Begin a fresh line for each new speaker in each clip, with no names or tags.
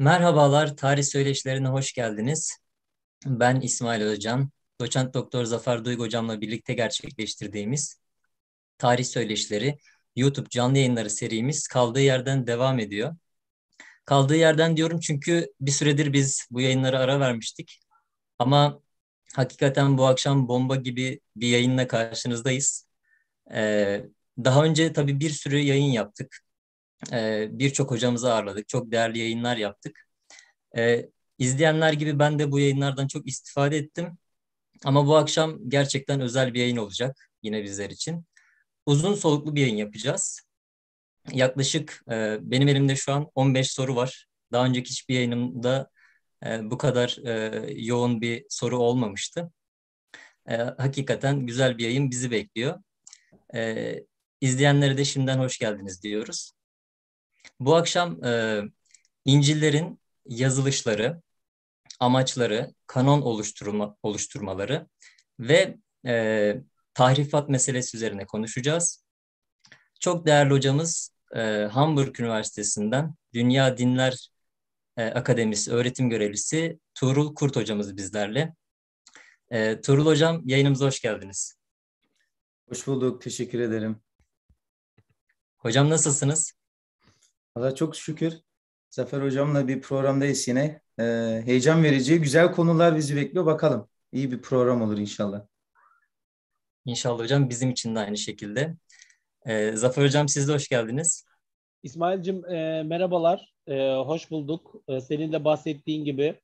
Merhabalar, Tarih Söyleşilerine hoş geldiniz. Ben İsmail Özcan, doçent doktor Zafer Duygu hocamla birlikte gerçekleştirdiğimiz Tarih Söyleşileri YouTube canlı yayınları serimiz kaldığı yerden devam ediyor. Kaldığı yerden diyorum çünkü bir süredir biz bu yayınlara ara vermiştik. Ama hakikaten bu akşam bomba gibi bir yayınla karşınızdayız. Ee, daha önce tabii bir sürü yayın yaptık e, birçok hocamızı ağırladık. Çok değerli yayınlar yaptık. Ee, izleyenler gibi ben de bu yayınlardan çok istifade ettim. Ama bu akşam gerçekten özel bir yayın olacak yine bizler için. Uzun soluklu bir yayın yapacağız. Yaklaşık e, benim elimde şu an 15 soru var. Daha önceki hiçbir yayınımda e, bu kadar e, yoğun bir soru olmamıştı. E, hakikaten güzel bir yayın bizi bekliyor. İzleyenlere de şimdiden hoş geldiniz diyoruz. Bu akşam e, İncil'lerin yazılışları, amaçları, kanon oluşturma, oluşturmaları ve e, tahrifat meselesi üzerine konuşacağız. Çok değerli hocamız e, Hamburg Üniversitesi'nden Dünya Dinler e, Akademisi öğretim görevlisi Tuğrul Kurt hocamız bizlerle. E, Tuğrul hocam yayınımıza hoş geldiniz. Hoş bulduk, teşekkür ederim. Hocam nasılsınız? Valla
çok şükür Zafer Hocam'la bir programdayız yine. Ee, heyecan verici, güzel konular bizi bekliyor. Bakalım iyi bir program olur inşallah.
İnşallah hocam bizim için de aynı şekilde. Ee, Zafer Hocam siz de hoş geldiniz. İsmail'cim e,
merhabalar, e, hoş bulduk. E, senin de bahsettiğin gibi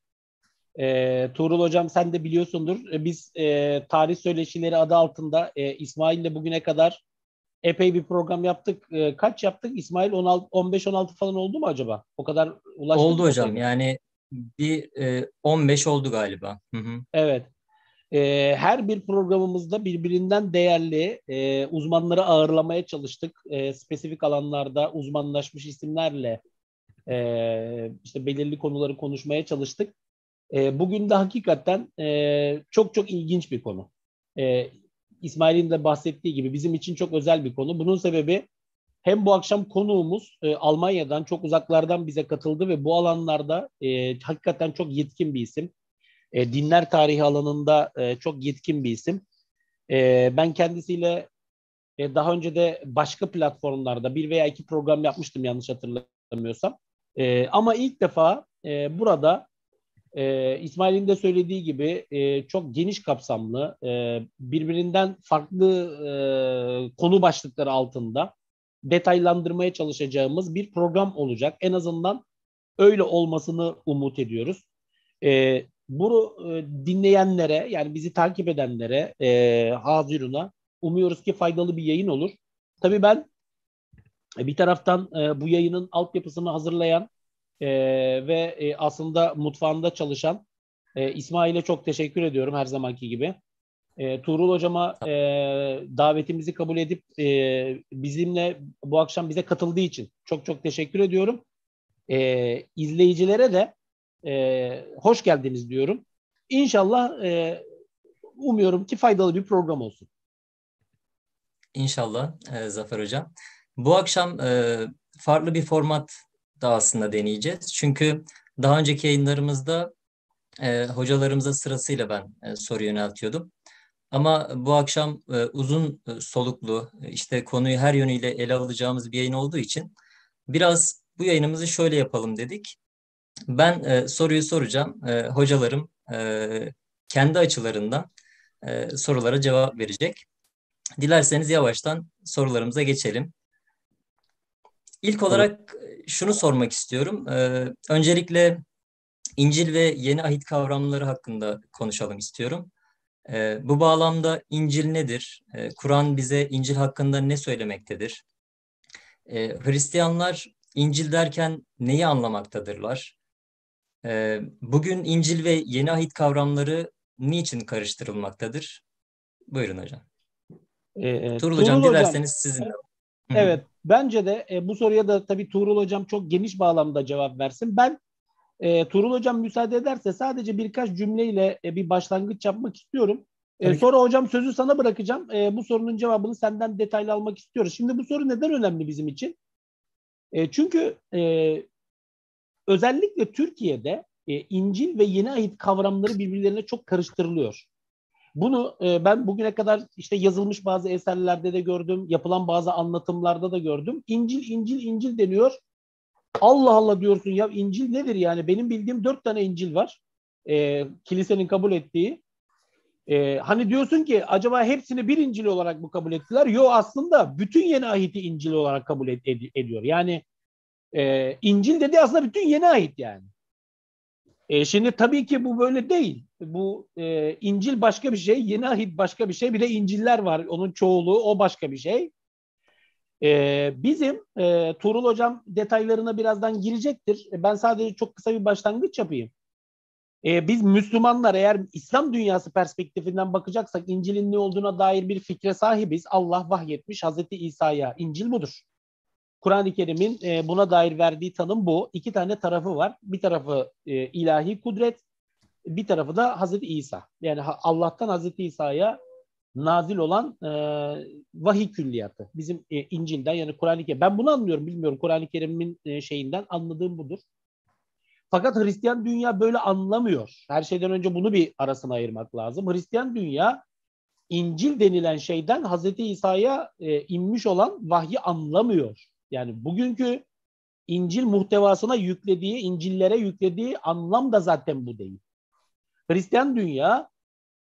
e, Tuğrul Hocam sen de biliyorsundur. E, biz e, tarih söyleşileri adı altında e, İsmail'le bugüne kadar epey bir program yaptık. E, kaç yaptık? İsmail 15-16 falan oldu mu acaba? O kadar ulaştık. Oldu hocam
yani bir e, 15 oldu galiba. Hı hı.
Evet. E, her bir programımızda birbirinden değerli e, uzmanları ağırlamaya çalıştık. E, spesifik alanlarda uzmanlaşmış isimlerle e, işte belirli konuları konuşmaya çalıştık. E, bugün de hakikaten e, çok çok ilginç bir konu. E, İsmail'in de bahsettiği gibi bizim için çok özel bir konu. Bunun sebebi hem bu akşam konuğumuz e, Almanya'dan çok uzaklardan bize katıldı ve bu alanlarda e, hakikaten çok yetkin bir isim. E, dinler tarihi alanında e, çok yetkin bir isim. E, ben kendisiyle e, daha önce de başka platformlarda bir veya iki program yapmıştım yanlış hatırlamıyorsam. E, ama ilk defa e, burada e, İsmail'in de söylediği gibi e, çok geniş kapsamlı, e, birbirinden farklı e, konu başlıkları altında detaylandırmaya çalışacağımız bir program olacak. En azından öyle olmasını umut ediyoruz. E, bunu e, dinleyenlere, yani bizi takip edenlere, e, Hazirun'a umuyoruz ki faydalı bir yayın olur. Tabii ben e, bir taraftan e, bu yayının altyapısını hazırlayan e, ve e, aslında mutfağında çalışan e, İsmail'e çok teşekkür ediyorum her zamanki gibi. E, Tuğrul hocama e, davetimizi kabul edip e, bizimle bu akşam bize katıldığı için çok çok teşekkür ediyorum. E, izleyicilere de e, hoş geldiniz diyorum. İnşallah e, umuyorum ki faydalı bir program olsun.
İnşallah e, Zafer Hocam. Bu akşam e, farklı bir format da aslında deneyeceğiz. Çünkü daha önceki yayınlarımızda e, hocalarımıza sırasıyla ben e, soru yöneltiyordum. Ama bu akşam e, uzun e, soluklu, e, işte konuyu her yönüyle ele alacağımız bir yayın olduğu için biraz bu yayınımızı şöyle yapalım dedik. Ben e, soruyu soracağım. E, hocalarım e, kendi açılarından e, sorulara cevap verecek. Dilerseniz yavaştan sorularımıza geçelim. İlk olarak şunu sormak istiyorum. E, öncelikle İncil ve yeni ahit kavramları hakkında konuşalım istiyorum. E, bu bağlamda İncil nedir? E, Kur'an bize İncil hakkında ne söylemektedir? E, Hristiyanlar İncil derken neyi anlamaktadırlar? E, bugün İncil ve yeni ahit kavramları niçin karıştırılmaktadır? Buyurun hocam. E, e, Turul Hocam Turul dilerseniz sizinle. Evet,
Bence de e, bu soruya da tabii Tuğrul Hocam çok geniş bağlamda cevap versin. Ben e, Tuğrul Hocam müsaade ederse sadece birkaç cümleyle e, bir başlangıç yapmak istiyorum. E, sonra hocam sözü sana bırakacağım. E, bu sorunun cevabını senden detaylı almak istiyoruz. Şimdi bu soru neden önemli bizim için? E, çünkü e, özellikle Türkiye'de e, İncil ve Yeni Ahit kavramları birbirlerine çok karıştırılıyor. Bunu e, ben bugüne kadar işte yazılmış bazı eserlerde de gördüm, yapılan bazı anlatımlarda da gördüm. İncil, İncil, İncil deniyor. Allah Allah diyorsun ya İncil nedir yani? Benim bildiğim dört tane İncil var. E, kilisenin kabul ettiği. E, hani diyorsun ki acaba hepsini bir İncil olarak mı kabul ettiler? Yo aslında bütün yeni ahiti İncil olarak kabul ed- ediyor. Yani e, İncil dedi aslında bütün yeni ahit yani. E, şimdi tabii ki bu böyle değil. Bu e, İncil başka bir şey, Yeni Ahit başka bir şey. Bir de İnciller var. Onun çoğuluğu o başka bir şey. E, bizim e, Tuğrul Hocam detaylarına birazdan girecektir. E, ben sadece çok kısa bir başlangıç yapayım. E, biz Müslümanlar eğer İslam dünyası perspektifinden bakacaksak İncil'in ne olduğuna dair bir fikre sahibiz. Allah vahyetmiş Hazreti İsa'ya. İncil budur. Kur'an-ı Kerim'in e, buna dair verdiği tanım bu. İki tane tarafı var. Bir tarafı e, ilahi kudret, bir tarafı da Hazreti İsa. Yani Allah'tan Hazreti İsa'ya nazil olan e, vahiy külliyatı. Bizim e, İncil'den yani Kur'an-ı Kerim. Ben bunu anlıyorum bilmiyorum Kur'an-ı Kerim'in e, şeyinden anladığım budur. Fakat Hristiyan dünya böyle anlamıyor. Her şeyden önce bunu bir arasına ayırmak lazım. Hristiyan dünya İncil denilen şeyden Hazreti İsa'ya e, inmiş olan vahyi anlamıyor. Yani bugünkü İncil muhtevasına yüklediği, İncillere yüklediği anlam da zaten bu değil. Hristiyan dünya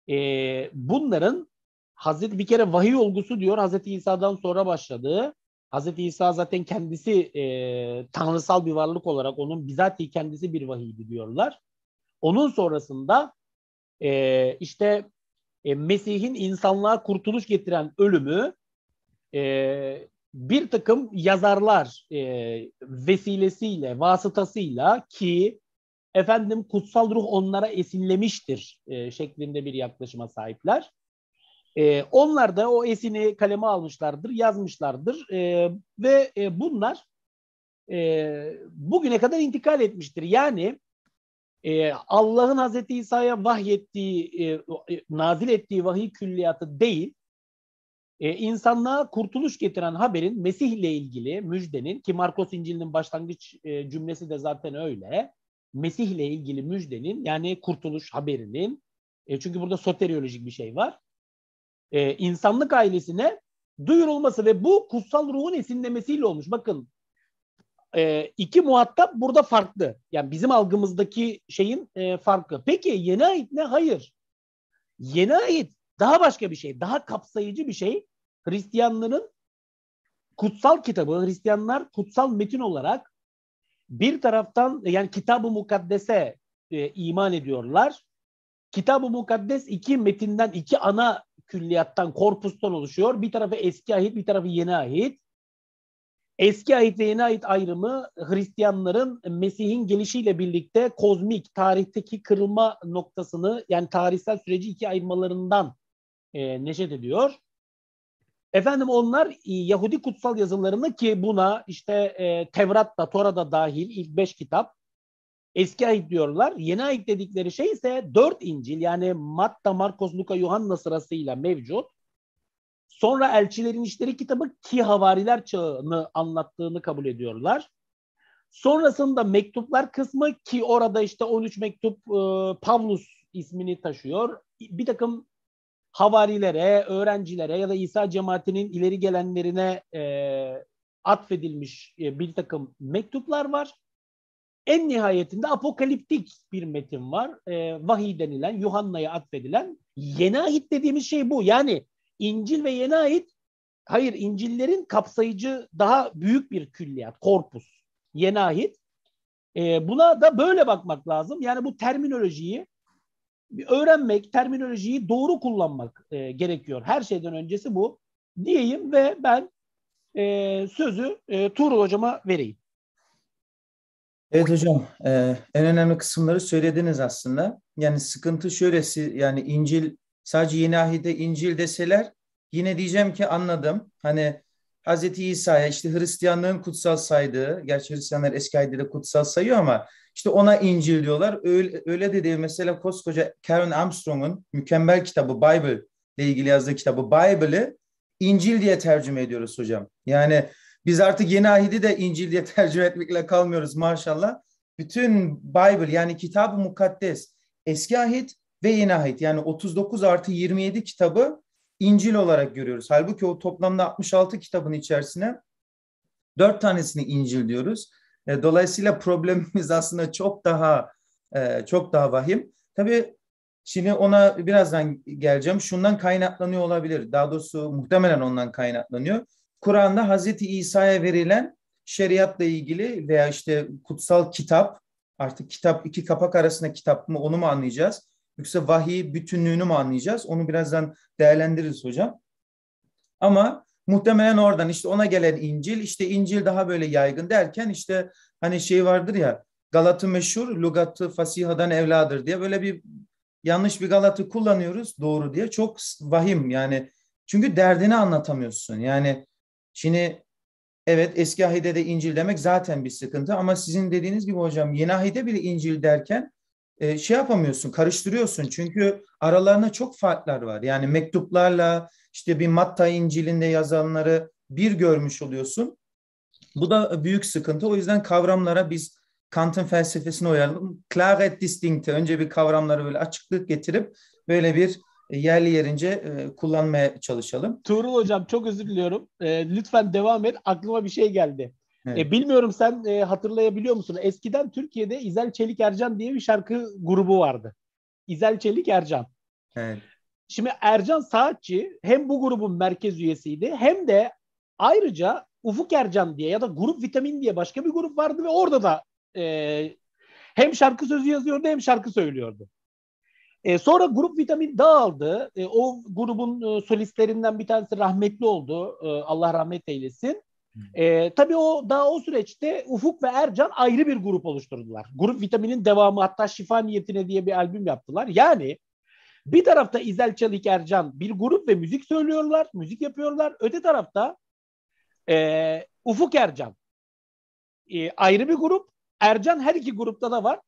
e, bunların Hazreti bir kere vahiy olgusu diyor Hazreti İsa'dan sonra başladığı. Hazreti İsa zaten kendisi e, tanrısal bir varlık olarak onun bizatihi kendisi bir vahiydi diyorlar. Onun sonrasında e, işte e, Mesih'in insanlığa kurtuluş getiren ölümü e, bir takım yazarlar e, vesilesiyle, vasıtasıyla ki efendim kutsal ruh onlara esinlemiştir e, şeklinde bir yaklaşıma sahipler. E, onlar da o esini kaleme almışlardır, yazmışlardır e, ve e, bunlar e, bugüne kadar intikal etmiştir. Yani e, Allah'ın Hazreti İsa'ya vahyettiği, e, e nazil ettiği vahiy külliyatı değil, e, insanlığa kurtuluş getiren haberin Mesih ile ilgili müjdenin ki Markos İncil'inin başlangıç e, cümlesi de zaten öyle. Mesih ile ilgili müjdenin yani kurtuluş haberinin e, çünkü burada soteriyolojik bir şey var. E, insanlık ailesine duyurulması ve bu kutsal ruhun esinlemesiyle olmuş. Bakın e, iki muhatap burada farklı. Yani bizim algımızdaki şeyin e, farkı. Peki yeni ayet ne? Hayır. Yeni ayet daha başka bir şey, daha kapsayıcı bir şey. Hristiyanların kutsal kitabı, Hristiyanlar kutsal metin olarak bir taraftan yani kitabı mukaddese e, iman ediyorlar. kitab Mukaddes iki metinden, iki ana külliyattan, korpustan oluşuyor. Bir tarafı eski ahit, bir tarafı yeni ahit. Eski ahit ve yeni ahit ayrımı Hristiyanların Mesih'in gelişiyle birlikte kozmik, tarihteki kırılma noktasını yani tarihsel süreci iki ayırmalarından e, neşet ediyor. Efendim onlar e, Yahudi kutsal yazılarını ki buna işte e, Tevrat'ta, da dahil ilk beş kitap eski ayet diyorlar. Yeni ayet dedikleri şey ise dört İncil yani Matta, Markos, Luka, Yuhanna sırasıyla mevcut. Sonra elçilerin işleri kitabı ki havariler çağını anlattığını kabul ediyorlar. Sonrasında mektuplar kısmı ki orada işte 13 mektup e, Pavlus ismini taşıyor. Bir takım havarilere, öğrencilere ya da İsa cemaatinin ileri gelenlerine e, atfedilmiş e, bir takım mektuplar var. En nihayetinde apokaliptik bir metin var. E, vahiy denilen, Yuhanna'ya atfedilen yeni ahit dediğimiz şey bu. Yani İncil ve yeni ahit, hayır İncil'lerin kapsayıcı daha büyük bir külliyat, korpus. Yeni ahit. E, buna da böyle bakmak lazım. Yani bu terminolojiyi öğrenmek, terminolojiyi doğru kullanmak e, gerekiyor. Her şeyden öncesi bu diyeyim ve ben e, sözü e, Tuğrul hocama vereyim.
Evet hocam, e, en önemli kısımları söylediniz aslında. Yani sıkıntı şöylesi, yani İncil, sadece Yeni Ahit'e İncil deseler yine diyeceğim ki anladım. Hani Hazreti İsa'ya işte Hristiyanlığın kutsal saydığı, gerçi Hristiyanlar eski ayda kutsal sayıyor ama işte ona İncil diyorlar. Öyle, öyle de değil. Mesela koskoca Karen Armstrong'un mükemmel kitabı Bible ile ilgili yazdığı kitabı Bible'ı İncil diye tercüme ediyoruz hocam. Yani biz artık yeni ahidi de İncil diye tercüme etmekle kalmıyoruz maşallah. Bütün Bible yani kitab-ı mukaddes eski ahit ve yeni ahit yani 39 artı 27 kitabı İncil olarak görüyoruz. Halbuki o toplamda 66 kitabın içerisine dört tanesini İncil diyoruz. E, dolayısıyla problemimiz aslında çok daha e, çok daha vahim. Tabii şimdi ona birazdan geleceğim. Şundan kaynaklanıyor olabilir. Daha doğrusu muhtemelen ondan kaynaklanıyor. Kur'an'da Hazreti İsa'ya verilen şeriatla ilgili veya işte kutsal kitap artık kitap iki kapak arasında kitap mı onu mu anlayacağız? Yoksa vahiy bütünlüğünü mü anlayacağız? Onu birazdan değerlendiririz hocam. Ama muhtemelen oradan işte ona gelen İncil, işte İncil daha böyle yaygın derken işte hani şey vardır ya Galatı meşhur, lugatı fasihadan evladır diye böyle bir yanlış bir Galatı kullanıyoruz doğru diye. Çok vahim yani çünkü derdini anlatamıyorsun. Yani şimdi evet eski ahide de İncil demek zaten bir sıkıntı ama sizin dediğiniz gibi hocam yeni ahide bile İncil derken e, şey yapamıyorsun, karıştırıyorsun. Çünkü aralarına çok farklar var. Yani mektuplarla işte bir Matta İncil'inde yazanları bir görmüş oluyorsun. Bu da büyük sıkıntı. O yüzden kavramlara biz Kant'ın felsefesine uyalım. Claret distincte önce bir kavramları böyle açıklık
getirip böyle bir yerli yerince e, kullanmaya çalışalım. Tuğrul Hocam çok özür diliyorum. E, lütfen devam et. Aklıma bir şey geldi. Evet. E, bilmiyorum sen e, hatırlayabiliyor musun? Eskiden Türkiye'de İzel Çelik Ercan diye bir şarkı grubu vardı. İzel Çelik Ercan. Evet. Şimdi Ercan Saatçi hem bu grubun merkez üyesiydi hem de ayrıca Ufuk Ercan diye ya da Grup Vitamin diye başka bir grup vardı ve orada da e, hem şarkı sözü yazıyordu hem şarkı söylüyordu. E, sonra grup Vitamin dağıldı. E, o grubun e, solistlerinden bir tanesi rahmetli oldu. E, Allah rahmet eylesin. E, tabii o daha o süreçte Ufuk ve Ercan ayrı bir grup oluşturdular. Grup Vitamin'in devamı hatta Şifa Niyetine diye bir albüm yaptılar. Yani bir tarafta İzel Çelik Ercan bir grup ve müzik söylüyorlar, müzik yapıyorlar. Öte tarafta e, Ufuk Ercan e, ayrı bir grup. Ercan her iki grupta da var.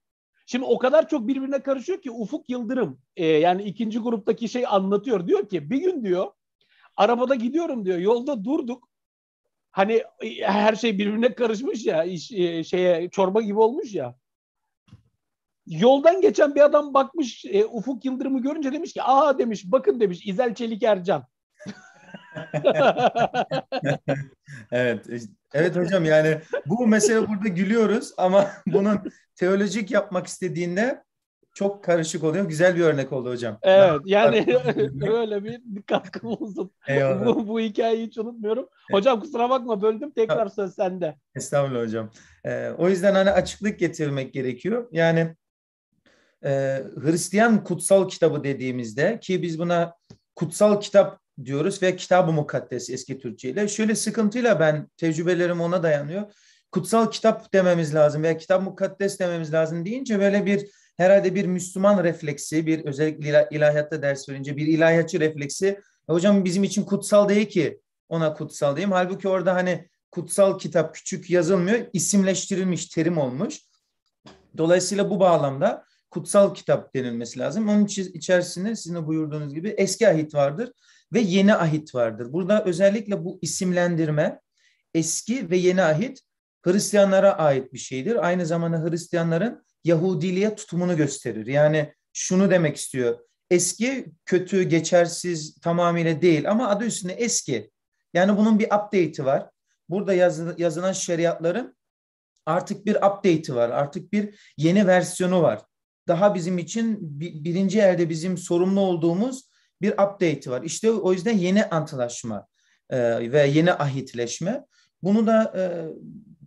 Şimdi o kadar çok birbirine karışıyor ki Ufuk Yıldırım e, yani ikinci gruptaki şey anlatıyor. Diyor ki bir gün diyor arabada gidiyorum diyor yolda durduk hani e, her şey birbirine karışmış ya iş, e, şeye çorba gibi olmuş ya. Yoldan geçen bir adam bakmış e, Ufuk Yıldırım'ı görünce demiş ki aa demiş bakın demiş İzel Çelik Ercan.
evet. E, evet hocam yani bu mesele burada gülüyoruz ama bunun teolojik yapmak istediğinde çok karışık oluyor. Güzel bir örnek oldu hocam.
Evet yani böyle bir katkı olsun. bu, bu hikayeyi hiç unutmuyorum. Hocam kusura bakma böldüm tekrar söz sende.
Estağfurullah hocam.
Ee, o yüzden
hani açıklık getirmek gerekiyor. Yani e, Hristiyan kutsal kitabı dediğimizde ki biz buna kutsal kitap diyoruz ve kitab mukaddes eski Türkçe ile. Şöyle sıkıntıyla ben tecrübelerim ona dayanıyor. Kutsal kitap dememiz lazım veya kitap mukaddes dememiz lazım deyince böyle bir herhalde bir Müslüman refleksi, bir özellikle ilahiyatta ders verince bir ilahiyatçı refleksi. E hocam bizim için kutsal değil ki ona kutsal diyeyim. Halbuki orada hani kutsal kitap küçük yazılmıyor, isimleştirilmiş terim olmuş. Dolayısıyla bu bağlamda kutsal kitap denilmesi lazım. Onun içerisinde sizin de buyurduğunuz gibi eski ahit vardır ve yeni ahit vardır. Burada özellikle bu isimlendirme eski ve yeni ahit Hristiyanlara ait bir şeydir. Aynı zamanda Hristiyanların Yahudiliğe tutumunu gösterir. Yani şunu demek istiyor. Eski kötü, geçersiz tamamıyla değil ama adı üstünde eski. Yani bunun bir update'i var. Burada yazı, yazılan şeriatların artık bir update'i var. Artık bir yeni versiyonu var. Daha bizim için birinci elde bizim sorumlu olduğumuz bir update'i var. İşte o yüzden yeni antlaşma e, ve yeni ahitleşme. Bunu da e,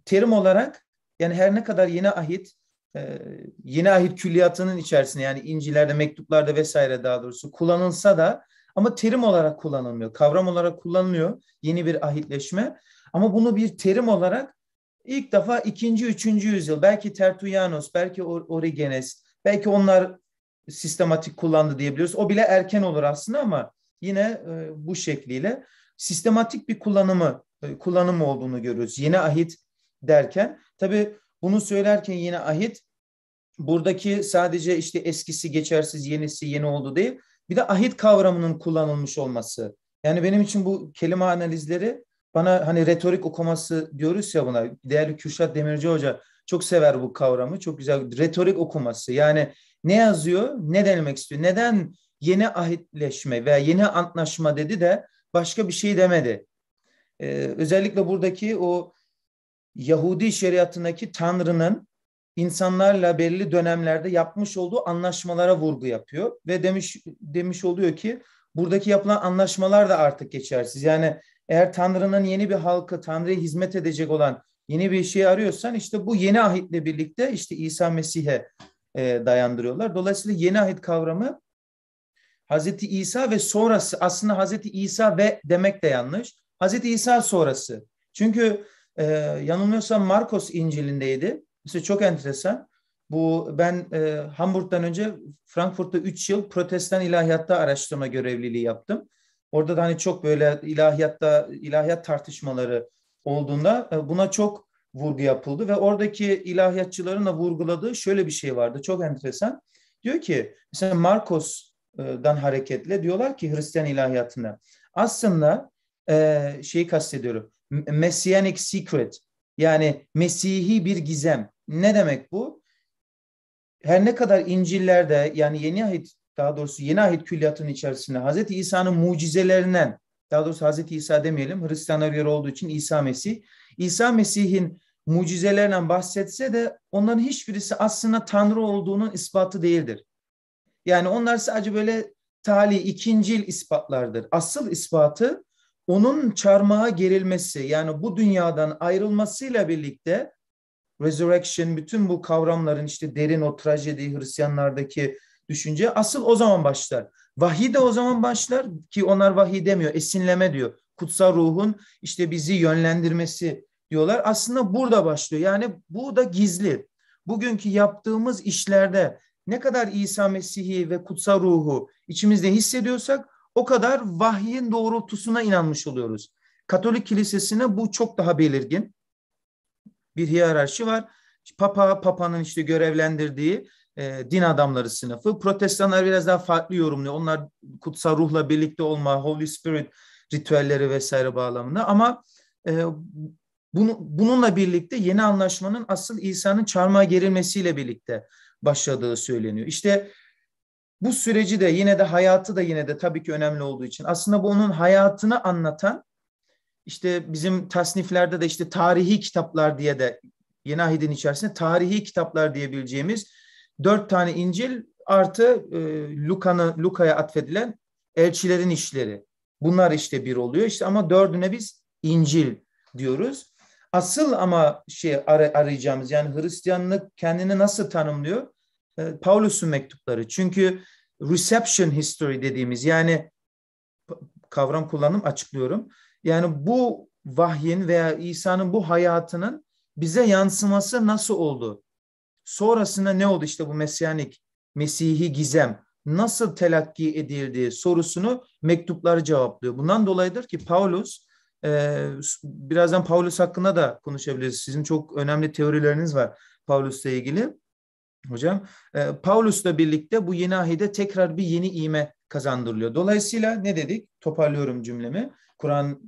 terim olarak yani her ne kadar yeni ahit ee, yeni ahit külliyatının içerisinde yani İncil'lerde, mektuplarda vesaire daha doğrusu kullanılsa da ama terim olarak kullanılmıyor. Kavram olarak kullanılıyor yeni bir ahitleşme. Ama bunu bir terim olarak ilk defa ikinci, üçüncü yüzyıl belki Tertullianus, belki Origenes, belki onlar sistematik kullandı diyebiliyoruz. O bile erken olur aslında ama yine e, bu şekliyle sistematik bir kullanımı e, kullanımı olduğunu görüyoruz. Yeni ahit derken tabii bunu söylerken yine ahit buradaki sadece işte eskisi geçersiz yenisi yeni oldu değil bir de ahit kavramının kullanılmış olması. Yani benim için bu kelime analizleri bana hani retorik okuması diyoruz ya buna. Değerli Kürşat Demirci Hoca çok sever bu kavramı. Çok güzel retorik okuması. Yani ne yazıyor, ne denemek istiyor. Neden yeni ahitleşme veya yeni antlaşma dedi de başka bir şey demedi. Ee, özellikle buradaki o Yahudi şeriatındaki Tanrı'nın insanlarla belli dönemlerde yapmış olduğu anlaşmalara vurgu yapıyor ve demiş demiş oluyor ki buradaki yapılan anlaşmalar da artık geçersiz. Yani eğer Tanrı'nın yeni bir halkı, Tanrı'ya hizmet edecek olan yeni bir şey arıyorsan işte bu yeni ahitle birlikte işte İsa Mesih'e e, dayandırıyorlar. Dolayısıyla yeni ahit kavramı Hazreti İsa ve sonrası aslında Hazreti İsa ve demek de yanlış. Hazreti İsa sonrası. Çünkü e, yanılmıyorsam Marcos İncil'indeydi. Mesela çok enteresan. Bu ben e, Hamburg'dan önce Frankfurt'ta 3 yıl protestan ilahiyatta araştırma görevliliği yaptım. Orada da hani çok böyle ilahiyatta ilahiyat tartışmaları olduğunda e, buna çok vurgu yapıldı ve oradaki ilahiyatçıların da vurguladığı şöyle bir şey vardı. Çok enteresan. Diyor ki mesela Marcos'dan hareketle diyorlar ki Hristiyan ilahiyatına aslında e, şeyi kastediyorum. Messianic secret yani Mesihi bir gizem. Ne demek bu? Her ne kadar İncil'lerde yani yeni ahit daha doğrusu yeni ahit külliyatının içerisinde Hazreti İsa'nın mucizelerinden daha doğrusu Hazreti İsa demeyelim Hristiyanlar göre olduğu için İsa Mesih. İsa Mesih'in mucizelerinden bahsetse de onların hiçbirisi aslında Tanrı olduğunun ispatı değildir. Yani onlar sadece böyle tali ikincil ispatlardır. Asıl ispatı onun çarmıha gerilmesi yani bu dünyadan ayrılmasıyla birlikte resurrection bütün bu kavramların işte derin o trajedi Hristiyanlardaki düşünce asıl o zaman başlar. Vahiy de o zaman başlar ki onlar vahiy demiyor esinleme diyor. Kutsal ruhun işte bizi yönlendirmesi diyorlar. Aslında burada başlıyor. Yani bu da gizli. Bugünkü yaptığımız işlerde ne kadar İsa Mesih'i ve kutsal ruhu içimizde hissediyorsak o kadar vahyin doğrultusuna inanmış oluyoruz. Katolik kilisesine bu çok daha belirgin bir hiyerarşi var. Papa, Papa'nın işte görevlendirdiği e, din adamları sınıfı. Protestanlar biraz daha farklı yorumluyor. Onlar kutsal ruhla birlikte olma, Holy Spirit ritüelleri vesaire bağlamında. Ama e, bunu, bununla birlikte yeni anlaşmanın asıl İsa'nın çarmıha gerilmesiyle birlikte başladığı söyleniyor. İşte bu süreci de yine de hayatı da yine de tabii ki önemli olduğu için aslında bu onun hayatını anlatan işte bizim tasniflerde de işte tarihi kitaplar diye de Yeni Ahit'in içerisinde tarihi kitaplar diyebileceğimiz dört tane İncil artı e, Luka'nın Luka'ya atfedilen elçilerin işleri. Bunlar işte bir oluyor işte ama dördüne biz İncil diyoruz. Asıl ama şey ar- arayacağımız yani Hristiyanlık kendini nasıl tanımlıyor? E, Paulus'un mektupları. Çünkü reception history dediğimiz yani kavram kullanım açıklıyorum. Yani bu vahyin veya İsa'nın bu hayatının bize yansıması nasıl oldu? Sonrasında ne oldu işte bu mesyanik, mesihi gizem nasıl telakki edildi sorusunu mektuplar cevaplıyor. Bundan dolayıdır ki Paulus, e, birazdan Paulus hakkında da konuşabiliriz. Sizin çok önemli teorileriniz var Paulus'la ilgili hocam. E, Paulus'la birlikte bu yeni ahide tekrar bir yeni ime kazandırılıyor. Dolayısıyla ne dedik? Toparlıyorum cümlemi. Kur'an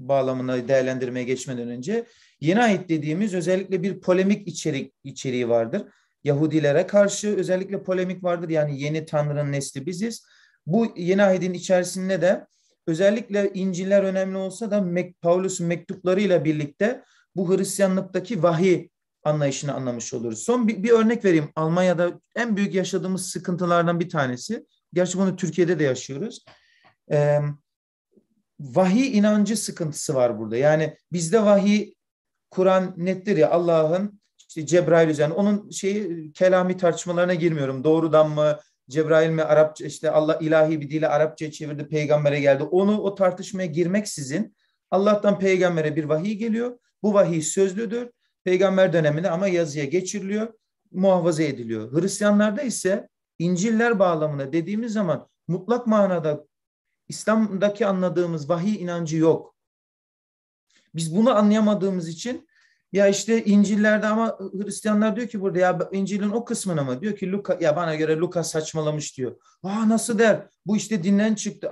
bağlamına değerlendirmeye geçmeden önce yeni ahit dediğimiz özellikle bir polemik içerik içeriği vardır. Yahudilere karşı özellikle polemik vardır. Yani yeni Tanrı'nın nesli biziz. Bu yeni ahidin içerisinde de özellikle İncil'ler önemli olsa da Paulus mektuplarıyla birlikte bu Hristiyanlıktaki vahiy anlayışını anlamış oluruz. Son bir, bir örnek vereyim. Almanya'da en büyük yaşadığımız sıkıntılardan bir tanesi. Gerçi bunu Türkiye'de de yaşıyoruz. Ee, vahiy inancı sıkıntısı var burada. Yani bizde vahiy Kur'an nettir ya Allah'ın işte Cebrail üzerine. Onun şeyi kelami tartışmalarına girmiyorum. Doğrudan mı Cebrail mi Arapça işte Allah ilahi bir dili Arapça çevirdi peygambere geldi. Onu o tartışmaya girmek sizin Allah'tan peygambere bir vahiy geliyor. Bu vahiy sözlüdür peygamber döneminde ama yazıya geçiriliyor, muhafaza ediliyor. Hristiyanlarda ise İnciller bağlamına dediğimiz zaman mutlak manada İslam'daki anladığımız vahiy inancı yok. Biz bunu anlayamadığımız için ya işte İncil'lerde ama Hristiyanlar diyor ki burada ya İncil'in o kısmını mı? Diyor ki Luka ya bana göre Luka saçmalamış diyor. Aa nasıl der? Bu işte dinlen çıktı.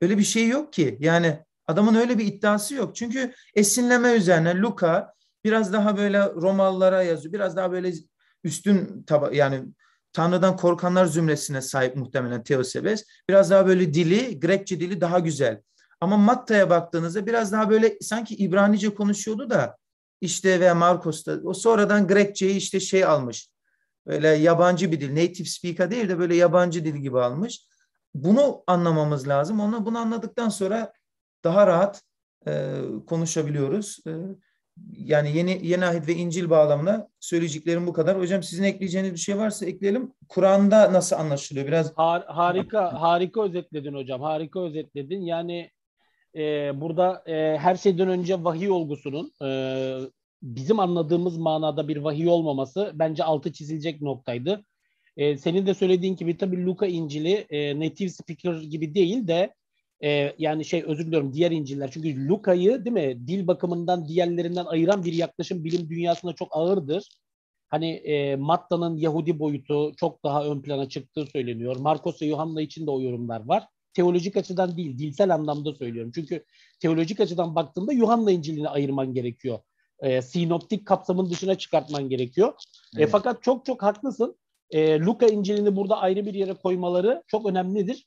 Öyle bir şey yok ki. Yani adamın öyle bir iddiası yok. Çünkü esinleme üzerine Luka Biraz daha böyle Romalılara yazıyor. Biraz daha böyle üstün taba yani Tanrı'dan korkanlar zümresine sahip muhtemelen Teosebes, Biraz daha böyle dili, Grekçe dili daha güzel. Ama Matta'ya baktığınızda biraz daha böyle sanki İbranice konuşuyordu da işte ve Marcos'ta o sonradan Grekçeyi işte şey almış. Böyle yabancı bir dil, native speaker değil de böyle yabancı dil gibi almış. Bunu anlamamız lazım. Onu bunu anladıktan sonra daha rahat e, konuşabiliyoruz. E, yani yeni yeni ahit ve İncil bağlamına söyleyeceklerim bu kadar. Hocam sizin ekleyeceğiniz bir şey varsa ekleyelim. Kur'an'da nasıl anlaşılıyor biraz? Har-
harika harika özetledin hocam. Harika özetledin. Yani e, burada e, her şeyden önce vahiy olgusunun e, bizim anladığımız manada bir vahiy olmaması bence altı çizilecek noktaydı. E, senin de söylediğin gibi tabii Luka İncil'i e, native speaker gibi değil de e, yani şey özür diliyorum diğer İncil'ler. Çünkü Luka'yı değil mi dil bakımından diğerlerinden ayıran bir yaklaşım bilim dünyasında çok ağırdır. Hani e, Matta'nın Yahudi boyutu çok daha ön plana çıktığı söyleniyor. Marcos ve Yuhanna için de o yorumlar var. Teolojik açıdan değil, dilsel anlamda söylüyorum. Çünkü teolojik açıdan baktığımda Yuhanna İncil'ini ayırman gerekiyor. E, sinoptik kapsamın dışına çıkartman gerekiyor. E, evet. E, fakat çok çok haklısın. E, Luka İncil'ini burada ayrı bir yere koymaları çok önemlidir.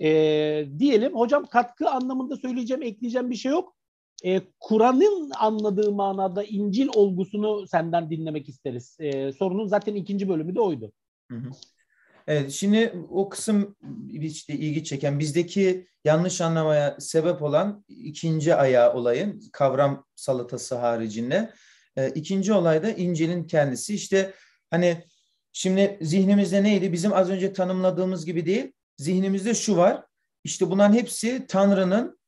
E, diyelim hocam katkı anlamında söyleyeceğim, ekleyeceğim bir şey yok. E, Kur'an'ın anladığı manada İncil olgusunu senden dinlemek isteriz. E, sorunun zaten ikinci bölümü de oydu. Hı hı. Evet, şimdi o kısım
işte ilgi çeken bizdeki yanlış anlamaya sebep olan ikinci ayağı olayın kavram salatası haricinde. E, ikinci olay da İncil'in kendisi. İşte hani şimdi zihnimizde neydi? Bizim az önce tanımladığımız gibi değil zihnimizde şu var. İşte bunların hepsi Tanrı'nın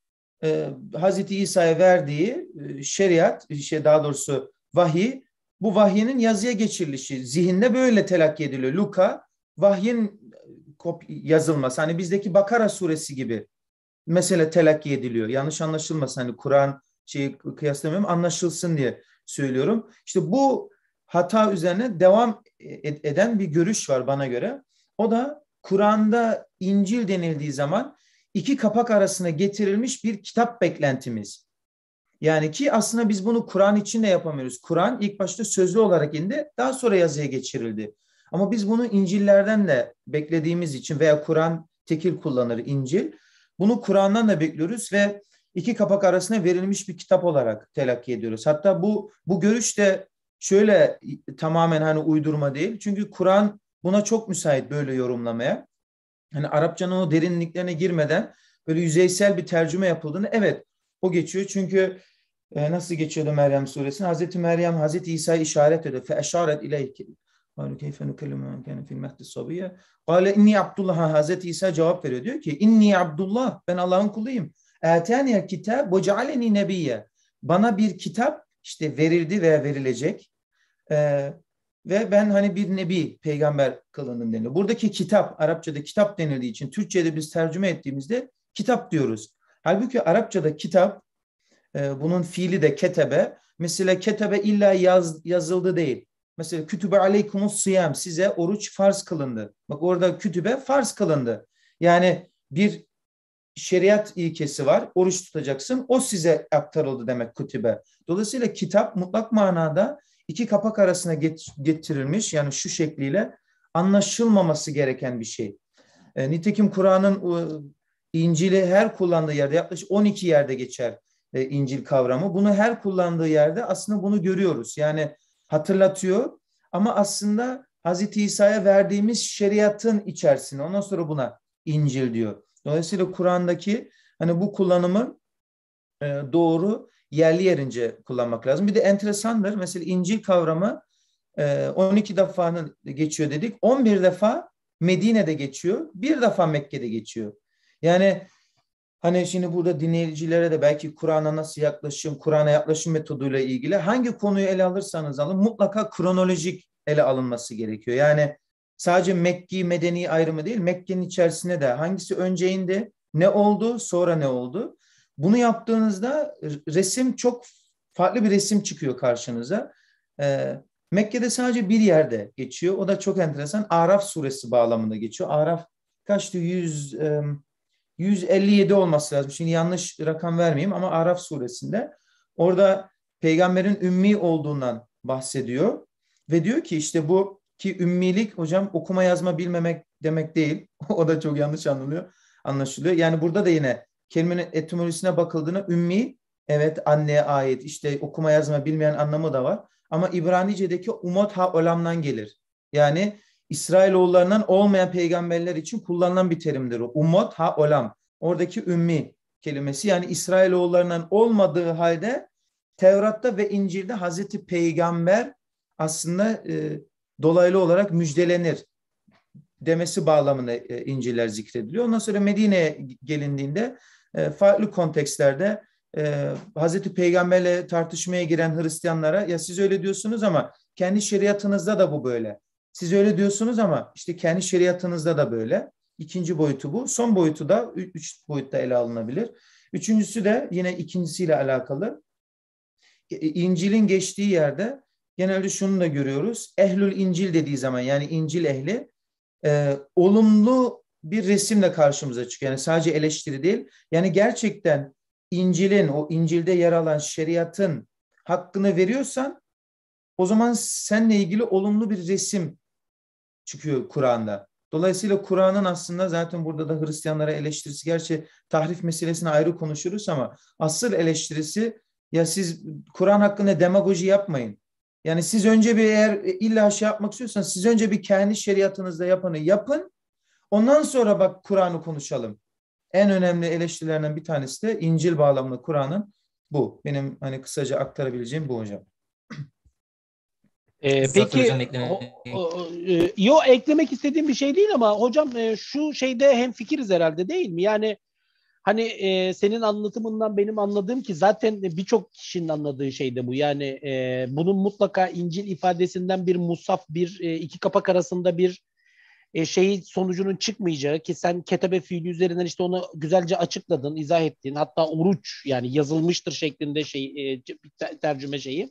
e, Hazreti İsa'ya verdiği e, şeriat, şey daha doğrusu vahiy. Bu vahyenin yazıya geçirilişi. Zihinde böyle telakki ediliyor. Luka vahyin e, yazılması. Hani bizdeki Bakara suresi gibi mesele telakki ediliyor. Yanlış anlaşılmasın. Hani Kur'an şeyi kıyaslamıyorum. Anlaşılsın diye söylüyorum. İşte bu hata üzerine devam e, eden bir görüş var bana göre. O da Kur'an'da İncil denildiği zaman iki kapak arasına getirilmiş bir kitap beklentimiz. Yani ki aslında biz bunu Kur'an için de yapamıyoruz. Kur'an ilk başta sözlü olarak indi, daha sonra yazıya geçirildi. Ama biz bunu İncil'lerden de beklediğimiz için veya Kur'an tekil kullanır İncil. Bunu Kur'an'dan da bekliyoruz ve iki kapak arasına verilmiş bir kitap olarak telakki ediyoruz. Hatta bu bu görüş de şöyle tamamen hani uydurma değil. Çünkü Kur'an buna çok müsait böyle yorumlamaya hani Arapçanın o derinliklerine girmeden böyle yüzeysel bir tercüme yapıldığını evet o geçiyor. Çünkü e, nasıl geçiyordu Meryem suresini? Hazreti Meryem Hazreti İsa'ya işaret ediyor. Fe eşaret ileyke. Kalu keyfe nukellimu men kâne fil mehdi sabiyye. Kale inni Abdullah. Hazreti İsa cevap veriyor. Diyor ki inni Abdullah. Ben Allah'ın kuluyum. Eteniye kitab ve cealeni nebiyye. Bana bir kitap işte verildi veya verilecek. Ee, ve ben hani bir nebi peygamber kılındım deniliyor. Buradaki kitap Arapçada kitap denildiği için Türkçe'de biz tercüme ettiğimizde kitap diyoruz. Halbuki Arapçada kitap e, bunun fiili de ketebe. Mesela ketebe illa yaz, yazıldı değil. Mesela kütübe aleykumus siyam size oruç farz kılındı. Bak orada kütübe farz kılındı. Yani bir şeriat ilkesi var. Oruç tutacaksın. O size aktarıldı demek kütübe. Dolayısıyla kitap mutlak manada iki kapak arasına getirilmiş yani şu şekliyle anlaşılmaması gereken bir şey. E, nitekim Kur'an'ın e, İncil'i her kullandığı yerde yaklaşık 12 yerde geçer e, İncil kavramı. Bunu her kullandığı yerde aslında bunu görüyoruz. Yani hatırlatıyor ama aslında Hazreti İsa'ya verdiğimiz şeriatın içerisinde. Ondan sonra buna İncil diyor. Dolayısıyla Kur'an'daki hani bu kullanımı e, doğru yerli yerince kullanmak lazım. Bir de enteresandır. Mesela İncil kavramı 12 e, defanın geçiyor dedik. 11 defa Medine'de geçiyor. Bir defa Mekke'de geçiyor. Yani hani şimdi burada dinleyicilere de belki Kur'an'a nasıl yaklaşım, Kur'an'a yaklaşım metoduyla ilgili hangi konuyu ele alırsanız alın mutlaka kronolojik ele alınması gerekiyor. Yani sadece Mekki medeni ayrımı değil Mekke'nin içerisinde de hangisi önceyinde ne oldu sonra ne oldu. Bunu yaptığınızda resim çok farklı bir resim çıkıyor karşınıza. E, Mekke'de sadece bir yerde geçiyor. O da çok enteresan. Araf suresi bağlamında geçiyor. Araf kaçtı? 100, e, 157 olması lazım. Şimdi yanlış rakam vermeyeyim ama Araf suresinde orada peygamberin ümmi olduğundan bahsediyor. Ve diyor ki işte bu ki ümmilik hocam okuma yazma bilmemek demek değil. o da çok yanlış anlıyor, anlaşılıyor. Yani burada da yine kelimenin etimolojisine bakıldığında ümmi evet anneye ait işte okuma yazma bilmeyen anlamı da var. Ama İbranice'deki umot ha olamdan gelir. Yani İsrailoğullarından olmayan peygamberler için kullanılan bir terimdir o. Umot ha olam. Oradaki ümmi kelimesi yani İsrailoğullarından olmadığı halde Tevrat'ta ve İncil'de Hazreti Peygamber aslında e, dolaylı olarak müjdelenir demesi bağlamında e, İncil'ler zikrediliyor. Ondan sonra Medine'ye gelindiğinde e, farklı kontekstlerde e, Hazreti Peygamber'le tartışmaya giren Hristiyanlara ya siz öyle diyorsunuz ama kendi şeriatınızda da bu böyle. Siz öyle diyorsunuz ama işte kendi şeriatınızda da böyle. İkinci boyutu bu. Son boyutu da üç boyutta ele alınabilir. Üçüncüsü de yine ikincisiyle alakalı. İncil'in geçtiği yerde genelde şunu da görüyoruz. Ehlül İncil dediği zaman yani İncil ehli e, olumlu bir resimle karşımıza çıkıyor. Yani sadece eleştiri değil. Yani gerçekten İncil'in, o İncil'de yer alan şeriatın hakkını veriyorsan o zaman seninle ilgili olumlu bir resim çıkıyor Kur'an'da. Dolayısıyla Kur'an'ın aslında zaten burada da Hristiyanlara eleştirisi, gerçi tahrif meselesini ayrı konuşuruz ama asıl eleştirisi ya siz Kur'an hakkında demagoji yapmayın. Yani siz önce bir eğer illa şey yapmak istiyorsanız siz önce bir kendi şeriatınızda yapanı yapın. Ondan sonra bak Kur'an'ı konuşalım. En önemli eleştirilerden bir tanesi de İncil bağlamlı Kur'an'ın bu. Benim hani kısaca aktarabileceğim bu hocam.
Ee, peki e, yo eklemek istediğim bir şey değil ama hocam e, şu şeyde hem fikiriz herhalde değil mi? Yani hani e, senin anlatımından benim anladığım ki zaten birçok kişinin anladığı şey de bu. Yani e, bunun mutlaka İncil ifadesinden bir musaf bir e, iki kapak arasında bir e, şeyi sonucunun çıkmayacağı ki sen ketebe fiili üzerinden işte onu güzelce açıkladın, izah ettin. Hatta oruç yani yazılmıştır şeklinde şey e, tercüme şeyi.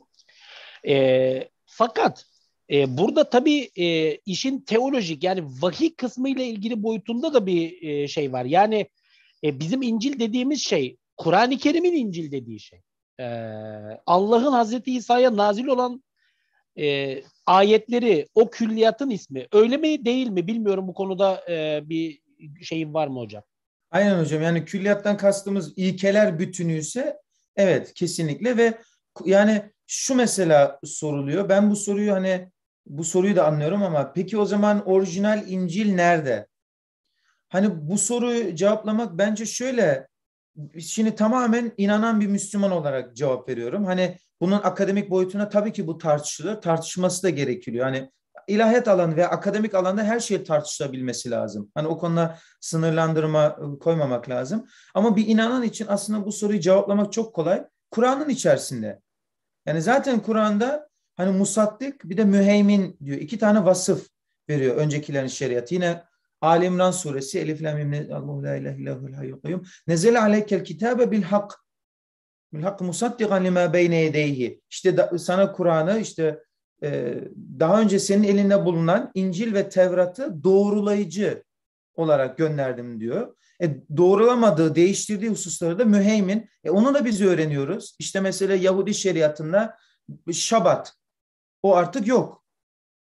E, fakat e, burada tabii e, işin teolojik yani vahiy kısmı ile ilgili boyutunda da bir e, şey var. Yani e, bizim İncil dediğimiz şey Kur'an-ı Kerim'in İncil dediği şey. E, Allah'ın Hazreti İsa'ya nazil olan e, ayetleri o külliyatın ismi. Öyle mi değil mi bilmiyorum bu konuda e, bir şeyim var mı hocam?
Aynen hocam yani külliyattan kastımız ilkeler bütünü ise evet kesinlikle ve yani şu mesela soruluyor. Ben bu soruyu hani bu soruyu da anlıyorum ama peki o zaman orijinal İncil nerede? Hani bu soruyu cevaplamak bence şöyle şimdi tamamen inanan bir Müslüman olarak cevap veriyorum. Hani bunun akademik boyutuna tabii ki bu tartışılır. Tartışması da gerekiyor. Hani ilahiyat alanı ve akademik alanda her şey tartışılabilmesi lazım. Hani o konuda sınırlandırma ıı, koymamak lazım. Ama bir inanan için aslında bu soruyu cevaplamak çok kolay. Kur'an'ın içerisinde. Yani zaten Kur'an'da hani musattık bir de müheymin diyor. İki tane vasıf veriyor öncekilerin şeriatı. Yine Ali İmran suresi Elif Lam Mim Allahu la ilahe illahul hayyul kayyum. Nezele aleykel kitabe bil hak. Bil hak musaddikan lima beyne yedeyhi. İşte da, sana Kur'an'ı işte e, daha önce senin elinde bulunan İncil ve Tevrat'ı doğrulayıcı olarak gönderdim diyor. E, doğrulamadığı, değiştirdiği hususları da müheymin. E, onu da biz öğreniyoruz. İşte mesela Yahudi şeriatında şabat. O artık yok.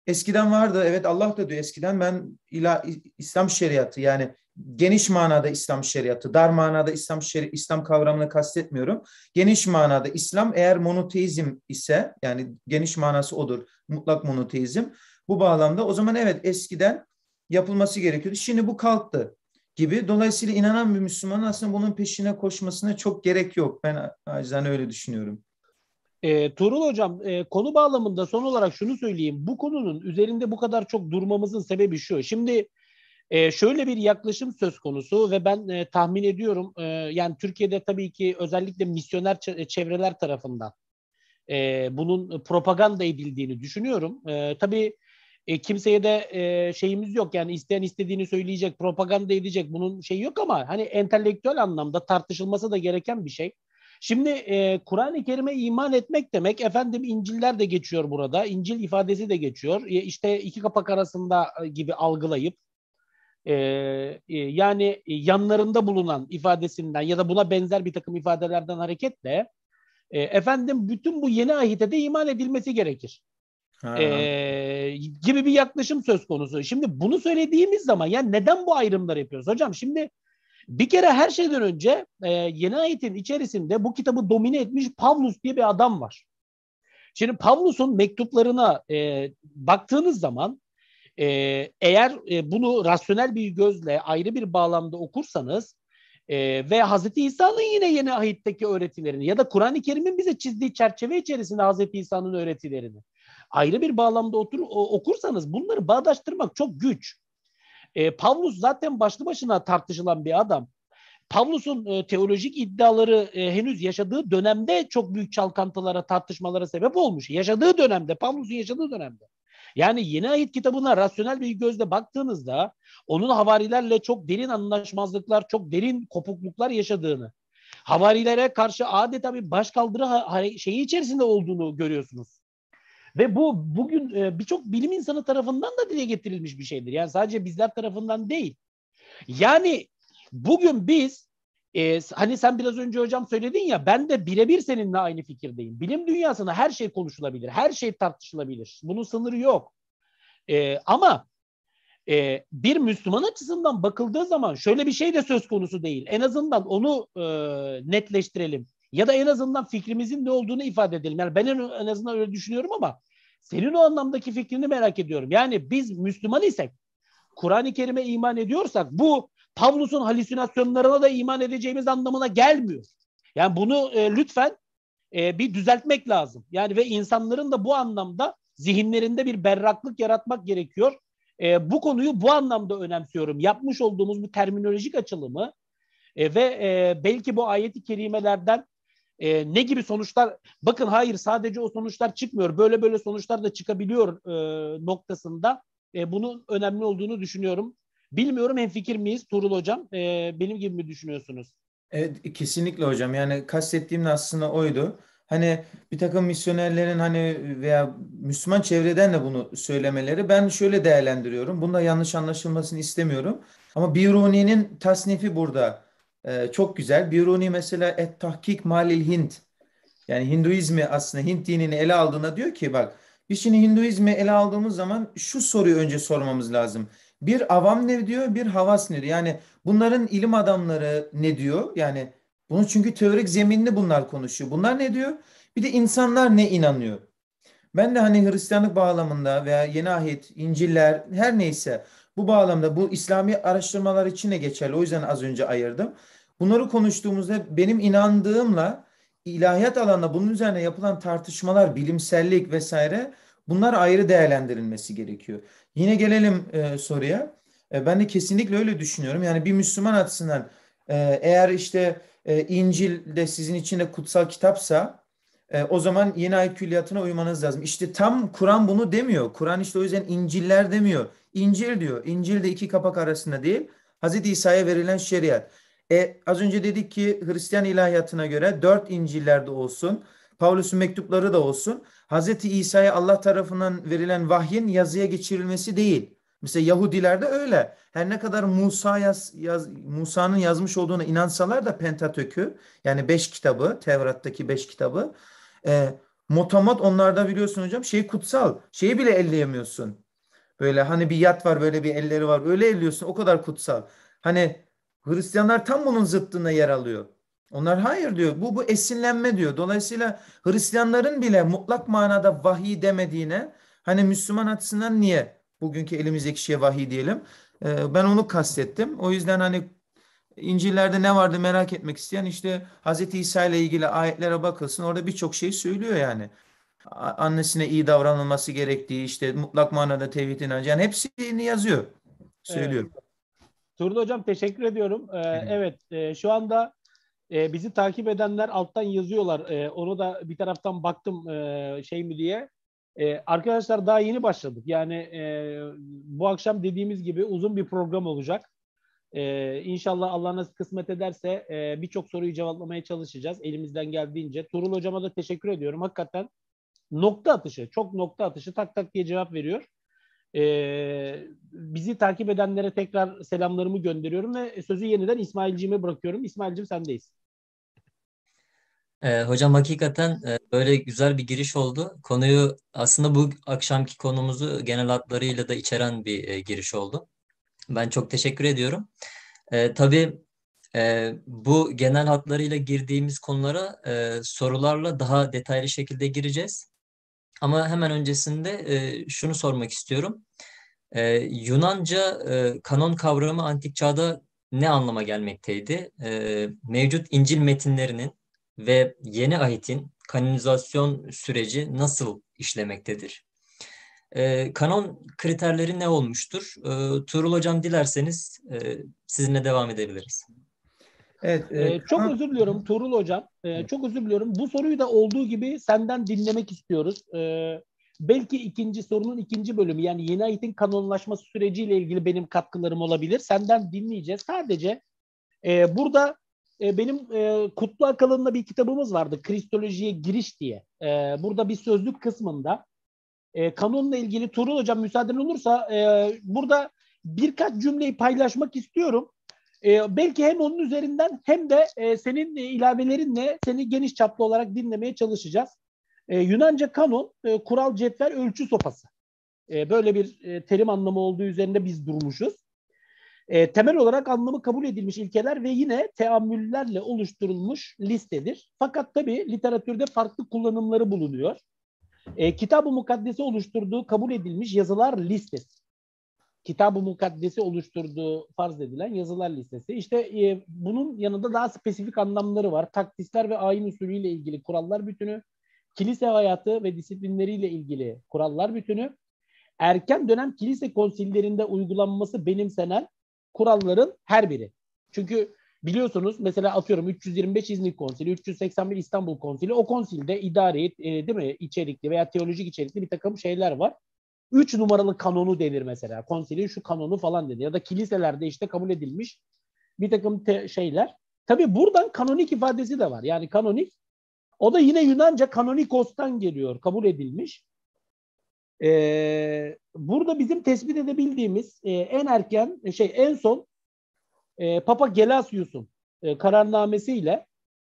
Eskiden vardı. Evet Allah da diyor eskiden ben ila, İslam şeriatı yani geniş manada İslam şeriatı, dar manada İslam şeri, İslam kavramını kastetmiyorum. Geniş manada İslam eğer monoteizm ise yani geniş manası odur. Mutlak monoteizm. Bu bağlamda o zaman evet eskiden yapılması gerekiyordu. Şimdi bu kalktı gibi. Dolayısıyla inanan bir Müslümanın aslında bunun peşine koşmasına çok gerek yok. Ben acizane öyle
düşünüyorum. E, Tuğrul Hocam e, konu bağlamında son olarak şunu söyleyeyim. Bu konunun üzerinde bu kadar çok durmamızın sebebi şu. Şimdi e, şöyle bir yaklaşım söz konusu ve ben e, tahmin ediyorum e, yani Türkiye'de tabii ki özellikle misyoner e, çevreler tarafından e, bunun propaganda edildiğini düşünüyorum. E, tabii e, kimseye de e, şeyimiz yok yani isteyen istediğini söyleyecek, propaganda edecek bunun şeyi yok ama hani entelektüel anlamda tartışılması da gereken bir şey. Şimdi e, Kur'an-ı Kerim'e iman etmek demek efendim İncil'ler de geçiyor burada. İncil ifadesi de geçiyor. E, işte iki kapak arasında e, gibi algılayıp e, e, yani e, yanlarında bulunan ifadesinden ya da buna benzer bir takım ifadelerden hareketle e, efendim bütün bu yeni ahite de iman edilmesi gerekir. E, gibi bir yaklaşım söz konusu. Şimdi bunu söylediğimiz zaman yani neden bu ayrımları yapıyoruz? Hocam şimdi bir kere her şeyden önce e, yeni ayetin içerisinde bu kitabı domine etmiş Pavlus diye bir adam var. Şimdi Pavlus'un mektuplarına e, baktığınız zaman e, eğer e, bunu rasyonel bir gözle ayrı bir bağlamda okursanız e, ve Hazreti İsa'nın yine yeni ahitteki öğretilerini ya da Kur'an-ı Kerim'in bize çizdiği çerçeve içerisinde Hazreti İsa'nın öğretilerini ayrı bir bağlamda otur, okursanız bunları bağdaştırmak çok güç. E, Pavlus zaten başlı başına tartışılan bir adam. Pavlus'un e, teolojik iddiaları e, henüz yaşadığı dönemde çok büyük çalkantılara, tartışmalara sebep olmuş. Yaşadığı dönemde, Pavlus'un yaşadığı dönemde. Yani Yeni Ayet kitabına rasyonel bir gözle baktığınızda onun havarilerle çok derin anlaşmazlıklar, çok derin kopukluklar yaşadığını, havarilere karşı adeta bir başkaldırı şeyi içerisinde olduğunu görüyorsunuz. Ve bu bugün e, birçok bilim insanı tarafından da dile getirilmiş bir şeydir. Yani sadece bizler tarafından değil. Yani bugün biz e, hani sen biraz önce hocam söyledin ya ben de birebir seninle aynı fikirdeyim. Bilim dünyasında her şey konuşulabilir, her şey tartışılabilir. Bunun sınırı yok. E, ama e, bir Müslüman açısından bakıldığı zaman şöyle bir şey de söz konusu değil. En azından onu e, netleştirelim. Ya da en azından fikrimizin ne olduğunu ifade edelim. Yani ben en azından öyle düşünüyorum ama senin o anlamdaki fikrini merak ediyorum. Yani biz Müslüman isek, Kur'an-ı Kerim'e iman ediyorsak bu Pavlus'un halüsinasyonlarına da iman edeceğimiz anlamına gelmiyor. Yani bunu e, lütfen e, bir düzeltmek lazım. Yani ve insanların da bu anlamda zihinlerinde bir berraklık yaratmak gerekiyor. E, bu konuyu bu anlamda önemsiyorum. Yapmış olduğumuz bu terminolojik açılımı e, ve e, belki bu ayeti kerimelerden e, ne gibi sonuçlar bakın hayır sadece o sonuçlar çıkmıyor böyle böyle sonuçlar da çıkabiliyor e, noktasında e, bunun önemli olduğunu düşünüyorum. Bilmiyorum fikir miyiz Turul Hocam? E, benim gibi mi düşünüyorsunuz?
Evet kesinlikle hocam yani kastettiğim de aslında oydu. Hani bir takım misyonerlerin hani veya Müslüman çevreden de bunu söylemeleri ben şöyle değerlendiriyorum. Bunda yanlış anlaşılmasını istemiyorum. Ama Biruni'nin tasnifi burada e, çok güzel. Biruni mesela Et Tahkik Malil Hint. Yani Hinduizmi aslında Hint dinini ele aldığında diyor ki bak biz şimdi Hinduizmi ele aldığımız zaman şu soruyu önce sormamız lazım. Bir avam ne diyor, bir havas ne diyor? Yani bunların ilim adamları ne diyor? Yani bunu çünkü teorik zeminini bunlar konuşuyor. Bunlar ne diyor? Bir de insanlar ne inanıyor? Ben de hani Hristiyanlık bağlamında veya Yeni Ahit, İnciller her neyse bu bağlamda bu İslami araştırmalar için de geçerli. O yüzden az önce ayırdım. Bunları konuştuğumuzda benim inandığımla ilahiyat alanında bunun üzerine yapılan tartışmalar, bilimsellik vesaire bunlar ayrı değerlendirilmesi gerekiyor. Yine gelelim e, soruya. E, ben de kesinlikle öyle düşünüyorum. Yani bir Müslüman açısından e, eğer işte e, İncil de sizin için de kutsal kitapsa e, o zaman yeni ayet külliyatına uymanız lazım. İşte tam Kur'an bunu demiyor. Kur'an işte o yüzden İnciller demiyor. İncil diyor. İncil de iki kapak arasında değil. Hazreti İsa'ya verilen şeriat. E, az önce dedik ki Hristiyan ilahiyatına göre dört İncil'lerde olsun. Pavlus'un mektupları da olsun. Hazreti İsa'ya Allah tarafından verilen vahyin yazıya geçirilmesi değil. Mesela Yahudilerde öyle. Her ne kadar Musa yaz, yaz, Musa'nın yazmış olduğuna inansalar da Pentatök'ü yani beş kitabı, Tevrat'taki beş kitabı e, motamat onlarda biliyorsun hocam şey kutsal. Şeyi bile elleyemiyorsun. Böyle hani bir yat var böyle bir elleri var. Öyle elliyorsun o kadar kutsal. Hani Hristiyanlar tam bunun zıttında yer alıyor. Onlar hayır diyor. Bu bu esinlenme diyor. Dolayısıyla Hristiyanların bile mutlak manada vahiy demediğine hani Müslüman açısından niye bugünkü elimizdeki şeye vahiy diyelim. Ee, ben onu kastettim. O yüzden hani İncil'lerde ne vardı merak etmek isteyen işte Hz. İsa ile ilgili ayetlere bakılsın. Orada birçok şey söylüyor yani annesine iyi davranılması gerektiği işte mutlak manada tevhid inancı yani hepsini yazıyor. Söylüyorum. Evet.
Turun Hocam teşekkür ediyorum. Ee, evet e, şu anda e, bizi takip edenler alttan yazıyorlar. E, onu da bir taraftan baktım e, şey mi diye. E, arkadaşlar daha yeni başladık. Yani e, bu akşam dediğimiz gibi uzun bir program olacak. E, inşallah Allah nasıl kısmet ederse e, birçok soruyu cevaplamaya çalışacağız elimizden geldiğince. Turul Hocama da teşekkür ediyorum. Hakikaten nokta atışı, çok nokta atışı tak tak diye cevap veriyor. Ee, bizi takip edenlere tekrar selamlarımı gönderiyorum ve sözü yeniden İsmail'cime bırakıyorum. İsmail'cim sendeyiz.
Ee, hocam hakikaten e, böyle güzel bir giriş oldu. Konuyu aslında bu akşamki konumuzu genel hatlarıyla da içeren bir e, giriş oldu. Ben çok teşekkür ediyorum. E, tabii e, bu genel hatlarıyla girdiğimiz konulara e, sorularla daha detaylı şekilde gireceğiz. Ama hemen öncesinde e, şunu sormak istiyorum. E, Yunanca e, kanon kavramı antik çağda ne anlama gelmekteydi? E, mevcut İncil metinlerinin ve yeni ahitin kanonizasyon süreci nasıl işlemektedir? E, kanon kriterleri ne olmuştur? E, Tuğrul Hocam dilerseniz e, sizinle devam edebiliriz. Evet, evet. Ee,
çok ha. özür diliyorum Tuğrul Hocam. Ee, Çok özür diliyorum. Bu soruyu da olduğu gibi senden dinlemek istiyoruz. Ee, belki ikinci sorunun ikinci bölümü yani yeni ayetin kanonlaşması süreciyle ilgili benim katkılarım olabilir. Senden dinleyeceğiz. Sadece e, burada e, benim e, Kutlu Akalın'la bir kitabımız vardı. Kristolojiye giriş diye. E, burada bir sözlük kısmında e, kanonla ilgili Tuğrul Hocam müsaaden olursa e, burada birkaç cümleyi paylaşmak istiyorum. E, belki hem onun üzerinden hem de e, senin e, ilavelerinle seni geniş çaplı olarak dinlemeye çalışacağız. E, Yunanca kanon, e, kural, cetvel, ölçü sopası. E, böyle bir e, terim anlamı olduğu üzerinde biz durmuşuz. E, temel olarak anlamı kabul edilmiş ilkeler ve yine teamüllerle oluşturulmuş listedir. Fakat tabii literatürde farklı kullanımları bulunuyor. E, Kitab-ı Mukaddes'i oluşturduğu kabul edilmiş yazılar listesi. Kitab-ı Mukaddes'i oluşturduğu farz edilen yazılar listesi. İşte e, bunun yanında daha spesifik anlamları var. Taktisler ve ayin usulüyle ilgili kurallar bütünü, kilise hayatı ve disiplinleriyle ilgili kurallar bütünü, erken dönem kilise konsillerinde uygulanması benimsenen kuralların her biri. Çünkü biliyorsunuz mesela atıyorum 325 İznik Konsili, 381 İstanbul Konsili o konsilde idari e, değil mi içerikli veya teolojik içerikli bir takım şeyler var. 3 numaralı kanonu denir mesela. Konsilin şu kanonu falan denir. Ya da kiliselerde işte kabul edilmiş bir takım te- şeyler. Tabi buradan kanonik ifadesi de var. Yani kanonik o da yine Yunanca kanonikos'tan geliyor. Kabul edilmiş. Ee, burada bizim tespit edebildiğimiz e, en erken e, şey en son e, Papa Gelasius'un e, kararnamesiyle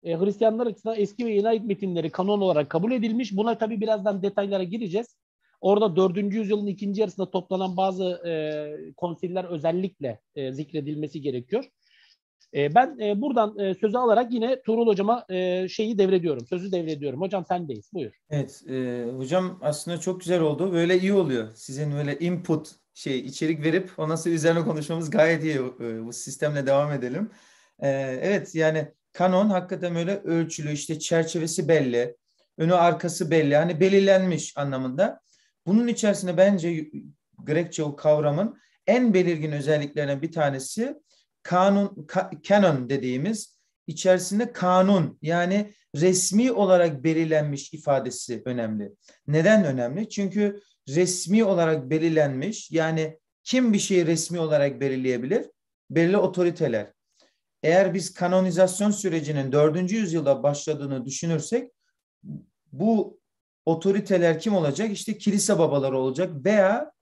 e, Hristiyanlar açısından eski ve yeni ait metinleri kanon olarak kabul edilmiş. Buna tabi birazdan detaylara gireceğiz. Orada 4. yüzyılın ikinci yarısında toplanan bazı e, konsiller özellikle e, zikredilmesi gerekiyor. E, ben e, buradan e, sözü alarak yine Tuğrul Hocam'a e, şeyi devrediyorum, sözü devrediyorum. Hocam sendeyiz, buyur.
Evet, e, hocam aslında çok güzel oldu. Böyle iyi oluyor. Sizin böyle input şey içerik verip ondan sonra üzerine konuşmamız gayet iyi. E, bu sistemle devam edelim. E, evet yani kanon hakikaten böyle ölçülü, işte çerçevesi belli, önü arkası belli. Hani belirlenmiş anlamında. Bunun içerisinde bence Grekçe o kavramın en belirgin özelliklerinden bir tanesi kanun ka, canon dediğimiz içerisinde kanun yani resmi olarak belirlenmiş ifadesi önemli. Neden önemli? Çünkü resmi olarak belirlenmiş yani kim bir şeyi resmi olarak belirleyebilir? Belli otoriteler. Eğer biz kanonizasyon sürecinin dördüncü yüzyılda başladığını düşünürsek bu otoriteler kim olacak? İşte kilise babaları olacak veya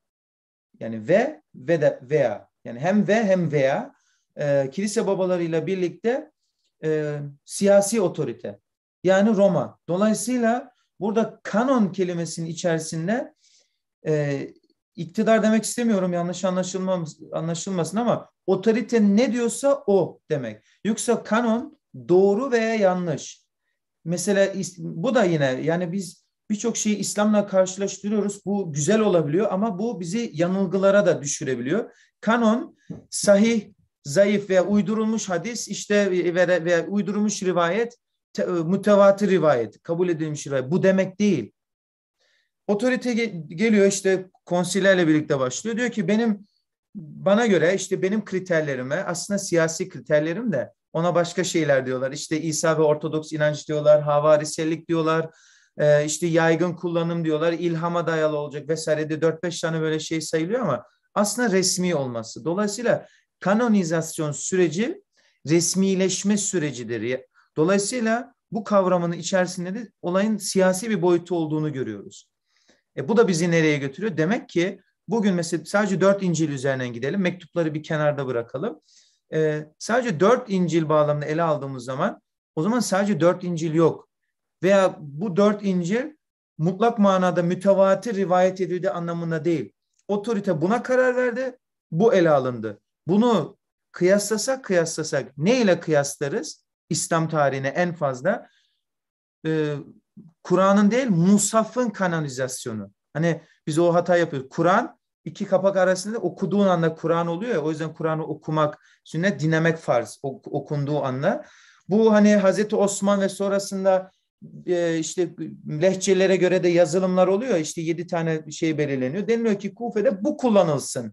yani ve ve de veya yani hem ve hem veya e, kilise babalarıyla birlikte e, siyasi otorite yani Roma. Dolayısıyla burada kanon kelimesinin içerisinde e, iktidar demek istemiyorum yanlış anlaşılmasın ama otorite ne diyorsa o demek. Yoksa kanon doğru veya yanlış. Mesela bu da yine yani biz birçok şeyi İslam'la karşılaştırıyoruz. Bu güzel olabiliyor ama bu bizi yanılgılara da düşürebiliyor. Kanon sahih, zayıf veya uydurulmuş hadis işte veya, veya uydurulmuş rivayet, te, e, mütevatı rivayet, kabul edilmiş rivayet. Bu demek değil. Otorite geliyor işte konsilerle birlikte başlıyor. Diyor ki benim bana göre işte benim kriterlerime aslında siyasi kriterlerim de ona başka şeyler diyorlar. İşte İsa ve Ortodoks inanç diyorlar, havarisellik diyorlar, e, işte yaygın kullanım diyorlar, ilhama dayalı olacak vesaire de 4-5 tane böyle şey sayılıyor ama aslında resmi olması. Dolayısıyla kanonizasyon süreci resmileşme sürecidir. Dolayısıyla bu kavramın içerisinde de olayın siyasi bir boyutu olduğunu görüyoruz. E bu da bizi nereye götürüyor? Demek ki bugün mesela sadece dört İncil üzerinden gidelim. Mektupları bir kenarda bırakalım. E, sadece dört İncil bağlamında ele aldığımız zaman o zaman sadece dört İncil yok veya bu dört İncil mutlak manada mütevatir rivayet edildi anlamında değil. Otorite buna karar verdi, bu ele alındı. Bunu kıyaslasak kıyaslasak ne ile kıyaslarız? İslam tarihine en fazla e, Kur'an'ın değil Musaf'ın kanonizasyonu. Hani biz o hata yapıyoruz. Kur'an iki kapak arasında okuduğun anda Kur'an oluyor ya o yüzden Kur'an'ı okumak sünnet dinlemek farz okunduğu anda. Bu hani Hazreti Osman ve sonrasında e, işte lehçelere göre de yazılımlar oluyor. İşte yedi tane şey belirleniyor. Deniliyor ki Kufe'de bu kullanılsın.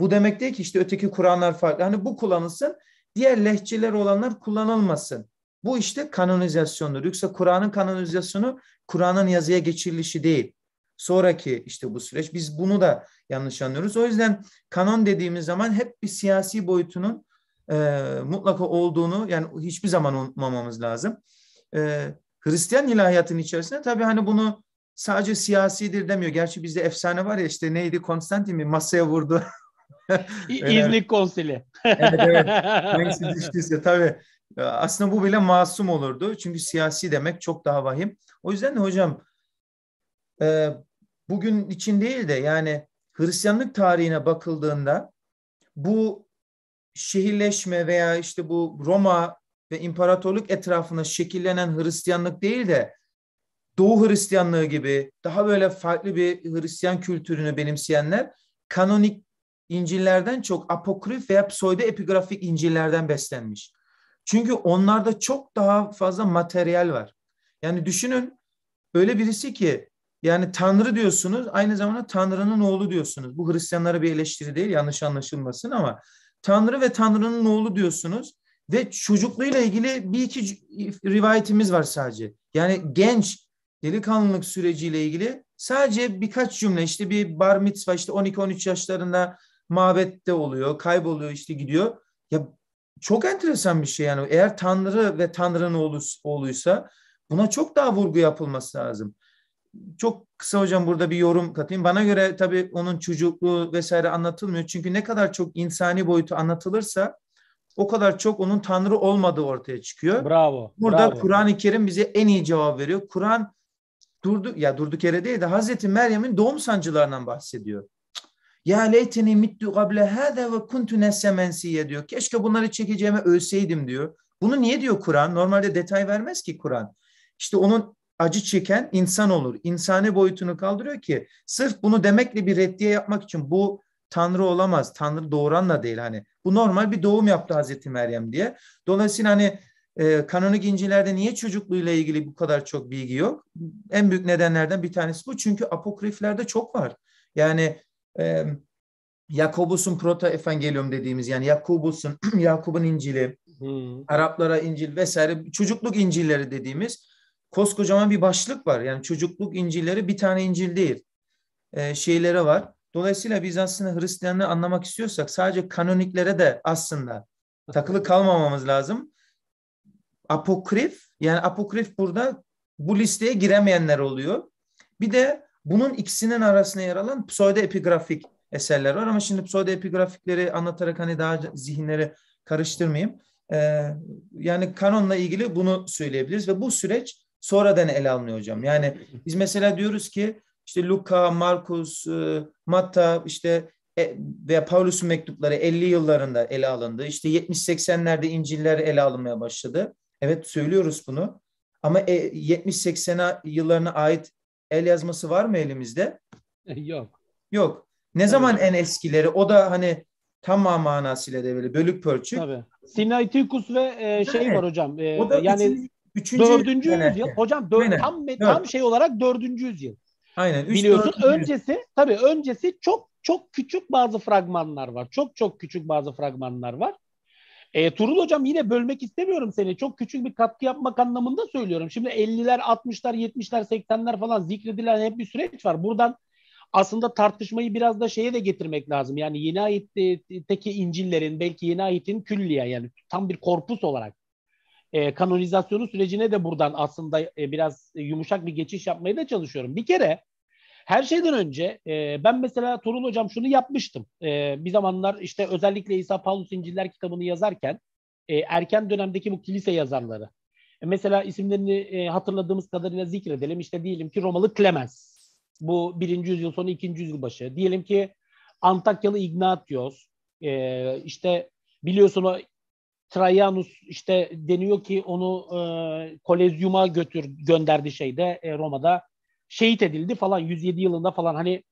Bu demek değil ki işte öteki Kur'anlar farklı. Hani bu kullanılsın, diğer lehçeler olanlar kullanılmasın. Bu işte kanonizasyondur. Yoksa Kur'an'ın kanonizasyonu Kur'an'ın yazıya geçirilişi değil. Sonraki işte bu süreç. Biz bunu da yanlış anlıyoruz. O yüzden kanon dediğimiz zaman hep bir siyasi boyutunun e, mutlaka olduğunu yani hiçbir zaman unutmamamız lazım. E, Hristiyan ilahiyatın içerisinde tabii hani bunu sadece siyasidir demiyor. Gerçi bizde efsane var ya işte neydi Konstantin mi masaya vurdu. İznik konsili. evet evet. Hangisi tabii. Ee, aslında bu bile masum olurdu. Çünkü siyasi demek çok daha vahim. O yüzden de hocam e, bugün için değil de yani Hristiyanlık tarihine bakıldığında bu şehirleşme veya işte bu Roma ve imparatorluk etrafında şekillenen Hristiyanlık değil de Doğu Hristiyanlığı gibi daha böyle farklı bir Hristiyan kültürünü benimseyenler kanonik İncillerden çok apokrif veya pseudo epigrafik İncillerden beslenmiş. Çünkü onlarda çok daha fazla materyal var. Yani düşünün öyle birisi ki yani Tanrı diyorsunuz aynı zamanda Tanrı'nın oğlu diyorsunuz. Bu Hristiyanlara bir eleştiri değil yanlış anlaşılmasın ama Tanrı ve Tanrı'nın oğlu diyorsunuz. Ve çocukluğuyla ilgili bir iki rivayetimiz var sadece. Yani genç delikanlılık süreciyle ilgili sadece birkaç cümle işte bir bar mitzvah işte 12-13 yaşlarında mabette oluyor, kayboluyor işte gidiyor. Ya çok enteresan bir şey yani eğer Tanrı ve Tanrı'nın oğluysa buna çok daha vurgu yapılması lazım. Çok kısa hocam burada bir yorum katayım. Bana göre tabii onun çocukluğu vesaire anlatılmıyor. Çünkü ne kadar çok insani boyutu anlatılırsa o kadar çok onun Tanrı olmadığı ortaya çıkıyor. Bravo. Burada Kur'an-ı Kerim bize en iyi cevap veriyor. Kur'an durdu ya durduk yere değil de Hazreti Meryem'in doğum sancılarından bahsediyor. Ya leyteni mittu gable hâde ve kuntu nessemensiye diyor. Keşke bunları çekeceğime ölseydim diyor. Bunu niye diyor Kur'an? Normalde detay vermez ki Kur'an. İşte onun acı çeken insan olur. İnsani boyutunu kaldırıyor ki sırf bunu demekle bir reddiye yapmak için bu Tanrı olamaz. Tanrı doğuran da değil hani. Bu normal bir doğum yaptı Hazreti Meryem diye. Dolayısıyla hani e, kanonik İncil'lerde niye çocukluğuyla ilgili bu kadar çok bilgi yok? En büyük nedenlerden bir tanesi bu. Çünkü apokriflerde çok var. Yani e, Yakobus'un proto evangelium dediğimiz yani Yakobus'un Yakub'un İncil'i, hmm. Araplara İncil vesaire çocukluk İncil'leri dediğimiz koskocaman bir başlık var. Yani çocukluk İncil'leri bir tane İncil değil. E, şeyleri var. Dolayısıyla biz aslında Hristiyanlığı anlamak istiyorsak sadece kanoniklere de aslında takılı kalmamamız lazım. Apokrif yani apokrif burada bu listeye giremeyenler oluyor. Bir de bunun ikisinin arasında yer alan pseudo epigrafik eserler var ama şimdi pseudo epigrafikleri anlatarak hani daha zihinleri karıştırmayayım. Ee, yani kanonla ilgili bunu söyleyebiliriz ve bu süreç sonradan ele alınıyor hocam. Yani biz mesela diyoruz ki işte Luka, Markus, e, Matta işte e, veya Paulus'un mektupları 50 yıllarında ele alındı. İşte 70-80'lerde İncil'ler ele alınmaya başladı. Evet söylüyoruz bunu. Ama 70-80 e, yıllarına ait el yazması var mı elimizde? Yok. Yok. Ne Tabii. zaman en eskileri? O da hani tam manasıyla de böyle bölük pörçük. Tabii. Sinaiticus
ve e, şey evet. var hocam. E, o da yani üçüncü, üçüncü dördüncü yüzyıl. Hocam dör, tam, tam şey olarak dördüncü yüzyıl. Aynen. Üç, Biliyorsun dört, öncesi tabii öncesi çok çok küçük bazı fragmanlar var. Çok çok küçük bazı fragmanlar var. E, Turul Hocam yine bölmek istemiyorum seni. Çok küçük bir katkı yapmak anlamında söylüyorum. Şimdi 50'ler, 60'lar, 70'ler, 80'ler falan zikredilen hep bir süreç var. Buradan aslında tartışmayı biraz da şeye de getirmek lazım. Yani yeni ayetteki İncil'lerin belki yeni ayetin külliye yani tam bir korpus olarak e, kanonizasyonu sürecine de buradan aslında e, biraz yumuşak bir geçiş yapmaya da çalışıyorum. Bir kere her şeyden önce e, ben mesela Torul Hocam şunu yapmıştım. E, bir zamanlar işte özellikle İsa Paulus İnciller kitabını yazarken e, erken dönemdeki bu kilise yazarları. E, mesela isimlerini e, hatırladığımız kadarıyla zikredelim. İşte diyelim ki Romalı Clemens. Bu birinci yüzyıl sonu ikinci yüzyıl başı. Diyelim ki Antakyalı Ignatios. E, işte biliyorsun o Trajanus işte deniyor ki onu e, kolezyuma götür gönderdi şeyde e, Roma'da şehit edildi falan 107 yılında falan hani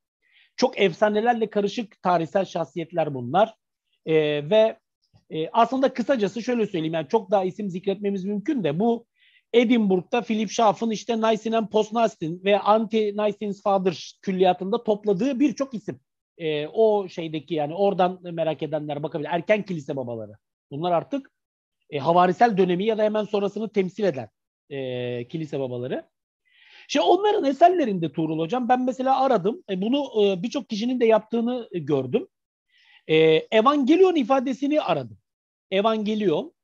çok efsanelerle karışık tarihsel şahsiyetler bunlar. E, ve e, aslında kısacası şöyle söyleyeyim yani çok daha isim zikretmemiz mümkün de bu Edinburgh'da Philip Schaff'ın işte Nicene and post ve Anti-Nicene's Father külliyatında topladığı birçok isim. E, o şeydeki yani oradan merak edenler bakabilir. Erken kilise babaları. Bunlar artık e, havarisel dönemi ya da hemen sonrasını temsil eden e, kilise babaları. Şimdi onların eserlerinde Tuğrul Hocam ben mesela aradım. E, bunu e, birçok kişinin de yaptığını gördüm. E, Evangelion ifadesini aradım. Evangelion.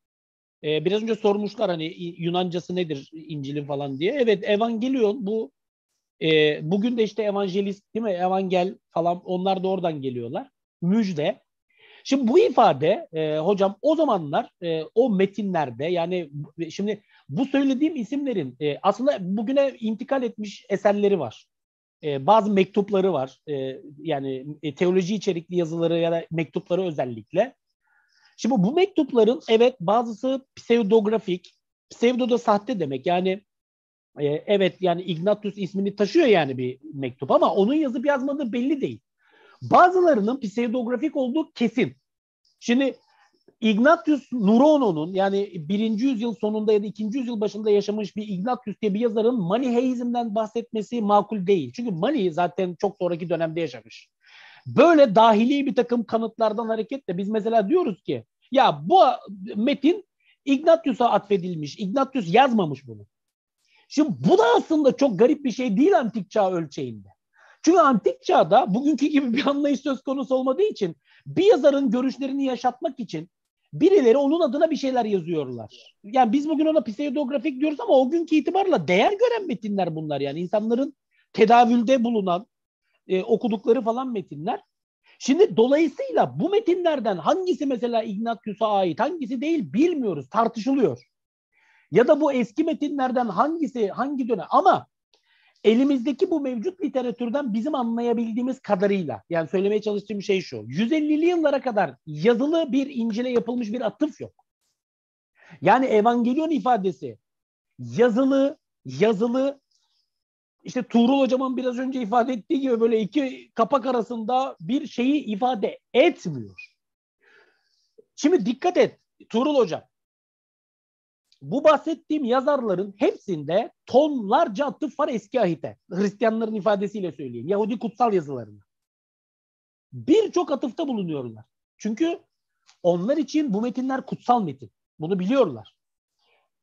E, biraz önce sormuşlar hani Yunancası nedir İncil'in falan diye. Evet Evangelion bu bugün de işte evangelist değil mi? Evangel falan onlar da oradan geliyorlar. Müjde. Şimdi bu ifade e, hocam o zamanlar e, o metinlerde yani şimdi bu söylediğim isimlerin e, aslında bugüne intikal etmiş eserleri var. E, bazı mektupları var. E, yani e, teoloji içerikli yazıları ya da mektupları özellikle. Şimdi bu mektupların evet bazısı pseudografik. Pseudo da sahte demek. Yani e, evet yani Ignatius ismini taşıyor yani bir mektup ama onun yazıp yazmadığı belli değil. Bazılarının pseudografik olduğu kesin. Şimdi Ignatius Nurono'nun yani birinci yüzyıl sonunda ya da ikinci yüzyıl başında yaşamış bir Ignatius diye bir yazarın Maniheizm'den bahsetmesi makul değil. Çünkü Mani zaten çok sonraki dönemde yaşamış. Böyle dahili bir takım kanıtlardan hareketle biz mesela diyoruz ki ya bu metin Ignatius'a atfedilmiş. Ignatius yazmamış bunu. Şimdi bu da aslında çok garip bir şey değil antik çağ ölçeğinde. Çünkü antik çağda bugünkü gibi bir anlayış söz konusu olmadığı için bir yazarın görüşlerini yaşatmak için birileri onun adına bir şeyler yazıyorlar. Yani biz bugün ona pseudografik diyoruz ama o günkü itibarla değer gören metinler bunlar yani insanların tedavülde bulunan e, okudukları falan metinler. Şimdi dolayısıyla bu metinlerden hangisi mesela Ignatius'a ait hangisi değil bilmiyoruz tartışılıyor. Ya da bu eski metinlerden hangisi hangi dönem ama elimizdeki bu mevcut literatürden bizim anlayabildiğimiz kadarıyla yani söylemeye çalıştığım şey şu. 150'li yıllara kadar yazılı bir İncil'e yapılmış bir atıf yok. Yani evangelyon ifadesi yazılı, yazılı işte Tuğrul hocamın biraz önce ifade ettiği gibi böyle iki kapak arasında bir şeyi ifade etmiyor. Şimdi dikkat et Tuğrul hocam. Bu bahsettiğim yazarların hepsinde tonlarca atıf var eski ahite. Hristiyanların ifadesiyle söyleyeyim. Yahudi kutsal yazılarında. Birçok atıfta bulunuyorlar. Çünkü onlar için bu metinler kutsal metin. Bunu biliyorlar.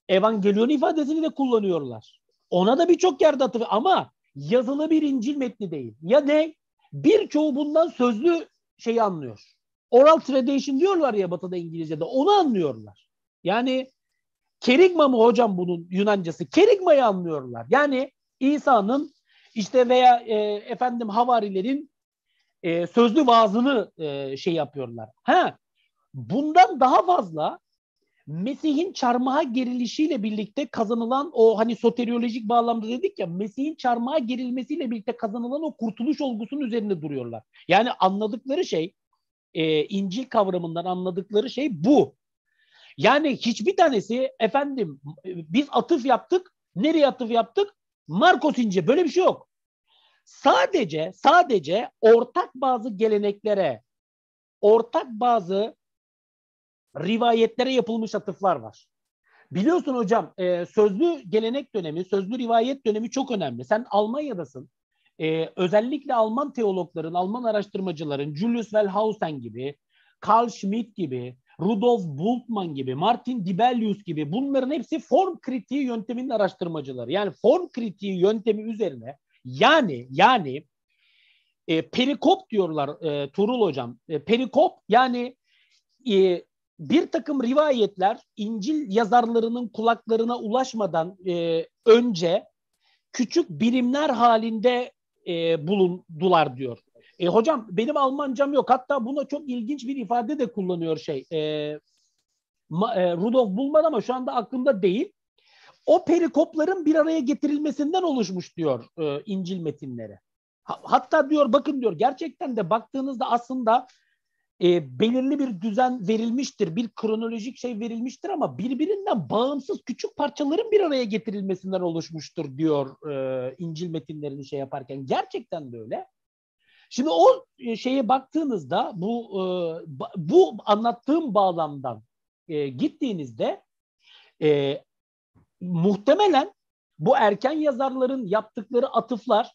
Evangelion ifadesini de kullanıyorlar. Ona da birçok yerde atıf ama yazılı bir İncil metni değil. Ya ne? Birçoğu bundan sözlü şeyi anlıyor. Oral tradition diyorlar ya Batı'da İngilizce'de. Onu anlıyorlar. Yani Kerigma mı hocam bunun Yunancası? Kerigma'yı anlıyorlar. Yani İsa'nın işte veya e, efendim havarilerin e, sözlü vaazını e, şey yapıyorlar. Ha, bundan daha fazla Mesih'in çarmıha gerilişiyle birlikte kazanılan o hani soteriolojik bağlamda dedik ya Mesih'in çarmıha gerilmesiyle birlikte kazanılan o kurtuluş olgusunun üzerinde duruyorlar. Yani anladıkları şey e, İncil kavramından anladıkları şey bu. Yani hiçbir tanesi efendim biz atıf yaptık. Nereye atıf yaptık? Marcos İnce. Böyle bir şey yok. Sadece sadece ortak bazı geleneklere, ortak bazı rivayetlere yapılmış atıflar var. Biliyorsun hocam e, sözlü gelenek dönemi, sözlü rivayet dönemi çok önemli. Sen Almanya'dasın. E, özellikle Alman teologların, Alman araştırmacıların, Julius Wellhausen gibi, Karl Schmitt gibi, Rudolf Bultmann gibi, Martin Dibelius gibi bunların hepsi form kritiği yönteminin araştırmacıları. Yani form kritiği yöntemi üzerine yani yani e, perikop diyorlar e, Turul hocam. E, perikop yani e, bir takım rivayetler İncil yazarlarının kulaklarına ulaşmadan e, önce küçük birimler halinde e, bulundular diyor e, hocam benim Almancam yok. Hatta buna çok ilginç bir ifade de kullanıyor şey. E, ma, e, Rudolf Bulman ama şu anda aklımda değil. O perikopların bir araya getirilmesinden oluşmuş diyor e, İncil metinleri. hatta diyor bakın diyor gerçekten de baktığınızda aslında e, belirli bir düzen verilmiştir. Bir kronolojik şey verilmiştir ama birbirinden bağımsız küçük parçaların bir araya getirilmesinden oluşmuştur diyor e, İncil metinlerini şey yaparken. Gerçekten de öyle. Şimdi o e, şeye baktığınızda bu e, bu anlattığım bağlamdan e, gittiğinizde muhtemelen bu erken yazarların yaptıkları atıflar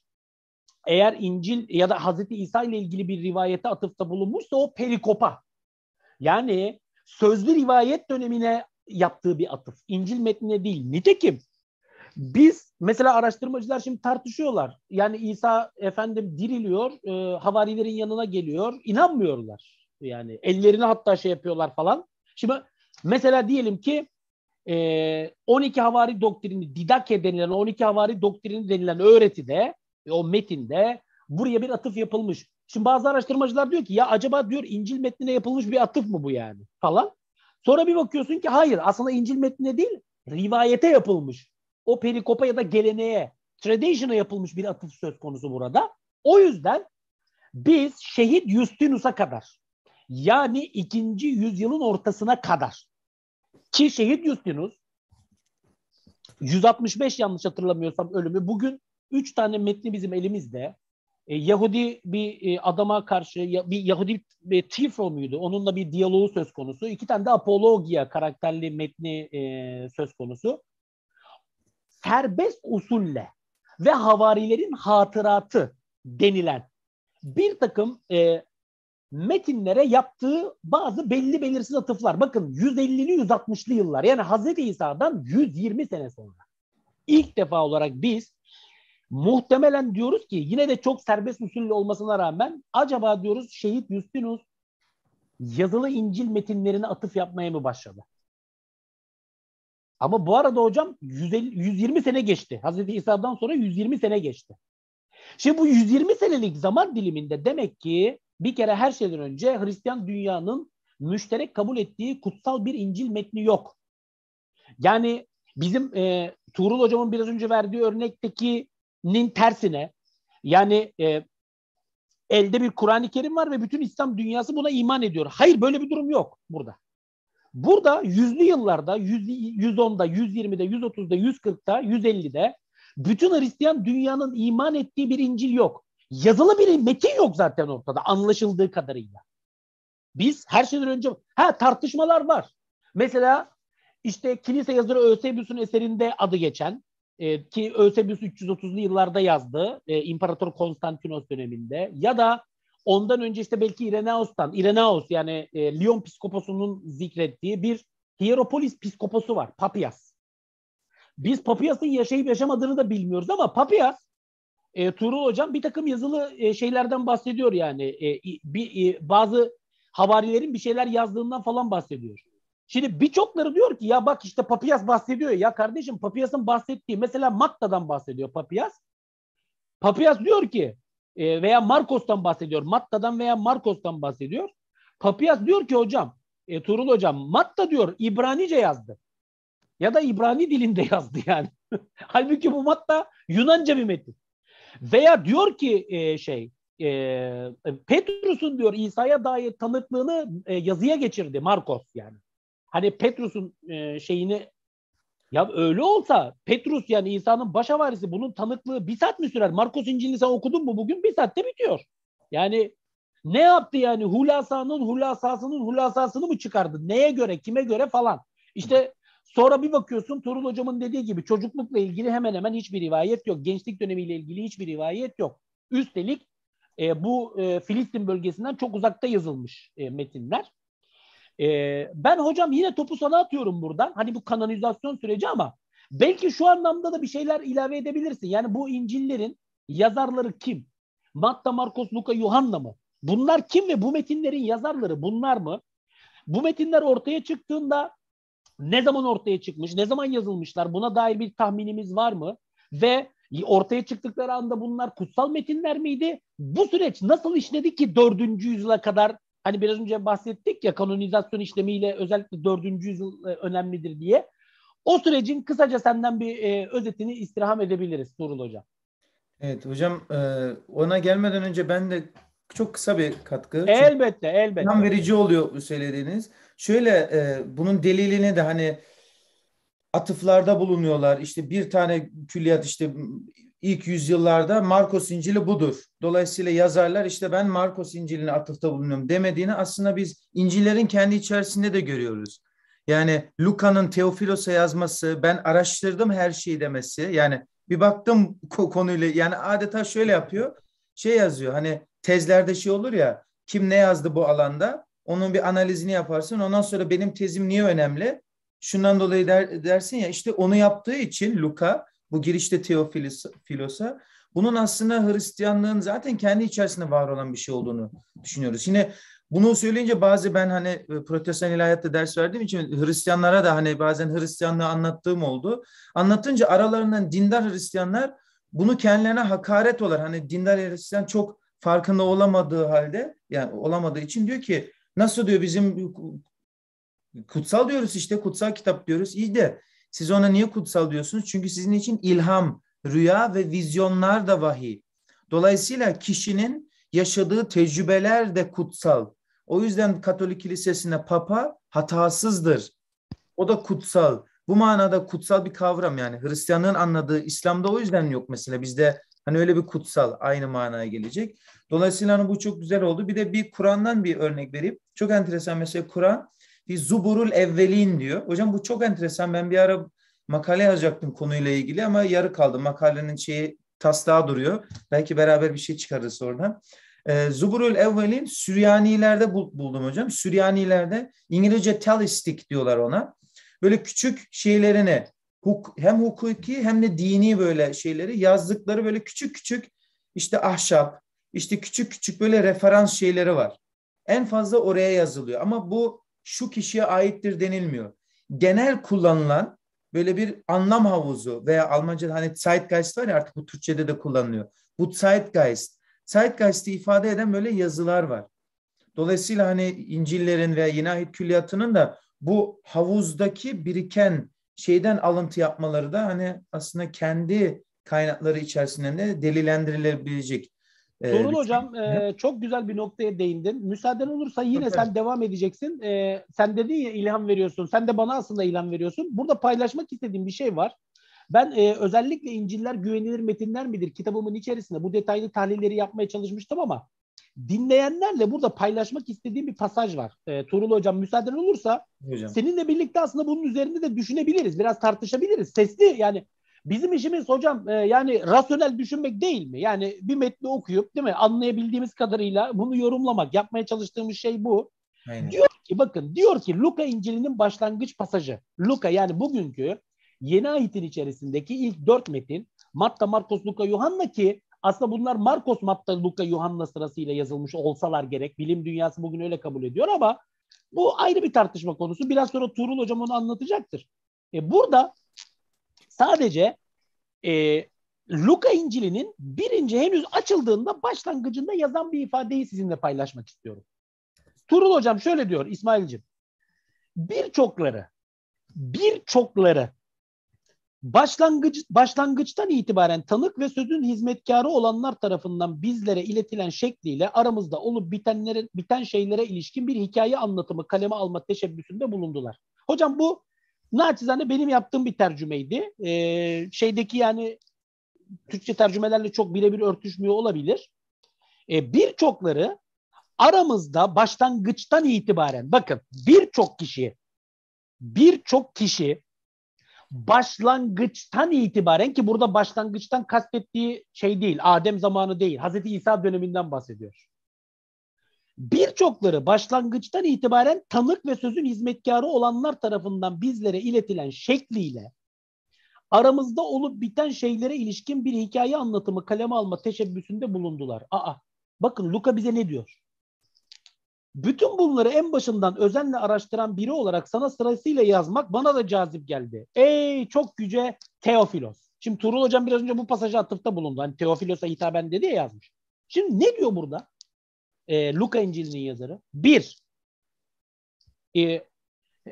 eğer İncil ya da Hazreti İsa ile ilgili bir rivayete atıfta bulunmuşsa o perikopa. Yani sözlü rivayet dönemine yaptığı bir atıf. İncil metnine değil. Nitekim biz Mesela araştırmacılar şimdi tartışıyorlar. Yani İsa efendim diriliyor, e, havarilerin yanına geliyor. İnanmıyorlar. Yani ellerini hatta şey yapıyorlar falan. Şimdi mesela diyelim ki e, 12 havari doktrini, didake denilen 12 havari doktrini denilen öğretide, e, o metinde buraya bir atıf yapılmış. Şimdi bazı araştırmacılar diyor ki ya acaba diyor İncil metnine yapılmış bir atıf mı bu yani falan. Sonra bir bakıyorsun ki hayır aslında İncil metnine değil rivayete yapılmış o perikopa ya da geleneğe, tradition'a yapılmış bir atıf söz konusu burada. O yüzden biz şehit Justinus'a kadar yani ikinci yüzyılın ortasına kadar ki şehit Justinus 165 yanlış hatırlamıyorsam ölümü bugün 3 tane metni bizim elimizde. E, Yahudi bir e, adama karşı ya, bir Yahudi e, Tifo muydu? Onunla bir diyaloğu söz konusu. İki tane de Apologia karakterli metni e, söz konusu serbest usulle ve havarilerin hatıratı denilen bir takım e, metinlere yaptığı bazı belli belirsiz atıflar. Bakın 150'li 160'lı yıllar yani Hz. İsa'dan 120 sene sonra ilk defa olarak biz muhtemelen diyoruz ki yine de çok serbest usulle olmasına rağmen acaba diyoruz şehit Justinus yazılı İncil metinlerine atıf yapmaya mı başladı? Ama bu arada hocam 150, 120 sene geçti. Hazreti İsa'dan sonra 120 sene geçti. Şimdi bu 120 senelik zaman diliminde demek ki bir kere her şeyden önce Hristiyan dünyanın müşterek kabul ettiği kutsal bir İncil metni yok. Yani bizim e, Tuğrul hocamın biraz önce verdiği örnektekinin tersine yani e, elde bir Kur'an-ı Kerim var ve bütün İslam dünyası buna iman ediyor. Hayır böyle bir durum yok burada. Burada yüzlü yıllarda, 100, 110'da, 120'de, 130'da, 140'da, 150'de bütün Hristiyan dünyanın iman ettiği bir İncil yok. Yazılı bir metin yok zaten ortada anlaşıldığı kadarıyla. Biz her şeyden önce ha tartışmalar var. Mesela işte kilise yazarı Eusebius'un eserinde adı geçen e, ki Eusebius 330'lu yıllarda yazdı e, İmparator Konstantinos döneminde ya da Ondan önce işte belki Irenaos'tan, Irenaos yani e, Lyon Piskoposu'nun zikrettiği bir Hieropolis Piskoposu var, Papias. Biz Papias'ın yaşayıp yaşamadığını da bilmiyoruz ama Papias, e, Tuğrul Hocam bir takım yazılı e, şeylerden bahsediyor yani. E, bir, e, bazı havarilerin bir şeyler yazdığından falan bahsediyor. Şimdi birçokları diyor ki ya bak işte Papias bahsediyor. Ya kardeşim Papias'ın bahsettiği mesela Matta'dan bahsediyor Papias. Papias diyor ki e, veya Marcos'tan bahsediyor. Matta'dan veya Marcos'tan bahsediyor. Papias diyor ki hocam, e, Turul hocam Matta diyor İbranice yazdı. Ya da İbrani dilinde yazdı yani. Halbuki bu Matta Yunanca bir metin. Veya diyor ki e, şey e, Petrus'un diyor İsa'ya dair tanıklığını e, yazıya geçirdi Marcos yani. Hani Petrus'un e, şeyini ya öyle olsa Petrus yani İsa'nın başavarisi bunun tanıklığı bir saat mi sürer? Markus İncilini sen okudun mu bugün? Bir saatte bitiyor. Yani ne yaptı yani? Hulasanın hulasasının hulasasını mı çıkardı? Neye göre, kime göre falan. İşte sonra bir bakıyorsun Turul Hocam'ın dediği gibi çocuklukla ilgili hemen hemen hiçbir rivayet yok. Gençlik dönemiyle ilgili hiçbir rivayet yok. Üstelik e, bu e, Filistin bölgesinden çok uzakta yazılmış e, metinler. Ee, ben hocam yine topu sana atıyorum buradan. Hani bu kanonizasyon süreci ama belki şu anlamda da bir şeyler ilave edebilirsin. Yani bu İncil'lerin yazarları kim? Matta, Markos, Luka, Yuhanna mı? Bunlar kim ve bu metinlerin yazarları bunlar mı? Bu metinler ortaya çıktığında ne zaman ortaya çıkmış, ne zaman yazılmışlar buna dair bir tahminimiz var mı? Ve ortaya çıktıkları anda bunlar kutsal metinler miydi? Bu süreç nasıl işledi ki 4. yüzyıla kadar Hani biraz önce bahsettik ya kanonizasyon işlemiyle özellikle 4. yüzyıl e, önemlidir diye. O sürecin kısaca senden bir e, özetini istirham edebiliriz Nurul Hocam.
Evet hocam e, ona gelmeden önce ben de çok kısa bir katkı. Elbette elbette. Tam verici oluyor söylediğiniz. Şöyle e, bunun delilini de hani atıflarda bulunuyorlar. İşte bir tane külliyat işte ilk yüzyıllarda Markos İncil'i budur. Dolayısıyla yazarlar işte ben Markos İncil'ine atıfta bulunuyorum demediğini aslında biz İncil'lerin kendi içerisinde de görüyoruz. Yani Luka'nın Teofilos'a yazması, ben araştırdım her şeyi demesi. Yani bir baktım konuyla yani adeta şöyle yapıyor. Şey yazıyor hani tezlerde şey olur ya kim ne yazdı bu alanda onun bir analizini yaparsın. Ondan sonra benim tezim niye önemli? Şundan dolayı der, dersin ya işte onu yaptığı için Luka bu girişte Teofilos'a. Bunun aslında Hristiyanlığın zaten kendi içerisinde var olan bir şey olduğunu düşünüyoruz. Yine bunu söyleyince bazı ben hani e, protestan ilahiyatta ders verdiğim için Hristiyanlara da hani bazen Hristiyanlığı anlattığım oldu. Anlatınca aralarından dindar Hristiyanlar bunu kendilerine hakaret olar. hani dindar Hristiyan çok farkında olamadığı halde yani olamadığı için diyor ki nasıl diyor bizim kutsal diyoruz işte kutsal kitap diyoruz iyi de siz ona niye kutsal diyorsunuz? Çünkü sizin için ilham, rüya ve vizyonlar da vahiy. Dolayısıyla kişinin yaşadığı tecrübeler de kutsal. O yüzden Katolik Kilisesinde papa hatasızdır. O da kutsal. Bu manada kutsal bir kavram yani Hristiyanlığın anladığı İslam'da o yüzden yok mesela bizde hani öyle bir kutsal aynı manaya gelecek. Dolayısıyla hani bu çok güzel oldu. Bir de bir Kur'an'dan bir örnek vereyim. Çok enteresan mesela Kur'an Zuburul evvelin diyor. Hocam bu çok enteresan. Ben bir ara makale yazacaktım konuyla ilgili ama yarı kaldı. Makalenin şeyi taslağı duruyor. Belki beraber bir şey çıkarırız oradan. E, Zuburul evvelin Süryanilerde buldum hocam. Süryanilerde İngilizce talistik diyorlar ona. Böyle küçük şeylerini huk, hem hukuki hem de dini böyle şeyleri yazdıkları böyle küçük küçük işte ahşap, işte küçük küçük böyle referans şeyleri var. En fazla oraya yazılıyor ama bu şu kişiye aittir denilmiyor. Genel kullanılan böyle bir anlam havuzu veya Almanca'da hani Zeitgeist var ya artık bu Türkçe'de de kullanılıyor. Bu Zeitgeist. Zeitgeist'i ifade eden böyle yazılar var. Dolayısıyla hani İncil'lerin veya Yeni Ahit Külliyatı'nın da bu havuzdaki biriken şeyden alıntı yapmaları da hani aslında kendi kaynakları içerisinde de delilendirilebilecek.
Doğru ee, hocam e, çok güzel bir noktaya değindin. Müsaaden olursa yine sen devam edeceksin. E, sen dedin ya ilham veriyorsun. Sen de bana aslında ilham veriyorsun. Burada paylaşmak istediğim bir şey var. Ben e, özellikle İncil'ler güvenilir metinler midir kitabımın içerisinde bu detaylı tahlilleri yapmaya çalışmıştım ama dinleyenlerle burada paylaşmak istediğim bir pasaj var. E, Tuğrul Hocam müsaaden olursa hocam. seninle birlikte aslında bunun üzerinde de düşünebiliriz. Biraz tartışabiliriz. Sesli yani Bizim işimiz hocam e, yani rasyonel düşünmek değil mi? Yani bir metni okuyup değil mi anlayabildiğimiz kadarıyla bunu yorumlamak, yapmaya çalıştığımız şey bu. Aynen. Diyor ki bakın diyor ki Luka İncil'inin başlangıç pasajı. Luka yani bugünkü yeni ayetin içerisindeki ilk dört metin Matta, Markus Luka, Yuhanna ki aslında bunlar Markos, Matta, Luka, Yuhanna sırasıyla yazılmış olsalar gerek. Bilim dünyası bugün öyle kabul ediyor ama bu ayrı bir tartışma konusu. Biraz sonra Tuğrul Hocam onu anlatacaktır. E burada Sadece e, Luka İncil'inin birinci henüz açıldığında başlangıcında yazan bir ifadeyi sizinle paylaşmak istiyorum. Turul Hocam şöyle diyor İsmail'cim. Birçokları, birçokları başlangıç, başlangıçtan itibaren tanık ve sözün hizmetkarı olanlar tarafından bizlere iletilen şekliyle aramızda olup bitenlere, biten şeylere ilişkin bir hikaye anlatımı kaleme alma teşebbüsünde bulundular. Hocam bu Naçizane benim yaptığım bir tercümeydi. Ee, şeydeki yani Türkçe tercümelerle çok birebir örtüşmüyor olabilir. Ee, Birçokları aramızda başlangıçtan itibaren bakın birçok kişi birçok kişi başlangıçtan itibaren ki burada başlangıçtan kastettiği şey değil, Adem zamanı değil, Hazreti İsa döneminden bahsediyor. Birçokları başlangıçtan itibaren tanık ve sözün hizmetkarı olanlar tarafından bizlere iletilen şekliyle aramızda olup biten şeylere ilişkin bir hikaye anlatımı kaleme alma teşebbüsünde bulundular. Aa, bakın Luka bize ne diyor? Bütün bunları en başından özenle araştıran biri olarak sana sırasıyla yazmak bana da cazip geldi. Ey çok güce Teofilos. Şimdi Tuğrul Hocam biraz önce bu pasajı atıfta bulundu. Hani Teofilos'a hitaben dedi ya yazmış. Şimdi ne diyor burada? e, Luka İncil'inin yazarı. Bir, e,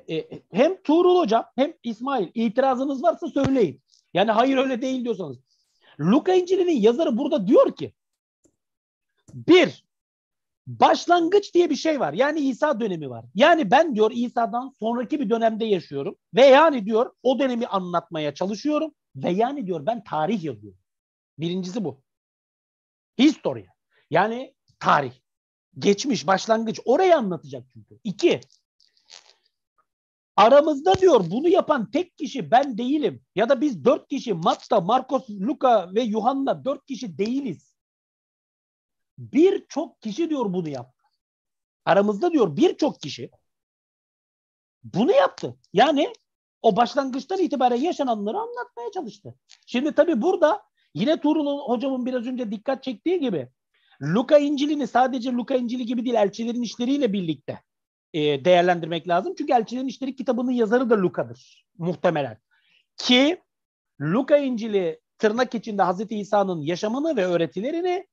e, hem Tuğrul Hocam hem İsmail itirazınız varsa söyleyin. Yani hayır öyle değil diyorsanız. Luka İncil'inin yazarı burada diyor ki bir, başlangıç diye bir şey var. Yani İsa dönemi var. Yani ben diyor İsa'dan sonraki bir dönemde yaşıyorum ve yani diyor o dönemi anlatmaya çalışıyorum ve yani diyor ben tarih yazıyorum. Birincisi bu. Historia. Yani tarih. Geçmiş, başlangıç. Orayı anlatacak çünkü. İki, aramızda diyor bunu yapan tek kişi ben değilim. Ya da biz dört kişi Matta, Marcos, Luca ve Yuhanna dört kişi değiliz. Birçok kişi diyor bunu yaptı. Aramızda diyor birçok kişi bunu yaptı. Yani o başlangıçtan itibaren yaşananları anlatmaya çalıştı. Şimdi tabii burada yine Tuğrul hocamın biraz önce dikkat çektiği gibi Luka İncil'ini sadece Luka İncil'i gibi değil elçilerin işleriyle birlikte e, değerlendirmek lazım. Çünkü elçilerin işleri kitabının yazarı da Luka'dır muhtemelen. Ki Luka İncil'i tırnak içinde Hazreti İsa'nın yaşamını ve öğretilerini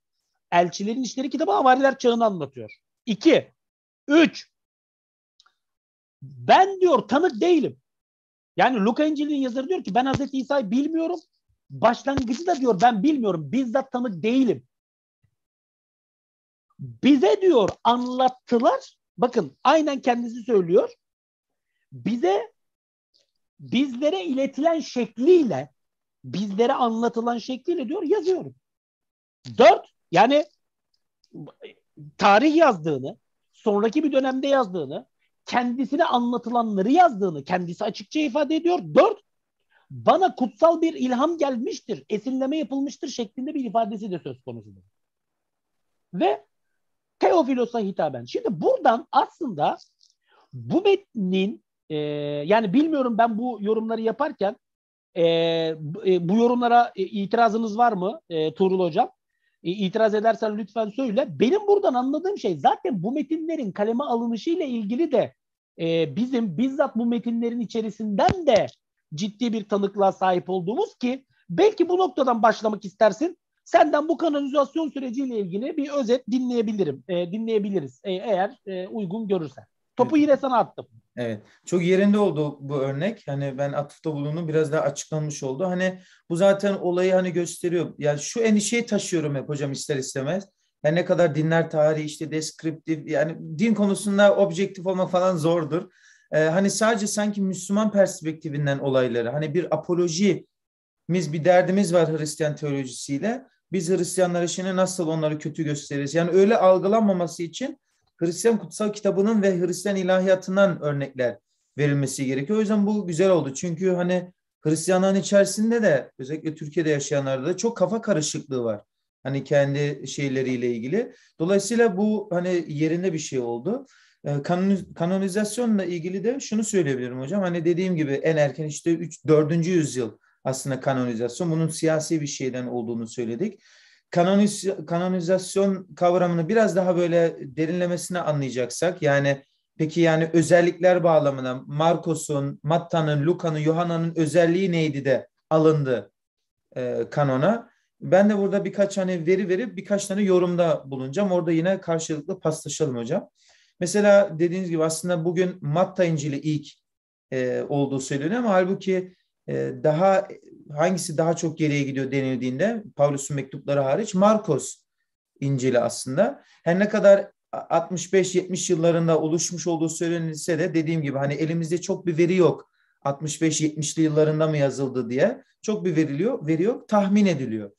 elçilerin işleri kitabı avariler çağını anlatıyor. İki, üç, ben diyor tanık değilim. Yani Luka İncil'in yazarı diyor ki ben Hazreti İsa'yı bilmiyorum. Başlangıcı da diyor ben bilmiyorum. Bizzat tanık değilim. Bize diyor anlattılar. Bakın aynen kendisi söylüyor. Bize bizlere iletilen şekliyle bizlere anlatılan şekliyle diyor yazıyorum. Dört yani tarih yazdığını, sonraki bir dönemde yazdığını, kendisine anlatılanları yazdığını kendisi açıkça ifade ediyor. Dört, bana kutsal bir ilham gelmiştir, esinleme yapılmıştır şeklinde bir ifadesi de söz konusu. Ve Teofilos'a hitaben. Şimdi buradan aslında bu metnin e, yani bilmiyorum ben bu yorumları yaparken e, bu e, yorumlara e, itirazınız var mı e, Tuğrul Hocam? E, itiraz edersen lütfen söyle. Benim buradan anladığım şey zaten bu metinlerin kaleme alınışıyla ilgili de e, bizim bizzat bu metinlerin içerisinden de ciddi bir tanıklığa sahip olduğumuz ki belki bu noktadan başlamak istersin. Senden bu kanalizasyon süreciyle ilgili bir özet dinleyebilirim. E, dinleyebiliriz e, eğer e, uygun görürsen. Topu evet. yine sana attım. Evet. Çok yerinde oldu
bu örnek. Hani ben atıfta bulundum biraz daha açıklanmış oldu. Hani bu zaten olayı hani gösteriyor. Yani şu endişeyi taşıyorum hep hocam ister istemez. Yani ne kadar dinler tarihi işte deskriptif yani din konusunda objektif olmak falan zordur. Ee, hani sadece sanki Müslüman perspektifinden olayları hani bir apoloji biz bir derdimiz var Hristiyan teolojisiyle. Biz Hristiyanlar şimdi nasıl onları kötü gösteririz? Yani öyle algılanmaması için Hristiyan kutsal kitabının ve Hristiyan ilahiyatından örnekler verilmesi gerekiyor. O yüzden bu güzel oldu. Çünkü hani Hristiyanların içerisinde de özellikle Türkiye'de yaşayanlarda da çok kafa karışıklığı var. Hani kendi şeyleriyle ilgili. Dolayısıyla bu hani yerinde bir şey oldu. Ee, kanonizasyonla ilgili de şunu söyleyebilirim hocam. Hani dediğim gibi en erken işte 3 4. yüzyıl aslında kanonizasyon. Bunun siyasi bir şeyden olduğunu söyledik. Kanoniz, kanonizasyon kavramını biraz daha böyle derinlemesine anlayacaksak yani peki yani özellikler bağlamına Markos'un, Matta'nın, Luka'nın, Yohananın özelliği neydi de alındı e, kanona. Ben de burada birkaç hani veri verip birkaç tane yorumda bulunacağım. Orada yine karşılıklı paslaşalım hocam. Mesela dediğiniz gibi aslında bugün Matta İncil'i ilk e, olduğu söyleniyor ama halbuki e, daha hangisi daha çok geriye gidiyor denildiğinde Pavlus'un mektupları hariç Markos İncil'i aslında. Her ne kadar 65-70 yıllarında oluşmuş olduğu söylenilse de dediğim gibi hani elimizde çok bir veri yok. 65-70'li yıllarında mı yazıldı diye çok bir veriliyor, veri yok, tahmin ediliyor.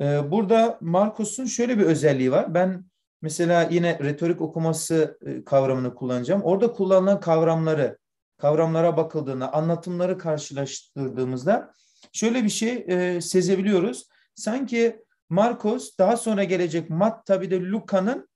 E, burada Marcos'un şöyle bir özelliği var. Ben mesela yine retorik okuması e, kavramını kullanacağım. Orada kullanılan kavramları kavramlara bakıldığında, anlatımları karşılaştırdığımızda şöyle bir şey e, sezebiliyoruz. Sanki Marcos daha sonra gelecek Matta bir de Luka'nın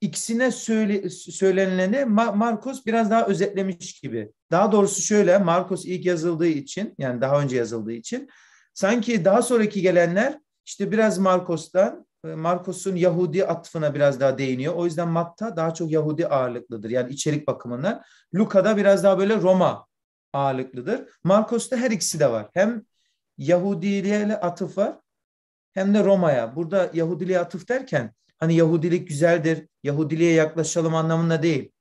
ikisine söyle, söylenileni Ma- Marcos biraz daha özetlemiş gibi. Daha doğrusu şöyle Marcos ilk yazıldığı için yani daha önce yazıldığı için sanki daha sonraki gelenler işte biraz Marcos'tan e, Markus'un Yahudi atfına biraz daha değiniyor. O yüzden Matta daha çok Yahudi ağırlıklıdır. Yani içerik bakımından. Luka'da biraz daha böyle Roma ağırlıklıdır. Markus'ta her ikisi de var. Hem Yahudiliğe atıf var hem de Roma'ya. Burada Yahudiliğe atıf derken hani Yahudilik güzeldir, Yahudiliğe yaklaşalım anlamında değil.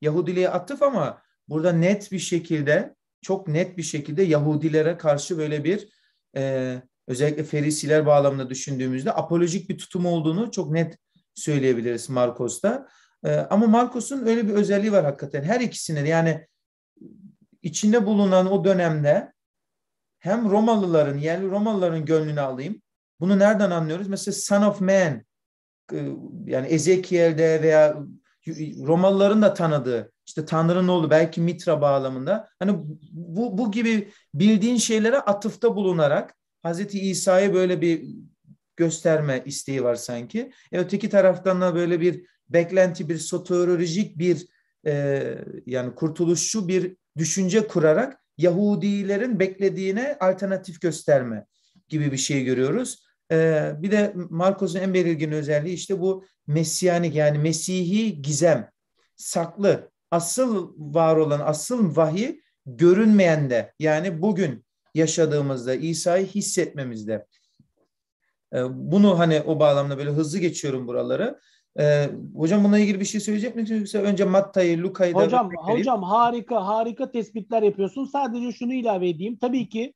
Yahudiliğe atıf ama burada net bir şekilde, çok net bir şekilde Yahudilere karşı böyle bir e, özellikle Ferisiler bağlamında düşündüğümüzde apolojik bir tutum olduğunu çok net söyleyebiliriz Marcos'ta. E, ama Marcos'un öyle bir özelliği var hakikaten. Her ikisine yani içinde bulunan o dönemde hem Romalıların, yerli Romalıların gönlünü alayım. Bunu nereden anlıyoruz? Mesela Son of Man e, yani Ezekiel'de veya Romalıların da tanıdığı işte Tanrı'nın oğlu belki Mitra bağlamında hani bu, bu gibi bildiğin şeylere atıfta bulunarak Hazreti İsa'ya böyle bir gösterme isteği var sanki. E, öteki taraftan da böyle bir beklenti, bir soterolojik bir e, yani kurtuluşçu bir düşünce kurarak Yahudilerin beklediğine alternatif gösterme gibi bir şey görüyoruz. E, bir de Markus'un en belirgin özelliği işte bu mesiyanik yani mesihi gizem, saklı, asıl var olan, asıl vahiy görünmeyende yani bugün yaşadığımızda, İsa'yı hissetmemizde. Ee, bunu hani o bağlamda böyle hızlı geçiyorum buraları. Ee, hocam bununla ilgili bir şey söyleyecek misiniz yoksa önce Matta'yı, Luka'yı da Hocam hocam
harika harika tespitler yapıyorsun. Sadece şunu ilave edeyim. Tabii ki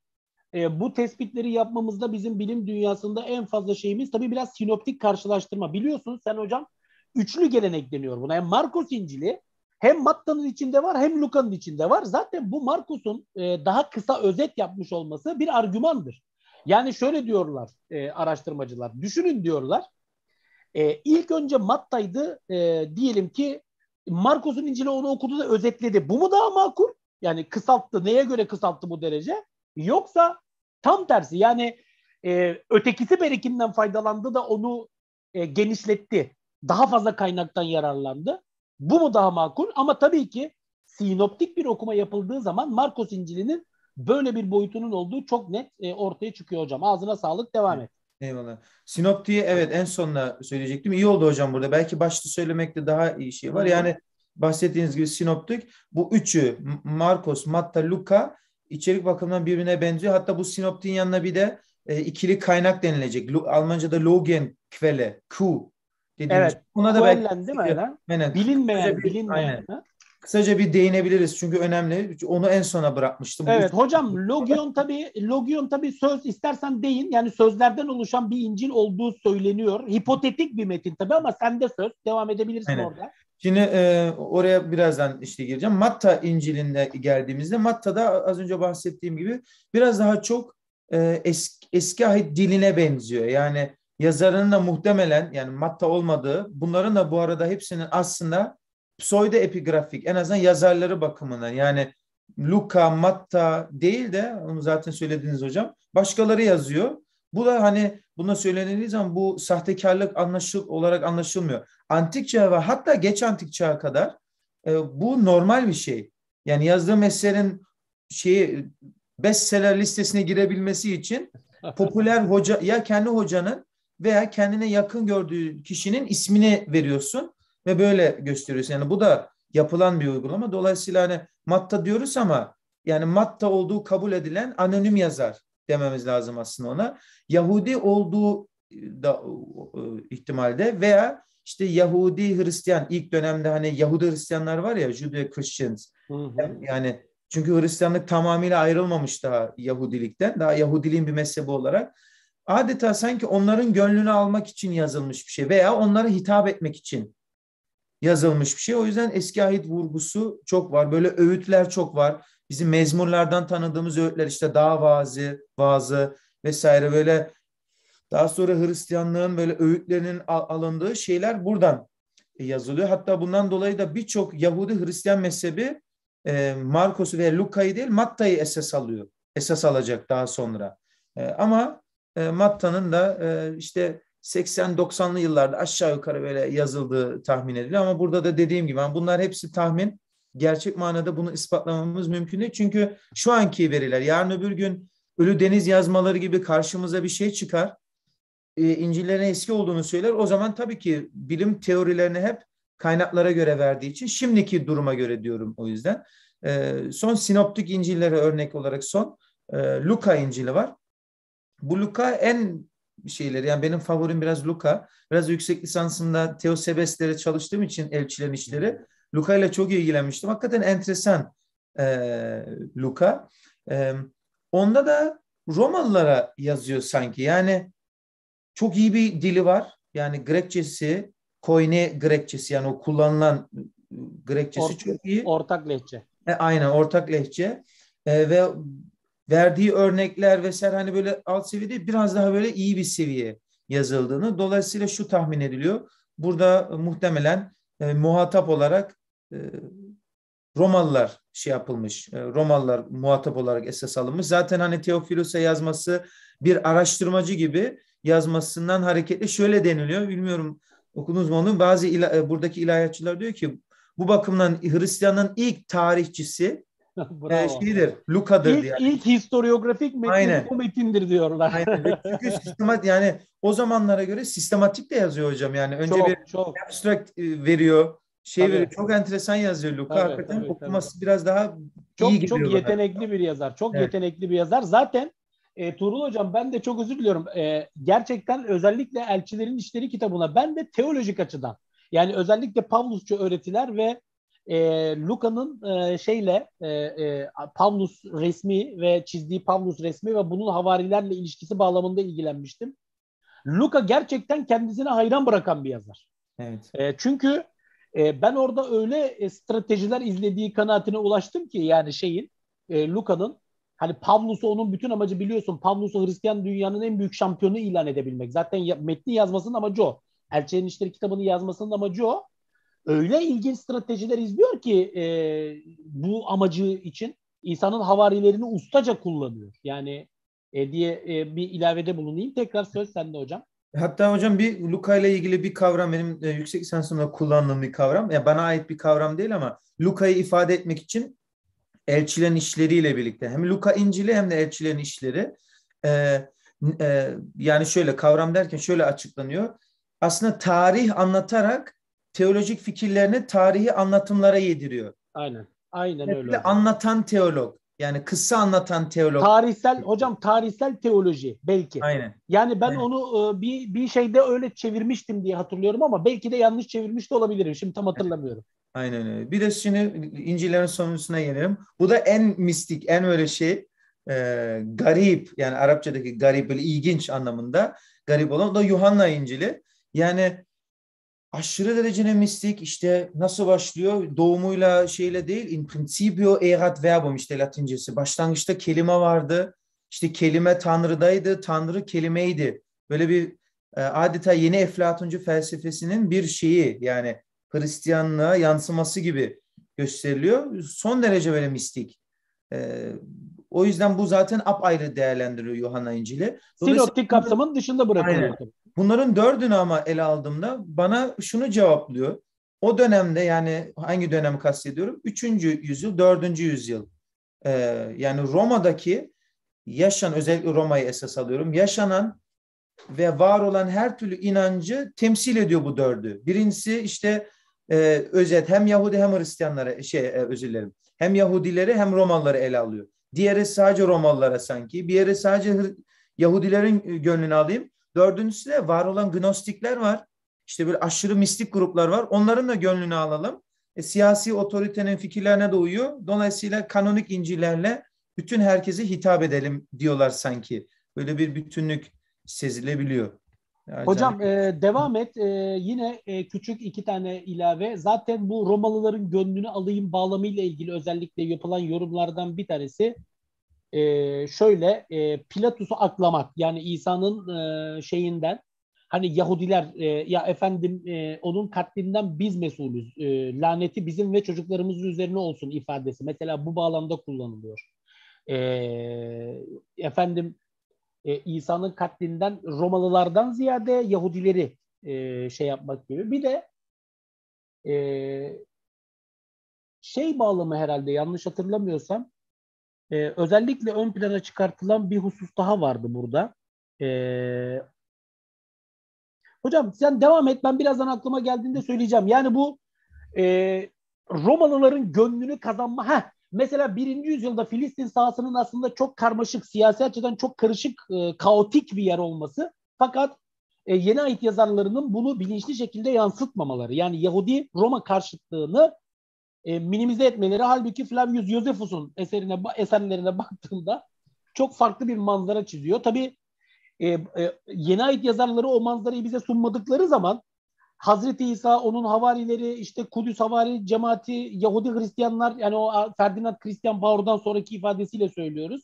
e, bu tespitleri yapmamızda bizim bilim dünyasında en fazla şeyimiz tabii biraz sinoptik karşılaştırma. Biliyorsun sen hocam üçlü gelenek deniyor buna. Yani Markos İncil'i hem Matta'nın içinde var hem Luka'nın içinde var. Zaten bu Markus'un e, daha kısa özet yapmış olması bir argümandır. Yani şöyle diyorlar e, araştırmacılar. Düşünün diyorlar. E, ilk önce Matta'ydı e, diyelim ki Markus'un İncil'i onu okudu da özetledi. Bu mu daha makul? Yani kısalttı. Neye göre kısalttı bu derece? Yoksa tam tersi yani e, ötekisi berikinden faydalandı da onu e, genişletti. Daha fazla kaynaktan yararlandı. Bu mu daha makul? Ama tabii ki sinoptik bir okuma yapıldığı zaman Markos İncil'inin böyle bir boyutunun olduğu çok net e, ortaya çıkıyor hocam. Ağzına sağlık devam et. Eyvallah. Sinoptiği
evet en sonuna söyleyecektim. İyi oldu hocam burada. Belki başta söylemekte daha iyi şey var. Yani bahsettiğiniz gibi sinoptik bu üçü Markos, Matta, Luka içerik bakımından birbirine benziyor. Hatta bu sinoptiğin yanına bir de e, ikili kaynak denilecek. Almanca'da Logen Quelle, Q dediğimiz. Evet. Ona da bu belki ellen değil mi ellen? Aynen. Bilinmeyen,
kısaca bir, bilinmeyen.
Kısaca bir değinebiliriz çünkü önemli. Onu en sona bırakmıştım. Evet Bugün...
hocam Logion tabi Logion tabi söz istersen değin yani sözlerden oluşan bir İncil olduğu söyleniyor. Hipotetik bir metin tabi ama sende söz devam edebilirsin Aynen. orada.
Şimdi e, oraya birazdan işte gireceğim. Matta İncil'inde geldiğimizde Matta'da az önce bahsettiğim gibi biraz daha çok e, eski, eski ahit diline benziyor. Yani yazarının da muhtemelen yani matta olmadığı bunların da bu arada hepsinin aslında pseudo epigrafik en azından yazarları bakımından yani Luca, Matta değil de onu zaten söylediniz hocam. Başkaları yazıyor. Bu da hani buna söylenildiği zaman bu sahtekarlık anlaşıl olarak anlaşılmıyor. Antik çağ ve hatta geç antik çağa kadar e, bu normal bir şey. Yani yazdığım eserin şeyi bestseller listesine girebilmesi için popüler hoca ya kendi hocanın veya kendine yakın gördüğü kişinin ismini veriyorsun ve böyle gösteriyorsun. Yani bu da yapılan bir uygulama. Dolayısıyla hani matta diyoruz ama yani matta olduğu kabul edilen anonim yazar dememiz lazım aslında ona. Yahudi olduğu e, da e, e, ihtimalde veya işte Yahudi Hristiyan ilk dönemde hani Yahudi Hristiyanlar var ya Judeo Christians. Hı hı. Yani çünkü Hristiyanlık tamamıyla ayrılmamış daha Yahudilikten. Daha Yahudiliğin bir mezhebi olarak adeta sanki onların gönlünü almak için yazılmış bir şey veya onlara hitap etmek için yazılmış bir şey. O yüzden eski ahit vurgusu çok var. Böyle öğütler çok var. Bizim mezmurlardan tanıdığımız öğütler işte dağ vazı vaazı vesaire böyle daha sonra Hristiyanlığın böyle öğütlerinin alındığı şeyler buradan yazılıyor. Hatta bundan dolayı da birçok Yahudi Hristiyan mezhebi e, Markos'u ve Luka'yı değil Matta'yı esas alıyor. Esas alacak daha sonra. E, ama e, Matta'nın da e, işte 80-90'lı yıllarda aşağı yukarı böyle yazıldığı tahmin ediliyor. Ama burada da dediğim gibi bunlar hepsi tahmin. Gerçek manada bunu ispatlamamız mümkün değil. Çünkü şu anki veriler yarın öbür gün Ölü Deniz yazmaları gibi karşımıza bir şey çıkar. E, İncil'lerin eski olduğunu söyler. O zaman tabii ki bilim teorilerini hep kaynaklara göre verdiği için şimdiki duruma göre diyorum o yüzden. E, son sinoptik İncil'lere örnek olarak son e, Luka İncil'i var. Bu Luka en şeyleri yani benim favorim biraz Luka. Biraz yüksek lisansında Theo Sebes'lere çalıştığım için elçilerin işleri. Luka ile çok ilgilenmiştim. Hakikaten enteresan e, Luka. E, onda da Romalılara yazıyor sanki. Yani çok iyi bir dili var. Yani Grekçesi, Koine Grekçesi yani o kullanılan Grekçesi Ort, çok
iyi. Ortak lehçe.
E, aynen ortak lehçe. E, ve verdiği örnekler vesaire hani böyle alt seviyede biraz daha böyle iyi bir seviye yazıldığını. Dolayısıyla şu tahmin ediliyor. Burada e, muhtemelen e, muhatap olarak e, Romalılar şey yapılmış. E, Romalılar muhatap olarak esas alınmış. Zaten hani Teofilos'a yazması bir araştırmacı gibi yazmasından hareketle şöyle deniliyor. Bilmiyorum okudunuz mu onu? Bazı ila, e, buradaki ilahiyatçılar diyor ki bu bakımdan Hristiyan'ın ilk tarihçisi
Ee, ben şeydir, Luka'dır ilk, diye. İlk
historiografik metin Aynen. o metindir diyorlar. Aynen. Çünkü sistemat yani o zamanlara göre sistematik de yazıyor hocam yani. Önce çok, bir çok. abstract e, veriyor. Şey veriyor. Çok enteresan yazıyor Luka. Tabii, Hakikaten tabii,
okuması tabii. biraz daha çok, iyi Çok yetenekli bana. bir yazar. Çok evet. yetenekli bir yazar. Zaten e, Tuğrul Hocam ben de çok özür diliyorum. E, gerçekten özellikle Elçilerin İşleri kitabına ben de teolojik açıdan yani özellikle Pavlusçu öğretiler ve e, ee, Luka'nın e, şeyle e, e, Pavlus resmi ve çizdiği Pavlus resmi ve bunun havarilerle ilişkisi bağlamında ilgilenmiştim. Luka gerçekten kendisine hayran bırakan bir yazar. Evet. E, çünkü e, ben orada öyle e, stratejiler izlediği kanaatine ulaştım ki yani şeyin e, Luka'nın hani Pavlus'u onun bütün amacı biliyorsun Pavlus'u Hristiyan dünyanın en büyük şampiyonu ilan edebilmek. Zaten ya, metni yazmasının amacı o. Elçilerin İşleri kitabını yazmasının amacı o öyle ilginç stratejiler izliyor ki e, bu amacı için insanın havarilerini ustaca kullanıyor. Yani e, diye e, bir ilavede bulunayım. Tekrar söz sende hocam.
Hatta hocam bir Luka ile ilgili bir kavram benim e, yüksek lisansımda kullandığım bir kavram. yani bana ait bir kavram değil ama Luka'yı ifade etmek için elçilerin işleriyle birlikte hem Luka İncil'i hem de elçilerin işleri e, e, yani şöyle kavram derken şöyle açıklanıyor. Aslında tarih anlatarak teolojik fikirlerini tarihi anlatımlara
yediriyor. Aynen. Aynen Hep öyle. Anlatan teolog. Yani kısa anlatan teolog. Tarihsel hocam tarihsel teoloji belki. Aynen. Yani ben Aynen. onu e, bir bir şeyde öyle çevirmiştim diye hatırlıyorum ama belki de yanlış çevirmiş de olabilirim. Şimdi tam hatırlamıyorum. Aynen öyle. Bir
de şimdi İncil'lerin sonuncusuna gelelim. Bu da en mistik, en öyle şey e, garip yani Arapçadaki garip böyle ilginç anlamında garip olan o da Yuhanna İncil'i. Yani aşırı derecede mistik işte nasıl başlıyor doğumuyla şeyle değil in principio erat verbum işte latincesi başlangıçta kelime vardı işte kelime tanrıdaydı tanrı kelimeydi böyle bir e, adeta yeni eflatuncu felsefesinin bir şeyi yani Hristiyanlığa yansıması gibi gösteriliyor son derece böyle mistik e, o yüzden bu zaten apayrı değerlendiriyor Yohanna İncil'i. Sinoptik kapsamın dışında bırakılıyor. Bunların dördünü ama ele aldığımda bana şunu cevaplıyor. O dönemde yani hangi dönemi kastediyorum? Üçüncü yüzyıl, dördüncü yüzyıl. Ee, yani Roma'daki yaşan, özellikle Roma'yı esas alıyorum. Yaşanan ve var olan her türlü inancı temsil ediyor bu dördü. Birincisi işte e, özet hem Yahudi hem Hristiyanlara şey e, özür dilerim. Hem Yahudileri hem Romalıları ele alıyor. Diğeri sadece Romalılara sanki. Bir yeri sadece Yahudilerin gönlünü alayım. Dördüncüsü de var olan gnostikler var. İşte bir aşırı mistik gruplar var. Onların da gönlünü alalım. E, siyasi otoritenin fikirlerine de uyuyor. Dolayısıyla kanonik incilerle bütün herkese hitap edelim diyorlar sanki. Böyle bir bütünlük sezilebiliyor. Yani Hocam
e, devam et. E, yine e, küçük iki tane ilave. Zaten bu Romalıların gönlünü alayım bağlamıyla ilgili özellikle yapılan yorumlardan bir tanesi e, şöyle e, Pilatus'u aklamak yani İsa'nın e, şeyinden hani Yahudiler e, ya efendim e, onun katlinden biz mesulüz. E, laneti bizim ve çocuklarımızın üzerine olsun ifadesi. Mesela bu bağlamda kullanılıyor. E, efendim e, İsa'nın katlinden Romalılardan ziyade Yahudileri e, şey yapmak gibi. Bir de e, şey bağlamı herhalde yanlış hatırlamıyorsam e, özellikle ön plana çıkartılan bir husus daha vardı burada. E, hocam sen devam et ben birazdan aklıma geldiğinde söyleyeceğim. Yani bu e, Romalıların gönlünü kazanma. Heh, mesela birinci yüzyılda Filistin sahasının aslında çok karmaşık, siyasi açıdan çok karışık, e, kaotik bir yer olması. Fakat e, yeni ait yazarlarının bunu bilinçli şekilde yansıtmamaları. Yani Yahudi Roma karşıtlığını e, minimize etmeleri halbuki Flavius Josephus'un eserine eserlerine baktığımda çok farklı bir manzara çiziyor. Tabii e, e, yeni ait yazarları o manzarayı bize sunmadıkları zaman Hazreti İsa, onun havarileri, işte Kudüs havari cemaati, Yahudi Hristiyanlar yani o Ferdinand Christian Bauer'dan sonraki ifadesiyle söylüyoruz.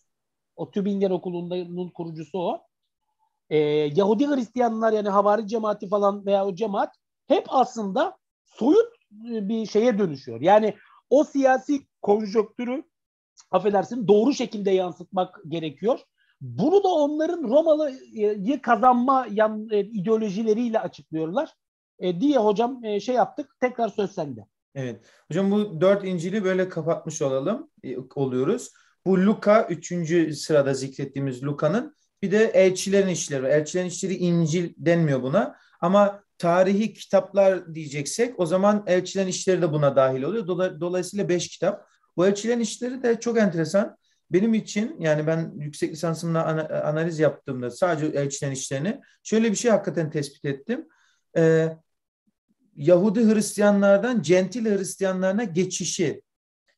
O Tübingen okulunun kurucusu o. Ee, Yahudi Hristiyanlar yani havari cemaati falan veya o cemaat hep aslında soyut bir şeye dönüşüyor. Yani o siyasi konjonktürü affedersin doğru şekilde yansıtmak gerekiyor. Bunu da onların Romalı'yı kazanma yan, e, ideolojileriyle açıklıyorlar e, diye hocam e, şey yaptık. Tekrar söz sende. Evet. Hocam bu
dört İncil'i böyle kapatmış olalım e, oluyoruz. Bu Luka üçüncü sırada zikrettiğimiz Luka'nın bir de elçilerin işleri. Elçilerin işleri İncil denmiyor buna. Ama tarihi kitaplar diyeceksek o zaman elçilen işleri de buna dahil oluyor. Dolayısıyla beş kitap. Bu elçilen işleri de çok enteresan. Benim için yani ben yüksek lisansımla analiz yaptığımda sadece elçilen işlerini şöyle bir şey hakikaten tespit ettim. Ee, Yahudi Hristiyanlardan gentil Hristiyanlarına geçişi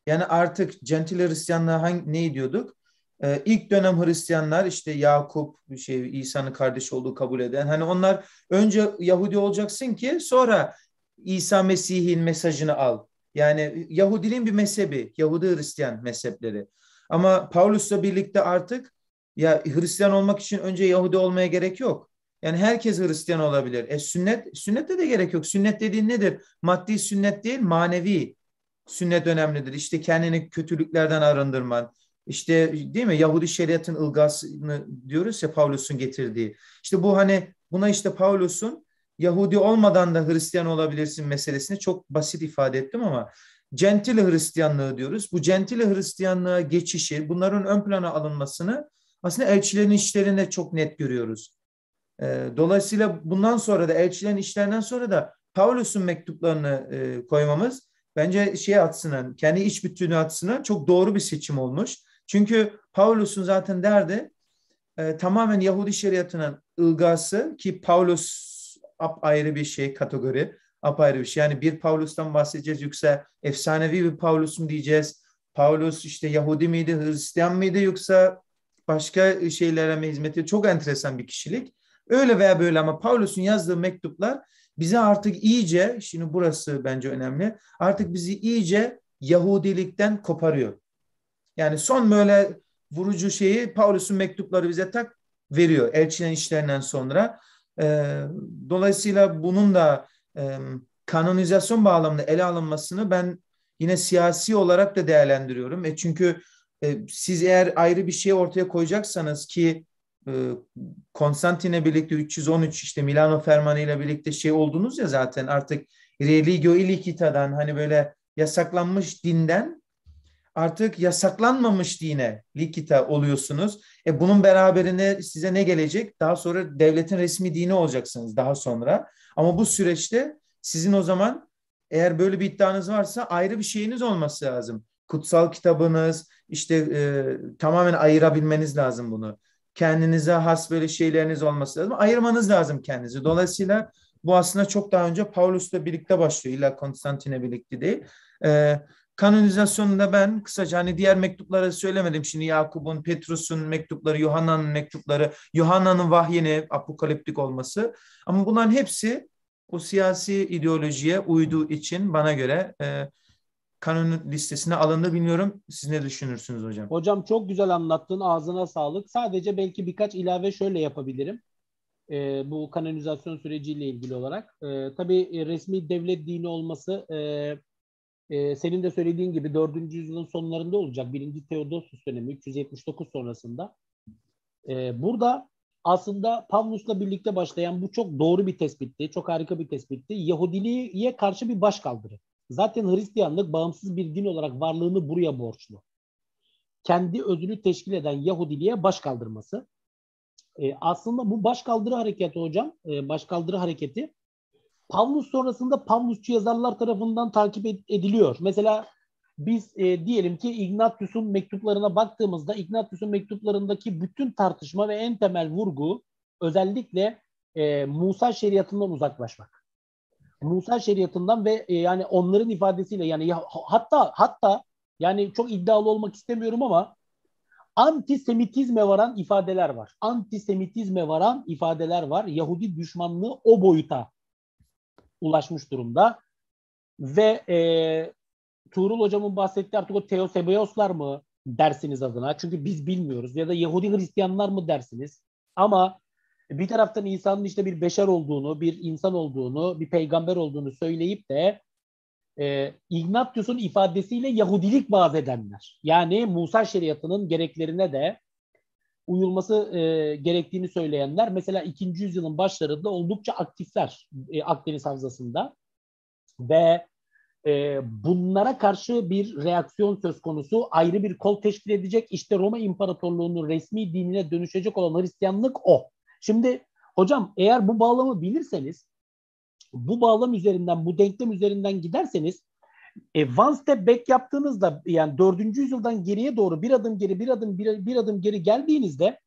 yani artık gentil Hristiyanlığa hangi, ne diyorduk? Ee, ilk dönem Hristiyanlar işte Yakup şey İsa'nın kardeş olduğu kabul eden hani onlar önce Yahudi olacaksın ki sonra İsa Mesih'in mesajını al. Yani Yahudiliğin bir mezhebi, Yahudi Hristiyan mezhepleri. Ama Paulus'la birlikte artık ya Hristiyan olmak için önce Yahudi olmaya gerek yok. Yani herkes Hristiyan olabilir. E sünnet, sünnete de gerek yok. Sünnet dediğin nedir? Maddi sünnet değil, manevi sünnet önemlidir. İşte kendini kötülüklerden arındırman, işte değil mi Yahudi şeriatın ılgasını diyoruz ya Paulus'un getirdiği. İşte bu hani buna işte Paulus'un Yahudi olmadan da Hristiyan olabilirsin meselesini çok basit ifade ettim ama gentil Hristiyanlığı diyoruz. Bu gentil Hristiyanlığa geçişi, bunların ön plana alınmasını aslında elçilerin işlerine çok net görüyoruz. Ee, dolayısıyla bundan sonra da elçilerin işlerinden sonra da Paulus'un mektuplarını e, koymamız bence şey açısından, kendi iç bütünü açısından çok doğru bir seçim olmuş. Çünkü Paulus'un zaten derdi e, tamamen Yahudi şeriatının ılgası ki Paulus ayrı bir şey kategori, apayrı bir şey. Yani bir Paulus'tan bahsedeceğiz yoksa efsanevi bir Paulus mu diyeceğiz? Paulus işte Yahudi miydi, Hristiyan mıydı yoksa başka şeylere mi hizmet ediyor? Çok enteresan bir kişilik. Öyle veya böyle ama Paulus'un yazdığı mektuplar bize artık iyice, şimdi burası bence önemli, artık bizi iyice Yahudilikten koparıyor. Yani son böyle vurucu şeyi Paulus'un mektupları bize tak veriyor Elçinin işlerinden sonra. Ee, dolayısıyla bunun da kanonizasyon bağlamında ele alınmasını ben yine siyasi olarak da değerlendiriyorum. E çünkü e, siz eğer ayrı bir şey ortaya koyacaksanız ki e, Konstantin'e birlikte 313 işte Milano Fermanı ile birlikte şey oldunuz ya zaten artık religio illicita'dan hani böyle yasaklanmış dinden artık yasaklanmamış dine likita oluyorsunuz. E bunun beraberine size ne gelecek? Daha sonra devletin resmi dini olacaksınız daha sonra. Ama bu süreçte sizin o zaman eğer böyle bir iddianız varsa ayrı bir şeyiniz olması lazım. Kutsal kitabınız, işte e, tamamen ayırabilmeniz lazım bunu. Kendinize has böyle şeyleriniz olması lazım. Ayırmanız lazım kendinizi. Dolayısıyla bu aslında çok daha önce Paulus'la birlikte başlıyor. İlla Konstantin'e birlikte değil. Ee, Kanonizasyonunda ben kısaca hani diğer mektupları söylemedim. Şimdi Yakup'un, Petrus'un mektupları, Yuhanna'nın mektupları, Yuhanna'nın vahyine apokaliptik olması. Ama bunların hepsi o siyasi ideolojiye uyduğu için bana göre e, kanun listesine alındı. Bilmiyorum siz ne düşünürsünüz hocam?
Hocam çok güzel anlattın. Ağzına sağlık. Sadece belki birkaç ilave şöyle yapabilirim. E, bu kanonizasyon süreciyle ilgili olarak. E, tabii resmi devlet dini olması e, e, senin de söylediğin gibi 4. yüzyılın sonlarında olacak. 1. Theodosius dönemi 379 sonrasında. E, burada aslında Pavlus'la birlikte başlayan bu çok doğru bir tespitti. Çok harika bir tespitti. Yahudiliğe karşı bir başkaldırı. Zaten Hristiyanlık bağımsız bir din olarak varlığını buraya borçlu. Kendi özünü teşkil eden Yahudiliğe baş kaldırması. E, ee, aslında bu başkaldırı hareketi hocam, e, başkaldırı hareketi Pavlus sonrasında Pavlusçu yazarlar tarafından takip ediliyor. Mesela biz e, diyelim ki Ignatius'un mektuplarına baktığımızda Ignatius'un mektuplarındaki bütün tartışma ve en temel vurgu özellikle e, Musa şeriatından uzaklaşmak. Musa şeriatından ve e, yani onların ifadesiyle yani ya, hatta hatta yani çok iddialı olmak istemiyorum ama antisemitizme varan ifadeler var. Antisemitizme varan ifadeler var. Yahudi düşmanlığı o boyuta ulaşmış durumda. Ve e, Tuğrul hocamın bahsettiği artık o Teosebeoslar mı dersiniz adına? Çünkü biz bilmiyoruz. Ya da Yahudi Hristiyanlar mı dersiniz? Ama bir taraftan insanın işte bir beşer olduğunu, bir insan olduğunu, bir peygamber olduğunu söyleyip de e, Ignatius'un ifadesiyle Yahudilik vaaz edenler. Yani Musa şeriatının gereklerine de uyulması e, gerektiğini söyleyenler mesela 2. yüzyılın başlarında oldukça aktifler e, Akdeniz Havzası'nda ve e, bunlara karşı bir reaksiyon söz konusu ayrı bir kol teşkil edecek. işte Roma İmparatorluğu'nun resmi dinine dönüşecek olan Hristiyanlık o. Şimdi hocam eğer bu bağlamı bilirseniz bu bağlam üzerinden bu denklem üzerinden giderseniz e, one step back yaptığınızda yani 4. yüzyıldan geriye doğru bir adım geri bir adım bir, bir adım geri geldiğinizde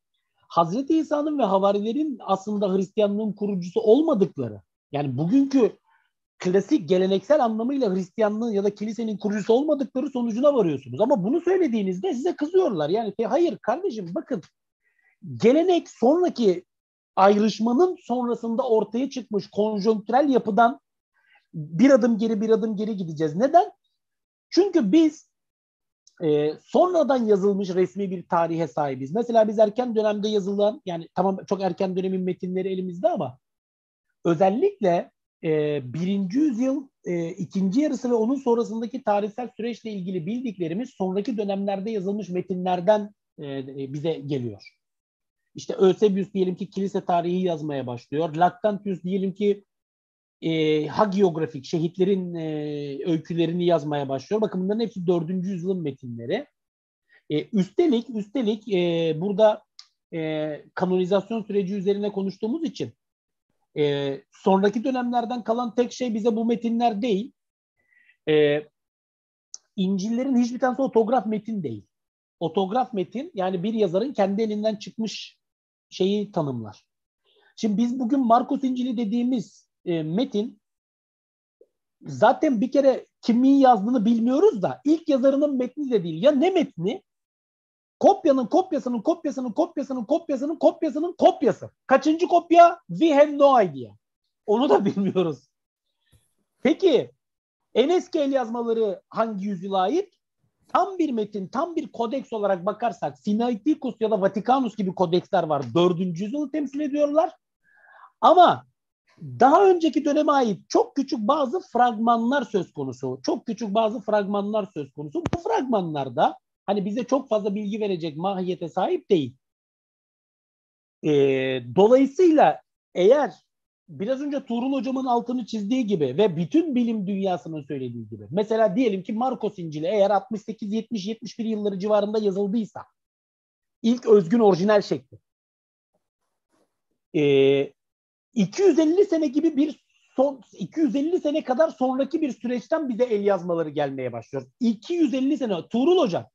Hazreti İsa'nın ve havarilerin aslında Hristiyanlığın kurucusu olmadıkları yani bugünkü klasik geleneksel anlamıyla Hristiyanlığın ya da kilisenin kurucusu olmadıkları sonucuna varıyorsunuz. Ama bunu söylediğinizde size kızıyorlar. Yani e, hayır kardeşim bakın gelenek sonraki ayrışmanın sonrasında ortaya çıkmış konjonktürel yapıdan bir adım geri bir adım geri gideceğiz. Neden? Çünkü biz e, sonradan yazılmış resmi bir tarihe sahibiz. Mesela biz erken dönemde yazılan yani tamam çok erken dönemin metinleri elimizde ama özellikle e, birinci yüzyıl e, ikinci yarısı ve onun sonrasındaki tarihsel süreçle ilgili bildiklerimiz sonraki dönemlerde yazılmış metinlerden e, e bize geliyor. İşte Eusebius diyelim ki kilise tarihi yazmaya başlıyor. Lactantius diyelim ki e, hagiografik şehitlerin e, öykülerini yazmaya başlıyor. Bakın bunların hepsi 4. yüzyılın metinleri. E, üstelik üstelik e, burada e, kanonizasyon süreci üzerine konuştuğumuz için e, sonraki dönemlerden kalan tek şey bize bu metinler değil. E, İncil'lerin hiçbir tanesi otograf metin değil. Otograf metin yani bir yazarın kendi elinden çıkmış şeyi tanımlar. Şimdi biz bugün Markus İncil'i dediğimiz e, metin zaten bir kere kimin yazdığını bilmiyoruz da ilk yazarının metni de değil. Ya ne metni? Kopyanın kopyasının kopyasının kopyasının kopyasının kopyasının kopyası. Kaçıncı kopya? We have no idea. Onu da bilmiyoruz. Peki en eski el yazmaları hangi yüzyıla ait? Tam bir metin, tam bir kodeks olarak bakarsak Sinaiticus ya da Vatikanus gibi kodeksler var. Dördüncü yüzyılı temsil ediyorlar. Ama daha önceki döneme ait çok küçük bazı fragmanlar söz konusu. Çok küçük bazı fragmanlar söz konusu. Bu fragmanlar da hani bize çok fazla bilgi verecek mahiyete sahip değil. E, dolayısıyla eğer biraz önce Tuğrul hocamın altını çizdiği gibi ve bütün bilim dünyasının söylediği gibi mesela diyelim ki Marcos İncil'i eğer 68 70 71 yılları civarında yazıldıysa ilk özgün orijinal şekli. E, 250 sene gibi bir son 250 sene kadar sonraki bir süreçten bize el yazmaları gelmeye başlıyor. 250 sene Tuğrul Hoca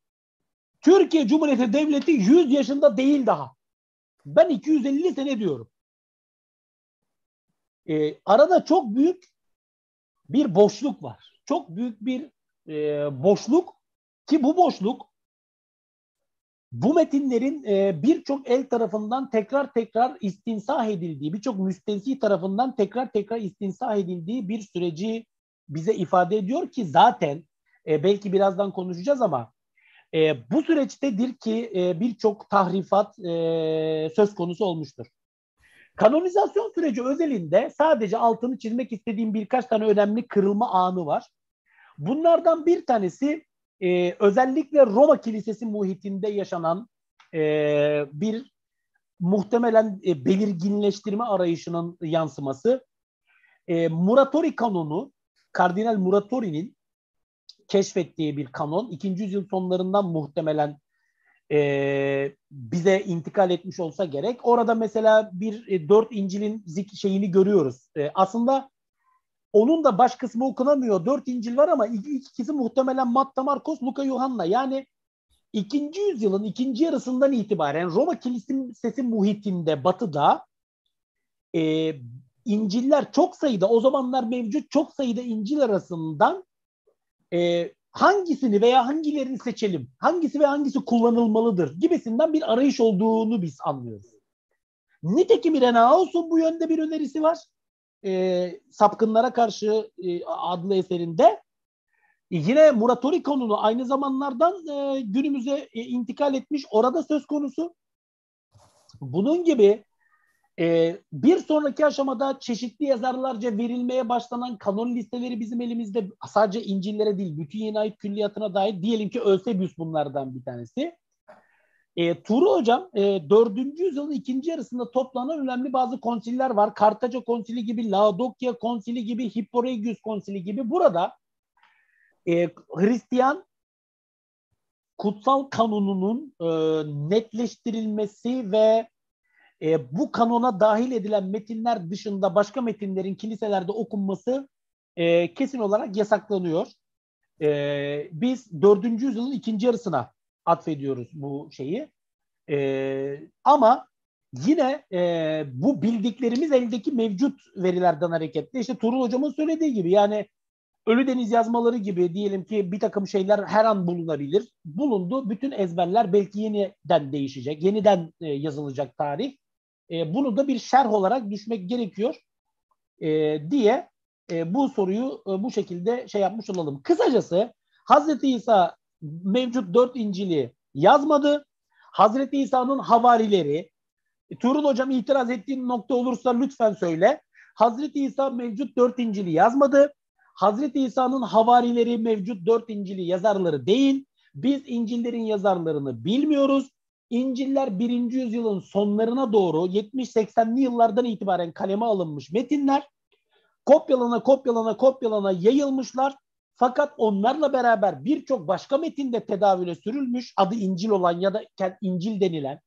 Türkiye Cumhuriyeti Devleti 100 yaşında değil daha. Ben 250 sene diyorum. Ee, arada çok büyük bir boşluk var. Çok büyük bir e, boşluk ki bu boşluk bu metinlerin e, birçok el tarafından tekrar tekrar istinsah edildiği, birçok müstensih tarafından tekrar tekrar istinsah edildiği bir süreci bize ifade ediyor ki zaten e, belki birazdan konuşacağız ama e, bu süreçtedir ki e, birçok tahrifat e, söz konusu olmuştur. Kanonizasyon süreci özelinde sadece altını çizmek istediğim birkaç tane önemli kırılma anı var. Bunlardan bir tanesi e, özellikle Roma Kilisesi muhitinde yaşanan e, bir muhtemelen e, belirginleştirme arayışının yansıması. E, Muratori Kanunu, Kardinal Muratori'nin keşfettiği bir kanon. 2. yüzyıl sonlarından muhtemelen e, bize intikal etmiş olsa gerek. Orada mesela bir e, dört İncil'in zik şeyini görüyoruz. E, aslında onun da baş kısmı okunamıyor. Dört İncil var ama ilk ikisi muhtemelen Matta, Markos, Luka, Yuhanna. Yani ikinci yüzyılın ikinci yarısından itibaren Roma Kilisesi muhitinde, batıda e, İnciller çok sayıda, o zamanlar mevcut çok sayıda İncil arasından e, hangisini veya hangilerini seçelim, hangisi ve hangisi kullanılmalıdır gibisinden bir arayış olduğunu biz anlıyoruz. Nitekim Renaus'un bu yönde bir önerisi var e, Sapkınlara Karşı e, adlı eserinde e, yine moratori konulu aynı zamanlardan e, günümüze e, intikal etmiş orada söz konusu. Bunun gibi e, bir sonraki aşamada çeşitli yazarlarca verilmeye başlanan kanon listeleri bizim elimizde sadece İncil'lere değil bütün yeni ait külliyatına dair diyelim ki Ölsebius bunlardan bir tanesi. E, Tuğrul Hocam e, 4. yüzyılın ikinci yarısında toplanan önemli bazı konsiller var. Kartaca konsili gibi, Laodokya konsili gibi, Hipporegius konsili gibi. Burada e, Hristiyan kutsal kanununun e, netleştirilmesi ve e, bu kanona dahil edilen metinler dışında başka metinlerin kiliselerde okunması e, kesin olarak yasaklanıyor. E, biz 4. yüzyılın ikinci yarısına atfediyoruz bu şeyi. E, ama yine e, bu bildiklerimiz eldeki mevcut verilerden hareketle işte Tuğrul Hocam'ın söylediği gibi yani Ölü Deniz yazmaları gibi diyelim ki bir takım şeyler her an bulunabilir. Bulundu. Bütün ezberler belki yeniden değişecek. Yeniden e, yazılacak tarih. E, bunu da bir şerh olarak düşmek gerekiyor e, diye e, bu soruyu e, bu şekilde şey yapmış olalım. Kısacası Hazreti İsa mevcut dört İncil'i yazmadı. Hazreti İsa'nın havarileri, e, Tuğrul Hocam itiraz ettiğin nokta olursa lütfen söyle. Hazreti İsa mevcut dört İncil'i yazmadı. Hazreti İsa'nın havarileri mevcut dört İncil'i yazarları değil. Biz İncil'lerin yazarlarını bilmiyoruz. İncil'ler birinci yüzyılın sonlarına doğru 70-80'li yıllardan itibaren kaleme alınmış metinler. Kopyalana kopyalana kopyalana yayılmışlar. Fakat onlarla beraber birçok başka metinde tedavüle sürülmüş adı İncil olan ya da İncil denilen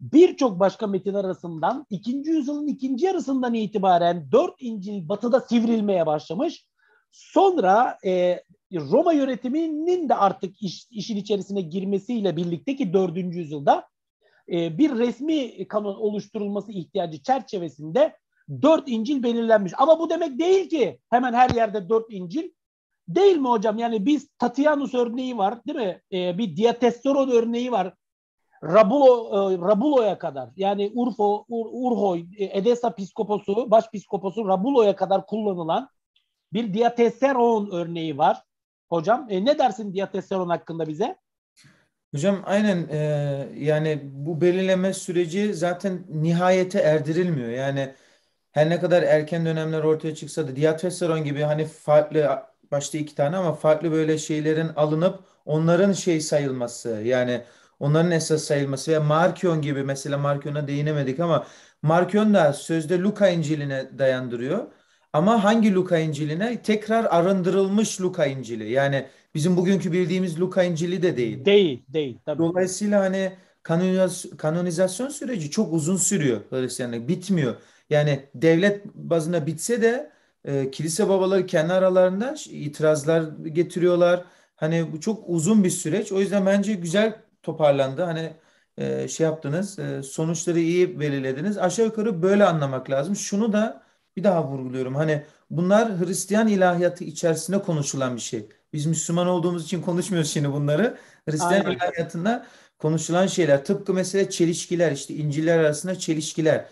birçok başka metin arasından ikinci yüzyılın ikinci yarısından itibaren dört İncil batıda sivrilmeye başlamış. Sonra e, Roma yönetiminin de artık iş, işin içerisine girmesiyle birlikte ki dördüncü yüzyılda e, bir resmi kanun oluşturulması ihtiyacı çerçevesinde dört İncil belirlenmiş. Ama bu demek değil ki hemen her yerde dört İncil. Değil mi hocam? Yani biz Tatianus örneği var değil mi? Ee, bir Diatessaron örneği var. Rabulo, e, Rabulo'ya kadar yani Urfo, Ur, Urhoy, e, Edessa Piskoposu, Başpiskoposu Rabulo'ya kadar kullanılan bir Diatessaron örneği var. Hocam e, ne dersin Diatessaron hakkında bize?
Hocam aynen e, yani bu belirleme süreci zaten nihayete erdirilmiyor. Yani her ne kadar erken dönemler ortaya çıksa da diatestosteron gibi hani farklı başta iki tane ama farklı böyle şeylerin alınıp onların şey sayılması yani onların esas sayılması ve Markion gibi mesela Markion'a değinemedik ama Markion da sözde Luka İncil'ine dayandırıyor. Ama hangi Luka İncil'ine? Tekrar arındırılmış Luka İncil'i. Yani bizim bugünkü bildiğimiz Luka İncil'i de değil. Değil, değil. Tabii. Dolayısıyla hani kanonizasyon süreci çok uzun sürüyor Hristiyanlık. Bitmiyor. Yani devlet bazına bitse de e, kilise babaları kendi aralarında itirazlar getiriyorlar. Hani bu çok uzun bir süreç. O yüzden bence güzel toparlandı. Hani e, şey yaptınız, e, sonuçları iyi belirlediniz. Aşağı yukarı böyle anlamak lazım. Şunu da bir daha vurguluyorum. Hani bunlar Hristiyan ilahiyatı içerisinde konuşulan bir şey. Biz Müslüman olduğumuz için konuşmuyoruz şimdi bunları. Hristiyan Aynen. ilahiyatında konuşulan şeyler. Tıpkı mesela çelişkiler işte İncil'ler arasında çelişkiler.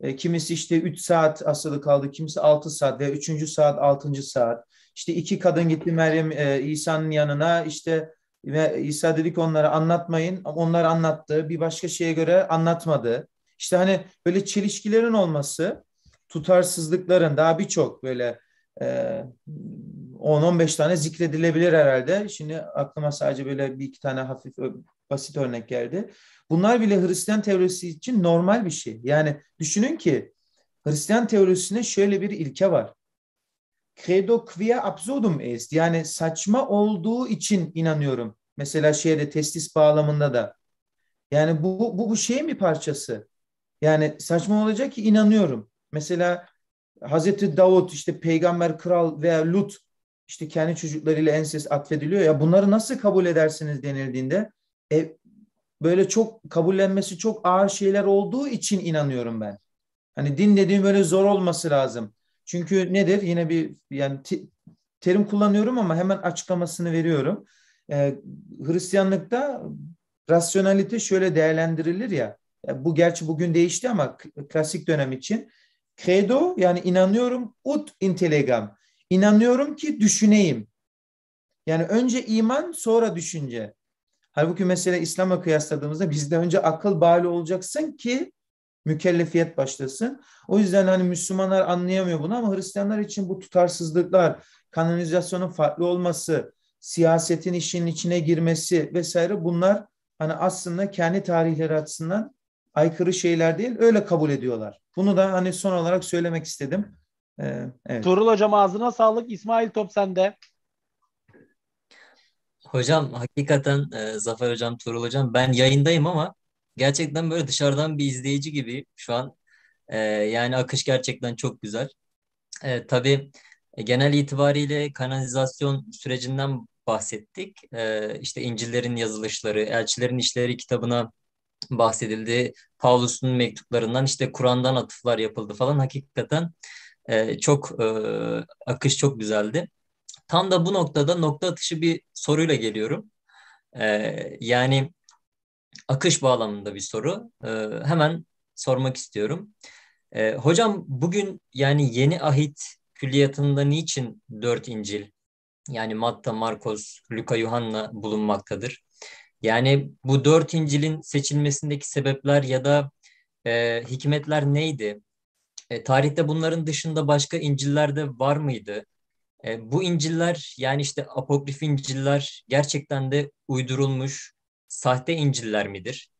E, kimisi işte 3 saat asılı kaldı, kimisi 6 saat veya 3. saat, 6. saat. İşte iki kadın gitti Meryem e, İsa'nın yanına işte ve İsa dedik onlara anlatmayın. Onlar anlattı. Bir başka şeye göre anlatmadı. İşte hani böyle çelişkilerin olması, tutarsızlıkların daha birçok böyle e, 10-15 tane zikredilebilir herhalde. Şimdi aklıma sadece böyle bir iki tane hafif basit örneklerde. Bunlar bile Hristiyan teorisi için normal bir şey. Yani düşünün ki Hristiyan teolojisinde şöyle bir ilke var. Credo quia absurdum est. Yani saçma olduğu için inanıyorum. Mesela şeyde testis bağlamında da. Yani bu, bu, bu şeyin bir parçası. Yani saçma olacak ki inanıyorum. Mesela Hazreti Davut işte peygamber kral veya Lut işte kendi çocuklarıyla ensest atfediliyor ya bunları nasıl kabul edersiniz denildiğinde e, böyle çok kabullenmesi çok ağır şeyler olduğu için inanıyorum ben. Hani din dediğim böyle zor olması lazım. Çünkü nedir? Yine bir yani te, terim kullanıyorum ama hemen açıklamasını veriyorum. E, Hristiyanlıkta rasyonalite şöyle değerlendirilir ya. E, bu gerçi bugün değişti ama klasik dönem için. Credo yani inanıyorum ut intellegam. İnanıyorum ki düşüneyim. Yani önce iman sonra düşünce. Halbuki mesela İslam'a kıyasladığımızda bizde önce akıl bali olacaksın ki mükellefiyet başlasın. O yüzden hani Müslümanlar anlayamıyor bunu ama Hristiyanlar için bu tutarsızlıklar, kanonizasyonun farklı olması, siyasetin işin içine girmesi vesaire bunlar hani aslında kendi tarihleri açısından aykırı şeyler değil öyle kabul ediyorlar. Bunu da hani son olarak söylemek istedim.
Ee, evet.
Turul Hocam ağzına sağlık. İsmail Top sende.
Hocam hakikaten e, Zafer Hocam, Tuğrul Hocam ben yayındayım ama gerçekten böyle dışarıdan bir izleyici gibi şu an. E, yani akış gerçekten çok güzel. E, tabii e, genel itibariyle kanalizasyon sürecinden bahsettik. E, işte İncil'lerin yazılışları, Elçilerin işleri kitabına bahsedildi. Paulus'un mektuplarından işte Kur'an'dan atıflar yapıldı falan. Hakikaten e, çok e, akış çok güzeldi. Tam da bu noktada nokta atışı bir soruyla geliyorum. Ee, yani akış bağlamında bir soru. Ee, hemen sormak istiyorum. Ee, hocam bugün yani yeni ahit külliyatında niçin dört İncil yani Matta, Markos, Luka, Yuhanna bulunmaktadır? Yani bu dört İncil'in seçilmesindeki sebepler ya da e, hikmetler neydi? E, tarihte bunların dışında başka İncil'ler de var mıydı? E, bu İncil'ler yani işte apokrif İncil'ler gerçekten de uydurulmuş sahte İncil'ler midir?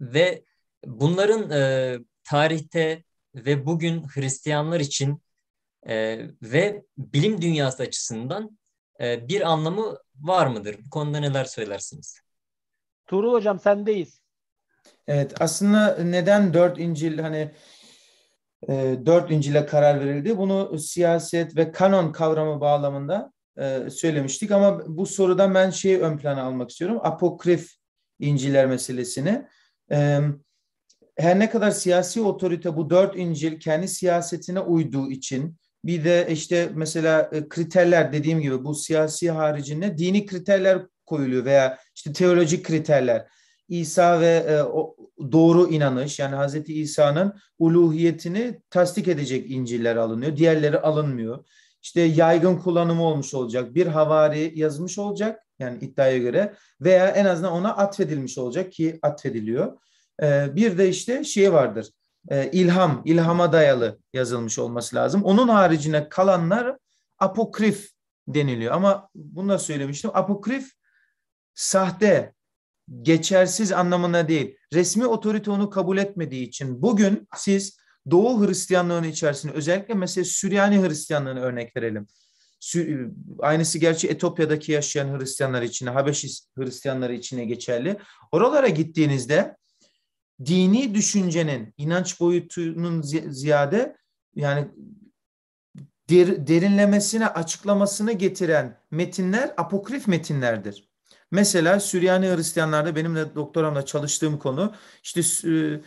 Ve bunların e, tarihte ve bugün Hristiyanlar için e, ve bilim dünyası açısından e, bir anlamı var mıdır? Bu konuda neler söylersiniz?
Tuğrul Hocam sendeyiz. Evet
aslında neden dört İncil hani e, dört İncil'e karar verildi. Bunu siyaset ve kanon kavramı bağlamında e, söylemiştik ama bu soruda ben şeyi ön plana almak istiyorum. Apokrif İncil'ler meselesini. E, her ne kadar siyasi otorite bu dört İncil kendi siyasetine uyduğu için bir de işte mesela e, kriterler dediğim gibi bu siyasi haricinde dini kriterler koyuluyor veya işte teolojik kriterler. İsa ve e, o, doğru inanış yani Hazreti İsa'nın uluhiyetini tasdik edecek İncil'ler alınıyor. Diğerleri alınmıyor. İşte yaygın kullanımı olmuş olacak. Bir havari yazmış olacak yani iddiaya göre veya en azından ona atfedilmiş olacak ki atfediliyor. E, bir de işte şey vardır. E, ilham, ilhama dayalı yazılmış olması lazım. Onun haricine kalanlar apokrif deniliyor. Ama bunu da söylemiştim. Apokrif sahte geçersiz anlamına değil. Resmi otorite onu kabul etmediği için bugün siz Doğu Hristiyanlığının içerisinde özellikle mesela Süryani Hristiyanlığını örnek verelim. E, aynısı gerçi Etopya'daki yaşayan Hristiyanlar için, Habeş Hristiyanları için geçerli. Oralara gittiğinizde dini düşüncenin, inanç boyutunun ziyade yani derinlemesine açıklamasını getiren metinler apokrif metinlerdir. Mesela Süryani Hristiyanlarda benim de doktoramla çalıştığım konu işte e,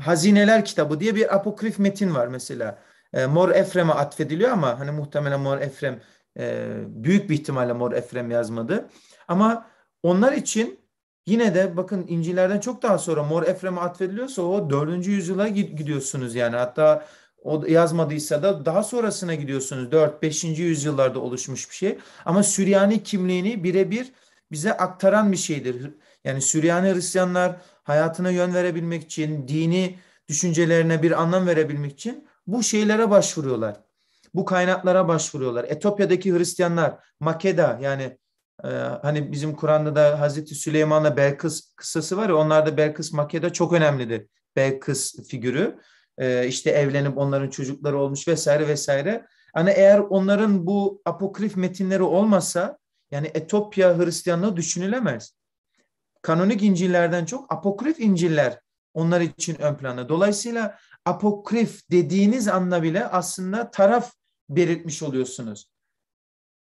Hazineler kitabı diye bir apokrif metin var mesela. E, Mor Efrem'e atfediliyor ama hani muhtemelen Mor Efrem e, büyük bir ihtimalle Mor Efrem yazmadı. Ama onlar için yine de bakın İncil'lerden çok daha sonra Mor Efrem'e atfediliyorsa o 4. yüzyıla gidiyorsunuz yani. Hatta o yazmadıysa da daha sonrasına gidiyorsunuz. 4-5. yüzyıllarda oluşmuş bir şey. Ama Süryani kimliğini birebir bize aktaran bir şeydir. Yani Süryani Hristiyanlar hayatına yön verebilmek için, dini düşüncelerine bir anlam verebilmek için bu şeylere başvuruyorlar. Bu kaynaklara başvuruyorlar. Etopya'daki Hristiyanlar, Makeda yani e, hani bizim Kur'an'da da Hazreti Süleyman'la Belkıs kısası var ya onlarda Belkıs Makeda çok önemlidir. Belkıs figürü e, işte evlenip onların çocukları olmuş vesaire vesaire. Hani eğer onların bu apokrif metinleri olmasa yani Etopya Hristiyanlığı düşünülemez. Kanonik İncil'lerden çok apokrif İncil'ler onlar için ön plana. Dolayısıyla apokrif dediğiniz anla bile aslında taraf belirtmiş oluyorsunuz.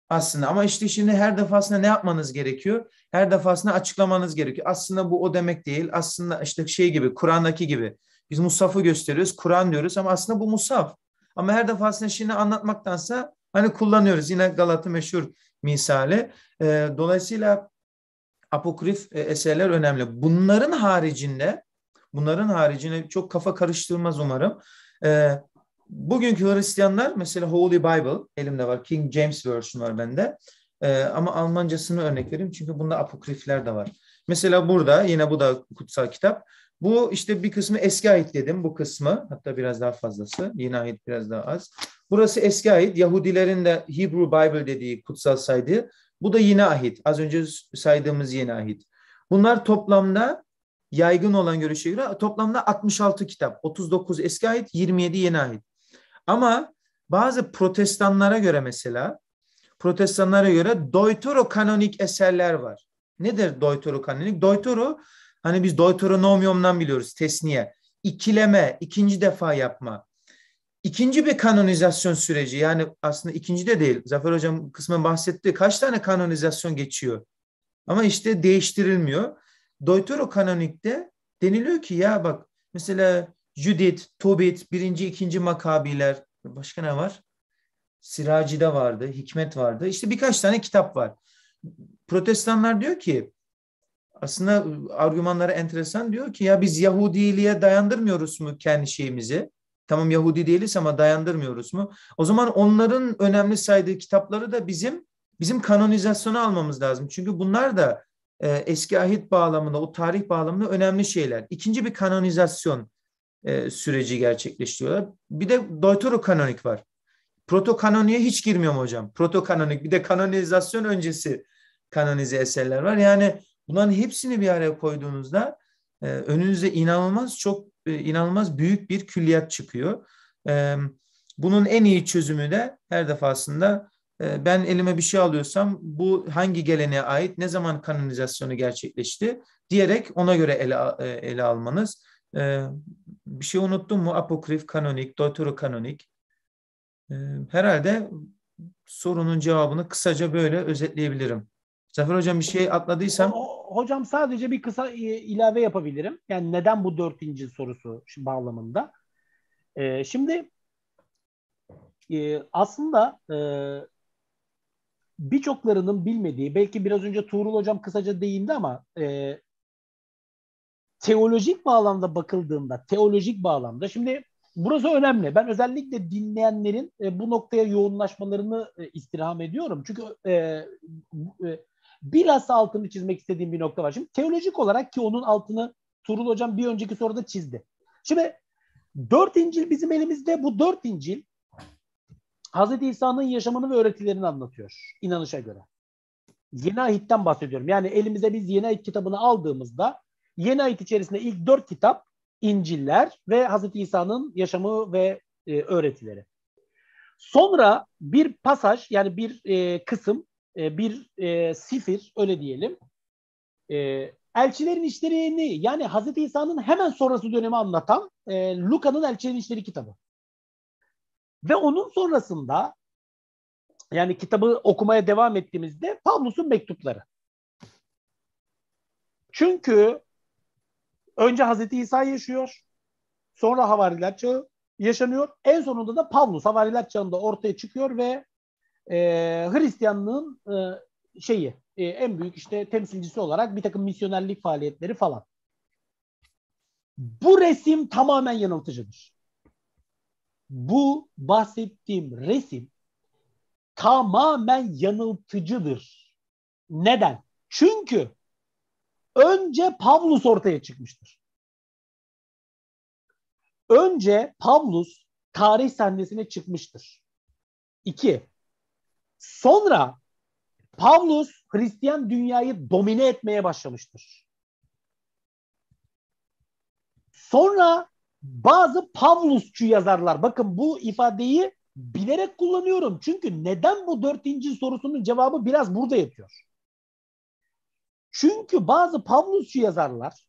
Aslında ama işte şimdi her defasında ne yapmanız gerekiyor? Her defasında açıklamanız gerekiyor. Aslında bu o demek değil. Aslında işte şey gibi Kur'an'daki gibi. Biz Musaf'ı gösteriyoruz, Kur'an diyoruz ama aslında bu Musaf. Ama her defasında şimdi anlatmaktansa hani kullanıyoruz. Yine Galatı meşhur misale. Ee, e, dolayısıyla apokrif e, eserler önemli. Bunların haricinde, bunların haricinde çok kafa karıştırmaz umarım. E, bugünkü Hristiyanlar mesela Holy Bible elimde var. King James version var bende. E, ama Almancasını örnek vereyim çünkü bunda apokrifler de var. Mesela burada yine bu da kutsal kitap. Bu işte bir kısmı eski ait dedim bu kısmı. Hatta biraz daha fazlası. Yeni ait biraz daha az. Burası eski ahit. Yahudilerin de Hebrew Bible dediği kutsal saydığı. Bu da Yine ahit. Az önce saydığımız yeni ahit. Bunlar toplamda yaygın olan görüşe göre toplamda 66 kitap. 39 eski ahit, 27 yeni ahit. Ama bazı protestanlara göre mesela protestanlara göre deuterokanonik eserler var. Nedir deuterokanonik? Deutero hani biz deuteronomiumdan biliyoruz tesniye. İkileme, ikinci defa yapma. İkinci bir kanonizasyon süreci yani aslında ikinci de değil. Zafer Hocam kısmen bahsetti. Kaç tane kanonizasyon geçiyor? Ama işte değiştirilmiyor. Deutero kanonikte deniliyor ki ya bak mesela Judith, Tobit, birinci, ikinci makabiler, başka ne var? Siraci'de vardı, Hikmet vardı. İşte birkaç tane kitap var. Protestanlar diyor ki aslında ıı, argümanları enteresan diyor ki ya biz Yahudiliğe dayandırmıyoruz mu kendi şeyimizi? Tamam Yahudi değiliz ama dayandırmıyoruz mu? O zaman onların önemli saydığı kitapları da bizim bizim kanonizasyona almamız lazım. Çünkü bunlar da e, eski ahit bağlamında, o tarih bağlamında önemli şeyler. İkinci bir kanonizasyon e, süreci gerçekleştiriyorlar. Bir de deuterokanonik var. Protokanonik'e hiç girmiyorum hocam. Protokanonik bir de kanonizasyon öncesi kanonize eserler var. Yani bunların hepsini bir araya koyduğunuzda e, önünüze inanılmaz çok e, inanılmaz büyük bir külliyat çıkıyor. E, bunun en iyi çözümü de her defasında e, ben elime bir şey alıyorsam bu hangi geleneğe ait, ne zaman kanonizasyonu gerçekleşti diyerek ona göre ele, ele almanız. bir şey unuttum mu? Apokrif, kanonik, deuterokanonik. E, herhalde sorunun cevabını kısaca böyle özetleyebilirim. Zafer Hocam bir şey atladıysam.
hocam sadece bir kısa e, ilave yapabilirim. Yani neden bu dörtüncü sorusu bağlamında. E, şimdi e, aslında birçoklarının bilmediği, belki biraz önce Tuğrul Hocam kısaca değindi ama teolojik bağlamda bakıldığında, teolojik bağlamda şimdi burası önemli. Ben özellikle dinleyenlerin bu noktaya yoğunlaşmalarını e, istirham ediyorum. Çünkü e, Bilhassa altını çizmek istediğim bir nokta var. Şimdi teolojik olarak ki onun altını Turul Hocam bir önceki soruda çizdi. Şimdi dört İncil bizim elimizde. Bu dört İncil Hz. İsa'nın yaşamını ve öğretilerini anlatıyor inanışa göre. Yeni Ahit'ten bahsediyorum. Yani elimize biz Yeni Ahit kitabını aldığımızda Yeni Ahit içerisinde ilk dört kitap İnciller ve Hz. İsa'nın yaşamı ve e, öğretileri. Sonra bir pasaj yani bir e, kısım e, bir e, sifir öyle diyelim. E, elçilerin işlerini yani Hazreti İsa'nın hemen sonrası dönemi anlatan e, Luka'nın Elçilerin İşleri kitabı. Ve onun sonrasında yani kitabı okumaya devam ettiğimizde Pavlus'un mektupları. Çünkü önce Hazreti İsa yaşıyor. Sonra havariler çağı yaşanıyor. En sonunda da Pavlus havariler çağında ortaya çıkıyor ve e, Hristiyanlığın e, şeyi e, en büyük işte temsilcisi olarak bir takım misyonerlik faaliyetleri falan. Bu resim tamamen yanıltıcıdır. Bu bahsettiğim resim tamamen yanıltıcıdır. Neden? Çünkü önce Pavlus ortaya çıkmıştır. Önce Pavlus tarih sahnesine çıkmıştır. İki, Sonra Pavlus Hristiyan dünyayı domine etmeye başlamıştır. Sonra bazı Pavlusçu yazarlar, bakın bu ifadeyi bilerek kullanıyorum. Çünkü neden bu dörtüncü sorusunun cevabı biraz burada yatıyor. Çünkü bazı Pavlusçu yazarlar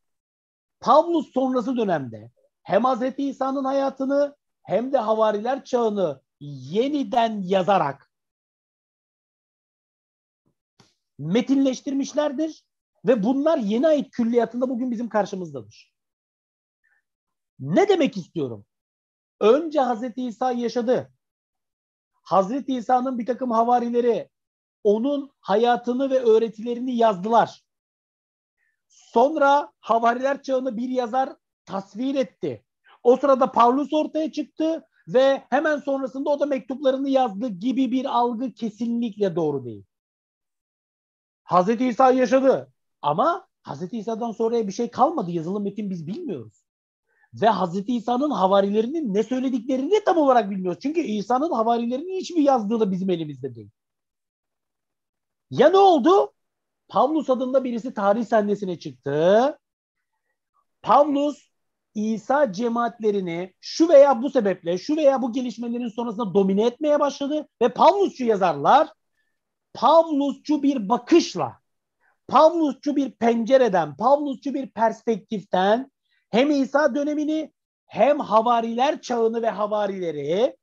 Pavlus sonrası dönemde hem Hz. İsa'nın hayatını hem de havariler çağını yeniden yazarak metinleştirmişlerdir ve bunlar yeni ait külliyatında bugün bizim karşımızdadır. Ne demek istiyorum? Önce Hazreti İsa yaşadı. Hazreti İsa'nın bir takım havarileri onun hayatını ve öğretilerini yazdılar. Sonra havariler çağını bir yazar tasvir etti. O sırada Pavlus ortaya çıktı ve hemen sonrasında o da mektuplarını yazdı gibi bir algı kesinlikle doğru değil. Hazreti İsa yaşadı ama Hazreti İsa'dan sonraya bir şey kalmadı. Yazılı metin biz bilmiyoruz. Ve Hazreti İsa'nın havarilerinin ne söylediklerini tam olarak bilmiyoruz. Çünkü İsa'nın havarilerinin hiçbir yazdığı da bizim elimizde değil. Ya ne oldu? Pavlus adında birisi tarih sahnesine çıktı. Pavlus İsa cemaatlerini şu veya bu sebeple, şu veya bu gelişmelerin sonrasında domine etmeye başladı ve Pavlusçu yazarlar Pavlusçu bir bakışla, Pavlusçu bir pencereden, Pavlusçu bir perspektiften hem İsa dönemini hem havariler çağını ve havarileri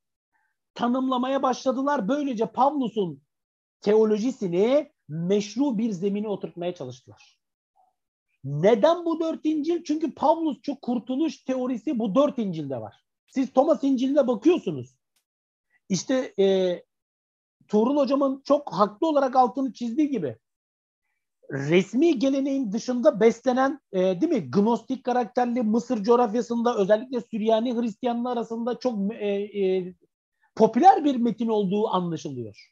tanımlamaya başladılar. Böylece Pavlus'un teolojisini meşru bir zemine oturtmaya çalıştılar. Neden bu dört İncil? Çünkü Pavlusçu kurtuluş teorisi bu dört İncil'de var. Siz Thomas İncil'ine bakıyorsunuz. İşte e, Tuğrul hocamın çok haklı olarak altını çizdiği gibi resmi geleneğin dışında beslenen e, değil mi gnostik karakterli Mısır coğrafyasında özellikle Süryani Hristiyanlar arasında çok e, e, popüler bir metin olduğu anlaşılıyor.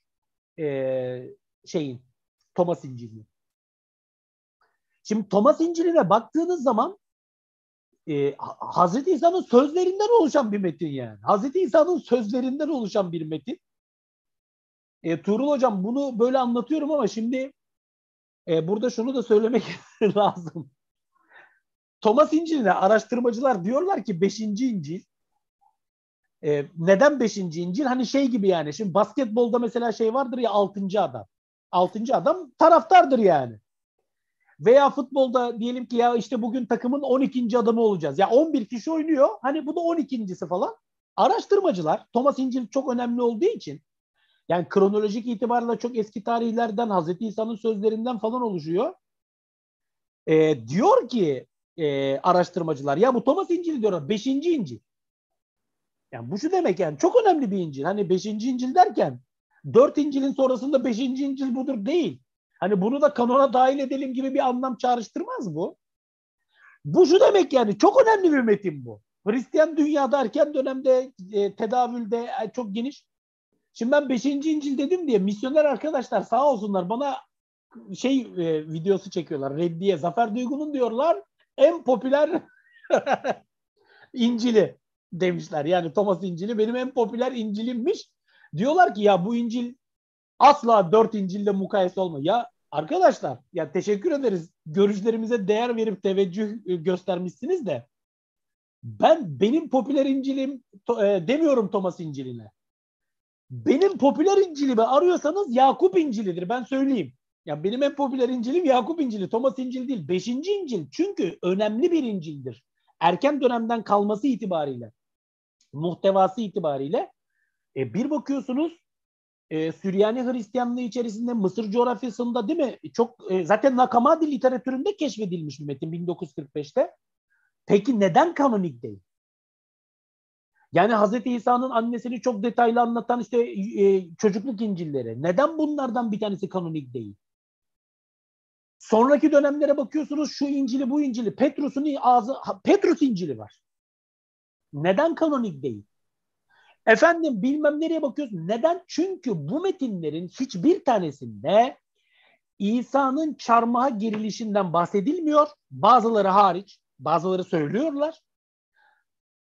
E, şeyin Thomas İncil'in. Şimdi Thomas İncil'ine baktığınız zaman e, Hazreti İsa'nın sözlerinden oluşan bir metin yani. Hazreti İsa'nın sözlerinden oluşan bir metin. E, Tuğrul Hocam bunu böyle anlatıyorum ama şimdi e, burada şunu da söylemek lazım. Thomas İncil'ine araştırmacılar diyorlar ki 5. İncil. E, neden 5. İncil? Hani şey gibi yani. Şimdi basketbolda mesela şey vardır ya 6. adam. 6. adam taraftardır yani. Veya futbolda diyelim ki ya işte bugün takımın 12. adamı olacağız. Ya 11 kişi oynuyor. Hani bu da 12.si falan. Araştırmacılar Thomas İncil çok önemli olduğu için yani kronolojik itibarla çok eski tarihlerden, Hazreti İsa'nın sözlerinden falan oluşuyor. E, diyor ki e, araştırmacılar, ya bu Thomas İncil diyorlar, beşinci İncil. Yani bu şu demek yani çok önemli bir İncil. Hani beşinci İncil derken dört İncil'in sonrasında beşinci İncil budur değil. Hani bunu da kanona dahil edelim gibi bir anlam çağrıştırmaz bu. Bu şu demek yani çok önemli bir metin bu. Hristiyan dünyada erken dönemde e, tedavülde e, çok geniş Şimdi ben 5. İncil dedim diye misyoner arkadaşlar sağ olsunlar bana şey e, videosu çekiyorlar. Reddiye Zafer Duygu'nun diyorlar en popüler İncil'i demişler. Yani Thomas İncil'i benim en popüler İncil'immiş. Diyorlar ki ya bu İncil asla dört İncil'le mukayese olmuyor. Ya arkadaşlar ya teşekkür ederiz. Görüşlerimize değer verip teveccüh e, göstermişsiniz de ben benim popüler İncil'im e, demiyorum Thomas İncil'ine. Benim popüler İncil'imi arıyorsanız Yakup İncil'idir ben söyleyeyim. Ya benim en popüler İncil'im Yakup İncil'i, Thomas İncil değil. Beşinci İncil çünkü önemli bir İncil'dir. Erken dönemden kalması itibariyle, muhtevası itibariyle e, bir bakıyorsunuz e, Süryani Hristiyanlığı içerisinde Mısır coğrafyasında değil mi? Çok e, zaten Nakamadi literatüründe keşfedilmiş bir metin 1945'te. Peki neden kanonik değil? Yani Hazreti İsa'nın annesini çok detaylı anlatan işte e, çocukluk İncil'leri. Neden bunlardan bir tanesi kanonik değil? Sonraki dönemlere bakıyorsunuz şu İncil'i bu İncil'i. Petrus'un ağzı Petrus İncil'i var. Neden kanonik değil? Efendim bilmem nereye bakıyoruz. Neden? Çünkü bu metinlerin hiçbir tanesinde İsa'nın çarmıha gerilişinden bahsedilmiyor. Bazıları hariç, bazıları söylüyorlar.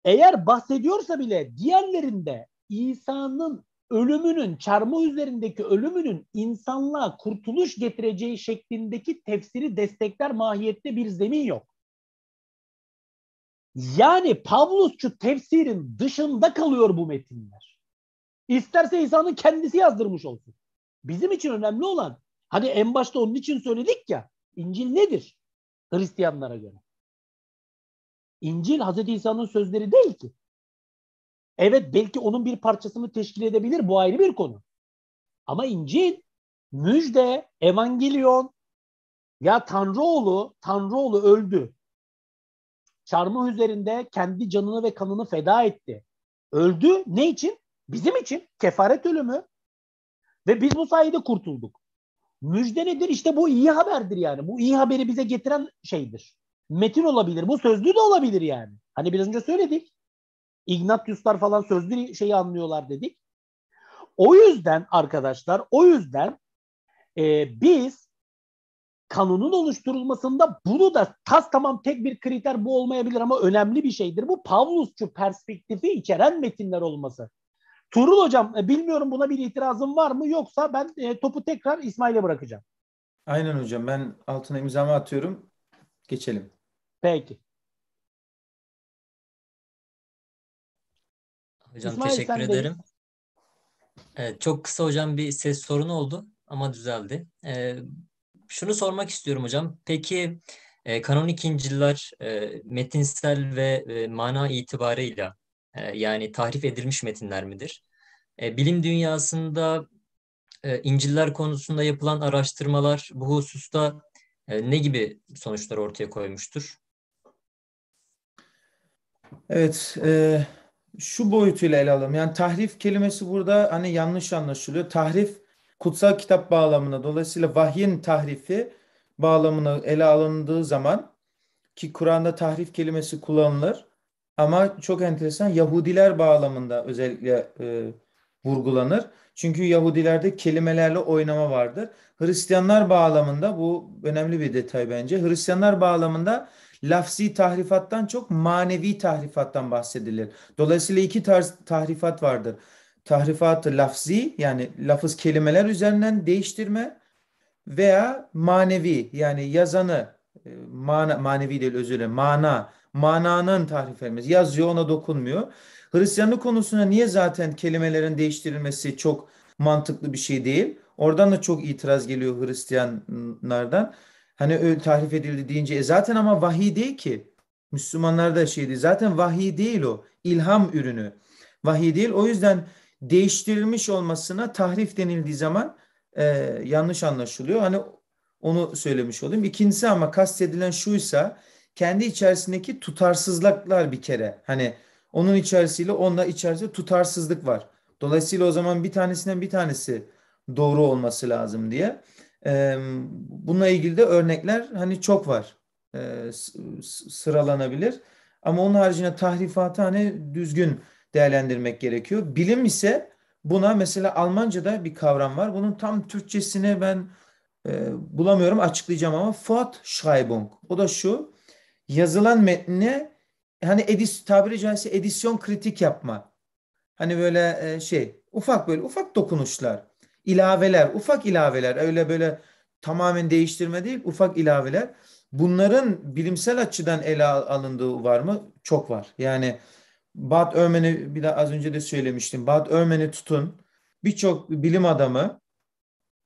Eğer bahsediyorsa bile diğerlerinde İsa'nın ölümünün, çarmıh üzerindeki ölümünün insanlığa kurtuluş getireceği şeklindeki tefsiri destekler mahiyette bir zemin yok. Yani Pavlusçu tefsirin dışında kalıyor bu metinler. İsterse İsa'nın kendisi yazdırmış olsun. Bizim için önemli olan, hani en başta onun için söyledik ya, İncil nedir Hristiyanlara göre? İncil Hazreti İsa'nın sözleri değil ki. Evet belki onun bir parçasını teşkil edebilir bu ayrı bir konu. Ama İncil müjde, evangelion ya Tanrıoğlu, Tanrıoğlu öldü. Çarmıh üzerinde kendi canını ve kanını feda etti. Öldü ne için? Bizim için kefaret ölümü. Ve biz bu sayede kurtulduk. Müjde nedir? İşte bu iyi haberdir yani. Bu iyi haberi bize getiren şeydir metin olabilir. Bu sözlü de olabilir yani. Hani biraz önce söyledik. Ignatius'lar falan sözlü şeyi anlıyorlar dedik. O yüzden arkadaşlar, o yüzden e, biz kanunun oluşturulmasında bunu da tas tamam tek bir kriter bu olmayabilir ama önemli bir şeydir. Bu Pavlusçu perspektifi içeren metinler olması. Turul Hocam e, bilmiyorum buna bir itirazım var mı yoksa ben e, topu tekrar İsmail'e bırakacağım. Aynen hocam ben
altına imzamı atıyorum. Geçelim. Peki.
Hocam İsmail, teşekkür ederim. Evet, çok kısa hocam bir ses sorunu oldu ama düzeldi. Ee, şunu sormak istiyorum hocam. Peki e, kanonik İncil'ler e, metinsel ve e, mana itibarıyla e, yani tahrif edilmiş metinler midir? E, bilim dünyasında e, İncil'ler konusunda yapılan araştırmalar bu hususta e, ne gibi sonuçlar ortaya koymuştur?
Evet, e, şu boyutuyla ele alalım. Yani tahrif kelimesi burada hani yanlış anlaşılıyor. Tahrif kutsal kitap bağlamına dolayısıyla vahyin tahrifi bağlamına ele alındığı zaman ki Kur'an'da tahrif kelimesi kullanılır ama çok enteresan Yahudiler bağlamında özellikle e, vurgulanır. Çünkü Yahudilerde kelimelerle oynama vardır. Hristiyanlar bağlamında bu önemli bir detay bence. Hristiyanlar bağlamında lafzi tahrifattan çok manevi tahrifattan bahsedilir. Dolayısıyla iki tarz tahrifat vardır. Tahrifatı lafzi yani lafız kelimeler üzerinden değiştirme veya manevi yani yazanı e, mana, manevi değil özür dilerim mana mananın tahrif edilmesi yazıyor ona dokunmuyor. Hristiyanlık konusunda niye zaten kelimelerin değiştirilmesi çok mantıklı bir şey değil. Oradan da çok itiraz geliyor Hristiyanlardan. Hani öyle tahrif edildi deyince e zaten ama vahiy değil ki. Müslümanlar da şeydi. Zaten vahiy değil o. İlham ürünü. Vahiy değil. O yüzden değiştirilmiş olmasına tahrif denildiği zaman e, yanlış anlaşılıyor. Hani onu söylemiş olayım. İkincisi ama kastedilen şuysa kendi içerisindeki tutarsızlıklar bir kere. Hani onun içerisiyle onda içerisinde tutarsızlık var. Dolayısıyla o zaman bir tanesinden bir tanesi doğru olması lazım diye. E, bununla ilgili de örnekler hani çok var sıralanabilir. Ama onun haricinde tahrifatı hani düzgün değerlendirmek gerekiyor. Bilim ise buna mesela Almanca'da bir kavram var. Bunun tam Türkçesini ben bulamıyorum açıklayacağım ama Fortschreibung. O da şu yazılan metne hani edis, tabiri caizse edisyon kritik yapma. Hani böyle şey ufak böyle ufak dokunuşlar ilaveler, ufak ilaveler öyle böyle tamamen değiştirme değil ufak ilaveler. Bunların bilimsel açıdan ele alındığı var mı? Çok var. Yani Bad Örmen'i bir daha az önce de söylemiştim. Bad Örmen'i tutun. Birçok bilim adamı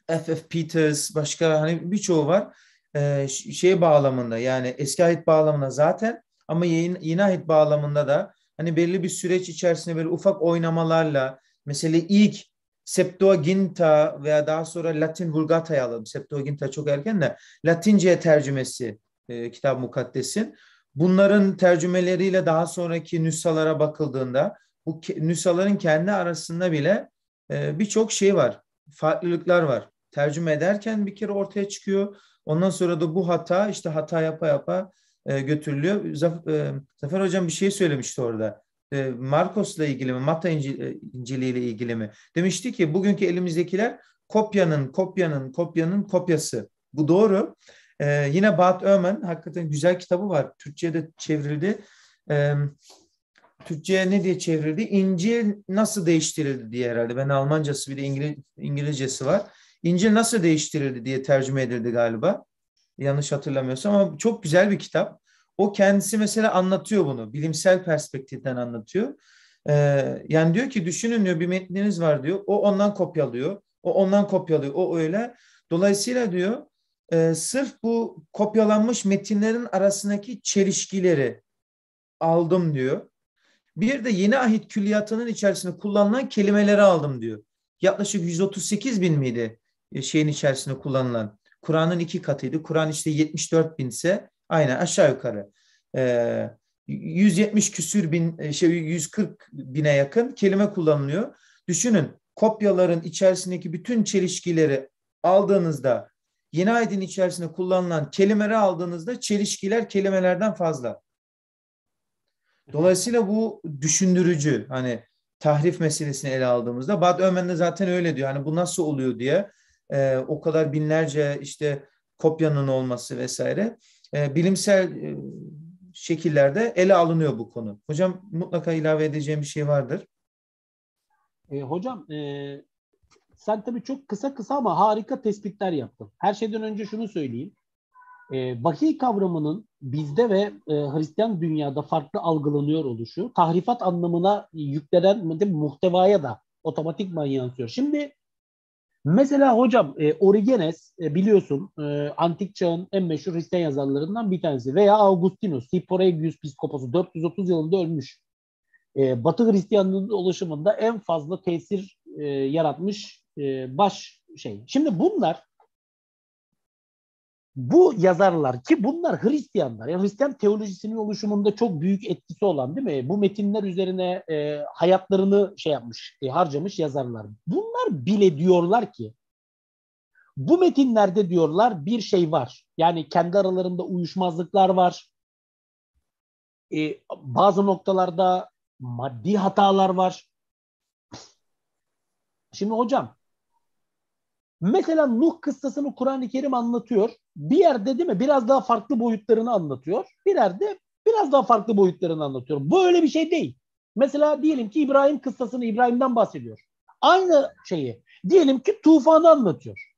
F.F. Peters başka hani birçoğu var. Ee, şey bağlamında yani eski ahit bağlamında zaten ama yeni, yeni ahit bağlamında da hani belli bir süreç içerisinde böyle ufak oynamalarla mesela ilk Septuaginta veya daha sonra Latin Vulgata'yı alalım. Septuaginta çok erken de Latince'ye tercümesi e, kitap mukaddesin. Bunların tercümeleriyle daha sonraki nüshalara bakıldığında bu nüshaların kendi arasında bile e, birçok şey var. Farklılıklar var. Tercüme ederken bir kere ortaya çıkıyor. Ondan sonra da bu hata işte hata yapa yapa e, götürülüyor. Zaf, e, Zafer Hocam bir şey söylemişti orada. E, Markos'la ilgili mi, Matta İncili e, ile ilgili mi? Demişti ki bugünkü elimizdekiler kopyanın, kopyanın, kopyanın kopyası. Bu doğru. Ee, yine Bat Ömen hakikaten güzel kitabı var. Türkçe'de çevrildi. Ee, Türkçe'ye ne diye çevrildi? İncil nasıl değiştirildi diye herhalde. Ben Almancası bir de İngilizcesi var. İncil nasıl değiştirildi diye tercüme edildi galiba. Yanlış hatırlamıyorsam ama çok güzel bir kitap. O kendisi mesela anlatıyor bunu. Bilimsel perspektiften anlatıyor. Ee, yani diyor ki düşünün diyor bir metniniz var diyor. O ondan kopyalıyor. O ondan kopyalıyor. O öyle. Dolayısıyla diyor e, sırf bu kopyalanmış metinlerin arasındaki çelişkileri aldım diyor. Bir de yeni ahit külliyatının içerisinde kullanılan kelimeleri aldım diyor. Yaklaşık 138 bin miydi e, şeyin içerisinde kullanılan? Kur'an'ın iki katıydı. Kur'an işte 74 binse ise Aynen aşağı yukarı. E, ee, 170 küsür bin e, şey 140 bine yakın kelime kullanılıyor. Düşünün kopyaların içerisindeki bütün çelişkileri aldığınızda yeni aydın içerisinde kullanılan kelimeleri aldığınızda çelişkiler kelimelerden fazla. Dolayısıyla bu düşündürücü hani tahrif meselesini ele aldığımızda Bad Ömen de zaten öyle diyor. Hani bu nasıl oluyor diye e, o kadar binlerce işte kopyanın olması vesaire. E, bilimsel e, şekillerde ele alınıyor bu konu. Hocam
mutlaka ilave edeceğim bir şey vardır. E, hocam e, sen tabii çok kısa kısa ama harika tespitler yaptın. Her şeyden önce şunu söyleyeyim. E, vahiy kavramının bizde ve e, Hristiyan dünyada farklı algılanıyor oluşu tahrifat anlamına yüklenen muhtevaya da otomatikman yansıyor. Şimdi Mesela hocam e, Origenes e, biliyorsun e, antik çağın en meşhur Hristiyan yazarlarından bir tanesi. Veya Augustinus, Hipporegius Piskoposu 430 yılında ölmüş. E, Batı Hristiyanlığının oluşumunda en fazla tesir e, yaratmış e, baş şey. Şimdi bunlar bu yazarlar ki bunlar Hristiyanlar. Yani Hristiyan teolojisinin oluşumunda çok büyük etkisi olan değil mi? Bu metinler üzerine e, hayatlarını şey yapmış, e, harcamış yazarlar. Bunlar bile diyorlar ki bu metinlerde diyorlar bir şey var. Yani kendi aralarında uyuşmazlıklar var. E, bazı noktalarda maddi hatalar var. Şimdi hocam Mesela Nuh kıssasını Kur'an-ı Kerim anlatıyor bir yerde değil mi biraz daha farklı boyutlarını anlatıyor. Bir yerde biraz daha farklı boyutlarını anlatıyor. Bu öyle bir şey değil. Mesela diyelim ki İbrahim kıssasını İbrahim'den bahsediyor. Aynı şeyi. Diyelim ki tufanı anlatıyor.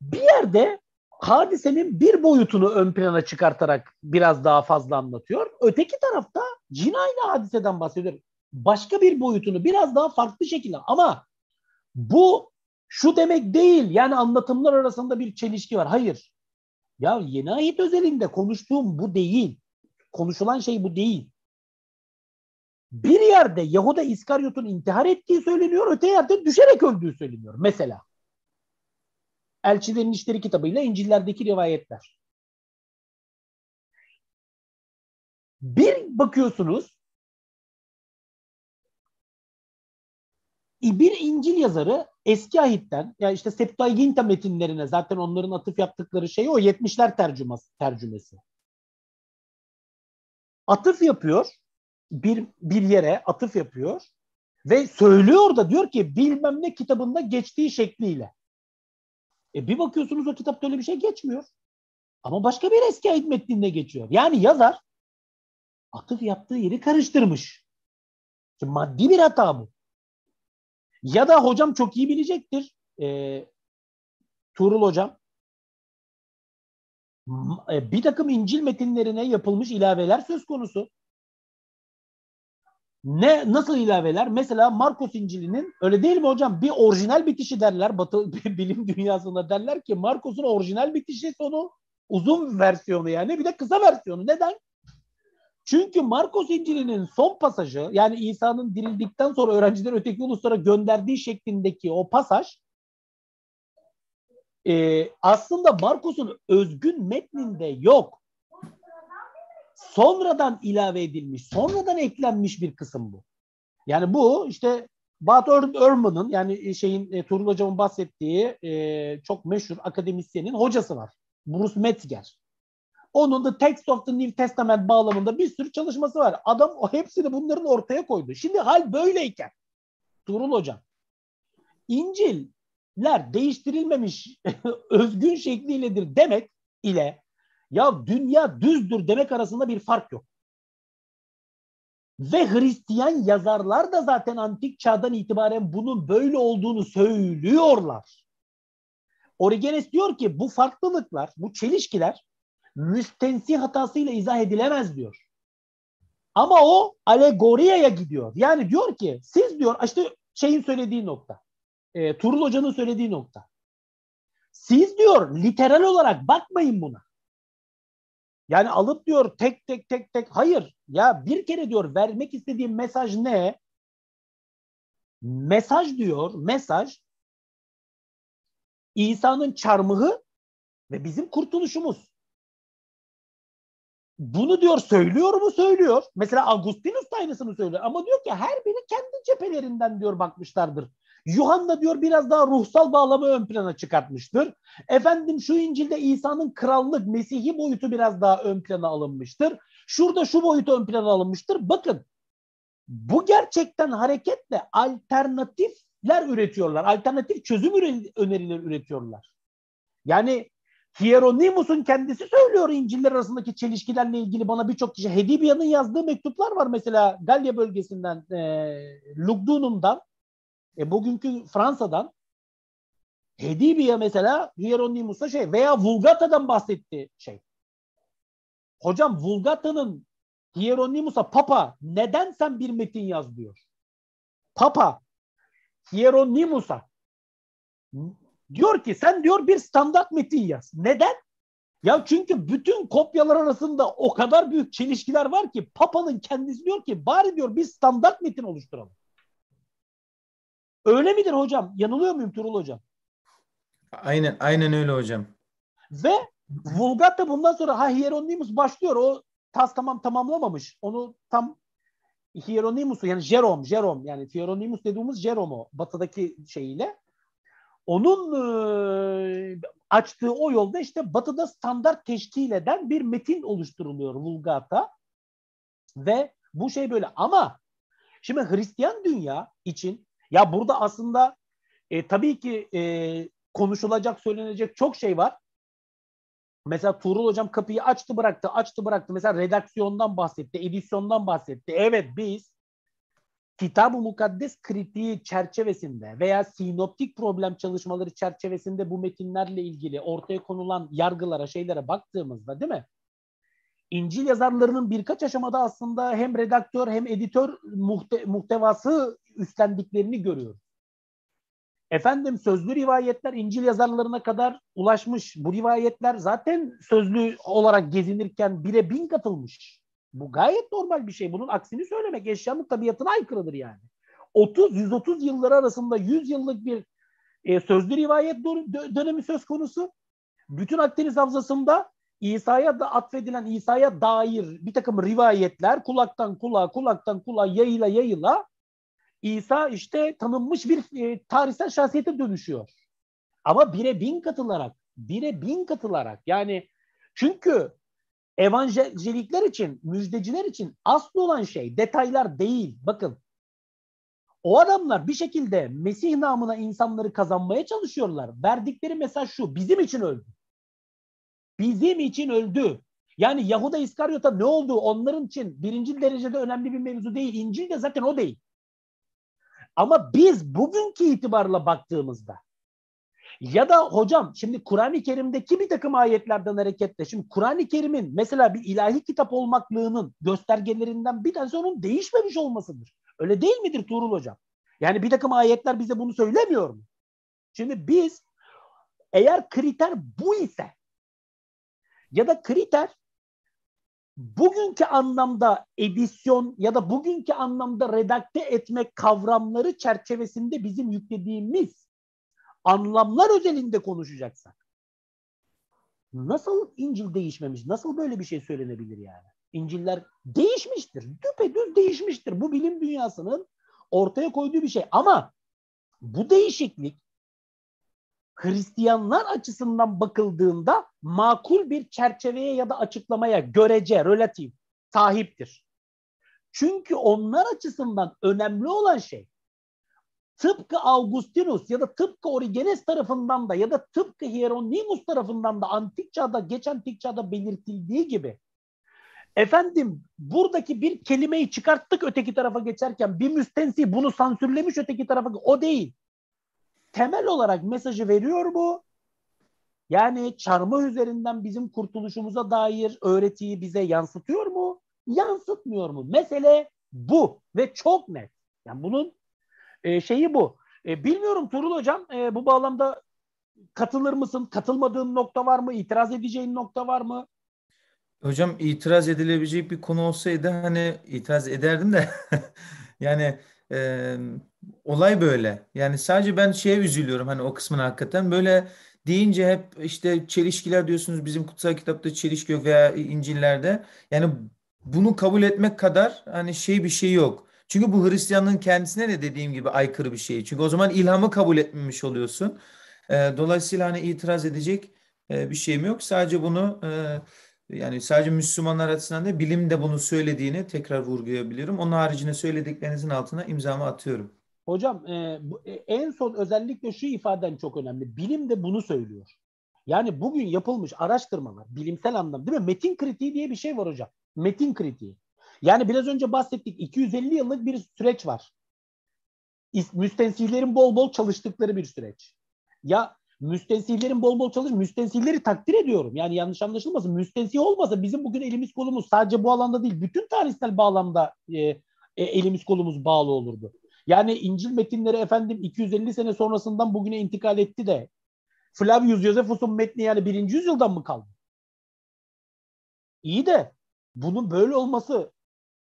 Bir yerde hadisenin bir boyutunu ön plana çıkartarak biraz daha fazla anlatıyor. Öteki tarafta yine hadiseden bahsediyor. Başka bir boyutunu biraz daha farklı şekilde ama bu şu demek değil. Yani anlatımlar arasında bir çelişki var. Hayır. Ya yeni ahit özelinde konuştuğum bu değil. Konuşulan şey bu değil. Bir yerde Yahuda İskaryot'un intihar ettiği söyleniyor, öte yerde düşerek öldüğü söyleniyor. Mesela Elçilerin İşleri kitabıyla İncil'lerdeki rivayetler. Bir bakıyorsunuz bir İncil yazarı eski ahitten yani işte Septuaginta metinlerine zaten onların atıf yaptıkları şey o 70'ler tercüması, tercümesi. Atıf yapıyor bir, bir yere atıf yapıyor ve söylüyor da diyor ki bilmem ne kitabında geçtiği şekliyle. E bir bakıyorsunuz o kitapta öyle bir şey geçmiyor. Ama başka bir eski ahit metninde geçiyor. Yani yazar atıf yaptığı yeri karıştırmış. Şimdi maddi bir hata bu. Ya da hocam çok iyi bilecektir. E, Tuğrul hocam. E, bir takım İncil metinlerine yapılmış ilaveler söz konusu. Ne nasıl ilaveler? Mesela Markus İncil'inin öyle değil mi hocam? Bir orijinal bitişi derler. Batı bilim dünyasında derler ki Markus'un orijinal bitişi sonu uzun versiyonu yani bir de kısa versiyonu. Neden? Çünkü Marcos İncil'inin son pasajı yani İsa'nın dirildikten sonra öğrencileri öteki uluslara gönderdiği şeklindeki o pasaj e, aslında Marcos'un özgün metninde yok. Sonradan ilave edilmiş, sonradan eklenmiş bir kısım bu. Yani bu işte Bat Ehrman'ın yani e, şeyin e, Turul Hocam'ın bahsettiği e, çok meşhur akademisyenin hocası var. Bruce Metzger. Onun da Text of the New Testament bağlamında bir sürü çalışması var. Adam o hepsini bunların ortaya koydu. Şimdi hal böyleyken Durul Hocam İncil'ler değiştirilmemiş özgün şekliyledir demek ile ya dünya düzdür demek arasında bir fark yok. Ve Hristiyan yazarlar da zaten antik çağdan itibaren bunun böyle olduğunu söylüyorlar. Origenes diyor ki bu farklılıklar, bu çelişkiler müstensi hatasıyla izah edilemez diyor. Ama o alegoriyaya gidiyor. Yani diyor ki siz diyor işte şeyin söylediği nokta. E, Turul Hoca'nın söylediği nokta. Siz diyor literal olarak bakmayın buna. Yani alıp diyor tek tek tek tek hayır ya bir kere diyor vermek istediğim mesaj ne? Mesaj diyor mesaj İsa'nın çarmıhı ve bizim kurtuluşumuz bunu diyor söylüyor mu söylüyor. Mesela Agustinus da aynısını söylüyor ama diyor ki her biri kendi cephelerinden diyor bakmışlardır. Yuhanna diyor biraz daha ruhsal bağlamı ön plana çıkartmıştır. Efendim şu İncil'de İsa'nın krallık, Mesih'i boyutu biraz daha ön plana alınmıştır. Şurada şu boyut ön plana alınmıştır. Bakın bu gerçekten hareketle alternatifler üretiyorlar. Alternatif çözüm önerileri üretiyorlar. Yani Hieronymus'un kendisi söylüyor İncil'ler arasındaki çelişkilerle ilgili bana birçok kişi. Hedibia'nın yazdığı mektuplar var mesela Galya bölgesinden, e, Lugdunum'dan, e, bugünkü Fransa'dan. Hedibia mesela Hieronymus'a şey veya Vulgata'dan bahsetti şey. Hocam Vulgata'nın Hieronymus'a Papa neden sen bir metin yaz diyor. Papa Hieronymus'a Diyor ki sen diyor bir standart metin yaz. Neden? Ya çünkü bütün kopyalar arasında o kadar büyük çelişkiler var ki Papa'nın kendisi diyor ki bari diyor bir standart metin oluşturalım. Öyle midir hocam? Yanılıyor muyum Turul hocam?
Aynen aynen öyle hocam.
Ve Vulgat da bundan sonra ha Hieronymus başlıyor. O tas tamam tamamlamamış. Onu tam Hieronymus'u yani Jerome, Jerome yani Hieronymus dediğimiz Jerome'u batıdaki şeyiyle onun e, açtığı o yolda işte batıda standart teşkil eden bir metin oluşturuluyor Vulgata ve bu şey böyle ama şimdi Hristiyan dünya için ya burada aslında e, tabii ki e, konuşulacak söylenecek çok şey var. Mesela Tuğrul Hocam kapıyı açtı bıraktı açtı bıraktı. Mesela redaksiyondan bahsetti, edisyondan bahsetti. Evet biz Kitab-ı Mukaddes kritiği çerçevesinde veya sinoptik problem çalışmaları çerçevesinde bu metinlerle ilgili ortaya konulan yargılara, şeylere baktığımızda değil mi? İncil yazarlarının birkaç aşamada aslında hem redaktör hem editör muhte muhtevası üstlendiklerini görüyoruz. Efendim sözlü rivayetler İncil yazarlarına kadar ulaşmış. Bu rivayetler zaten sözlü olarak gezinirken bire bin katılmış. Bu gayet normal bir şey. Bunun aksini söylemek eşyanın tabiatına aykırıdır yani. 30-130 yılları arasında 100 yıllık bir e, sözlü rivayet dönemi söz konusu. Bütün Akdeniz Havzası'nda İsa'ya da atfedilen İsa'ya dair bir takım rivayetler kulaktan kulağa, kulaktan kulağa yayıla yayıla İsa işte tanınmış bir e, tarihsel şahsiyete dönüşüyor. Ama bire bin katılarak, bire bin katılarak yani çünkü evangelikler için, müjdeciler için aslı olan şey detaylar değil. Bakın o adamlar bir şekilde Mesih namına insanları kazanmaya çalışıyorlar. Verdikleri mesaj şu. Bizim için öldü. Bizim için öldü. Yani Yahuda İskaryot'a ne oldu onların için birinci derecede önemli bir mevzu değil. İncil de zaten o değil. Ama biz bugünkü itibarla baktığımızda ya da hocam şimdi Kur'an-ı Kerim'deki bir takım ayetlerden hareketle şimdi Kur'an-ı Kerim'in mesela bir ilahi kitap olmaklığının göstergelerinden bir tanesi onun değişmemiş olmasıdır. Öyle değil midir Tuğrul hocam? Yani bir takım ayetler bize bunu söylemiyor mu? Şimdi biz eğer kriter bu ise ya da kriter bugünkü anlamda edisyon ya da bugünkü anlamda redakte etmek kavramları çerçevesinde bizim yüklediğimiz anlamlar özelinde konuşacaksak nasıl İncil değişmemiş? Nasıl böyle bir şey söylenebilir yani? İncil'ler değişmiştir. Düpedüz değişmiştir. Bu bilim dünyasının ortaya koyduğu bir şey. Ama bu değişiklik Hristiyanlar açısından bakıldığında makul bir çerçeveye ya da açıklamaya görece, relatif sahiptir. Çünkü onlar açısından önemli olan şey tıpkı Augustinus ya da tıpkı Origenes tarafından da ya da tıpkı Hieronymus tarafından da antik çağda, geç antik çağda belirtildiği gibi efendim buradaki bir kelimeyi çıkarttık öteki tarafa geçerken bir müstensi bunu sansürlemiş öteki tarafa o değil. Temel olarak mesajı veriyor bu. Yani çarma üzerinden bizim kurtuluşumuza dair öğretiyi bize yansıtıyor mu? Yansıtmıyor mu? Mesele bu ve çok net. Yani bunun e, şeyi bu. E, bilmiyorum Turul Hocam e, bu bağlamda katılır mısın? Katılmadığın nokta var mı? İtiraz edeceğin nokta var mı?
Hocam itiraz edilebilecek bir konu olsaydı hani itiraz ederdim de yani e, olay böyle. Yani sadece ben şeye üzülüyorum hani o kısmına hakikaten böyle deyince hep işte çelişkiler diyorsunuz bizim kutsal kitapta çelişki yok veya İncil'lerde. Yani bunu kabul etmek kadar hani şey bir şey yok. Çünkü bu Hristiyanlığın kendisine de dediğim gibi aykırı bir şey. Çünkü o zaman ilhamı kabul etmemiş oluyorsun. Ee, dolayısıyla hani itiraz edecek e, bir şeyim yok. Sadece bunu e, yani sadece Müslümanlar açısından da bilim de bunu söylediğini tekrar vurgulayabilirim. Onun haricinde söylediklerinizin altına imzamı atıyorum. Hocam
e, e, en son özellikle şu ifaden çok önemli. Bilim de bunu söylüyor. Yani bugün yapılmış araştırmalar bilimsel anlamda değil mi? Metin kritiği diye bir şey var hocam. Metin kritiği. Yani biraz önce bahsettik 250 yıllık bir süreç var. Müstensihlerin bol bol çalıştıkları bir süreç. Ya müstensihlerin bol bol çalış, müstensihleri takdir ediyorum. Yani yanlış anlaşılmasın. Müstensih olmasa bizim bugün elimiz kolumuz sadece bu alanda değil, bütün tarihsel bağlamda e, e, elimiz kolumuz bağlı olurdu. Yani İncil metinleri efendim 250 sene sonrasından bugüne intikal etti de Flavius Josephus'un metni yani 1. yüzyıldan mı kaldı? İyi de bunun böyle olması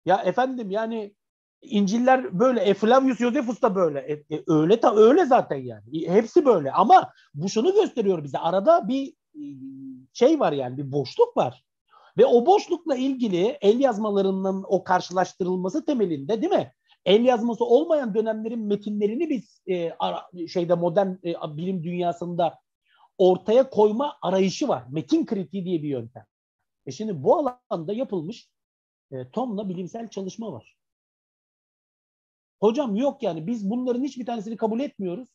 ya efendim yani İnciller böyle. E, Flavius Josephus da böyle. E, e, öyle ta öyle zaten yani. E, hepsi böyle. Ama bu şunu gösteriyor bize. Arada bir e, şey var yani bir boşluk var. Ve o boşlukla ilgili el yazmalarının o karşılaştırılması temelinde değil mi? El yazması olmayan dönemlerin metinlerini biz e, ara, şeyde modern e, bilim dünyasında ortaya koyma arayışı var. Metin kritiği diye bir yöntem. E şimdi bu alanda yapılmış e, tonla bilimsel çalışma var. Hocam yok yani biz bunların hiçbir tanesini kabul etmiyoruz.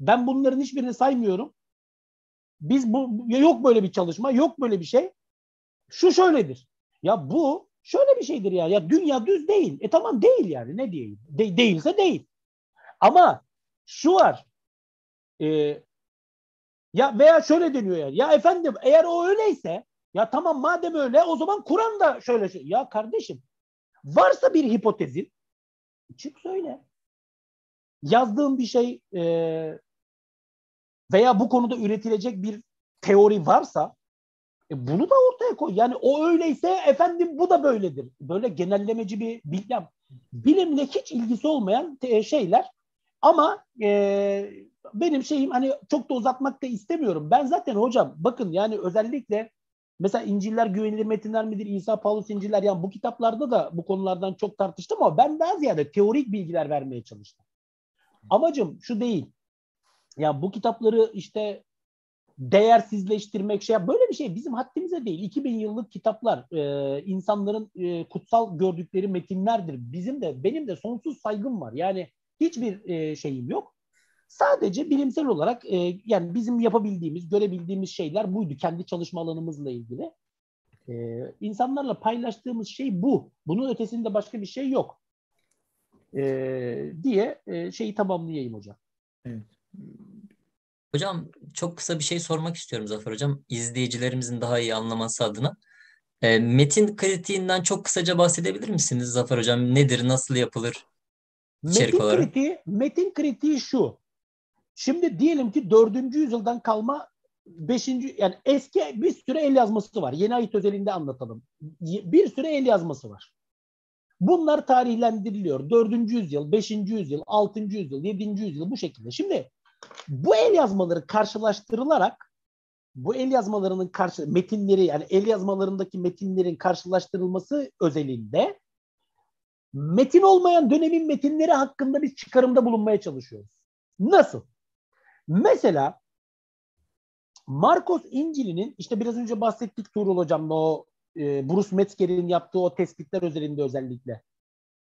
Ben bunların hiçbirini saymıyorum. Biz bu yok böyle bir çalışma, yok böyle bir şey. Şu şöyledir. Ya bu şöyle bir şeydir ya. Ya dünya düz değil. E tamam değil yani ne diyeyim. De- değilse değil. Ama şu var. E, ya veya şöyle deniyor yani. Ya efendim eğer o öyleyse ya tamam madem öyle o zaman Kur'an da şöyle şey. Ya kardeşim varsa bir hipotezin çık söyle. Yazdığın bir şey e, veya bu konuda üretilecek bir teori varsa e, bunu da ortaya koy. Yani o öyleyse efendim bu da böyledir. Böyle genellemeci bir bilim Bilimle hiç ilgisi olmayan e, şeyler ama e, benim şeyim hani çok da uzatmak da istemiyorum. Ben zaten hocam bakın yani özellikle Mesela İncil'ler güvenilir metinler midir? İsa Paulus İncil'ler yani bu kitaplarda da bu konulardan çok tartıştım ama ben daha ziyade teorik bilgiler vermeye çalıştım. Amacım şu değil. Ya bu kitapları işte değersizleştirmek şey böyle bir şey bizim haddimize değil. 2000 yıllık kitaplar e, insanların e, kutsal gördükleri metinlerdir. Bizim de benim de sonsuz saygım var. Yani hiçbir e, şeyim yok. Sadece bilimsel olarak e, yani bizim yapabildiğimiz, görebildiğimiz şeyler buydu. Kendi çalışma alanımızla ilgili. E, insanlarla paylaştığımız şey bu. Bunun ötesinde başka bir şey yok. E, diye e, şeyi
tamamlayayım hocam. Evet. Hocam çok kısa bir şey sormak istiyorum Zafer Hocam. İzleyicilerimizin daha iyi anlaması adına. E, metin kritiğinden çok kısaca bahsedebilir misiniz Zafer Hocam? Nedir, nasıl yapılır? metin olarak?
kritiği, metin kritiği şu. Şimdi diyelim ki 4. yüzyıldan kalma 5. yani eski bir sürü el yazması var. Yeni ayet özelinde anlatalım. Bir sürü el yazması var. Bunlar tarihlendiriliyor. 4. yüzyıl, 5. yüzyıl, 6. yüzyıl, 7. yüzyıl bu şekilde. Şimdi bu el yazmaları karşılaştırılarak bu el yazmalarının karşı metinleri yani el yazmalarındaki metinlerin karşılaştırılması özelinde metin olmayan dönemin metinleri hakkında biz çıkarımda bulunmaya çalışıyoruz. Nasıl? Mesela Marcos İncil'inin işte biraz önce bahsettik Tuğrul Hocam'la o e, Bruce Metzger'in yaptığı o tespitler özelinde özellikle.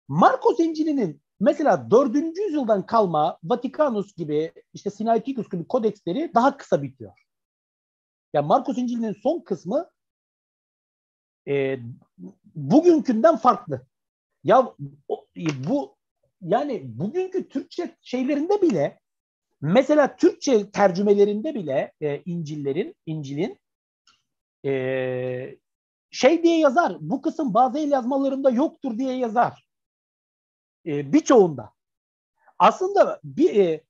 Marcos İncil'inin mesela 4. yüzyıldan kalma Vatikanus gibi işte Sinaiticus gibi kodeksleri daha kısa bitiyor. Yani Marcos İncil'inin son kısmı e, bugünkünden farklı. Ya o, bu yani bugünkü Türkçe şeylerinde bile Mesela Türkçe tercümelerinde bile e, İncil'lerin, İncil'in e, şey diye yazar. Bu kısım bazı el yazmalarında yoktur diye yazar. E, birçoğunda. Aslında bir, e,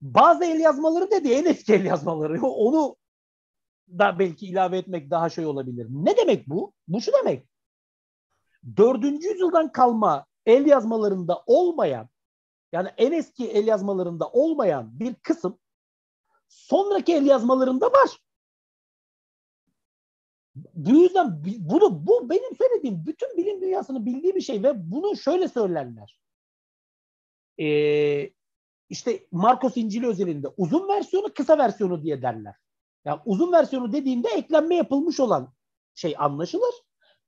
bazı el yazmaları dedi en eski el yazmaları. Onu da belki ilave etmek daha şey olabilir. Ne demek bu? Bu şu demek. Dördüncü yüzyıldan kalma el yazmalarında olmayan yani en eski el yazmalarında olmayan bir kısım sonraki el yazmalarında var. Bu yüzden bunu bu benim söylediğim bütün bilim dünyasının bildiği bir şey ve bunu şöyle söylerler. Ee, işte Marcos İncil özelinde uzun versiyonu kısa versiyonu diye derler. Yani uzun versiyonu dediğinde eklenme yapılmış olan şey anlaşılır.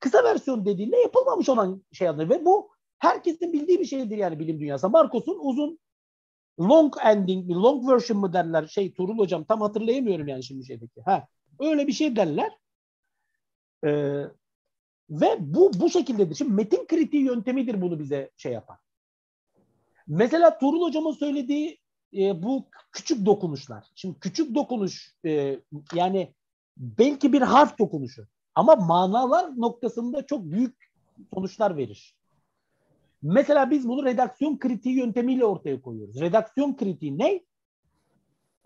Kısa versiyon dediğinde yapılmamış olan şey anlaşılır. Ve bu herkesin bildiği bir şeydir yani bilim dünyası. Marcos'un uzun long ending mi, long version mı derler şey Turul hocam tam hatırlayamıyorum yani şimdi şeydeki. Ha, öyle bir şey derler. Ee, ve bu bu şekildedir. Şimdi metin kritiği yöntemidir bunu bize şey yapan. Mesela Turul hocamın söylediği e, bu küçük dokunuşlar. Şimdi küçük dokunuş e, yani belki bir harf dokunuşu ama manalar noktasında çok büyük sonuçlar verir. Mesela biz bunu redaksiyon kritiği yöntemiyle ortaya koyuyoruz. Redaksiyon kritiği ne?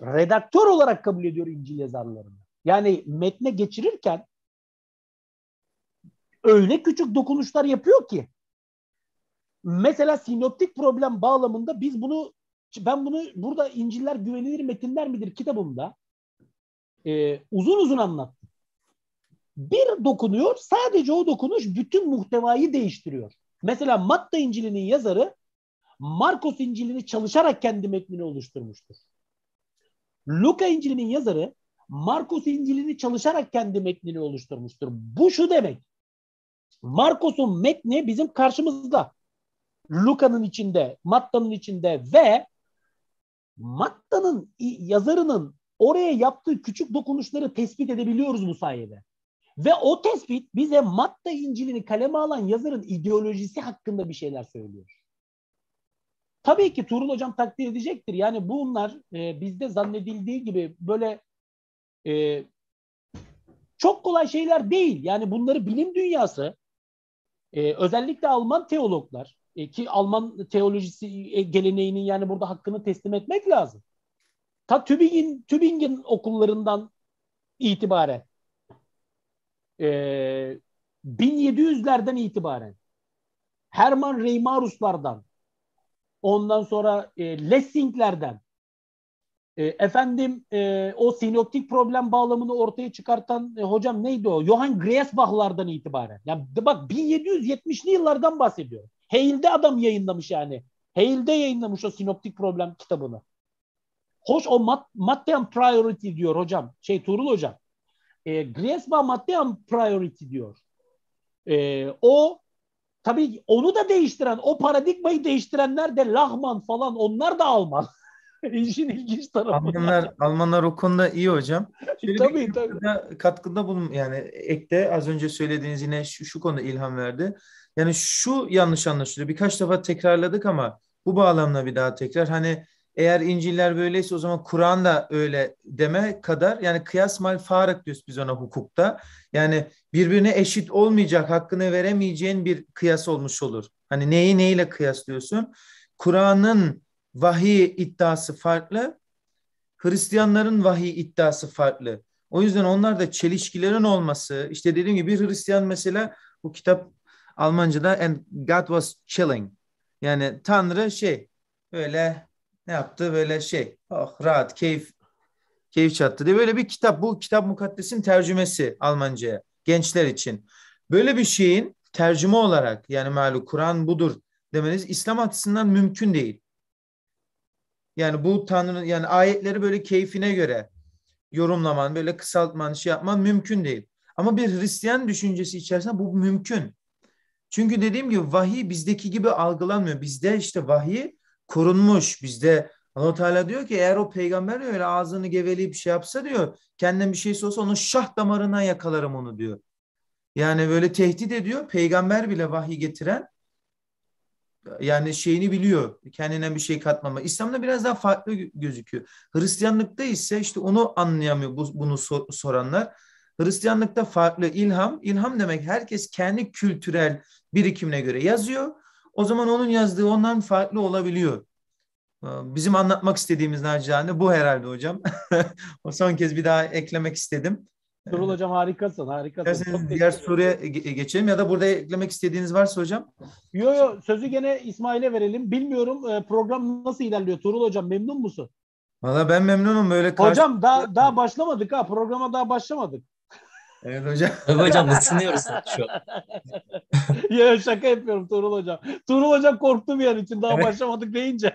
Redaktör olarak kabul ediyor İncil yazarlarını. Yani metne geçirirken öyle küçük dokunuşlar yapıyor ki. Mesela sinoptik problem bağlamında biz bunu ben bunu burada İncil'ler güvenilir metinler midir kitabımda e, uzun uzun anlattım. Bir dokunuyor sadece o dokunuş bütün muhtevayı değiştiriyor. Mesela Matta İncil'inin yazarı Markos İncil'ini çalışarak kendi metnini oluşturmuştur. Luka İncil'inin yazarı Markos İncil'ini çalışarak kendi metnini oluşturmuştur. Bu şu demek. Markos'un metni bizim karşımızda. Luka'nın içinde, Matta'nın içinde ve Matta'nın yazarının oraya yaptığı küçük dokunuşları tespit edebiliyoruz bu sayede. Ve o tespit bize Matta İncil'ini kaleme alan yazarın ideolojisi hakkında bir şeyler söylüyor. Tabii ki Tuğrul Hocam takdir edecektir. Yani bunlar e, bizde zannedildiği gibi böyle e, çok kolay şeyler değil. Yani bunları bilim dünyası e, özellikle Alman teologlar e, ki Alman teolojisi e, geleneğinin yani burada hakkını teslim etmek lazım. Ta Tübingen, Tübingen okullarından itibaren e, ee, 1700'lerden itibaren Herman Reimarus'lardan ondan sonra e, Lessing'lerden e, efendim e, o sinoptik problem bağlamını ortaya çıkartan e, hocam neydi o? Johann Griesbach'lardan itibaren. Yani bak 1770'li yıllardan bahsediyorum. Halede adam yayınlamış yani. Halede yayınlamış o sinoptik problem kitabını. Hoş o Mat Matthean Priority diyor hocam. Şey Tuğrul hocam. E, Griezmann Matean priority diyor. E, o tabii onu da değiştiren, o paradigmayı değiştirenler de Lahman falan onlar da Alman.
İşin ilginç tarafı. Almanlar,
Almanlar o konuda iyi hocam. Şöyle tabii tabii. Katkıda, katkıda bulun yani ekte az önce söylediğiniz yine şu, şu konuda ilham verdi. Yani şu yanlış anlaşılıyor. Birkaç defa tekrarladık ama bu bağlamla bir daha tekrar. Hani eğer İncil'ler böyleyse o zaman Kur'an da öyle deme kadar yani kıyas mal farık diyoruz biz ona hukukta. Yani birbirine eşit olmayacak, hakkını veremeyeceğin bir kıyas olmuş olur. Hani neyi neyle kıyaslıyorsun? Kur'an'ın vahiy iddiası farklı, Hristiyanların vahiy iddiası farklı. O yüzden onlar da çelişkilerin olması, işte dediğim gibi bir Hristiyan mesela bu kitap Almanca'da and God was chilling. Yani Tanrı şey öyle ne yaptı? Böyle şey oh, rahat, keyif keyif çattı diye böyle bir kitap. Bu kitap mukaddesin tercümesi Almanca'ya gençler için. Böyle bir şeyin tercüme olarak yani malum Kur'an budur demeniz İslam açısından mümkün değil. Yani bu Tanrı'nın yani ayetleri böyle keyfine göre yorumlaman, böyle kısaltman, şey yapman mümkün değil. Ama bir Hristiyan düşüncesi içerisinde bu mümkün. Çünkü dediğim gibi vahiy bizdeki gibi algılanmıyor. Bizde işte vahiy korunmuş. Bizde allah Teala diyor ki eğer o peygamber öyle ağzını geveleyip şey yapsa diyor kendine bir şey olsa onun şah damarından yakalarım onu diyor. Yani böyle tehdit ediyor. Peygamber bile vahiy getiren yani şeyini biliyor. Kendine bir şey katmama. İslam'da biraz daha farklı gözüküyor. Hristiyanlıkta ise işte onu anlayamıyor bu, bunu sor, soranlar. Hristiyanlıkta farklı ilham. İlham demek herkes kendi kültürel birikimine göre yazıyor o zaman onun yazdığı ondan farklı olabiliyor. Ee, bizim anlatmak istediğimiz nacizane bu herhalde hocam. o son kez bir daha eklemek istedim.
Durul ee, hocam harikasın, harikasın. Derseniz diğer soruya geçelim ya da burada eklemek istediğiniz varsa hocam. Yo yo sözü gene İsmail'e verelim. Bilmiyorum e, program nasıl ilerliyor Turul hocam memnun musun?
Valla ben memnunum böyle. Karşı... Hocam
daha, daha başlamadık ha programa daha başlamadık.
Evet hocam. Tabii hocam ısınıyoruz şu an.
ya şaka yapıyorum Tuğrul hocam. Tuğrul hocam korktu bir an için daha evet. başlamadık deyince.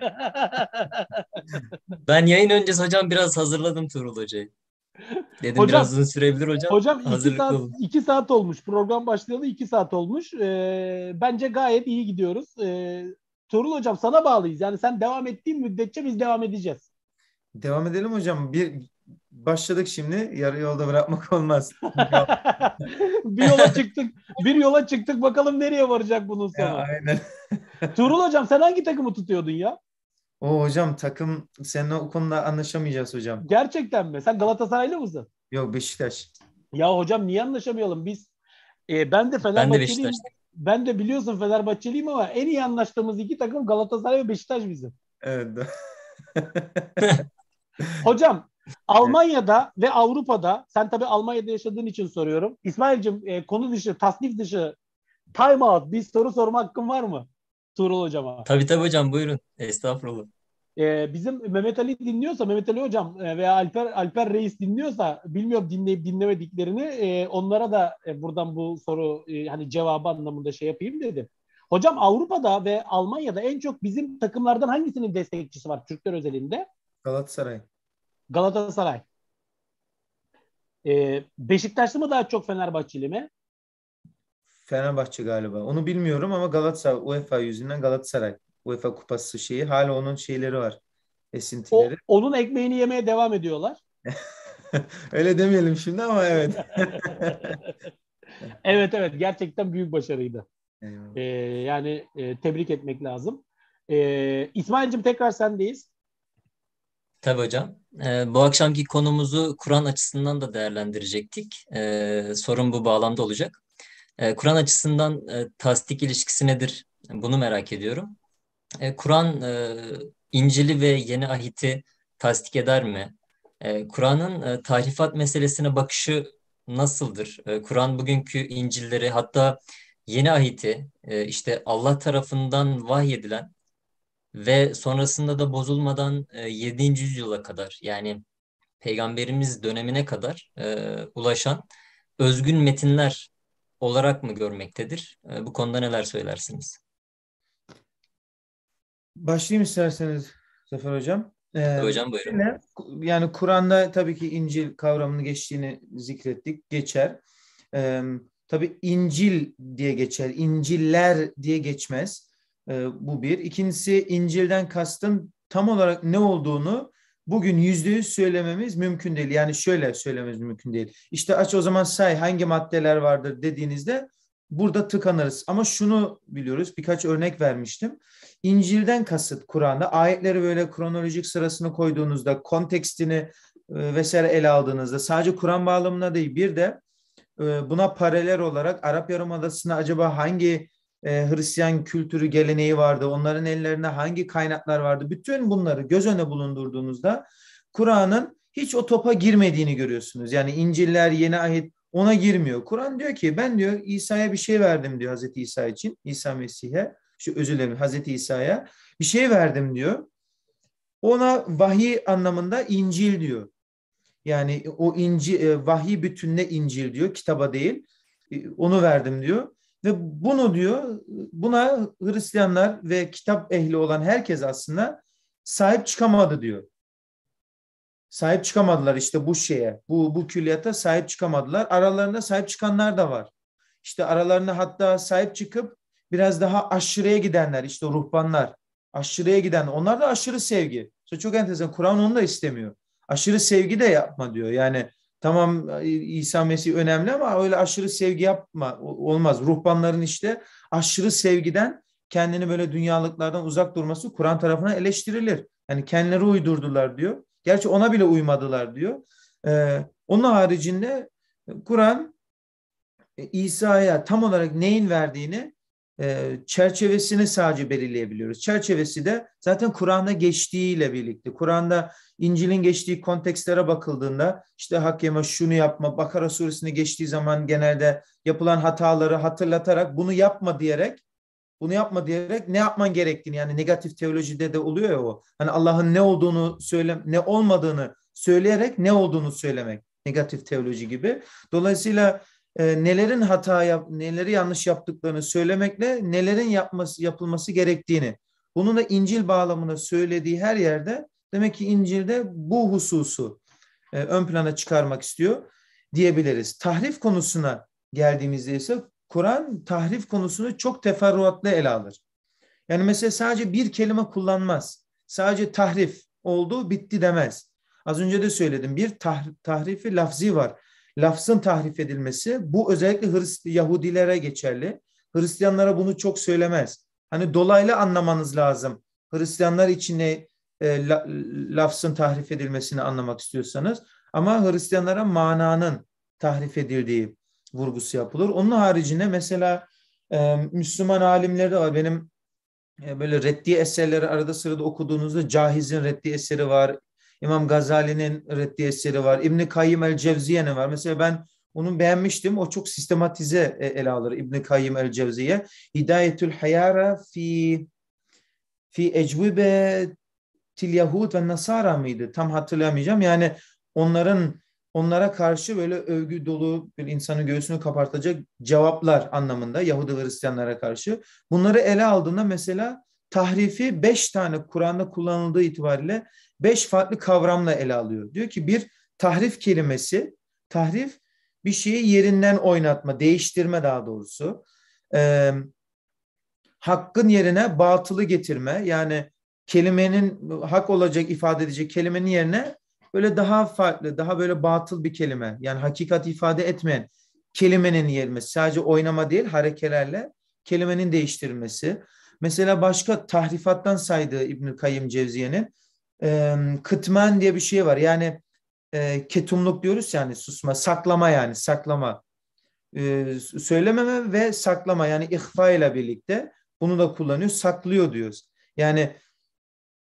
ben yayın öncesi hocam biraz hazırladım Tuğrul hocayı. Dedim hocam, biraz uzun sürebilir hocam. Hocam Hazırlıklı saat, olun.
iki saat olmuş. Program başlayalı iki saat olmuş. Ee, bence gayet iyi gidiyoruz. Ee, Tuğrul hocam sana bağlıyız. Yani sen devam ettiğin müddetçe biz devam edeceğiz.
Devam edelim hocam. Bir başladık şimdi. Yarı yolda bırakmak
olmaz. bir yola çıktık. Bir yola çıktık. Bakalım nereye varacak bunun sonu. Ya, aynen. Tuğrul hocam sen hangi takımı tutuyordun ya? O hocam
takım seninle o konuda anlaşamayacağız hocam. Gerçekten mi? Sen Galatasaraylı mısın? Yok Beşiktaş.
Ya hocam niye anlaşamayalım? Biz e, ben de Fenerbahçeliyim. Ben de, ben de biliyorsun Fenerbahçeliyim ama en iyi anlaştığımız iki takım Galatasaray ve Beşiktaş bizim. Evet. hocam Almanya'da ve Avrupa'da sen tabii Almanya'da yaşadığın için soruyorum. İsmail'cim e, konu dışı, tasnif dışı time out bir soru sorma hakkın var mı? Tuğrul hocama. Tabii
tabii hocam buyurun. Estağfurullah.
Ee, bizim Mehmet Ali dinliyorsa, Mehmet Ali hocam e, veya Alper Alper Reis dinliyorsa bilmiyorum dinleyip dinlemediklerini e, onlara da e, buradan bu soru e, hani cevabı anlamında şey yapayım dedim. Hocam Avrupa'da ve Almanya'da en çok bizim takımlardan hangisinin destekçisi var Türkler özelinde? Galatasaray. Galatasaray. Ee, Beşiktaşlı mı daha çok Fenerbahçeli mi?
Fenerbahçe galiba. Onu bilmiyorum ama Galatasaray UEFA yüzünden Galatasaray. UEFA kupası şeyi hala onun şeyleri var.
Esintileri. O, onun ekmeğini yemeye devam ediyorlar. Öyle demeyelim şimdi ama evet. evet evet gerçekten büyük başarıydı. Ee, yani e, tebrik etmek lazım. Ee, İsmail'cim tekrar sendeyiz.
Tabii hocam. Ee, bu akşamki konumuzu Kur'an açısından da değerlendirecektik. Ee, sorun bu bağlamda olacak. Ee, Kur'an açısından e, tasdik ilişkisi nedir? Bunu merak ediyorum. Ee, Kur'an e, İncil'i ve Yeni Ahit'i tasdik eder mi? Ee, Kur'an'ın e, tahrifat meselesine bakışı nasıldır? Ee, Kur'an bugünkü İncil'leri hatta Yeni Ahit'i e, işte Allah tarafından vahyedilen ve sonrasında da bozulmadan e, 7. yüzyıla kadar yani peygamberimiz dönemine kadar e, ulaşan özgün metinler olarak mı görmektedir? E, bu konuda neler söylersiniz?
Başlayayım isterseniz Zafer Hocam. Ee, Hocam buyurun. Yine, yani Kur'an'da tabii ki İncil kavramını geçtiğini zikrettik. Geçer. Ee, tabii İncil diye geçer. İnciller diye geçmez. Ee, bu bir. İkincisi İncil'den kastın tam olarak ne olduğunu bugün yüzde yüz söylememiz mümkün değil. Yani şöyle söylememiz mümkün değil. İşte aç o zaman say hangi maddeler vardır dediğinizde burada tıkanırız. Ama şunu biliyoruz birkaç örnek vermiştim. İncil'den kasıt Kur'an'da ayetleri böyle kronolojik sırasını koyduğunuzda kontekstini e, vesaire ele aldığınızda sadece Kur'an bağlamına değil bir de e, buna paralel olarak Arap Yarımadası'na acaba hangi e, Hristiyan kültürü, geleneği vardı. Onların ellerine hangi kaynaklar vardı? Bütün bunları göz önüne bulundurduğunuzda Kur'an'ın hiç o topa girmediğini görüyorsunuz. Yani İncil'ler, Yeni Ahit ona girmiyor. Kur'an diyor ki ben diyor İsa'ya bir şey verdim diyor Hazreti İsa için. İsa Mesih'e, şu özür dilerim Hazreti İsa'ya bir şey verdim diyor. Ona vahiy anlamında İncil diyor. Yani o inci e, vahiy bütününe İncil diyor, kitaba değil. E, onu verdim diyor. Ve bunu diyor, buna Hristiyanlar ve kitap ehli olan herkes aslında sahip çıkamadı diyor. Sahip çıkamadılar işte bu şeye, bu, bu külliyata sahip çıkamadılar. Aralarında sahip çıkanlar da var. İşte aralarında hatta sahip çıkıp biraz daha aşırıya gidenler, işte ruhbanlar, aşırıya giden, onlar da aşırı sevgi. İşte çok enteresan, Kur'an onu da istemiyor. Aşırı sevgi de yapma diyor. Yani Tamam e, İsa Mesih önemli ama öyle aşırı sevgi yapma olmaz. Ruhbanların işte aşırı sevgiden kendini böyle dünyalıklardan uzak durması Kur'an tarafına eleştirilir. Yani kendileri uydurdular diyor. Gerçi ona bile uymadılar diyor. Ee, onun haricinde Kur'an e, İsa'ya tam olarak neyin verdiğini e, çerçevesini sadece belirleyebiliyoruz. Çerçevesi de zaten Kur'an'da geçtiğiyle birlikte. Kur'an'da İncil'in geçtiği kontekstlere bakıldığında işte hakeme şunu yapma, Bakara suresini geçtiği zaman genelde yapılan hataları hatırlatarak bunu yapma diyerek bunu yapma diyerek ne yapman gerektiğini yani negatif teolojide de oluyor ya o. Hani Allah'ın ne olduğunu söyle ne olmadığını söyleyerek ne olduğunu söylemek negatif teoloji gibi. Dolayısıyla e, nelerin hata yap, neleri yanlış yaptıklarını söylemekle nelerin yapması yapılması gerektiğini. Bunu da İncil bağlamında söylediği her yerde demek ki İncil'de bu hususu e, ön plana çıkarmak istiyor diyebiliriz. Tahrif konusuna geldiğimizde ise Kur'an tahrif konusunu çok teferruatlı ele alır. Yani mesela sadece bir kelime kullanmaz. Sadece tahrif oldu bitti demez. Az önce de söyledim bir tahrifi lafzi var lafzın tahrif edilmesi bu özellikle Hristi Yahudilere geçerli. Hristiyanlara bunu çok söylemez. Hani dolaylı anlamanız lazım. Hristiyanlar için e, la, lafzın tahrif edilmesini anlamak istiyorsanız ama Hristiyanlara mananın tahrif edildiği vurgusu yapılır. Onun haricinde mesela e, Müslüman alimleri de var. Benim e, böyle reddi eserleri arada sırada okuduğunuzda Cahiz'in reddi eseri var. İmam Gazali'nin reddiye eseri var. i̇bn Kayyim el-Cevziye'nin var. Mesela ben onu beğenmiştim. O çok sistematize e, ele alır İbn Kayyim el-Cevziye. Hidayetül Hayara fi fi ecvibe til Yahud ve Nasara mıydı? Tam hatırlayamayacağım. Yani onların onlara karşı böyle övgü dolu bir insanın göğsünü kapartacak cevaplar anlamında Yahudi ve Hristiyanlara karşı. Bunları ele aldığında mesela tahrifi beş tane Kur'an'da kullanıldığı itibariyle beş farklı kavramla ele alıyor. Diyor ki bir tahrif kelimesi, tahrif bir şeyi yerinden oynatma, değiştirme daha doğrusu. Ee, hakkın yerine batılı getirme yani kelimenin hak olacak ifade edecek kelimenin yerine böyle daha farklı, daha böyle batıl bir kelime yani hakikat ifade etmeyen kelimenin yerine sadece oynama değil harekelerle kelimenin değiştirilmesi. Mesela başka tahrifattan saydığı İbnül Kayyım Cevziye'nin e, kıtmen diye bir şey var. Yani e, ketumluk diyoruz yani susma, saklama yani saklama. E, söylememe ve saklama yani ihfa ile birlikte bunu da kullanıyor. Saklıyor diyoruz. Yani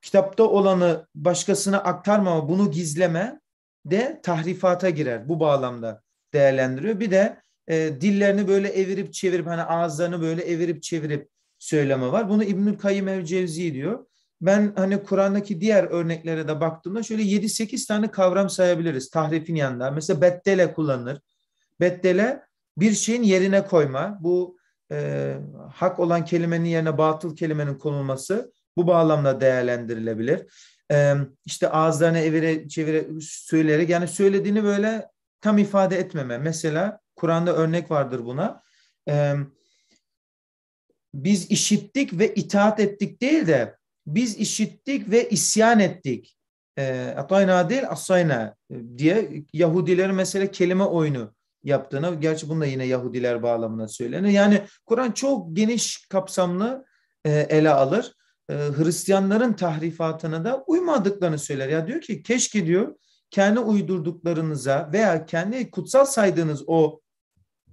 kitapta olanı başkasına aktarmama, bunu gizleme de tahrifata girer. Bu bağlamda değerlendiriyor. Bir de e, dillerini böyle evirip çevirip hani ağızlarını böyle evirip çevirip söyleme var. Bunu İbnül Kayyim Evcevzi diyor. Ben hani Kur'an'daki diğer örneklere de baktığımda şöyle 7-8 tane kavram sayabiliriz tahrifin yanında. Mesela beddele kullanılır. Beddele bir şeyin yerine koyma. Bu e, hak olan kelimenin yerine batıl kelimenin konulması bu bağlamda değerlendirilebilir. E, işte ağızlarına evire çevire söyleyerek yani söylediğini böyle tam ifade etmeme. Mesela Kur'an'da örnek vardır buna. E, biz işittik ve itaat ettik değil de biz işittik ve isyan ettik. Ee, Atayna değil asayna e, diye Yahudilerin mesela kelime oyunu yaptığını, gerçi bunu da yine Yahudiler bağlamına söylenir. Yani Kur'an çok geniş kapsamlı e, ele alır. E, Hristiyanların tahrifatına da uymadıklarını söyler. Ya diyor ki keşke diyor kendi uydurduklarınıza veya kendi kutsal saydığınız o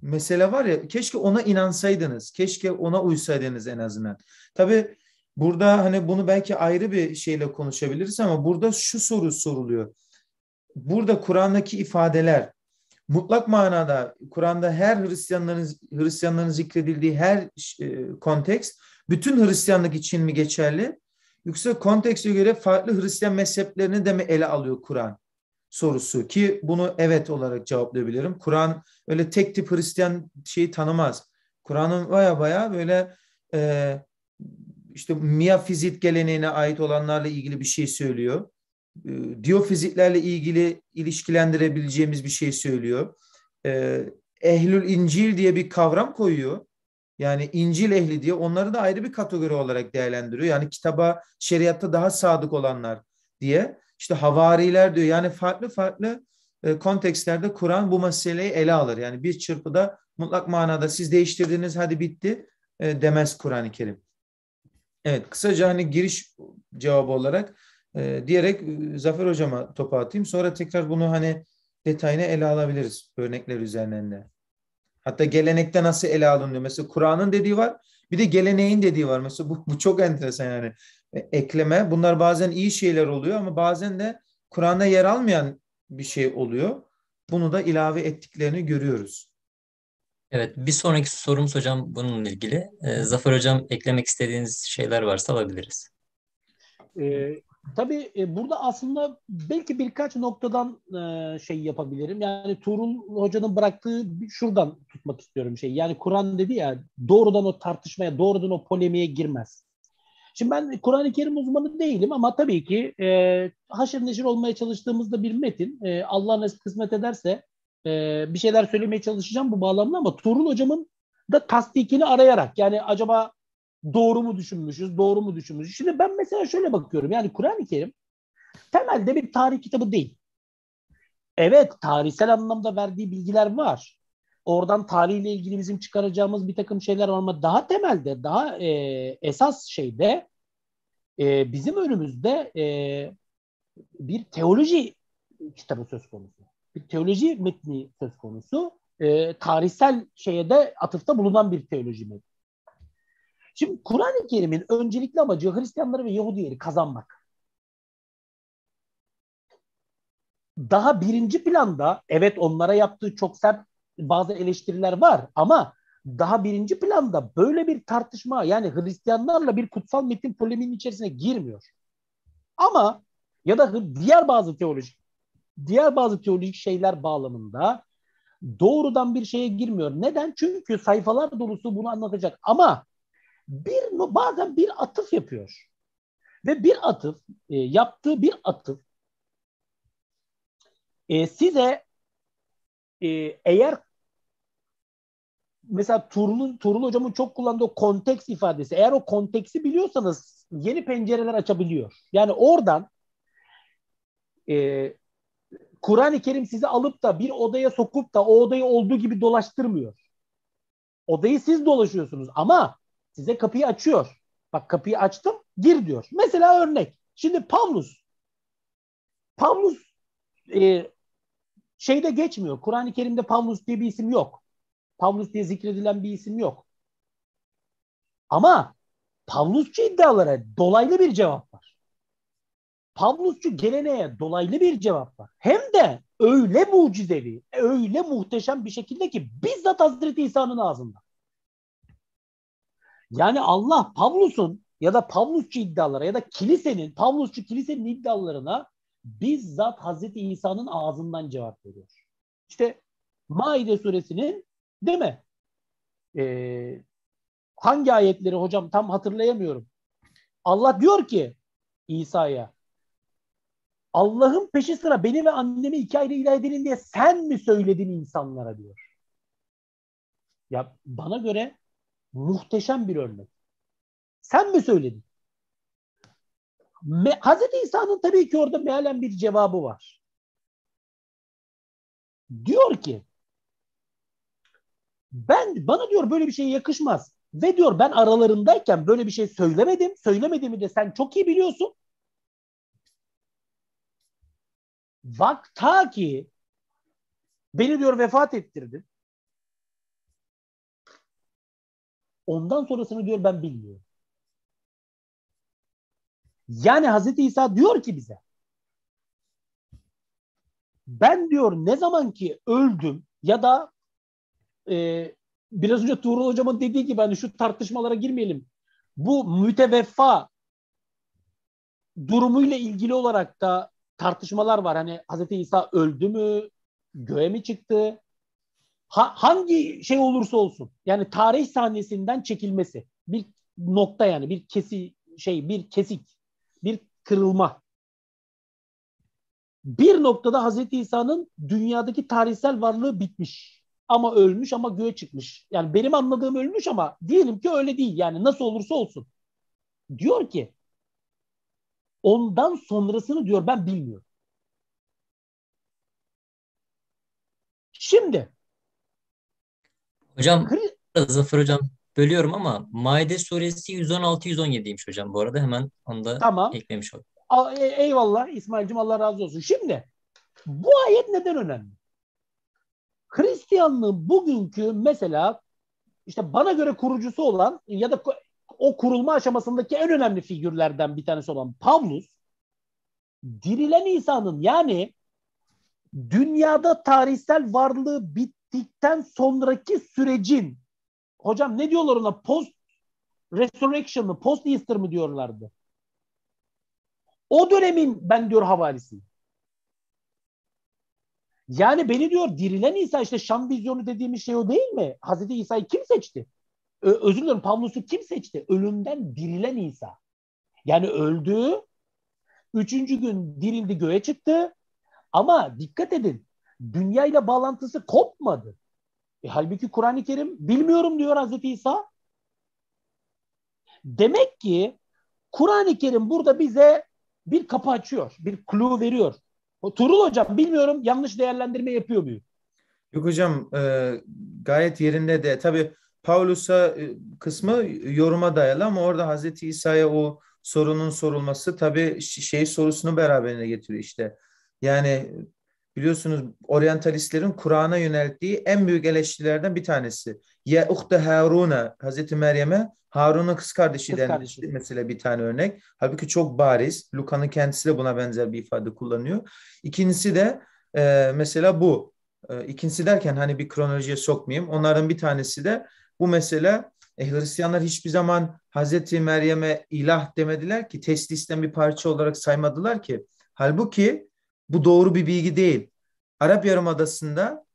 mesele var ya keşke ona inansaydınız. Keşke ona uysaydınız en azından. Tabii burada hani bunu belki ayrı bir şeyle konuşabiliriz ama burada şu soru soruluyor. Burada Kur'an'daki ifadeler mutlak manada Kur'an'da her Hristiyanların Hristiyanların zikredildiği her e, konteks bütün Hristiyanlık için mi geçerli? Yoksa kontekste göre farklı Hristiyan mezheplerini de mi ele alıyor Kur'an? sorusu ki bunu evet olarak cevaplayabilirim. Kur'an öyle tek tip Hristiyan şeyi tanımaz. Kur'an'ın baya baya böyle e, işte miyafizit geleneğine ait olanlarla ilgili bir şey söylüyor. E, diyofizitlerle ilgili ilişkilendirebileceğimiz bir şey söylüyor. E, Ehlül İncil diye bir kavram koyuyor. Yani İncil ehli diye onları da ayrı bir kategori olarak değerlendiriyor. Yani kitaba, şeriatta daha sadık olanlar diye. İşte havariler diyor. Yani farklı farklı e, kontekstlerde Kur'an bu meseleyi ele alır. Yani bir çırpıda mutlak manada siz değiştirdiniz hadi bitti e, demez Kur'an-ı Kerim. Evet kısaca hani giriş cevabı olarak e, diyerek Zafer Hocam'a topu atayım. Sonra tekrar bunu hani detayına ele alabiliriz örnekler üzerinden de. Hatta gelenekte nasıl ele alınıyor? Mesela Kur'an'ın dediği var. Bir de geleneğin dediği var. Mesela bu, bu çok enteresan yani. E, ekleme. Bunlar bazen iyi şeyler oluyor ama bazen de Kur'an'da yer almayan bir şey oluyor. Bunu da ilave ettiklerini
görüyoruz. Evet, bir sonraki sorumuz hocam bununla ilgili. Ee, Zafer hocam eklemek istediğiniz şeyler varsa alabiliriz.
Ee, tabii e, burada aslında belki birkaç noktadan e, şey yapabilirim. Yani Tuğrul hocanın bıraktığı şuradan tutmak istiyorum şey. Yani Kur'an dedi ya doğrudan o tartışmaya, doğrudan o polemiğe girmez. Şimdi ben Kur'an-ı Kerim uzmanı değilim ama tabii ki e, haşır neşir olmaya çalıştığımızda bir metin e, Allah nasip kısmet ederse e, bir şeyler söylemeye çalışacağım bu bağlamda ama Tuğrul hocamın da tasdikini arayarak yani acaba doğru mu düşünmüşüz, doğru mu düşünmüşüz? Şimdi ben mesela şöyle bakıyorum yani Kur'an-ı Kerim temelde bir tarih kitabı değil. Evet tarihsel anlamda verdiği bilgiler var. Oradan tarihle ilgili bizim çıkaracağımız bir takım şeyler var ama daha temelde, daha e, esas şeyde e, bizim önümüzde e, bir teoloji kitabı söz konusu. Bir teoloji metni söz konusu. E, tarihsel şeye de atıfta bulunan bir teoloji metni. Şimdi Kur'an-ı Kerim'in öncelikli amacı Hristiyanları ve Yahudileri kazanmak. Daha birinci planda evet onlara yaptığı çok sert bazı eleştiriler var ama daha birinci planda böyle bir tartışma yani Hristiyanlarla bir kutsal metin poleminin içerisine girmiyor. Ama ya da diğer bazı teolojik diğer bazı teolojik şeyler bağlamında doğrudan bir şeye girmiyor. Neden? Çünkü sayfalar dolusu bunu anlatacak ama bir bazen bir atıf yapıyor. Ve bir atıf, e, yaptığı bir atıf e, size e, eğer mesela Tuğrul, Tuğrul hocamın çok kullandığı konteks ifadesi. Eğer o konteksi biliyorsanız yeni pencereler açabiliyor. Yani oradan e, Kur'an-ı Kerim sizi alıp da bir odaya sokup da o odayı olduğu gibi dolaştırmıyor. Odayı siz dolaşıyorsunuz ama size kapıyı açıyor. Bak kapıyı açtım gir diyor. Mesela örnek. Şimdi Pavlus. Pavlus e, şeyde geçmiyor. Kur'an-ı Kerim'de Pavlus diye bir isim yok. Pavlus diye zikredilen bir isim yok. Ama Pavlusçu iddialara dolaylı bir cevap var. Pavlusçu geleneğe dolaylı bir cevap var. Hem de öyle mucizevi, öyle muhteşem bir şekilde ki bizzat Hazreti İsa'nın ağzında. Yani Allah Pavlus'un ya da Pavlusçu iddialara ya da kilisenin, Pavlusçu kilisenin iddialarına bizzat Hazreti İsa'nın ağzından cevap veriyor. İşte Maide suresinin Değil mi? Ee, hangi ayetleri hocam tam hatırlayamıyorum. Allah diyor ki İsa'ya Allah'ın peşi sıra beni ve annemi iki ayrı ilah edin diye sen mi söyledin insanlara diyor. Ya bana göre muhteşem bir örnek. Sen mi söyledin? Me Hazreti İsa'nın tabii ki orada mealen bir cevabı var. Diyor ki ben bana diyor böyle bir şey yakışmaz. Ve diyor ben aralarındayken böyle bir şey söylemedim. Söylemediğimi de sen çok iyi biliyorsun. Bak ta ki beni diyor vefat ettirdin. Ondan sonrasını diyor ben bilmiyorum. Yani Hazreti İsa diyor ki bize ben diyor ne zaman ki öldüm ya da e, biraz önce Tuğrul Hocam'ın dediği gibi hani şu tartışmalara girmeyelim. Bu müteveffa durumuyla ilgili olarak da tartışmalar var. Hani Hazreti İsa öldü mü? Göğe mi çıktı? Ha, hangi şey olursa olsun. Yani tarih sahnesinden çekilmesi. Bir nokta yani bir kesi şey bir kesik bir kırılma. Bir noktada Hazreti İsa'nın dünyadaki tarihsel varlığı bitmiş ama ölmüş ama göğe çıkmış. Yani benim anladığım ölmüş ama diyelim ki öyle değil. Yani nasıl olursa olsun. Diyor ki ondan sonrasını diyor ben bilmiyorum. Şimdi
Hocam Zafer hocam bölüyorum ama Maide suresi 116-117'ymiş hocam bu arada hemen onu da tamam. eklemiş oldum.
E, eyvallah İsmail'cim Allah razı olsun. Şimdi bu ayet neden önemli? Hristiyanlığın bugünkü mesela işte bana göre kurucusu olan ya da o kurulma aşamasındaki en önemli figürlerden bir tanesi olan Pavlus dirilen İsa'nın yani dünyada tarihsel varlığı bittikten sonraki sürecin hocam ne diyorlar ona post resurrection mı post Easter mı diyorlardı. O dönemin ben diyor havalisi. Yani beni diyor dirilen İsa işte Şam vizyonu dediğimiz şey o değil mi? Hazreti İsa'yı kim seçti? Ö- özür dilerim Pavlus'u kim seçti? Ölümden dirilen İsa. Yani öldü, üçüncü gün dirildi göğe çıktı ama dikkat edin dünyayla bağlantısı kopmadı. E, halbuki Kur'an-ı Kerim bilmiyorum diyor Hazreti İsa. Demek ki Kur'an-ı Kerim burada bize bir kapı açıyor, bir clue veriyor. Turul hocam bilmiyorum yanlış değerlendirme yapıyor muyum? Yok hocam
e, gayet yerinde de tabi Paulus'a e, kısmı yoruma dayalı ama orada Hazreti İsa'ya o sorunun sorulması tabi şey sorusunu beraberine getiriyor işte. Yani biliyorsunuz oryantalistlerin Kur'an'a yönelttiği en büyük eleştirilerden bir tanesi. Ya uhte Harun'a, Hazreti Meryem'e Harun'un kız kardeşi kız kardeşi. mesela bir tane örnek. Halbuki çok bariz. Luka'nın kendisi de buna benzer bir ifade kullanıyor. İkincisi de e, mesela bu. E, ikincisi derken hani bir kronolojiye sokmayayım. Onların bir tanesi de bu mesela e, Hristiyanlar hiçbir zaman Hazreti Meryem'e ilah demediler ki. Teslisten bir parça olarak saymadılar ki. Halbuki bu doğru bir bilgi değil. Arap Yarımadası'nda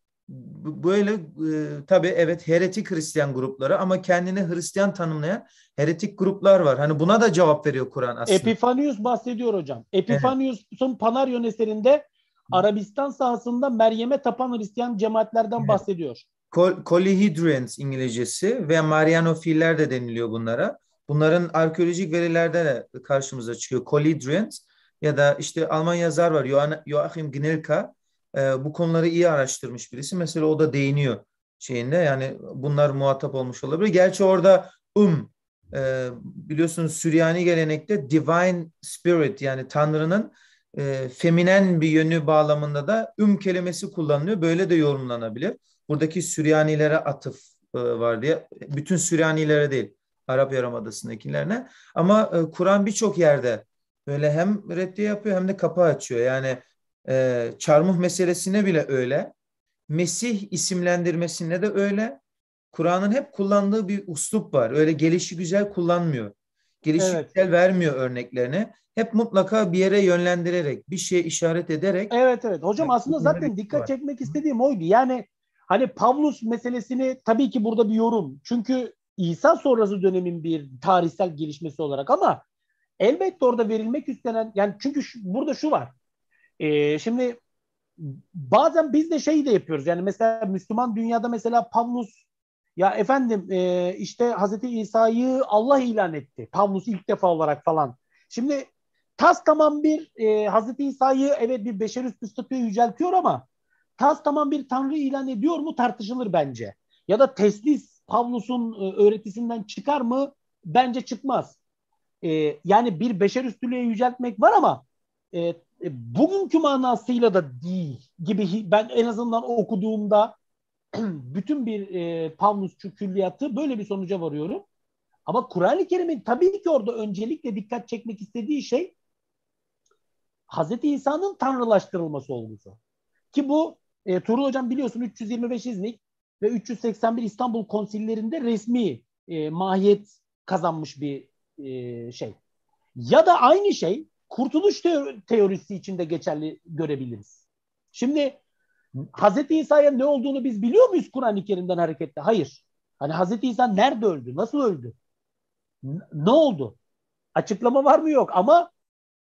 böyle e, tabii evet heretik Hristiyan grupları ama kendini Hristiyan tanımlayan heretik gruplar var. Hani buna da cevap veriyor Kur'an aslında.
Epifanius bahsediyor hocam. Epifanius'un evet. Panaryon eserinde Arabistan sahasında Meryem'e tapan Hristiyan cemaatlerden bahsediyor.
Kol Kolihidrians İngilizcesi ve Marianofiller de deniliyor bunlara. Bunların arkeolojik verilerde de karşımıza çıkıyor. Kolihidrians ya da işte Alman yazar var Joachim Gnilka e, bu konuları iyi araştırmış birisi. Mesela o da değiniyor şeyinde yani bunlar muhatap olmuş olabilir. Gerçi orada um e, biliyorsunuz Süryani gelenekte divine spirit yani Tanrı'nın e, feminen bir yönü bağlamında da um kelimesi kullanılıyor. Böyle de yorumlanabilir. Buradaki Süryanilere atıf e, var diye. Bütün Süryanilere değil. Arap Yarımadası'ndakilerine. Ama e, Kur'an birçok yerde böyle hem reddiye yapıyor hem de kapı açıyor. Yani e, çarmıh meselesine bile öyle. Mesih isimlendirmesine de öyle. Kur'an'ın hep kullandığı bir uslup var. Öyle gelişi güzel kullanmıyor. Gelişi evet. güzel vermiyor örneklerini. Hep mutlaka bir yere yönlendirerek,
bir şeye işaret ederek. Evet evet. Hocam yani, aslında zaten dikkat var. çekmek istediğim oydu. Yani hani Pavlus meselesini tabii ki burada bir yorum. Çünkü İsa sonrası dönemin bir tarihsel gelişmesi olarak ama Elbette orada verilmek istenen yani çünkü şu, burada şu var. E, şimdi bazen biz de şey de yapıyoruz. Yani mesela Müslüman dünyada mesela Pavlus ya efendim e, işte Hazreti İsa'yı Allah ilan etti. Pavlus ilk defa olarak falan. Şimdi tas tamam bir e, Hazreti İsa'yı evet bir beşer üstü statüye yüceltiyor ama tas tamam bir tanrı ilan ediyor mu tartışılır bence. Ya da teslis Pavlus'un e, öğretisinden çıkar mı? Bence çıkmaz. E, yani bir beşer üstülüğe yüceltmek var ama e, e, bugünkü manasıyla da değil gibi ben en azından okuduğumda bütün bir e, Pavlusçu külliyatı böyle bir sonuca varıyorum. Ama Kur'an-ı Kerim'in tabii ki orada öncelikle dikkat çekmek istediği şey Hz. İsa'nın tanrılaştırılması olgusu. Ki bu e, Tuğrul Hocam biliyorsun 325 İznik ve 381 İstanbul konsillerinde resmi e, mahiyet kazanmış bir e, şey. Ya da aynı şey kurtuluş teor teorisi içinde geçerli görebiliriz. Şimdi Hz. İsa'ya ne olduğunu biz biliyor muyuz Kur'an-ı Kerim'den hareketle? Hayır. Hani Hz. İsa nerede öldü? Nasıl öldü? Ne oldu? Açıklama var mı? Yok. Ama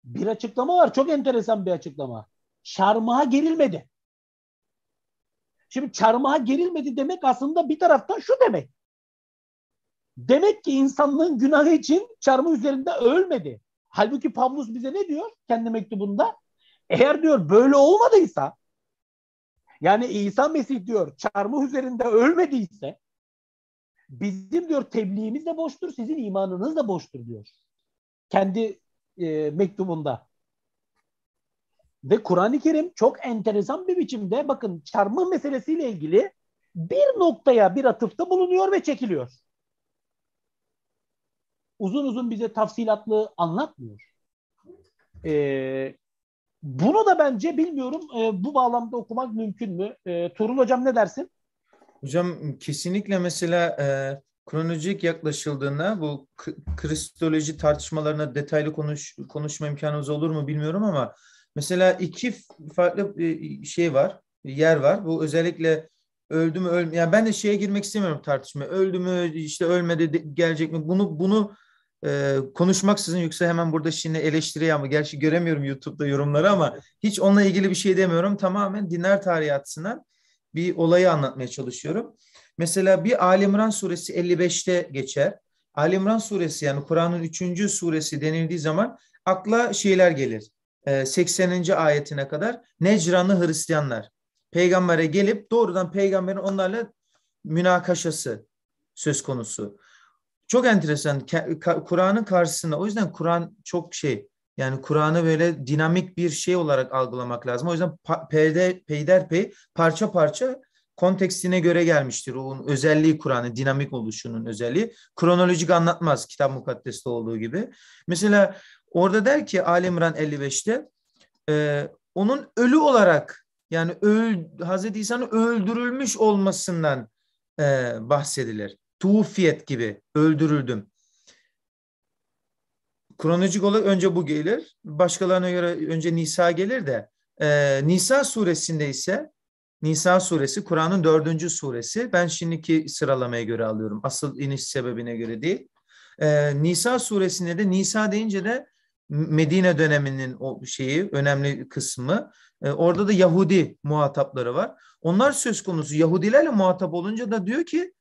bir açıklama var. Çok enteresan bir açıklama. Çarmıha gerilmedi. Şimdi çarmıha gerilmedi demek aslında bir taraftan şu demek. Demek ki insanlığın günahı için çarmıh üzerinde ölmedi. Halbuki Pavlus bize ne diyor kendi mektubunda? Eğer diyor böyle olmadıysa yani İsa Mesih diyor çarmıh üzerinde ölmediyse bizim diyor tebliğimiz de boştur, sizin imanınız da boştur diyor. Kendi e, mektubunda. Ve Kur'an-ı Kerim çok enteresan bir biçimde bakın çarmıh meselesiyle ilgili bir noktaya bir atıfta bulunuyor ve çekiliyor uzun uzun bize tafsilatlı anlatmıyor. E, bunu da bence bilmiyorum e, bu bağlamda okumak mümkün mü? E, ee, Turul Hocam ne dersin?
Hocam kesinlikle mesela e, kronolojik yaklaşıldığında bu kristoloji tartışmalarına detaylı konuş, konuşma imkanımız olur mu bilmiyorum ama mesela iki farklı e, şey var, yer var. Bu özellikle öldü mü ölme yani ben de şeye girmek istemiyorum tartışma. Öldü mü işte ölmedi gelecek mi? Bunu bunu e, sizin Yüksel hemen burada şimdi eleştiriyor ama gerçi göremiyorum YouTube'da yorumları ama hiç onunla ilgili bir şey demiyorum. Tamamen dinler tarihatsından bir olayı anlatmaya çalışıyorum. Mesela bir Ali İmran suresi 55'te geçer. Ali İmran suresi yani Kur'an'ın 3. suresi denildiği zaman akla şeyler gelir. 80. ayetine kadar Necranlı Hristiyanlar peygambere gelip doğrudan peygamberin onlarla münakaşası söz konusu. Çok enteresan. Kur'an'ın karşısında. O yüzden Kur'an çok şey. Yani Kur'an'ı böyle dinamik bir şey olarak algılamak lazım. O yüzden perde, peyderpey parça parça kontekstine göre gelmiştir. Onun özelliği Kur'an'ın dinamik oluşunun özelliği. Kronolojik anlatmaz kitap mukaddeste olduğu gibi. Mesela orada der ki Alimran 55'te e, onun ölü olarak yani öl, Hazreti İsa'nın öldürülmüş olmasından e, bahsedilir tuğfiyet gibi öldürüldüm. Kronolojik olarak önce bu gelir. Başkalarına göre önce Nisa gelir de e, Nisa suresinde ise Nisa suresi Kur'an'ın dördüncü suresi. Ben şimdiki sıralamaya göre alıyorum. Asıl iniş sebebine göre değil. E, Nisa suresinde de Nisa deyince de Medine döneminin o şeyi önemli kısmı. E, orada da Yahudi muhatapları var. Onlar söz konusu Yahudilerle muhatap olunca da diyor ki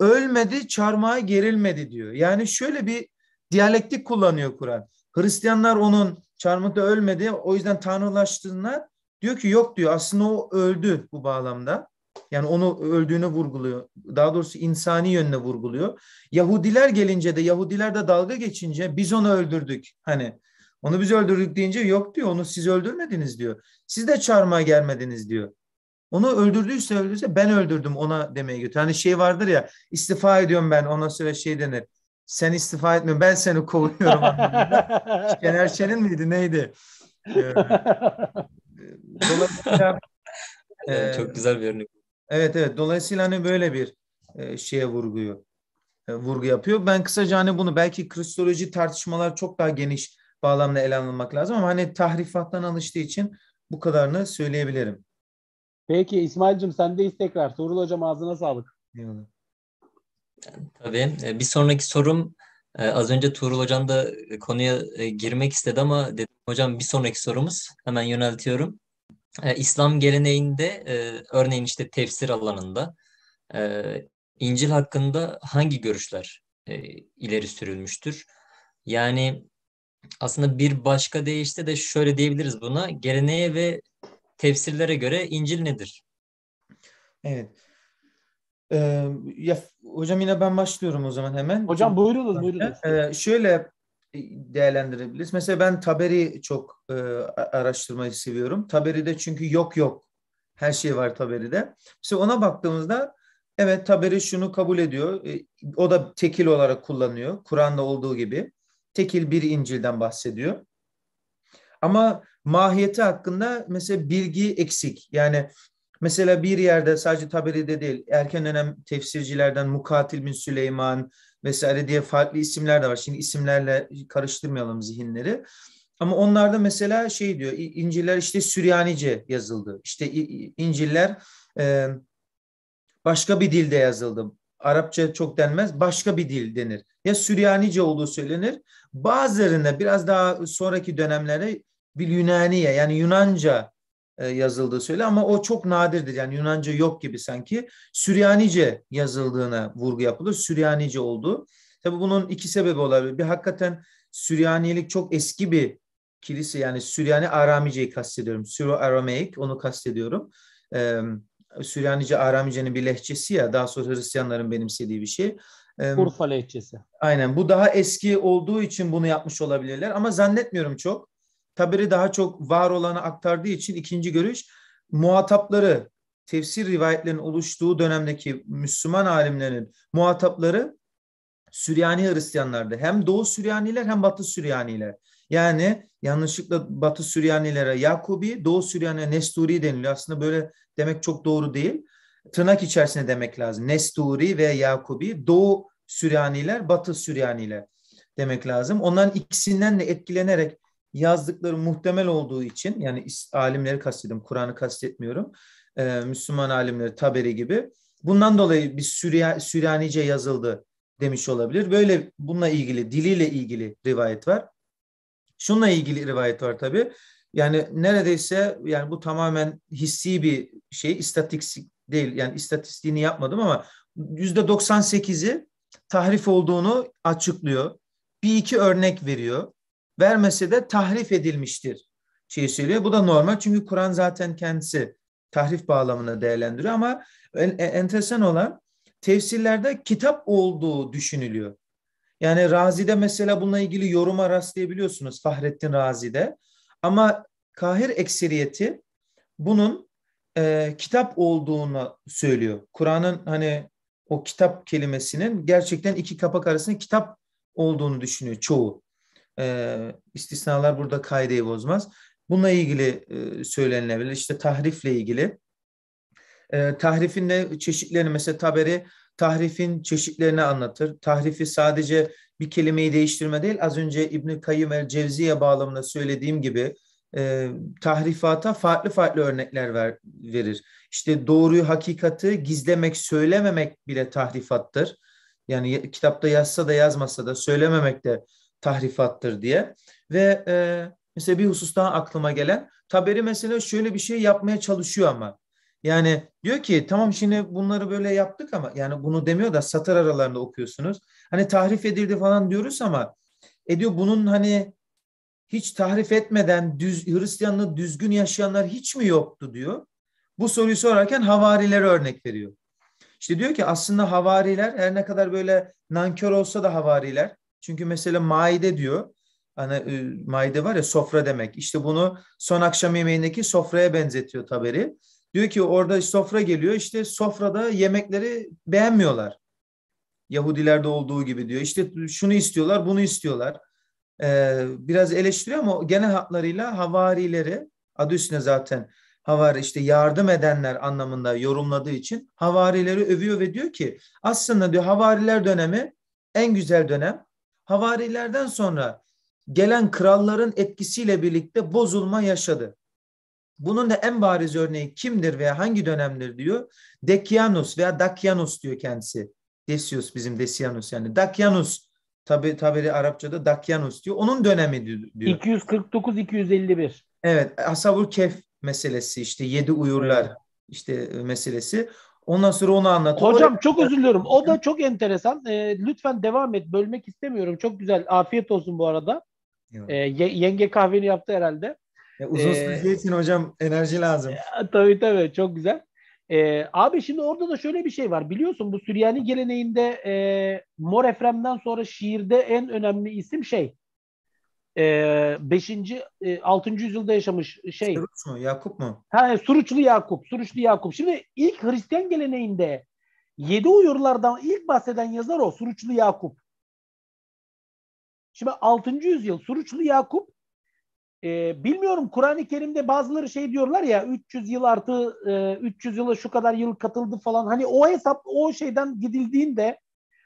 ölmedi, çarmıha gerilmedi diyor. Yani şöyle bir diyalektik kullanıyor Kur'an. Hristiyanlar onun çarmıhta ölmedi. O yüzden tanrılaştığına diyor ki yok diyor. Aslında o öldü bu bağlamda. Yani onu öldüğünü vurguluyor. Daha doğrusu insani yönüne vurguluyor. Yahudiler gelince de Yahudiler de dalga geçince biz onu öldürdük. Hani onu biz öldürdük deyince yok diyor. Onu siz öldürmediniz diyor. Siz de çarmıha gelmediniz diyor. Onu öldürdüyse öldürdüyse ben öldürdüm ona demeye götür. Hani şey vardır ya istifa ediyorum ben ona sonra şey denir. Sen istifa etme ben seni kovuyorum. Şener Şen'in miydi neydi? Ee, dolayısıyla e, çok güzel bir örnek. Evet evet dolayısıyla hani böyle bir e, şeye vurguyu e, vurgu yapıyor. Ben kısaca hani bunu belki kristoloji tartışmalar çok daha geniş bağlamda ele alınmak lazım ama hani tahrifattan alıştığı
için
bu kadarını söyleyebilirim. Peki İsmail'cim sendeyiz tekrar. Tuğrul Hocam ağzına sağlık.
Tabii. E, bir sonraki sorum e, az önce Tuğrul Hocam da konuya e, girmek istedi ama dedim hocam bir sonraki sorumuz hemen yöneltiyorum. İslam geleneğinde örneğin işte tefsir alanında İncil hakkında hangi görüşler ileri sürülmüştür? Yani aslında bir başka deyişle de şöyle diyebiliriz buna. Geleneğe ve tefsirlere göre İncil nedir?
Evet. Ee, ya hocam yine ben başlıyorum o zaman hemen. Hocam buyurunuz buyurunuz. Ee, şöyle değerlendirebiliriz. Mesela ben Taberi çok e, araştırmayı seviyorum. Taberi'de çünkü yok yok her şey var Taberi'de. Mesela ona baktığımızda evet Taberi şunu kabul ediyor. E, o da tekil olarak kullanıyor. Kur'an'da olduğu gibi. Tekil bir İncil'den bahsediyor. Ama mahiyeti hakkında mesela bilgi eksik. Yani mesela bir yerde sadece Taberi'de değil erken dönem tefsircilerden Mukatil bin Süleyman vesaire diye farklı isimler de var. Şimdi isimlerle karıştırmayalım zihinleri. Ama onlarda mesela şey diyor İncil'ler işte Süryanice yazıldı. İşte İncil'ler e, başka bir dilde yazıldı. Arapça çok denmez, başka bir dil denir. Ya Süryanice olduğu söylenir. Bazılarında biraz daha sonraki dönemlere bil Yunaniye yani Yunanca e, yazıldığı söyle ama o çok nadirdir. Yani Yunanca yok gibi sanki. Süryanice yazıldığına vurgu yapılır. Süryanice olduğu. Tabi bunun iki sebebi olabilir. Bir hakikaten Süryanilik çok eski bir kilise yani Süryani Aramice'yi kastediyorum. Süro Arameik onu kastediyorum. Ee, Süryanice Aramice'nin bir lehçesi ya daha sonra Hristiyanların benimsediği bir şey. Ee, Urfa lehçesi. Aynen bu daha eski olduğu için bunu yapmış olabilirler ama zannetmiyorum çok. Taberi daha çok var olanı aktardığı için ikinci görüş muhatapları tefsir rivayetlerinin oluştuğu dönemdeki Müslüman alimlerin muhatapları Süryani Hristiyanlardı. Hem Doğu Süryaniler hem Batı Süryaniler. Yani yanlışlıkla Batı Süryanilere Yakubi, Doğu Süryanilere Nesturi deniliyor. Aslında böyle demek çok doğru değil. Tırnak içerisine demek lazım. Nesturi ve Yakubi, Doğu Süryaniler, Batı Süryaniler demek lazım. Onların ikisinden de etkilenerek yazdıkları muhtemel olduğu için yani alimleri kastediyorum, Kur'an'ı kastetmiyorum. E, Müslüman alimleri Taberi gibi. Bundan dolayı bir Sürya, Süryanice yazıldı demiş olabilir. Böyle bununla ilgili diliyle ilgili rivayet var. Şununla ilgili rivayet var tabii. Yani neredeyse yani bu tamamen hissi bir şey istatistik değil yani istatistiğini yapmadım ama yüzde 98'i tahrif olduğunu açıklıyor. Bir iki örnek veriyor vermese de tahrif edilmiştir şey söylüyor. Bu da normal çünkü Kur'an zaten kendisi tahrif bağlamına değerlendiriyor ama enteresan olan tefsirlerde kitap olduğu düşünülüyor. Yani Razi'de mesela bununla ilgili yoruma rastlayabiliyorsunuz Fahrettin Razi'de. Ama Kahir ekseriyeti bunun e, kitap olduğunu söylüyor. Kur'an'ın hani o kitap kelimesinin gerçekten iki kapak arasında kitap olduğunu düşünüyor çoğu. E, istisnalar burada kaideyi bozmaz. Bununla ilgili e, söylenilebilir. İşte tahrifle ilgili. E, tahrifin de çeşitlerini mesela Taberi tahrifin çeşitlerini anlatır. Tahrifi sadece bir kelimeyi değiştirme değil, az önce İbn-i Kayyum el-Cevziye bağlamında söylediğim gibi e, tahrifata farklı farklı örnekler ver, verir. İşte doğruyu, hakikati gizlemek, söylememek bile tahrifattır. Yani kitapta yazsa da yazmasa da söylememek de tahrifattır diye. Ve e, mesela bir daha aklıma gelen Taberi mesela şöyle bir şey yapmaya çalışıyor ama. Yani diyor ki tamam şimdi bunları böyle yaptık ama yani bunu demiyor da satır aralarında okuyorsunuz. Hani tahrif edildi falan diyoruz ama e diyor bunun hani hiç tahrif etmeden düz, Hristiyanlığı düzgün yaşayanlar hiç mi yoktu diyor. Bu soruyu sorarken havarilere örnek veriyor. İşte diyor ki aslında havariler her ne kadar böyle nankör olsa da havariler çünkü mesela maide diyor. Hani ıı, maide var ya sofra demek. İşte bunu son akşam yemeğindeki sofraya benzetiyor taberi. Diyor ki orada sofra geliyor işte sofrada yemekleri beğenmiyorlar. Yahudilerde olduğu gibi diyor. İşte şunu istiyorlar bunu istiyorlar. Ee, biraz eleştiriyor ama genel hatlarıyla havarileri adı üstüne zaten havari işte yardım edenler anlamında yorumladığı için havarileri övüyor ve diyor ki aslında diyor havariler dönemi en güzel dönem havarilerden sonra gelen kralların etkisiyle birlikte bozulma yaşadı. Bunun da en bariz örneği kimdir veya hangi dönemdir diyor. Decianus veya Dakianus diyor kendisi. Decius bizim Decianus yani Dakianus tabi tabiri Arapçada Dakianus diyor. Onun dönemi diyor. 249 251. Evet, e, Asabul Kef meselesi işte yedi uyurlar işte e, meselesi. Ondan sonra onu anlat. Hocam
çok özür diliyorum. O da çok enteresan. E, lütfen devam et. Bölmek istemiyorum. Çok güzel. Afiyet olsun bu arada. E, yenge kahveni yaptı herhalde. Ya uzun süre için ee, hocam enerji lazım. E, tabii tabii. Çok güzel. E, abi şimdi orada da şöyle bir şey var. Biliyorsun bu Süryani geleneğinde e, Mor Efrem'den sonra şiirde en önemli isim şey e, 5. E, 6. yüzyılda yaşamış e, şey. Suruç mu? Yakup mu? Ha, Suruçlu Yakup. Suruçlu Yakup. Şimdi ilk Hristiyan geleneğinde yedi uyurlardan ilk bahseden yazar o. Suruçlu Yakup. Şimdi altıncı yüzyıl Suruçlu Yakup e, bilmiyorum Kur'an-ı Kerim'de bazıları şey diyorlar ya 300 yıl artı e, 300 yıla şu kadar yıl katıldı falan. Hani o hesap o şeyden gidildiğinde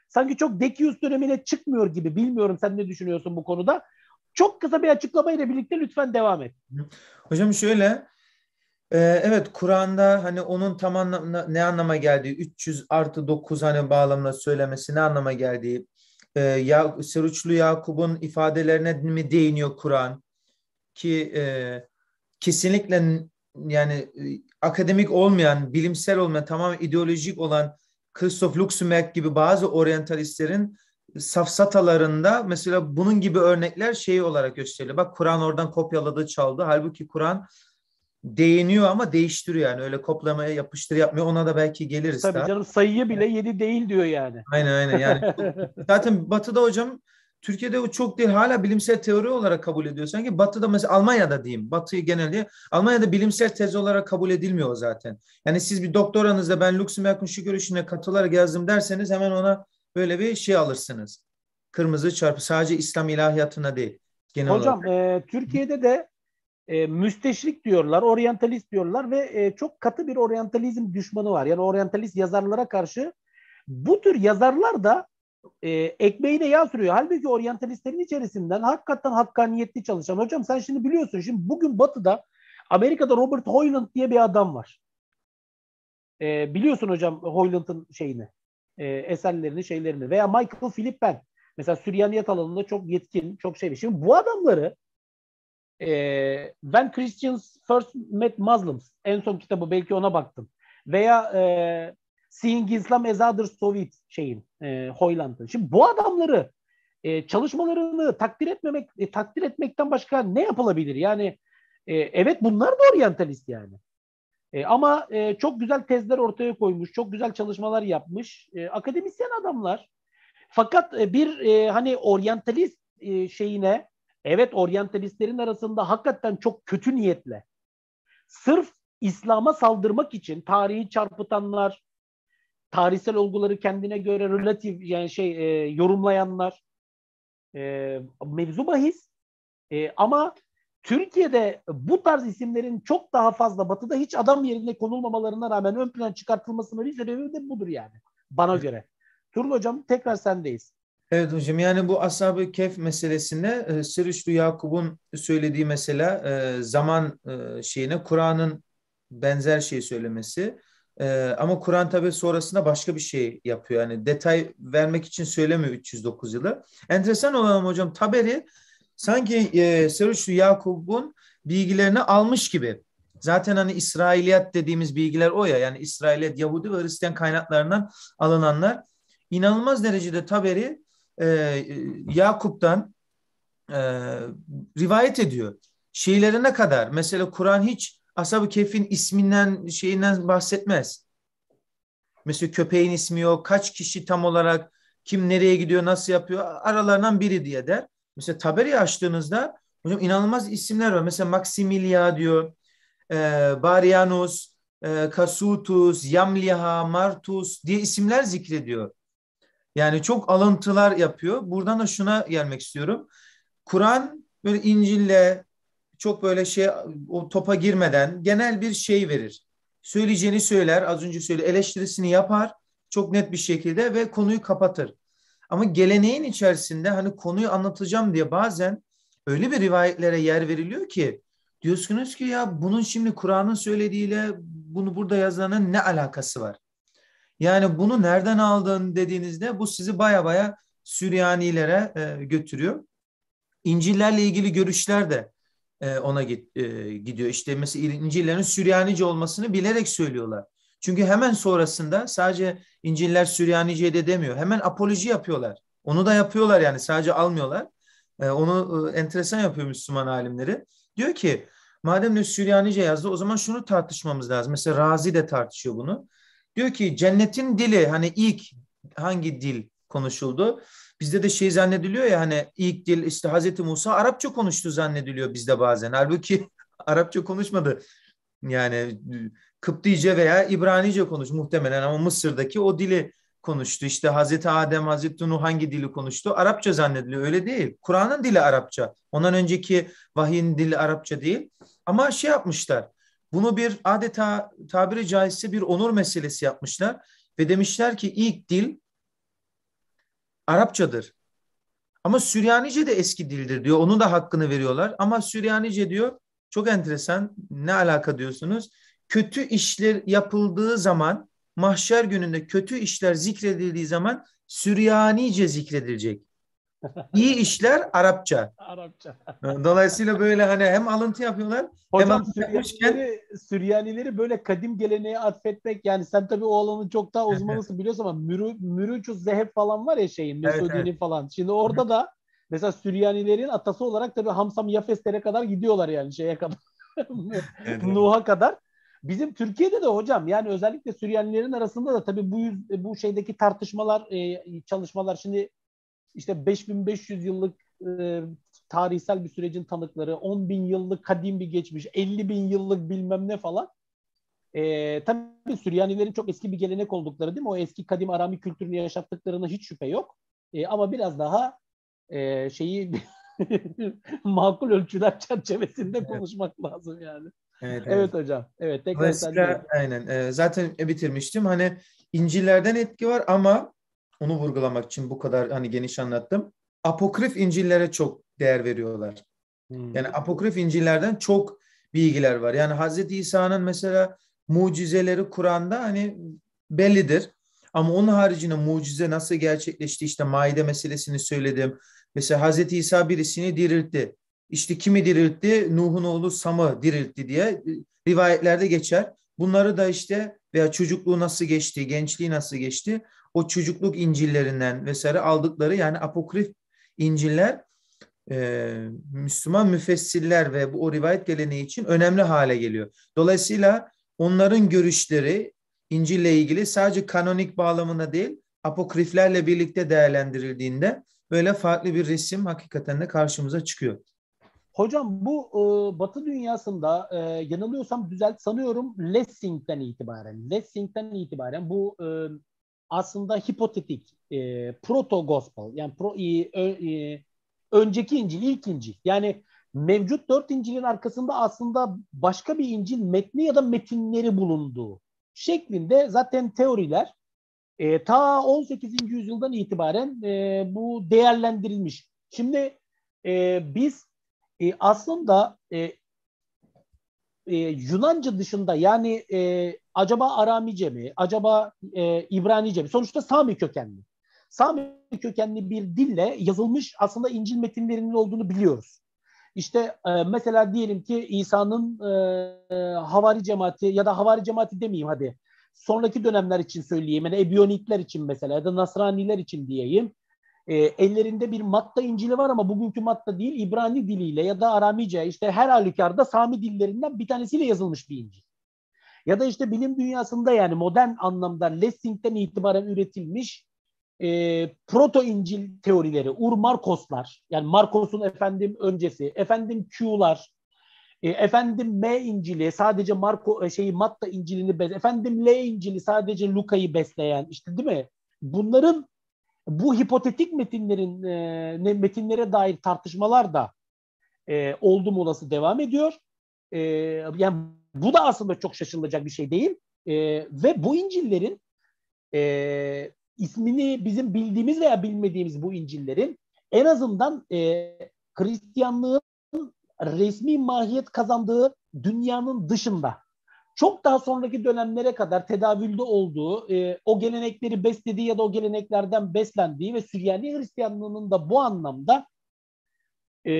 sanki çok Dekius dönemine çıkmıyor gibi. Bilmiyorum sen ne düşünüyorsun bu konuda. Çok kısa bir açıklamayla birlikte lütfen devam et. Hocam şöyle
e, Evet Kur'an'da hani onun tam anlamına ne anlama geldiği 300 artı 9 hani bağlamına söylemesi ne anlama geldiği e, ya, Seruçlu Yakup'un ifadelerine mi değiniyor Kur'an ki e, kesinlikle yani e, akademik olmayan bilimsel olmayan tamamen ideolojik olan Christoph Luxemburg gibi bazı oryantalistlerin safsatalarında mesela bunun gibi örnekler şeyi olarak gösteriliyor. Bak Kur'an oradan kopyaladı çaldı. Halbuki Kur'an değiniyor ama değiştiriyor yani öyle koplamaya yapıştır yapmıyor ona da belki geliriz. Tabii daha. canım sayıyı bile yedi değil diyor yani. Aynen aynen yani zaten batıda hocam Türkiye'de o çok değil hala bilimsel teori olarak kabul ediyor sanki batıda mesela Almanya'da diyeyim batıyı genelde Almanya'da bilimsel tez olarak kabul edilmiyor zaten. Yani siz bir doktoranızda ben Luxemburg'un şu görüşüne katılarak yazdım derseniz hemen ona böyle bir şey alırsınız. Kırmızı çarpı sadece İslam ilahiyatına değil. Genel Hocam
olarak. E, Türkiye'de de e, müsteşrik diyorlar, oryantalist diyorlar ve e, çok katı bir oryantalizm düşmanı var. Yani oryantalist yazarlara karşı bu tür yazarlar da e, ekmeğine yağ sürüyor. Halbuki oryantalistlerin içerisinden hakikaten hakkaniyetli çalışan. Hocam sen şimdi biliyorsun şimdi bugün batıda Amerika'da Robert Hoyland diye bir adam var. E, biliyorsun hocam Hoyland'ın şeyini e, eserlerini, şeylerini veya Michael Philippen mesela Süryaniyet alanında çok yetkin, çok şey. Şimdi şey. bu adamları e, When Christians First Met Muslims en son kitabı belki ona baktım. Veya e, Seeing Islam as Other Soviet şeyin, e, Hoyland'ın. Şimdi bu adamları e, çalışmalarını takdir etmemek, e, takdir etmekten başka ne yapılabilir? Yani e, evet bunlar da oryantalist yani. E, ama e, çok güzel tezler ortaya koymuş, çok güzel çalışmalar yapmış. E, akademisyen adamlar. Fakat e, bir e, hani oryantalist e, şeyine, evet oryantalistlerin arasında hakikaten çok kötü niyetle, sırf İslam'a saldırmak için tarihi çarpıtanlar, tarihsel olguları kendine göre relatif yani şey e, yorumlayanlar, e, mevzu bahis. E, ama Türkiye'de bu tarz isimlerin çok daha fazla batıda hiç adam yerine konulmamalarına rağmen ön plan çıkartılmasının bir sebebi de budur yani bana göre. Turul Hocam tekrar sendeyiz.
Evet hocam yani bu ashab-ı kef meselesine e, Sırışlı Yakup'un söylediği mesela e, zaman e, şeyine Kur'an'ın benzer şey söylemesi. E, ama Kur'an tabi sonrasında başka bir şey yapıyor. Yani detay vermek için söylemiyor 309 yılı. Enteresan olan hocam Taberi sanki e, Seruçlu Yakup'un bilgilerini almış gibi. Zaten hani İsrailiyat dediğimiz bilgiler o ya yani İsrailiyat Yahudi ve Hristiyan kaynaklarından alınanlar inanılmaz derecede Taberi e, Yakup'tan e, rivayet ediyor. Şeylerine kadar mesela Kur'an hiç Ashab-ı Kehf'in isminden şeyinden bahsetmez. Mesela köpeğin ismi yok, kaç kişi tam olarak, kim nereye gidiyor, nasıl yapıyor, aralarından biri diye der. Mesela Taberi açtığınızda hocam inanılmaz isimler var. Mesela Maximilia diyor, e, Barianus, e, Kasutus, Yamliha, Martus diye isimler zikrediyor. Yani çok alıntılar yapıyor. Buradan da şuna gelmek istiyorum. Kur'an böyle İncil'le çok böyle şey o topa girmeden genel bir şey verir. Söyleyeceğini söyler, az önce söyledi eleştirisini yapar çok net bir şekilde ve konuyu kapatır. Ama geleneğin içerisinde hani konuyu anlatacağım diye bazen öyle bir rivayetlere yer veriliyor ki diyorsunuz ki ya bunun şimdi Kur'an'ın söylediğiyle bunu burada yazanın ne alakası var? Yani bunu nereden aldın dediğinizde bu sizi baya baya Süryanilere e, götürüyor. İncillerle ilgili görüşler de e, ona git, e, gidiyor. İşte mesela İncillerin Süryanice olmasını bilerek söylüyorlar. Çünkü hemen sonrasında sadece İnciller Süryanice'ye de demiyor. Hemen apoloji yapıyorlar. Onu da yapıyorlar yani sadece almıyorlar. E, onu e, enteresan yapıyor Müslüman alimleri. Diyor ki madem de Süryanice yazdı o zaman şunu tartışmamız lazım. Mesela Razi de tartışıyor bunu. Diyor ki cennetin dili hani ilk hangi dil konuşuldu? Bizde de şey zannediliyor ya hani ilk dil işte Hazreti Musa Arapça konuştu zannediliyor bizde bazen. Halbuki Arapça konuşmadı. Yani Kıptice veya İbranice konuş muhtemelen ama Mısır'daki o dili konuştu. İşte Hazreti Adem, Hazreti Nuh hangi dili konuştu? Arapça zannediliyor. Öyle değil. Kur'an'ın dili Arapça. Ondan önceki vahyin dili Arapça değil. Ama şey yapmışlar. Bunu bir adeta tabiri caizse bir onur meselesi yapmışlar. Ve demişler ki ilk dil Arapçadır. Ama Süryanice de eski dildir diyor. Onun da hakkını veriyorlar. Ama Süryanice diyor çok enteresan. Ne alaka diyorsunuz? Kötü işler yapıldığı zaman mahşer gününde kötü işler zikredildiği zaman Süryanice zikredilecek. İyi işler
Arapça. Arapça. Dolayısıyla böyle hani hem alıntı yapıyorlar Hocam, hem yapmışken... Süryanileri, Süryanileri böyle kadim geleneğe atfetmek yani sen tabii o alanın çok daha uzmanısın biliyorsun ama mürü, Mürüçü Zeheb falan var ya şeyin Mesudini evet, evet. falan. Şimdi orada da Mesela Süryanilerin atası olarak tabii Hamsam Yafeslere kadar gidiyorlar yani şeye kadar. Nuh'a kadar. Bizim Türkiye'de de hocam yani özellikle Süryanilerin arasında da tabii bu yüz, bu şeydeki tartışmalar, e, çalışmalar şimdi işte 5500 yıllık e, tarihsel bir sürecin tanıkları, 10 bin yıllık kadim bir geçmiş, 50 bin yıllık bilmem ne falan. E, tabii Süryanilerin çok eski bir gelenek oldukları değil mi? O eski kadim Arami kültürünü yaşattıklarına hiç şüphe yok. E, ama biraz daha e, şeyi makul ölçüler çerçevesinde evet. konuşmak lazım yani. Evet, evet. evet hocam. Evet tekrar Dolayısıyla,
aynen. E, zaten bitirmiştim. Hani İncil'lerden etki var ama onu vurgulamak için bu kadar hani geniş anlattım. Apokrif İncil'lere çok değer veriyorlar. Hmm. Yani apokrif İncil'lerden çok bilgiler var. Yani Hazreti İsa'nın mesela mucizeleri Kur'an'da hani bellidir. Ama onun haricinde mucize nasıl gerçekleşti işte maide meselesini söyledim. Mesela Hazreti İsa birisini diriltti. İşte kimi diriltti? Nuh'un oğlu Sam'ı diriltti diye e, rivayetlerde geçer. Bunları da işte veya çocukluğu nasıl geçti, gençliği nasıl geçti o çocukluk İncillerinden vesaire aldıkları yani apokrif İnciller e, Müslüman müfessiller ve bu o rivayet geleneği için önemli hale geliyor. Dolayısıyla onların görüşleri İncil'le ilgili sadece kanonik bağlamında değil apokriflerle birlikte değerlendirildiğinde böyle farklı bir resim hakikaten de karşımıza çıkıyor.
Hocam bu e, Batı dünyasında e, yanılıyorsam düzelt sanıyorum Lessing'den itibaren Lessing'den itibaren bu e, aslında hipotetik e, proto gospel yani pro, e, ö, e, önceki İncil ilk İncil yani mevcut dört İncil'in arkasında aslında başka bir İncil metni ya da metinleri bulunduğu şeklinde zaten teoriler e, ta 18. yüzyıldan itibaren e, bu değerlendirilmiş. Şimdi e, biz e, aslında e, e, Yunanca dışında yani e, acaba Aramice mi, acaba e, İbranice mi? Sonuçta Sami kökenli. Sami kökenli bir dille yazılmış aslında İncil metinlerinin olduğunu biliyoruz. İşte e, mesela diyelim ki İsa'nın e, e havari cemaati ya da havari cemaati demeyeyim hadi sonraki dönemler için söyleyeyim. Yani Ebiyonitler için mesela ya da Nasraniler için diyeyim. E, ellerinde bir matta İncil'i var ama bugünkü matta değil İbrani diliyle ya da Aramice işte her halükarda Sami dillerinden bir tanesiyle yazılmış bir İncil. Ya da işte bilim dünyasında yani modern anlamda Lessing'den itibaren üretilmiş e, proto İncil teorileri, Ur Markoslar yani Markos'un efendim öncesi, efendim Q'lar, e, efendim M İncili sadece Marco e, şeyi Matta İncilini besleyen, efendim L İncili sadece Luka'yı besleyen işte değil mi? Bunların bu hipotetik metinlerin e, metinlere dair tartışmalar da e, mu olası devam ediyor. E, yani bu da aslında çok şaşılacak bir şey değil. E, ve bu İncillerin e, ismini bizim bildiğimiz veya bilmediğimiz bu İncillerin en azından e, Hristiyanlığın resmi mahiyet kazandığı dünyanın dışında çok daha sonraki dönemlere kadar tedavülde olduğu, e, o gelenekleri beslediği ya da o geleneklerden beslendiği ve Süryani Hristiyanlığının da bu anlamda e,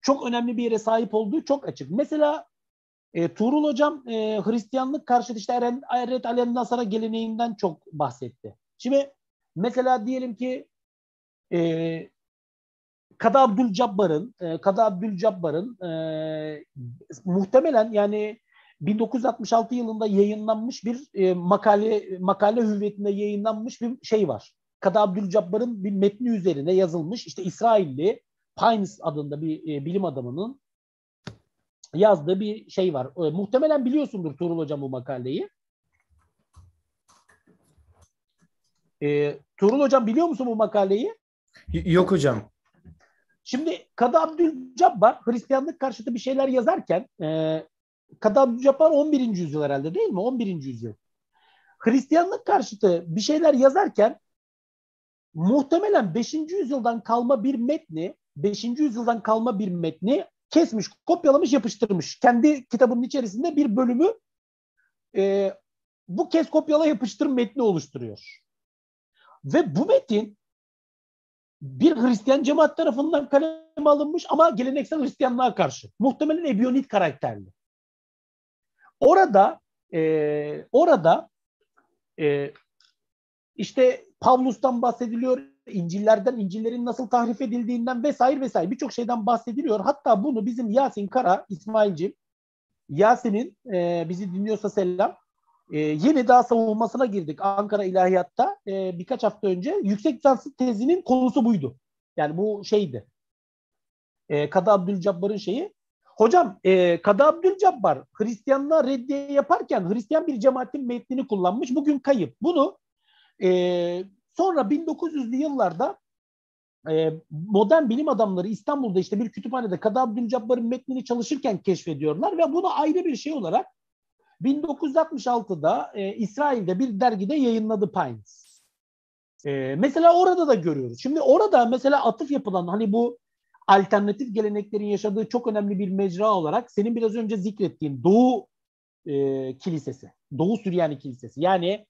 çok önemli bir yere sahip olduğu çok açık. Mesela e, Tuğrul Hocam e, Hristiyanlık karşıtı işte Eren, Eret Alem Nasara geleneğinden çok bahsetti. Şimdi mesela diyelim ki e, Kadı Abdülcabbar'ın e, Kada Abdülcabbar'ın e, muhtemelen yani 1966 yılında yayınlanmış bir e, makale makale hüviyetinde yayınlanmış bir şey var. Kadı Abdülcabbar'ın bir metni üzerine yazılmış işte İsrailli Pines adında bir e, bilim adamının yazdığı bir şey var. E, muhtemelen biliyorsundur Tuğrul Hocam bu makaleyi. E, Tuğrul Hocam biliyor musun bu makaleyi? Yok hocam. Şimdi Kadı Abdülcabbar Hristiyanlık karşıtı bir şeyler yazarken e, Kadı Abdülcabbar 11. yüzyıl herhalde değil mi? 11. yüzyıl. Hristiyanlık karşıtı bir şeyler yazarken muhtemelen 5. yüzyıldan kalma bir metni 5. yüzyıldan kalma bir metni kesmiş, kopyalamış, yapıştırmış. Kendi kitabının içerisinde bir bölümü e, bu kes kopyala yapıştır metni oluşturuyor. Ve bu metin bir Hristiyan cemaat tarafından kaleme alınmış ama geleneksel Hristiyanlığa karşı. Muhtemelen Ebionit karakterli. Orada e, orada e, işte Pavlus'tan bahsediliyor, İncillerden, İncillerin nasıl tahrif edildiğinden vesaire vesaire birçok şeyden bahsediliyor. Hatta bunu bizim Yasin Kara, İsmail'cim, Yasin'in e, bizi dinliyorsa selam, e, ee, yeni daha savunmasına girdik. Ankara İlahiyat'ta e, birkaç hafta önce yüksek lisanslı tezinin konusu buydu. Yani bu şeydi. E, Kadı Abdülcabbar'ın şeyi. Hocam e, Kadı Abdülcabbar Hristiyanlığa reddiye yaparken Hristiyan bir cemaatin metnini kullanmış. Bugün kayıp. Bunu e, sonra 1900'lü yıllarda e, modern bilim adamları İstanbul'da işte bir kütüphanede Kadı Abdülcabbar'ın metnini çalışırken keşfediyorlar ve bunu ayrı bir şey olarak 1966'da e, İsrail'de bir dergide yayınladı Pines. E, mesela orada da görüyoruz. Şimdi orada mesela atıf yapılan hani bu alternatif geleneklerin yaşadığı çok önemli bir mecra olarak senin biraz önce zikrettiğin Doğu e, Kilisesi, Doğu Süryani Kilisesi. Yani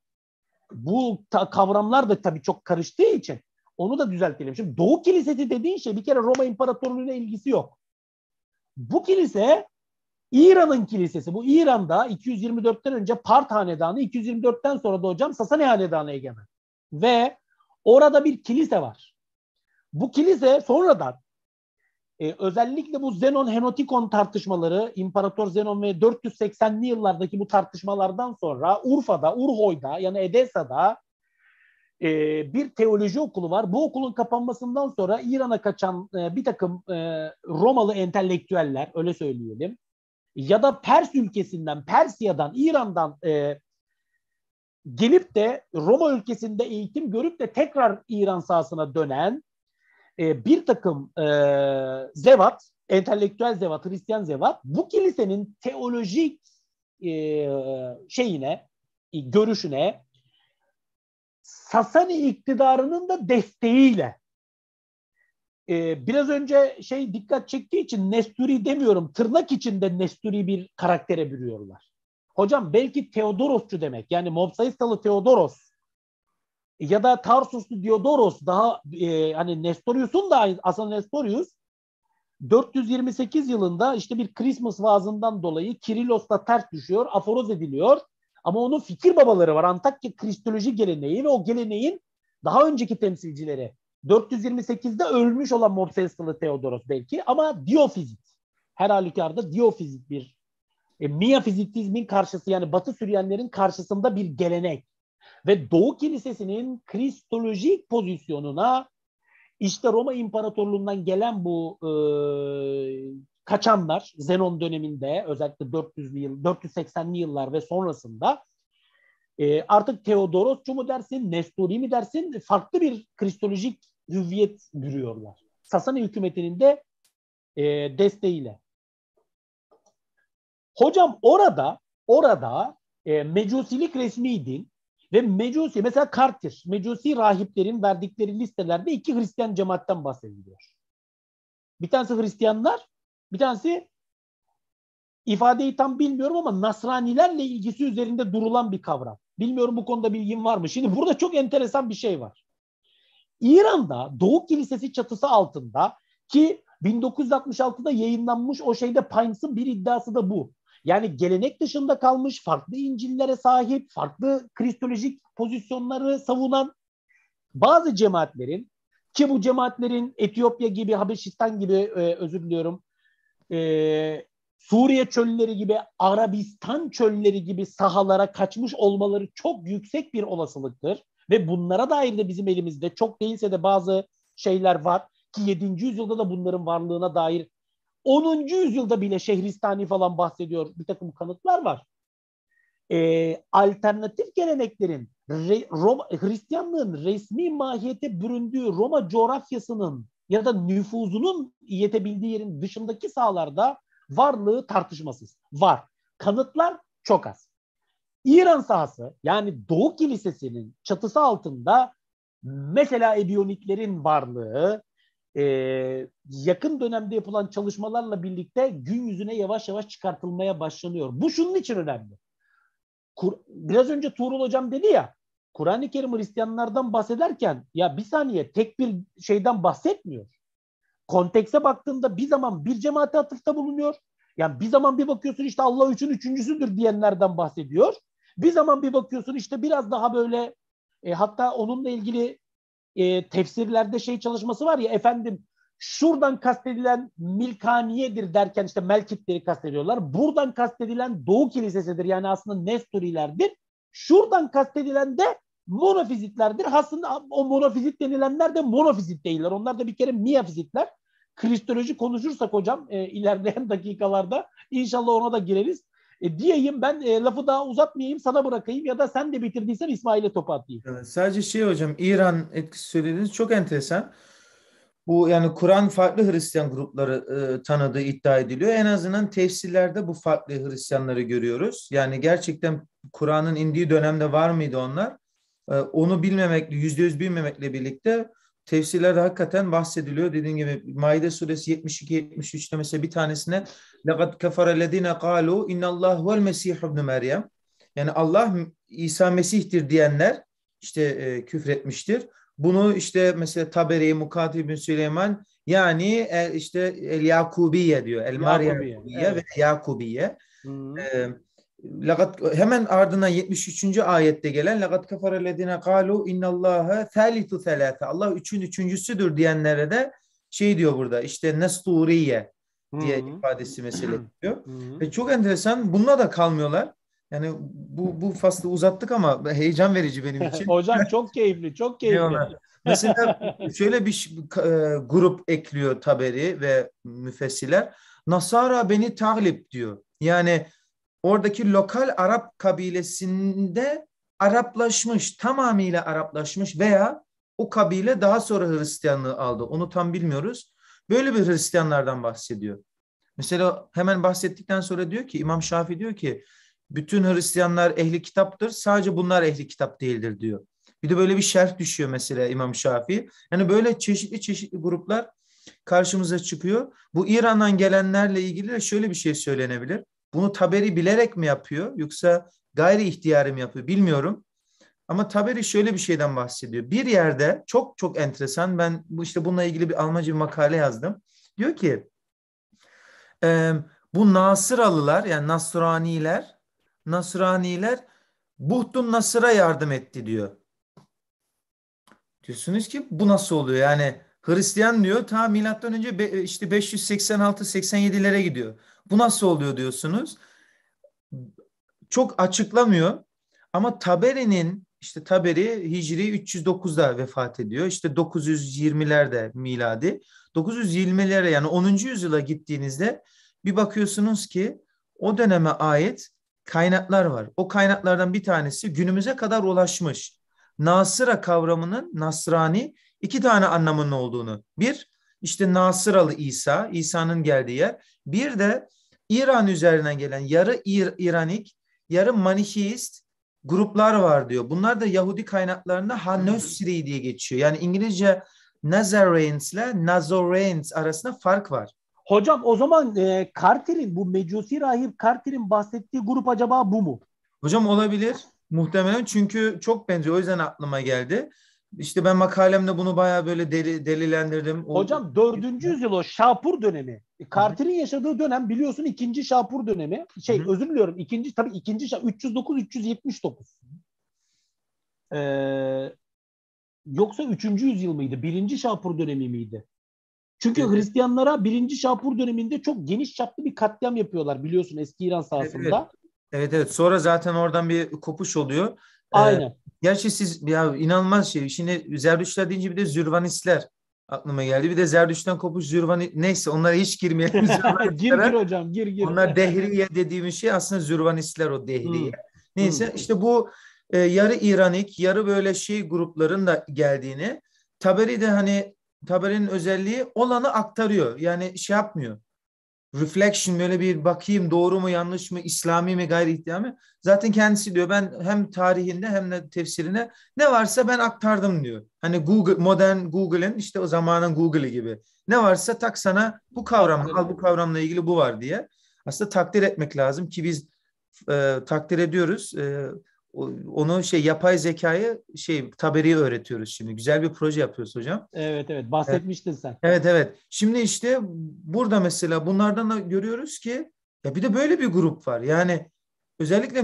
bu ta, kavramlar da tabii çok karıştığı için onu da düzeltelim. Şimdi Doğu Kilisesi dediğin şey bir kere Roma İmparatorluğu'yla ilgisi yok. Bu kilise İran'ın kilisesi bu İran'da 224'ten önce Part Hanedanı 224'ten sonra da hocam Sasani Hanedanı egemen. Ve orada bir kilise var. Bu kilise sonradan e, özellikle bu Zenon Henotikon tartışmaları İmparator Zenon ve 480'li yıllardaki bu tartışmalardan sonra Urfa'da, Urhoy'da yani Edesa'da e, bir teoloji okulu var. Bu okulun kapanmasından sonra İran'a kaçan e, bir takım e, Romalı entelektüeller öyle söyleyelim ya da Pers ülkesinden, Persya'dan, İran'dan e, gelip de Roma ülkesinde eğitim görüp de tekrar İran sahasına dönen e, bir takım e, zevat, entelektüel zevat, Hristiyan zevat bu kilisenin teolojik e, şeyine, görüşüne Sasani iktidarının da desteğiyle e, biraz önce şey dikkat çektiği için Nesturi demiyorum. Tırnak içinde Nesturi bir karaktere bürüyorlar. Hocam belki Teodorosçu demek. Yani Mopsaistalı Teodoros ya da Tarsuslu Diodoros daha e, hani Nestorius'un da aslında Nestorius 428 yılında işte bir Christmas vaazından dolayı Kirilos'ta ters düşüyor, aforoz ediliyor. Ama onun fikir babaları var. Antakya Kristoloji geleneği ve o geleneğin daha önceki temsilcileri. 428'de ölmüş olan Mopsestolı Theodoros belki ama diofizik. Her halükarda diofizit bir e, miyafizitizmin karşısı yani Batı Süryanlerin karşısında bir gelenek ve Doğu Kilisesi'nin kristolojik pozisyonuna işte Roma İmparatorluğundan gelen bu e, kaçanlar Zenon döneminde özellikle 400'lü yıl 480'li yıllar ve sonrasında e, artık Teodorosçu mu dersin, Nestori mi dersin farklı bir kristolojik hüviyet bürüyorlar. Sasani hükümetinin de e, desteğiyle. Hocam orada orada e, mecusilik resmi ve mecusi mesela Kartir, mecusi rahiplerin verdikleri listelerde iki Hristiyan cemaatten bahsediliyor. Bir tanesi Hristiyanlar, bir tanesi ifadeyi tam bilmiyorum ama Nasranilerle ilgisi üzerinde durulan bir kavram. Bilmiyorum bu konuda bilgim var mı? Şimdi burada çok enteresan bir şey var. İran'da Doğu Kilisesi çatısı altında ki 1966'da yayınlanmış o şeyde Pimes'ın bir iddiası da bu. Yani gelenek dışında kalmış, farklı İncil'lere sahip, farklı kristolojik pozisyonları savunan bazı cemaatlerin ki bu cemaatlerin Etiyopya gibi, Habeşistan gibi e, özür diliyorum, e, Suriye çölleri gibi, Arabistan çölleri gibi sahalara kaçmış olmaları çok yüksek bir olasılıktır. Ve bunlara dair de bizim elimizde çok değilse de bazı şeyler var ki 7. yüzyılda da bunların varlığına dair 10. yüzyılda bile Şehristani falan bahsediyor bir takım kanıtlar var. Ee, alternatif geleneklerin Re, Roma, Hristiyanlığın resmi mahiyete büründüğü Roma coğrafyasının ya da nüfuzunun yetebildiği yerin dışındaki sahalarda varlığı tartışmasız. Var. Kanıtlar çok az. İran sahası yani Doğu Kilisesi'nin çatısı altında mesela Ebiyoniklerin varlığı e, yakın dönemde yapılan çalışmalarla birlikte gün yüzüne yavaş yavaş çıkartılmaya başlanıyor. Bu şunun için önemli. Kur, biraz önce Tuğrul Hocam dedi ya Kur'an-ı Kerim Hristiyanlardan bahsederken ya bir saniye tek bir şeyden bahsetmiyor. Kontekse baktığında bir zaman bir cemaate atıfta bulunuyor. Yani bir zaman bir bakıyorsun işte Allah üçün üçüncüsüdür diyenlerden bahsediyor. Bir zaman bir bakıyorsun işte biraz daha böyle e, hatta onunla ilgili e, tefsirlerde şey çalışması var ya efendim şuradan kastedilen Milkaniye'dir derken işte Melkitleri kastediyorlar. Buradan kastedilen Doğu Kilisesi'dir yani aslında Nesturilerdir. Şuradan kastedilen de monofizitlerdir. Aslında o monofizit denilenler de monofizit değiller. Onlar da bir kere miyafizitler. Kristoloji konuşursak hocam e, ilerleyen dakikalarda inşallah ona da gireriz. E, diyeyim ben e, lafı daha uzatmayayım sana bırakayım ya da sen de bitirdiysen İsmail'e topu atayım. Evet,
sadece şey hocam İran etkisi söylediğiniz çok enteresan. Bu yani Kur'an farklı Hristiyan grupları e, tanıdığı iddia ediliyor. En azından tefsirlerde bu farklı Hristiyanları görüyoruz. Yani gerçekten Kur'an'ın indiği dönemde var mıydı onlar? E, onu bilmemekle, yüzde yüz bilmemekle birlikte tefsirlerde hakikaten bahsediliyor. Dediğim gibi Maide suresi 72-73'te mesela bir tanesine laqad kafara ledine qalu innallahu اللّٰهُ mesih ibn Meryem yani Allah İsa Mesih'tir diyenler işte e, küfretmiştir. Bunu işte mesela Taberi, Mukati bin Süleyman yani e, işte El Yakubiye diyor. El Yakubiye, Yakubiye evet. ve Yakubiye. Hmm. E, Lakat hemen ardından 73. ayette gelen lakat kafarellezine kalu innallaha thalithu thalata. Allah üçün üçüncüsüdür diyenlere de şey diyor burada işte nesturiye diye Hı-hı. ifadesi mesele diyor. Ve çok enteresan bununla da kalmıyorlar. Yani bu bu faslı uzattık ama heyecan verici benim için. Hocam
çok keyifli, çok keyifli. Mesela
şöyle bir e, grup ekliyor Taberi ve müfessiler. Nasara beni taglip diyor. Yani oradaki lokal Arap kabilesinde Araplaşmış, tamamıyla Araplaşmış veya o kabile daha sonra Hristiyanlığı aldı. Onu tam bilmiyoruz. Böyle bir Hristiyanlardan bahsediyor. Mesela hemen bahsettikten sonra diyor ki İmam Şafii diyor ki bütün Hristiyanlar ehli kitaptır. Sadece bunlar ehli kitap değildir diyor. Bir de böyle bir şerh düşüyor mesela İmam Şafii. Yani böyle çeşitli çeşitli gruplar karşımıza çıkıyor. Bu İran'dan gelenlerle ilgili de şöyle bir şey söylenebilir. Bunu Taberi bilerek mi yapıyor yoksa gayri ihtiyari mi yapıyor bilmiyorum. Ama Taberi şöyle bir şeyden bahsediyor. Bir yerde çok çok enteresan ben bu işte bununla ilgili bir Almanca bir makale yazdım. Diyor ki e, bu Nasıralılar yani Nasraniler Nasraniler Buhtun Nasır'a yardım etti diyor. Diyorsunuz ki bu nasıl oluyor? Yani Hristiyan diyor ta milattan önce işte 586-87'lere gidiyor bu nasıl oluyor diyorsunuz. Çok açıklamıyor ama Taberi'nin işte Taberi Hicri 309'da vefat ediyor. İşte 920'lerde miladi. 920'lere yani 10. yüzyıla gittiğinizde bir bakıyorsunuz ki o döneme ait kaynaklar var. O kaynaklardan bir tanesi günümüze kadar ulaşmış. Nasıra kavramının Nasrani iki tane anlamının olduğunu. Bir, işte Nasıralı İsa, İsa'nın geldiği yer. Bir de İran üzerinden gelen yarı İr İranik, yarı Manişeist gruplar var diyor. Bunlar da Yahudi kaynaklarında Hanosri diye geçiyor. Yani İngilizce Nazarenes ile Nazorenes arasında
fark var. Hocam o zaman e, Carter'in bu Mecusi rahip Carter'in bahsettiği grup acaba bu mu? Hocam olabilir. Muhtemelen çünkü çok benziyor. O yüzden aklıma
geldi. İşte ben makalemde bunu bayağı böyle deli, delilendirdim. Hocam dördüncü yüzyıl o
Şapur dönemi. E, Carter'in yaşadığı dönem biliyorsun ikinci Şapur dönemi. Şey Hı-hı. özür diliyorum. ikinci tabii ikinci Şapur 309 379. Ee, yoksa üçüncü yüzyıl mıydı? Birinci Şapur dönemi miydi? Çünkü evet. Hristiyanlara birinci Şapur döneminde çok geniş çaplı bir katliam yapıyorlar biliyorsun eski İran sahasında. Evet evet.
evet. Sonra zaten oradan bir kopuş oluyor.
Ee, Aynen. Ee, gerçi siz ya
inanılmaz şey. Şimdi Zerdüşler deyince bir de Zürvanistler aklıma geldi. Bir de Zerdüş'ten kopuş Zürvan neyse onlara hiç girmeyelim. gir gir hocam gir gir. Onlar dehriye dediğimiz şey aslında Zürvanistler o dehriye. Hmm. Neyse hmm. işte bu e, yarı İranik yarı böyle şey grupların da geldiğini Taberi de hani Taberi'nin özelliği olanı aktarıyor. Yani şey yapmıyor reflection böyle bir bakayım doğru mu yanlış mı İslami mi gayri İslami zaten kendisi diyor ben hem tarihinde hem de tefsirine ne varsa ben aktardım diyor. Hani Google modern Google'ın işte o zamanın Google'ı gibi ne varsa tak sana bu kavram al bu kavramla ilgili bu var diye aslında takdir etmek lazım ki biz e, takdir ediyoruz. E, onu şey yapay zekayı şey taberiyi öğretiyoruz şimdi. Güzel bir proje yapıyoruz hocam. Evet evet bahsetmiştin evet. sen. Evet evet. Şimdi işte burada mesela bunlardan da görüyoruz ki ya bir de böyle bir grup var. Yani özellikle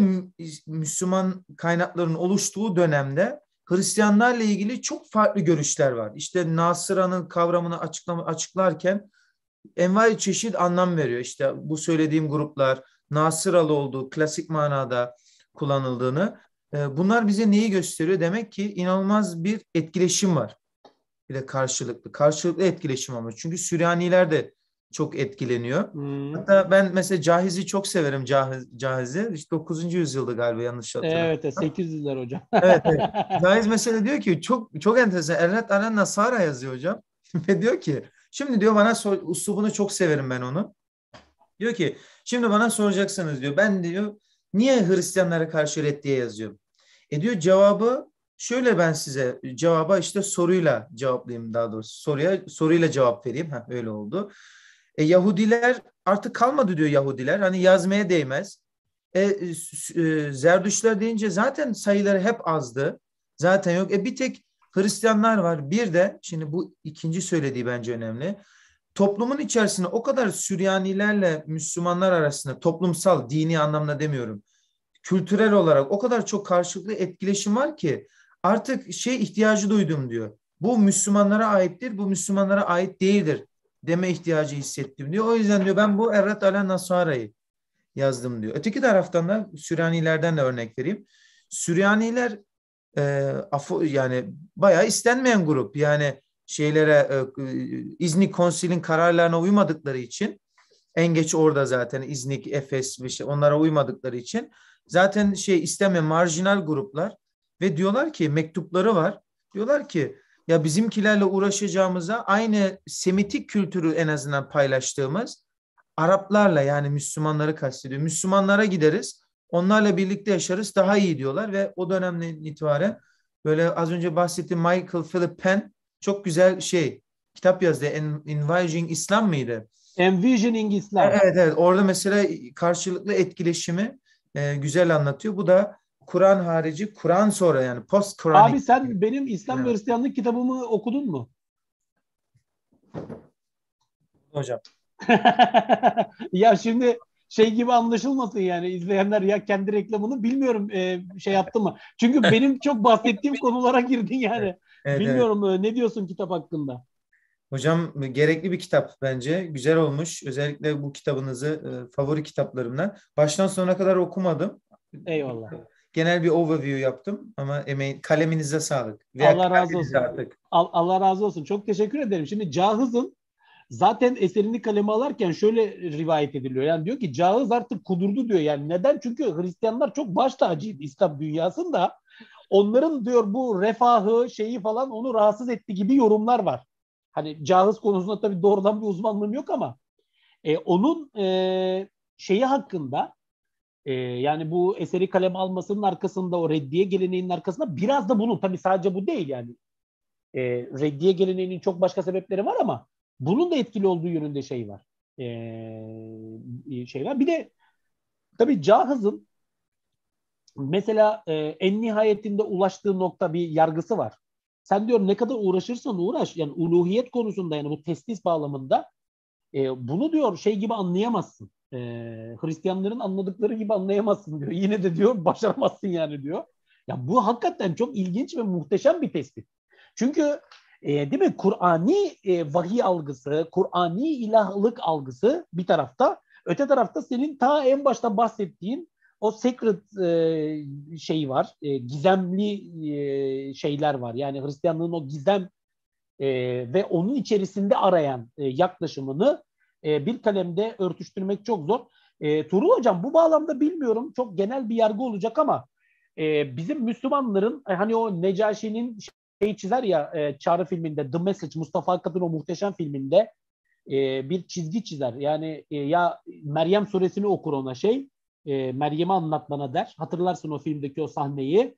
Müslüman kaynakların oluştuğu dönemde Hristiyanlarla ilgili çok farklı görüşler var. İşte Nasıra'nın kavramını açıklama, açıklarken envai çeşit anlam veriyor. İşte bu söylediğim gruplar Nasıralı olduğu klasik manada kullanıldığını. Ee, bunlar bize neyi gösteriyor? Demek ki inanılmaz bir etkileşim var. Bir de karşılıklı. Karşılıklı etkileşim ama. Çünkü Süryaniler de çok etkileniyor. Hmm. Hatta ben mesela Cahiz'i çok severim Cahiz, Cahiz'i. İşte 9. yüzyılda galiba yanlış hatırlamıyorum. Evet 800'ler hocam. evet, evet. Cahiz mesela diyor ki çok çok enteresan. Elnet Alen Nasara yazıyor hocam. Ve diyor ki şimdi diyor bana sor, uslubunu çok severim ben onu. Diyor ki şimdi bana soracaksınız diyor. Ben diyor Niye Hristiyanlara karşı reddiye yazıyor? E diyor cevabı şöyle ben size cevaba işte soruyla cevaplayayım daha doğrusu. Soruya soruyla cevap vereyim. Ha öyle oldu. E, Yahudiler artık kalmadı diyor Yahudiler. Hani yazmaya değmez. E, e, Zerdüşler deyince zaten sayıları hep azdı. Zaten yok. E bir tek Hristiyanlar var. Bir de şimdi bu ikinci söylediği bence önemli toplumun içerisine o kadar Süryanilerle Müslümanlar arasında toplumsal, dini anlamda demiyorum, kültürel olarak o kadar çok karşılıklı etkileşim var ki artık şey ihtiyacı duydum diyor. Bu Müslümanlara aittir, bu Müslümanlara ait değildir deme ihtiyacı hissettim diyor. O yüzden diyor ben bu Errat Ala Nasara'yı yazdım diyor. Öteki taraftan da Süryanilerden de örnek vereyim. Süryaniler e, yani bayağı istenmeyen grup. Yani şeylere e, e, İznik Konsil'in kararlarına uymadıkları için en geç orada zaten İznik, Efes ve şey, onlara uymadıkları için zaten şey isteme marjinal gruplar ve diyorlar ki mektupları var. Diyorlar ki ya bizimkilerle uğraşacağımıza aynı semitik kültürü en azından paylaştığımız Araplarla yani Müslümanları kastediyor. Müslümanlara gideriz. Onlarla birlikte yaşarız daha iyi diyorlar ve o dönemden itibaren böyle az önce bahsettiğim Michael Philip Penn çok güzel şey kitap yazdı. Envisioning İslam mıydı? Envisioning İslam. E, evet evet orada mesela karşılıklı etkileşimi e, güzel anlatıyor. Bu da Kur'an harici Kur'an sonra yani post Kur'an. Abi sen benim
İslam ve Hristiyanlık kitabımı okudun mu? Hocam. ya şimdi şey gibi anlaşılmasın yani izleyenler ya kendi reklamını bilmiyorum e, şey yaptı mı? Çünkü benim çok bahsettiğim konulara girdin yani. Evet, Bilmiyorum evet. ne diyorsun kitap hakkında?
Hocam e, gerekli bir kitap bence. Güzel olmuş. Özellikle bu kitabınızı e, favori kitaplarımdan. Baştan sona kadar okumadım. Eyvallah. Genel bir overview yaptım ama emeğin kaleminize sağlık. Allah razı olsun. Artık.
Allah razı olsun. Çok teşekkür ederim. Şimdi Cahız'ın zaten eserini kaleme alarken şöyle rivayet ediliyor. Yani diyor ki Cağız artık kudurdu diyor. Yani neden? Çünkü Hristiyanlar çok baş tacıydı İslam dünyasında onların diyor bu refahı şeyi falan onu rahatsız etti gibi yorumlar var. Hani cahız konusunda tabii doğrudan bir uzmanlığım yok ama e, onun e, şeyi hakkında e, yani bu eseri kalem almasının arkasında o reddiye geleneğinin arkasında biraz da bunun tabii sadece bu değil yani e, reddiye geleneğinin çok başka sebepleri var ama bunun da etkili olduğu yönünde şey var. E, e şey var. Bir de tabii Cahız'ın mesela e, en nihayetinde ulaştığı nokta bir yargısı var. Sen diyor ne kadar uğraşırsan uğraş yani uluhiyet konusunda yani bu testis bağlamında e, bunu diyor şey gibi anlayamazsın. E, Hristiyanların anladıkları gibi anlayamazsın diyor. Yine de diyor başaramazsın yani diyor. Ya bu hakikaten çok ilginç ve muhteşem bir tespit. Çünkü e, değil mi Kur'ani e, vahiy algısı, Kur'ani ilahlık algısı bir tarafta, öte tarafta senin ta en başta bahsettiğin o secret e, şeyi var. E, gizemli e, şeyler var. Yani Hristiyanlığın o gizem e, ve onun içerisinde arayan e, yaklaşımını e, bir kalemde örtüştürmek çok zor. E, Tuğrul Hocam bu bağlamda bilmiyorum çok genel bir yargı olacak ama e, bizim Müslümanların e, hani o Necaşi'nin şeyi çizer ya e, Çağrı filminde The Message Mustafa Akat'ın o muhteşem filminde e, bir çizgi çizer. Yani e, ya Meryem suresini okur ona şey e, Meryem'e anlat bana der. Hatırlarsın o filmdeki o sahneyi.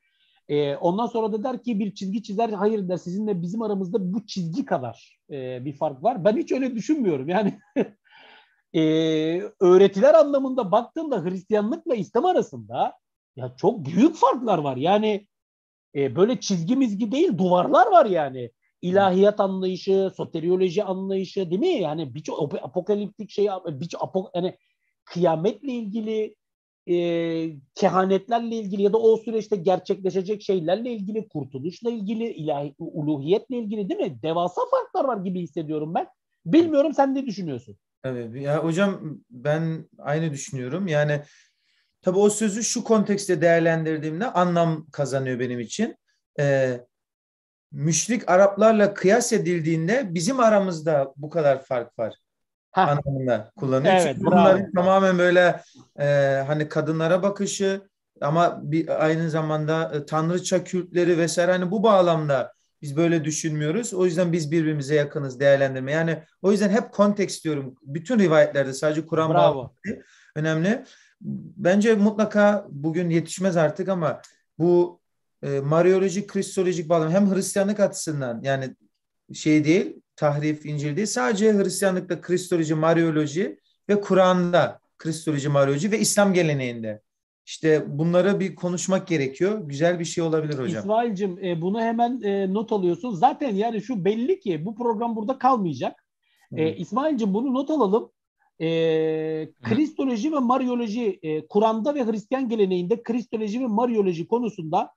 E, ondan sonra da der ki bir çizgi çizer. Hayır der sizinle bizim aramızda bu çizgi kadar e, bir fark var. Ben hiç öyle düşünmüyorum. Yani e, öğretiler anlamında baktığımda Hristiyanlıkla İslam arasında ya çok büyük farklar var. Yani e, böyle çizgi mizgi değil duvarlar var yani. İlahiyat anlayışı, soteriyoloji anlayışı değil mi? Yani birçok apokaliptik şey, birçok apok yani kıyametle ilgili e, kehanetlerle ilgili ya da o süreçte gerçekleşecek şeylerle ilgili, kurtuluşla ilgili, ilahi, uluhiyetle ilgili değil mi? Devasa farklar var gibi hissediyorum ben. Bilmiyorum sen ne düşünüyorsun? Tabii
ya hocam ben aynı düşünüyorum. Yani tabii o sözü şu kontekste değerlendirdiğimde anlam kazanıyor benim için. Ee, müşrik Araplarla kıyas edildiğinde bizim aramızda bu kadar fark var. Heh. anlamında kullanıyor. Evet, Çünkü bunların bravo. tamamen böyle e, hani kadınlara bakışı ama bir aynı zamanda e, tanrıça kültleri vesaire hani bu bağlamda biz böyle düşünmüyoruz. O yüzden biz birbirimize yakınız değerlendirme. Yani o yüzden hep kontekst diyorum. Bütün rivayetlerde sadece Kur'an bağlamı önemli. Bence mutlaka bugün yetişmez artık ama bu e, Mariolojik, Kristolojik bağlam hem Hristiyanlık açısından yani şey değil tahrif, İncil değil. Sadece Hristiyanlıkta Kristoloji, Marioloji ve Kur'an'da Kristoloji, Marioloji ve İslam geleneğinde.
İşte bunlara bir konuşmak gerekiyor. Güzel bir şey olabilir hocam. İsmail'cim e, bunu hemen e, not alıyorsun. Zaten yani şu belli ki bu program burada kalmayacak. E, İsmail'cim bunu not alalım. E, Kristoloji ve Marioloji, e, Kur'an'da ve Hristiyan geleneğinde Kristoloji ve Marioloji konusunda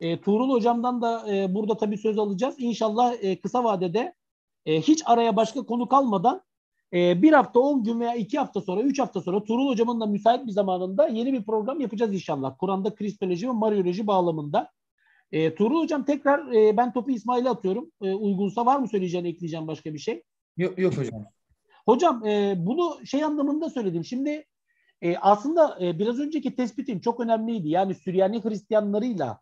e, Tuğrul Hocam'dan da e, burada tabii söz alacağız. İnşallah e, kısa vadede e, hiç araya başka konu kalmadan e, bir hafta, on gün veya iki hafta sonra, üç hafta sonra Turul Hocam'ın da müsait bir zamanında yeni bir program yapacağız inşallah. Kur'an'da kristoloji ve marioloji bağlamında. E, Turul Hocam tekrar e, ben topu İsmail'e atıyorum. E, uygunsa var mı söyleyeceğin, ekleyeceğim başka bir şey? Yok, yok hocam. Hocam e, bunu şey anlamında söyledim. Şimdi e, aslında e, biraz önceki tespitim çok önemliydi. Yani Süryani Hristiyanlarıyla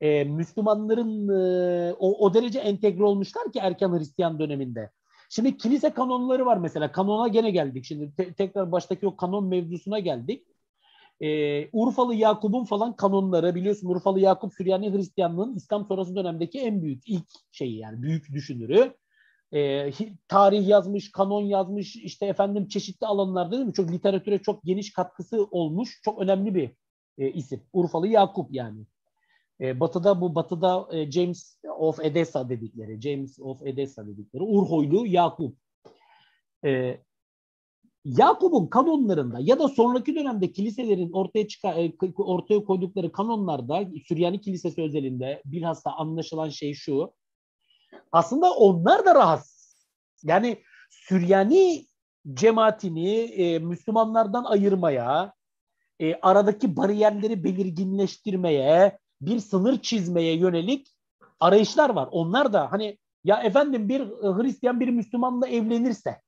e, Müslümanların e, o, o derece entegre olmuşlar ki erken Hristiyan döneminde. Şimdi kilise kanonları var mesela. Kanona gene geldik. Şimdi te- tekrar baştaki o kanon mevzusuna geldik. E, Urfalı Yakup'un falan kanonları biliyorsun Urfalı Yakup Süryani Hristiyanlığın İslam sonrası dönemdeki en büyük ilk şeyi yani büyük düşünürü. E, tarih yazmış, kanon yazmış işte efendim çeşitli alanlarda değil mi? Çok literatüre çok geniş katkısı olmuş. Çok önemli bir e, isim. Urfalı Yakup yani. E, batı'da bu Batı'da e, James of Edessa dedikleri, James of Edessa dedikleri Urhoylu Yakup. E, Yakup'un kanonlarında ya da sonraki dönemde kiliselerin ortaya çıkar, e, ortaya koydukları kanonlarda Süryani Kilisesi özelinde bilhassa anlaşılan şey şu. Aslında onlar da rahatsız. Yani Süryani cemaatini e, Müslümanlardan ayırmaya, e, aradaki bariyerleri belirginleştirmeye, bir sınır çizmeye yönelik arayışlar var. Onlar da hani ya efendim bir e, Hristiyan bir Müslümanla evlenirse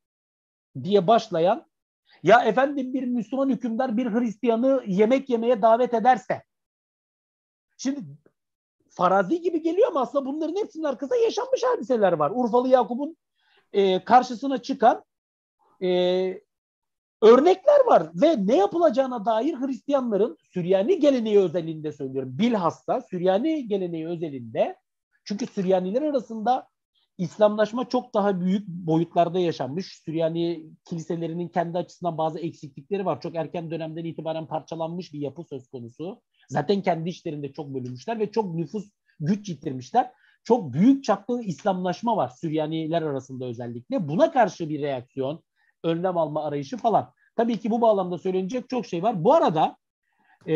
diye başlayan ya efendim bir Müslüman hükümdar bir Hristiyanı yemek yemeye davet ederse. Şimdi farazi gibi geliyor ama aslında bunların hepsinin arkasında yaşanmış hadiseler var. Urfalı Yakup'un e, karşısına çıkan e, örnekler var ve ne yapılacağına dair Hristiyanların Süryani geleneği özelinde söylüyorum. Bilhassa Süryani geleneği özelinde çünkü Süryaniler arasında İslamlaşma çok daha büyük boyutlarda yaşanmış. Süryani kiliselerinin kendi açısından bazı eksiklikleri var. Çok erken dönemden itibaren parçalanmış bir yapı söz konusu. Zaten kendi işlerinde çok bölünmüşler ve çok nüfus güç yitirmişler. Çok büyük çaplı İslamlaşma var Süryaniler arasında özellikle. Buna karşı bir reaksiyon, önlem alma arayışı falan. Tabii ki bu bağlamda söylenecek çok şey var. Bu arada e,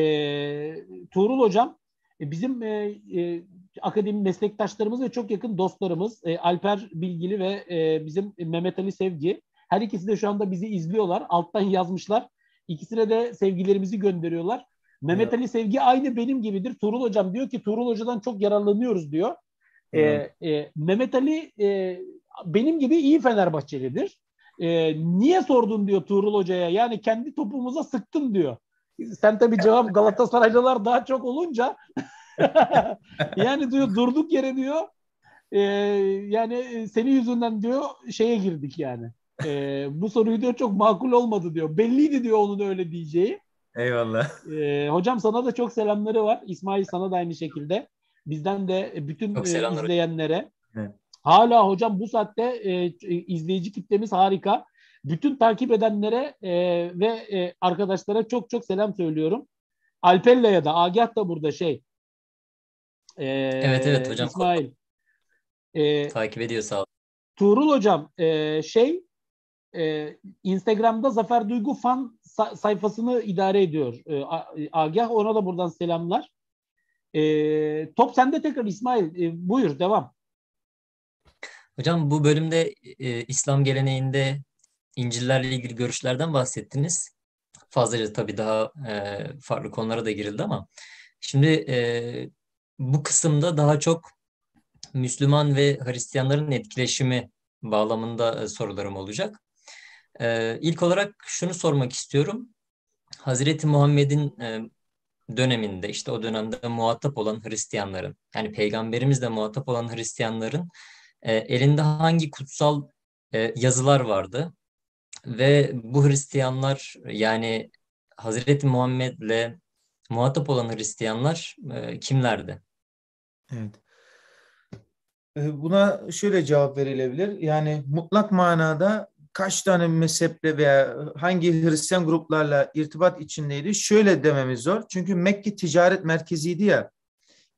Tuğrul Hocam e, bizim e, e, akademi meslektaşlarımız ve çok yakın dostlarımız e, Alper Bilgili ve e, bizim Mehmet Ali Sevgi. Her ikisi de şu anda bizi izliyorlar. Alttan yazmışlar. İkisine de sevgilerimizi gönderiyorlar. Mehmet Ali Sevgi aynı benim gibidir. Tuğrul Hocam diyor ki Tuğrul Hoca'dan çok yararlanıyoruz diyor. Ee, e, Mehmet Ali e, benim gibi iyi Fenerbahçelidir. E, niye sordun diyor Tuğrul Hoca'ya. Yani kendi topumuza sıktın diyor. Sen tabii cevap Galatasaraylılar daha çok olunca yani diyor durduk yere diyor e, yani e, senin yüzünden diyor şeye girdik yani. E, bu soruyu diyor çok makul olmadı diyor. Belliydi diyor onun öyle diyeceği.
Eyvallah. E,
hocam sana da çok selamları var. İsmail sana da aynı şekilde. Bizden de e, bütün e, izleyenlere. Hala hocam bu saatte e, izleyici kitlemiz harika. Bütün takip edenlere e, ve e, arkadaşlara çok çok selam söylüyorum. Alpella'ya da Agah da burada şey. E, evet evet hocam. İsmail.
E, takip ediyor sağ ol.
Tuğrul hocam e, şey e, Instagram'da Zafer Duygu fan sayfasını idare ediyor e, Agah. Ona da buradan selamlar. E, top sende tekrar İsmail. E, buyur devam.
Hocam bu bölümde e, İslam geleneğinde İncil'lerle ilgili görüşlerden bahsettiniz. Fazlaca tabii daha e, farklı konulara da girildi ama şimdi e, bu kısımda daha çok Müslüman ve Hristiyanların etkileşimi bağlamında e, sorularım olacak. E, ilk olarak şunu sormak istiyorum. Hazreti Muhammed'in e, döneminde işte o dönemde muhatap olan Hristiyanların yani peygamberimizle muhatap olan Hristiyanların e, elinde hangi kutsal e, yazılar vardı ve bu Hristiyanlar yani Hazreti Muhammed'le muhatap olan Hristiyanlar e, kimlerdi?
Evet. E, buna şöyle cevap verilebilir. Yani mutlak manada kaç tane mezheple veya hangi Hristiyan gruplarla irtibat içindeydi şöyle dememiz zor. Çünkü Mekke ticaret merkeziydi ya.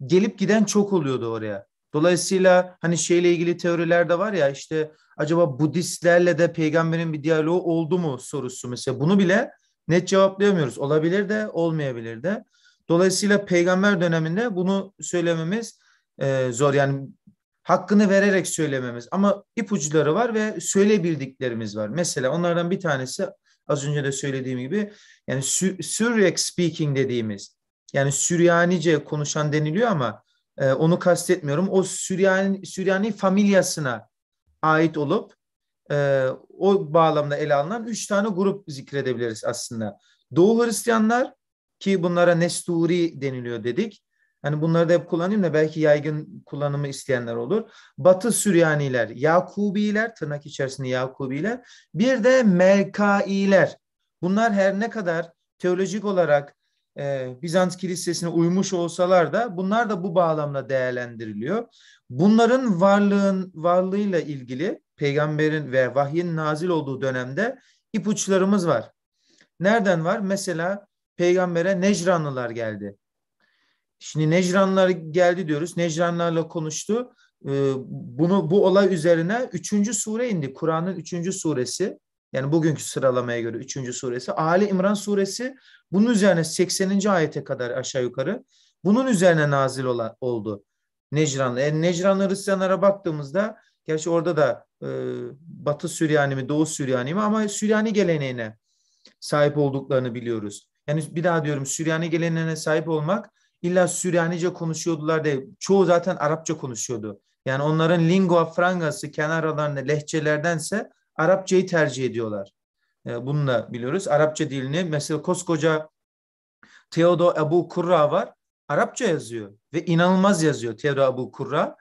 Gelip giden çok oluyordu oraya. Dolayısıyla hani şeyle ilgili teoriler de var ya işte acaba Budistlerle de peygamberin bir diyaloğu oldu mu sorusu mesela bunu bile net cevaplayamıyoruz. Olabilir de olmayabilir de. Dolayısıyla peygamber döneminde bunu söylememiz e, zor yani hakkını vererek söylememiz ama ipuçları var ve söyleyebildiklerimiz var. Mesela onlardan bir tanesi az önce de söylediğim gibi yani Syriac speaking dediğimiz yani Süryanice konuşan deniliyor ama e, onu kastetmiyorum. O Süryani, Süryani familyasına ait olup e, o bağlamda ele alınan üç tane grup zikredebiliriz aslında. Doğu Hristiyanlar ki bunlara Nesturi deniliyor dedik. Hani bunları da hep kullanayım da belki yaygın kullanımı isteyenler olur. Batı Süryaniler, Yakubiler, tırnak içerisinde Yakubiler, bir de Melkailer. Bunlar her ne kadar teolojik olarak e, Bizans kilisesine uymuş olsalar da bunlar da bu bağlamla değerlendiriliyor. Bunların varlığın varlığıyla ilgili peygamberin ve vahyin nazil olduğu dönemde ipuçlarımız var. Nereden var? Mesela peygambere Necranlılar geldi. Şimdi Necranlılar geldi diyoruz. Necranlarla konuştu. E, bunu bu olay üzerine 3. sure indi. Kur'an'ın 3. suresi. Yani bugünkü sıralamaya göre 3. suresi. Ali İmran suresi bunun üzerine 80. ayete kadar aşağı yukarı. Bunun üzerine nazil olan, oldu Necran. E, Necranlı Hristiyanlara baktığımızda gerçi orada da e, Batı Süryani mi Doğu Süryani mi ama Süryani geleneğine sahip olduklarını biliyoruz. Yani bir daha diyorum Süryani geleneğine sahip olmak illa Süryanice konuşuyordular diye çoğu zaten Arapça konuşuyordu. Yani onların lingua frangası kenarlarında lehçelerdense Arapçayı tercih ediyorlar. Ee, Bununla biliyoruz. Arapça dilini mesela koskoca Teodo Ebu Kurra var. Arapça yazıyor ve inanılmaz yazıyor Teodo Ebu Kurra.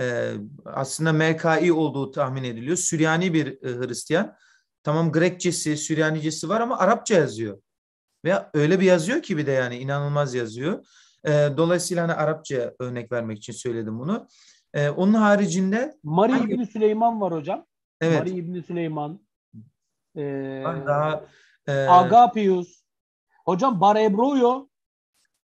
Ee, aslında MKI olduğu tahmin ediliyor. Süryani bir e, Hristiyan. Tamam Grekçesi, Süryanicesi var ama Arapça yazıyor. Ve öyle bir yazıyor ki bir de yani inanılmaz yazıyor. Ee, dolayısıyla hani Arapça örnek vermek için söyledim bunu. onun
haricinde... Mari hani... Süleyman var hocam. Evet. Mari İbni Süleyman. Ee, daha e, Agapius. Hocam Barebroyo.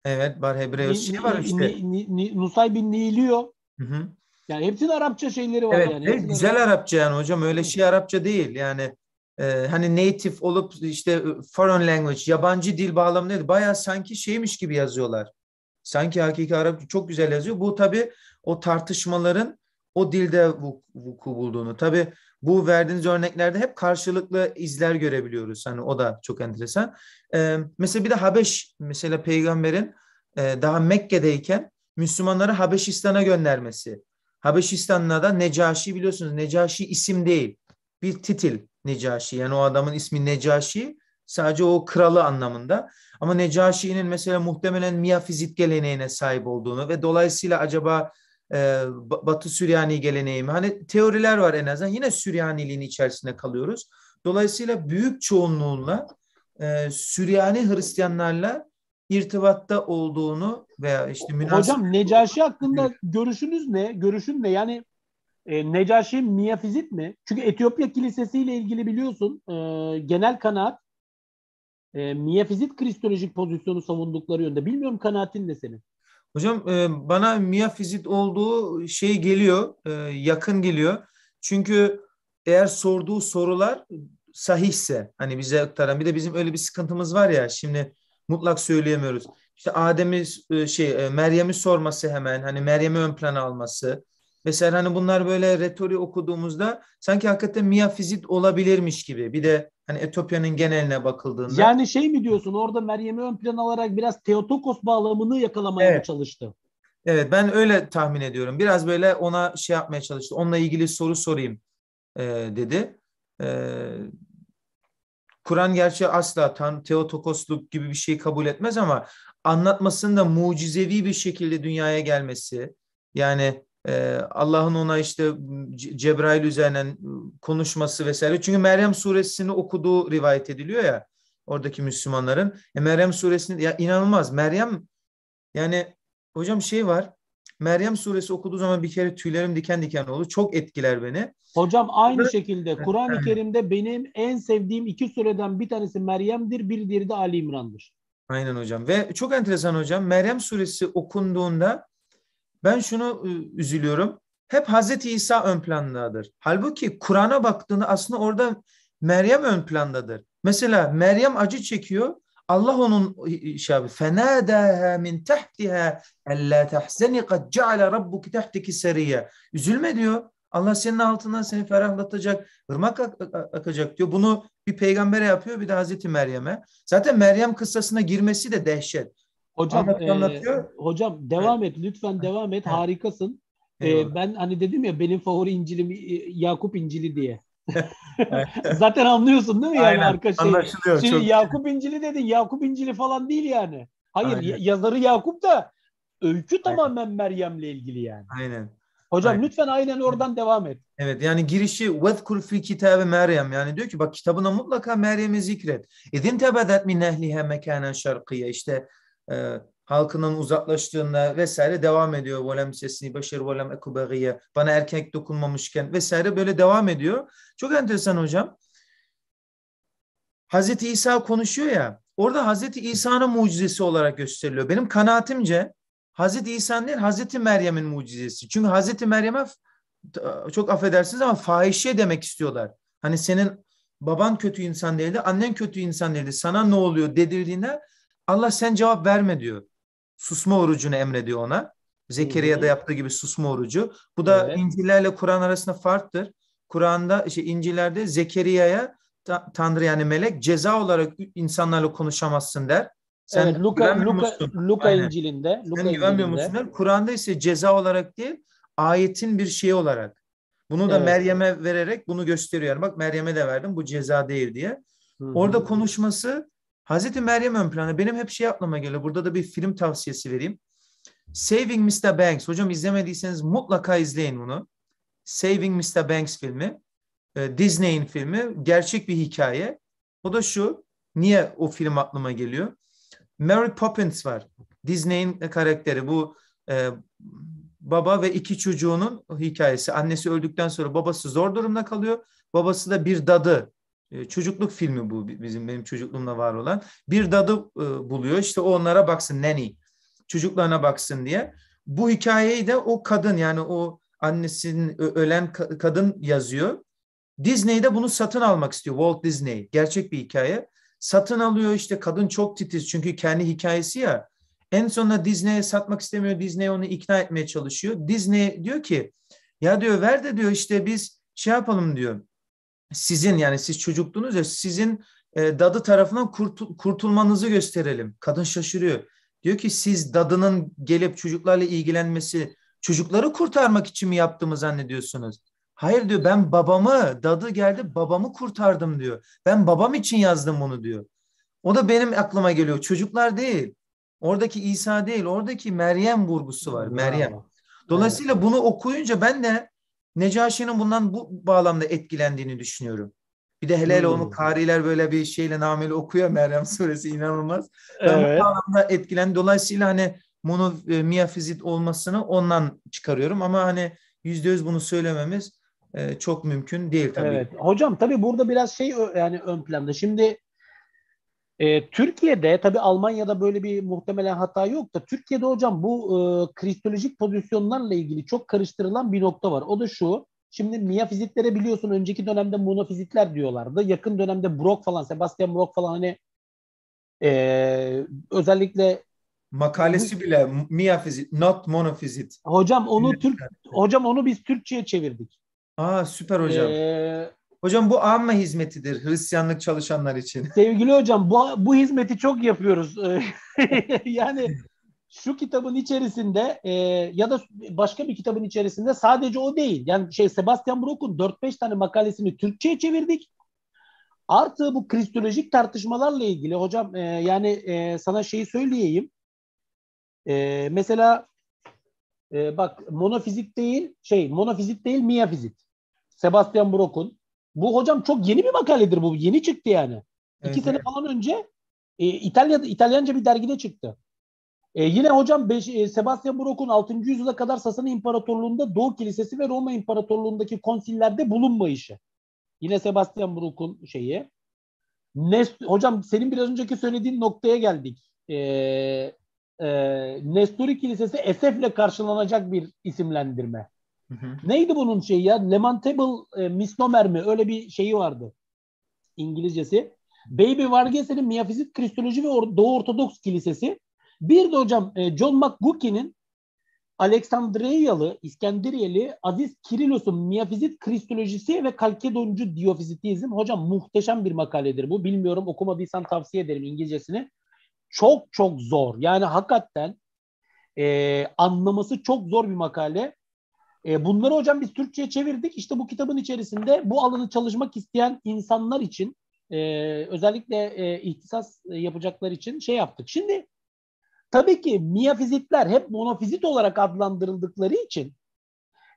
Evet Barebroyo. Şey var işte. Ni,
ni, ni, Nusay bin Nilio. Hı hı. Yani hepsinin Arapça şeyleri var evet, yani. Evet güzel Arapça.
Arapça yani hocam öyle şey Arapça değil yani e, hani native olup işte e, foreign language yabancı dil bağlamı nedir? Baya sanki şeymiş gibi yazıyorlar. Sanki hakiki Arapça çok güzel yazıyor. Bu tabi o tartışmaların o dilde vuku bulduğunu. Tabi bu verdiğiniz örneklerde hep karşılıklı izler görebiliyoruz. Hani o da çok enteresan. Ee, mesela bir de Habeş, mesela peygamberin e, daha Mekke'deyken Müslümanları Habeşistan'a göndermesi. Habeşistan'la da Necaşi biliyorsunuz. Necaşi isim değil. Bir titil Necaşi. Yani o adamın ismi Necaşi. Sadece o kralı anlamında. Ama Necaşi'nin mesela muhtemelen miyafizit geleneğine sahip olduğunu ve dolayısıyla acaba e, Batı Süryani geleneği Hani teoriler var en azından. Yine Süryaniliğin içerisinde kalıyoruz. Dolayısıyla büyük çoğunluğunla e, Süryani Hristiyanlarla irtibatta
olduğunu veya işte münasip... Hocam Necaşi hakkında görüşünüz ne? Görüşün ne? Yani e, Necaşi miyafizit mi? Çünkü Etiyopya Kilisesi ile ilgili biliyorsun e, genel kanaat e, miyafizit kristolojik pozisyonu savundukları yönde. Bilmiyorum kanaatin ne senin?
Hocam e, bana miyafizit olduğu şey geliyor, e, yakın geliyor. Çünkü eğer sorduğu sorular sahihse, hani bize aktaran bir de bizim öyle bir sıkıntımız var ya şimdi mutlak söyleyemiyoruz. İşte Adem'i e, şey e, Meryem'i sorması hemen hani Meryem'i ön plana alması. Mesela hani bunlar böyle retori okuduğumuzda sanki hakikaten miyafizit olabilirmiş gibi. Bir de Hani Etiyopya'nın geneline bakıldığında.
Yani şey mi diyorsun orada Meryem'i ön plan alarak biraz Teotokos
bağlamını yakalamaya evet. çalıştı? Evet ben öyle tahmin ediyorum. Biraz böyle ona şey yapmaya çalıştı. Onunla ilgili soru sorayım e, dedi. E, Kur'an gerçi asla tam Teotokosluk gibi bir şey kabul etmez ama anlatmasında mucizevi bir şekilde dünyaya gelmesi yani ee, Allah'ın ona işte Cebrail üzerine konuşması vesaire. Çünkü Meryem suresini okuduğu rivayet ediliyor ya oradaki Müslümanların. E Meryem suresini ya inanılmaz. Meryem yani hocam şey var. Meryem suresi okuduğu zaman bir kere tüylerim diken
diken oldu. Çok etkiler beni. Hocam aynı Burada, şekilde Kur'an-ı Kerim'de benim en sevdiğim iki sureden bir tanesi Meryem'dir, bir diğeri de Ali İmran'dır.
Aynen hocam. Ve
çok enteresan
hocam. Meryem suresi okunduğunda ben şunu ıı, üzülüyorum. Hep Hazreti İsa ön plandadır. Halbuki Kur'an'a baktığında aslında orada Meryem ön plandadır. Mesela Meryem acı çekiyor. Allah onun ıı, şabı şey fenadaha min tahtiha alla tahzani kad ceale rabbuki tahtiki seriye. Üzülme diyor. Allah senin altından seni ferahlatacak, ırmak akacak diyor. Bunu bir peygambere yapıyor bir de Hazreti Meryem'e. Zaten Meryem kıssasına girmesi de dehşet. Hocam, Ahmet anlatıyor. E,
hocam devam evet. et lütfen devam et harikasın. E, ben hani dedim ya benim favori İncilim Yakup İncili diye. Zaten anlıyorsun değil mi yani Aynen. arka şey. Anlaşılıyor. Şimdi çok... Yakup İncili dedin. Yakup İncili falan değil yani. Hayır Aynen. yazarı Yakup da öykü tamamen Aynen. Meryem'le ilgili yani. Aynen. Hocam Aynen. lütfen
aynen oradan devam et. Evet yani girişi vezkur fi kitabe Meryem yani diyor ki bak kitabına mutlaka Meryem'i zikret. İdin tebedet min ehliha mekanen şarkıya işte e, halkından uzaklaştığında vesaire devam ediyor. Volem sesini başarı volem ekubagiye bana erkek dokunmamışken vesaire böyle devam ediyor. Çok enteresan hocam. Hazreti İsa konuşuyor ya orada Hazreti İsa'nın mucizesi olarak gösteriliyor. Benim kanaatimce Hazreti İsa'nın değil Hazreti Meryem'in mucizesi. Çünkü Hazreti Meryem'e çok affedersiniz ama fahişe demek istiyorlar. Hani senin baban kötü insan değildi, annen kötü insan değildi. Sana ne oluyor dedirdiğinde Allah sen cevap verme diyor. Susma orucunu emrediyor ona. Zekeriya'da yaptığı gibi susma orucu. Bu da evet. İncil'lerle Kur'an arasında farktır. Kur'an'da işte İncil'lerde Zekeriya'ya Tanrı yani melek ceza olarak insanlarla konuşamazsın der. Sen evet, Luka, Luka, Luka İncil'inde. Luka Sen güvenmiyor İncil'inde. musun? Kur'an'da ise ceza olarak değil, ayetin bir şeyi olarak. Bunu da evet. Meryem'e vererek bunu gösteriyor. bak Meryem'e de verdim bu ceza değil diye. Hı-hı. Orada konuşması Hazreti Meryem ön planı Benim hep şey aklıma geliyor. Burada da bir film tavsiyesi vereyim. Saving Mr. Banks. Hocam izlemediyseniz mutlaka izleyin bunu. Saving Mr. Banks filmi. Ee, Disney'in filmi. Gerçek bir hikaye. O da şu. Niye o film aklıma geliyor? Mary Poppins var. Disney'in karakteri. Bu e, baba ve iki çocuğunun hikayesi. Annesi öldükten sonra babası zor durumda kalıyor. Babası da bir dadı ee, çocukluk filmi bu bizim benim çocukluğumda var olan. Bir dadı e, buluyor işte o onlara baksın nanny çocuklarına baksın diye. Bu hikayeyi de o kadın yani o annesinin ölen kadın yazıyor. Disney de bunu satın almak istiyor Walt Disney. Gerçek bir hikaye. Satın alıyor işte kadın çok titiz çünkü kendi hikayesi ya. En sonunda Disney'e satmak istemiyor. Disney onu ikna etmeye çalışıyor. Disney diyor ki ya diyor ver de diyor işte biz şey yapalım diyor sizin yani siz çocuktunuz ya sizin e, dadı tarafından kurtul- kurtulmanızı gösterelim. Kadın şaşırıyor. Diyor ki siz dadının gelip çocuklarla ilgilenmesi çocukları kurtarmak için mi yaptığımı zannediyorsunuz? Hayır diyor ben babamı dadı geldi babamı kurtardım diyor. Ben babam için yazdım bunu diyor. O da benim aklıma geliyor. Çocuklar değil. Oradaki İsa değil. Oradaki Meryem vurgusu var. Meryem. Dolayısıyla bunu okuyunca ben de Necaşi'nin bundan bu bağlamda etkilendiğini düşünüyorum. Bir de helal hmm. onu kariler böyle bir şeyle nameli okuyor Meryem suresi inanılmaz. Ben evet. bu bağlamda etkilen. Dolayısıyla hani mono e, miyafizit olmasını ondan çıkarıyorum ama hani yüzde yüz bunu
söylememiz e, çok mümkün değil tabii. Evet. Hocam tabii burada biraz şey yani ön planda. Şimdi e, Türkiye'de tabii Almanya'da böyle bir muhtemelen hata yok da Türkiye'de hocam bu e, kristolojik pozisyonlarla ilgili çok karıştırılan bir nokta var. O da şu. Şimdi miyafizitlere biliyorsun önceki dönemde monofizitler diyorlardı. Yakın dönemde Brock falan, Sebastian Brock falan hani e, özellikle
makalesi bile miyafizit, not monofizit. Hocam onu Türk hocam onu biz Türkçeye çevirdik. Aa süper hocam. Ee, Hocam bu amma hizmetidir Hristiyanlık
çalışanlar için. Sevgili hocam bu, bu hizmeti çok yapıyoruz. Ee, yani şu kitabın içerisinde e, ya da başka bir kitabın içerisinde sadece o değil. Yani şey Sebastian Brock'un 4-5 tane makalesini Türkçe'ye çevirdik. Artı bu kristolojik tartışmalarla ilgili hocam e, yani e, sana şeyi söyleyeyim. E, mesela e, bak monofizik değil şey monofizik değil miyafizik. Sebastian Brock'un bu hocam çok yeni bir makaledir bu. Yeni çıktı yani. Evet, İki sene falan önce e, İtalya'da İtalyanca bir dergide çıktı. E, yine hocam beş, e, Sebastian Brock'un 6. yüzyıla kadar Sasani İmparatorluğu'nda Doğu Kilisesi ve Roma İmparatorluğu'ndaki konsillerde bulunmayışı. Yine Sebastian Brock'un şeyi. Nest, hocam senin biraz önceki söylediğin noktaya geldik. E, e, Nesturi Kilisesi Esef'le karşılanacak bir isimlendirme. Hı hı. Neydi bunun şeyi ya? Lamentable e, misnomer mi? Öyle bir şeyi vardı. İngilizcesi. Baby Vargese'nin miyafizit kristoloji ve Doğu Ortodoks Kilisesi. Bir de hocam e, John McGuckin'in Aleksandriyalı, İskenderiyeli Aziz Kirilos'un miyafizit kristolojisi ve Kalkedoncu diyofizitizm. Hocam muhteşem bir makaledir bu. Bilmiyorum okumadıysan tavsiye ederim İngilizcesini. Çok çok zor. Yani hakikaten e, anlaması çok zor bir makale. E, bunları hocam biz Türkçe'ye çevirdik. İşte bu kitabın içerisinde bu alanı çalışmak isteyen insanlar için e, özellikle e, ihtisas yapacaklar için şey yaptık. Şimdi tabii ki miyafizitler hep monofizit olarak adlandırıldıkları için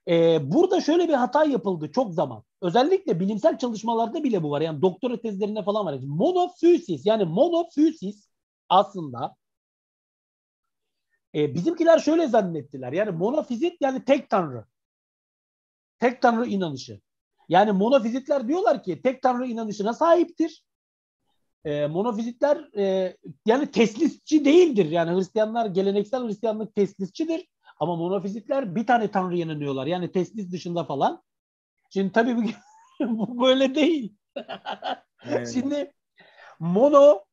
e, burada şöyle bir hata yapıldı çok zaman. Özellikle bilimsel çalışmalarda bile bu var. Yani doktora tezlerinde falan var. Monofüsis yani monofüsis aslında e, bizimkiler şöyle zannettiler. Yani monofizit yani tek tanrı tek tanrı inanışı. Yani monofizitler diyorlar ki tek tanrı inanışına sahiptir. E, monofizitler e, yani teslisçi değildir. Yani Hristiyanlar geleneksel Hristiyanlık teslisçidir. Ama monofizitler bir tane tanrıya inanıyorlar. Yani teslis dışında falan. Şimdi tabii bu, böyle değil. evet. Şimdi mono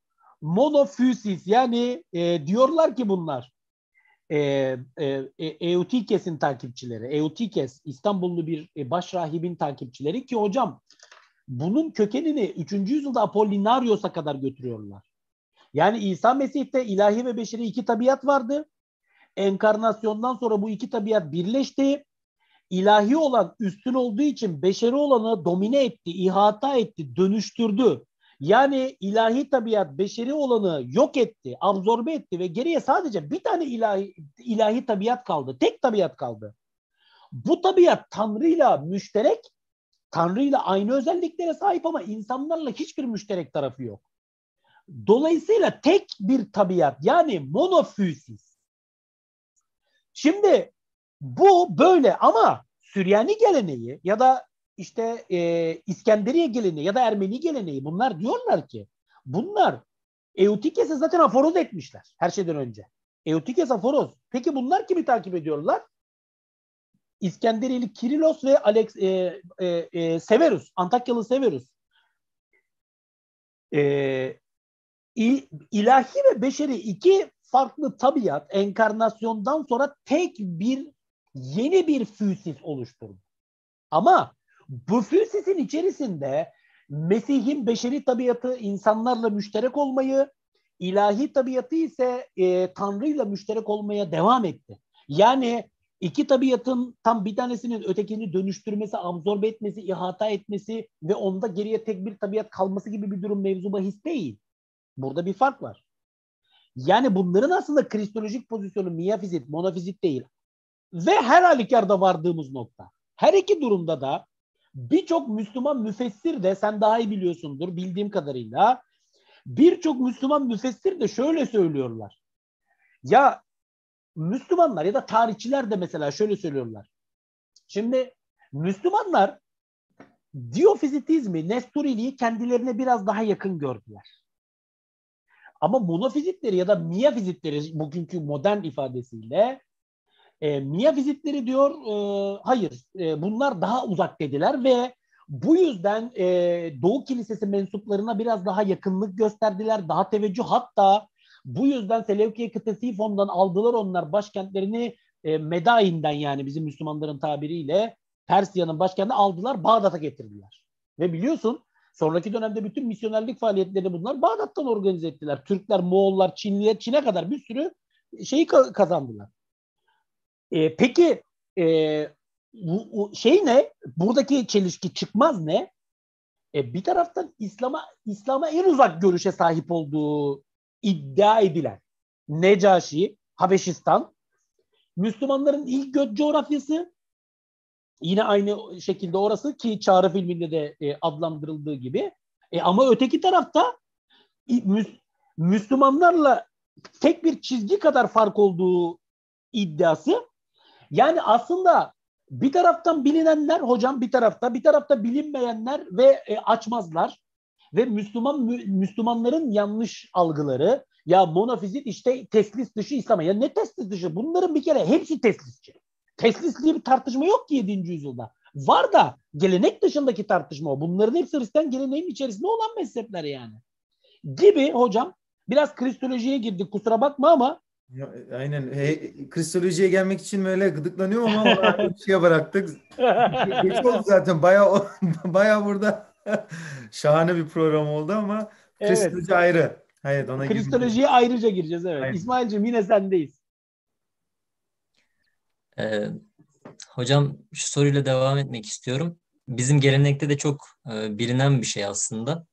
monofüsis yani e, diyorlar ki bunlar e, e, e, Eutikes'in takipçileri, Eutikes İstanbullu bir e, baş başrahibin takipçileri ki hocam bunun kökenini 3. yüzyılda Apollinarios'a kadar götürüyorlar. Yani İsa Mesih'te ilahi ve beşeri iki tabiat vardı. Enkarnasyondan sonra bu iki tabiat birleşti. İlahi olan üstün olduğu için beşeri olanı domine etti, ihata etti, dönüştürdü. Yani ilahi tabiat beşeri olanı yok etti, absorbe etti ve geriye sadece bir tane ilahi, ilahi tabiat kaldı. Tek tabiat kaldı. Bu tabiat Tanrı'yla müşterek, Tanrı'yla aynı özelliklere sahip ama insanlarla hiçbir müşterek tarafı yok. Dolayısıyla tek bir tabiat yani monofüsiz. Şimdi bu böyle ama Süryani geleneği ya da işte e, İskenderiye geleneği ya da Ermeni geleneği bunlar diyorlar ki bunlar Eutikes'e zaten aforoz etmişler her şeyden önce. Eutikes aforoz. Peki bunlar kimi takip ediyorlar? İskenderiyeli Kirilos ve Alex e, e, e, Severus, Antakyalı Severus. E, il, ilahi ve beşeri iki farklı tabiat enkarnasyondan sonra tek bir yeni bir füsis oluşturdu. Ama bu fülsesin içerisinde Mesih'in beşeri tabiatı insanlarla müşterek olmayı, ilahi tabiatı ise e, Tanrı'yla müşterek olmaya devam etti. Yani iki tabiatın tam bir tanesinin ötekini dönüştürmesi, absorbe etmesi, ihata etmesi ve onda geriye tek bir tabiat kalması gibi bir durum mevzu bahis değil. Burada bir fark var. Yani bunların aslında kristolojik pozisyonu miyafizit, monofizit değil. Ve her halükarda vardığımız nokta. Her iki durumda da birçok Müslüman müfessir de sen daha iyi biliyorsundur bildiğim kadarıyla. Birçok Müslüman müfessir de şöyle söylüyorlar. Ya Müslümanlar ya da tarihçiler de mesela şöyle söylüyorlar. Şimdi Müslümanlar diyofizitizmi, Nesturiliği kendilerine biraz daha yakın gördüler. Ama monofizitleri ya da miyafizitleri bugünkü modern ifadesiyle e, Mia vizitleri diyor e, hayır e, bunlar daha uzak dediler ve bu yüzden e, Doğu Kilisesi mensuplarına biraz daha yakınlık gösterdiler. Daha teveccüh hatta bu yüzden Selevkiye kıtası fondan aldılar onlar başkentlerini e, Medain'den yani bizim Müslümanların tabiriyle Persya'nın başkentini aldılar Bağdat'a getirdiler. Ve biliyorsun sonraki dönemde bütün misyonerlik faaliyetlerini bunlar Bağdat'tan organize ettiler. Türkler, Moğollar, Çinliler, Çin'e kadar bir sürü şeyi kazandılar. E, peki e, bu, bu şey ne? Buradaki çelişki çıkmaz ne? E, bir taraftan İslam'a İslam'a en uzak görüşe sahip olduğu iddia edilen Necaşi, Habeşistan, Müslümanların ilk göç coğrafyası yine aynı şekilde orası ki Çağrı filminde de e, adlandırıldığı gibi. E, ama öteki tarafta Müslümanlarla tek bir çizgi kadar fark olduğu iddiası yani aslında bir taraftan bilinenler hocam bir tarafta, bir tarafta bilinmeyenler ve e, açmazlar ve Müslüman mü, Müslümanların yanlış algıları ya monofizit işte teslis dışı İslam'a ya ne teslis dışı bunların bir kere hepsi teslisçi. Teslis bir tartışma yok ki 7. yüzyılda. Var da gelenek dışındaki tartışma o. Bunların hepsi Hristiyan geleneğin içerisinde olan mezhepler yani. Gibi hocam biraz kristolojiye girdik kusura bakma ama
aynen. He, kristolojiye gelmek için böyle gıdıklanıyorum ama onu bir şeye bıraktık. Geç oldu zaten. baya baya burada şahane bir program oldu ama
evet. kristoloji ayrı. Hayır, ona Kristolojiye girmeyeyim. ayrıca gireceğiz evet. Aynen. İsmail'cim yine sendeyiz.
Ee, hocam şu soruyla devam etmek istiyorum. Bizim gelenekte de çok e, bilinen bir şey aslında.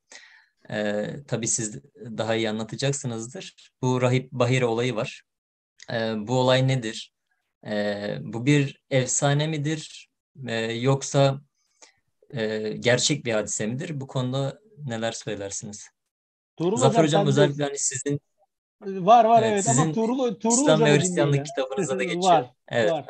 E, tabii siz daha iyi anlatacaksınızdır. Bu Rahip Bahire olayı var. E, bu olay nedir? E, bu bir efsane midir? E, yoksa e, gerçek bir hadise midir? Bu konuda neler söylersiniz? Tuğrul Zafer Hocam, hocam özellikle de... hani sizin var var evet, evet sizin ama Tuğrul, Tuğrul İslam ve
Hristiyanlık yani. kitabınıza da geçiyor. Var, evet. var.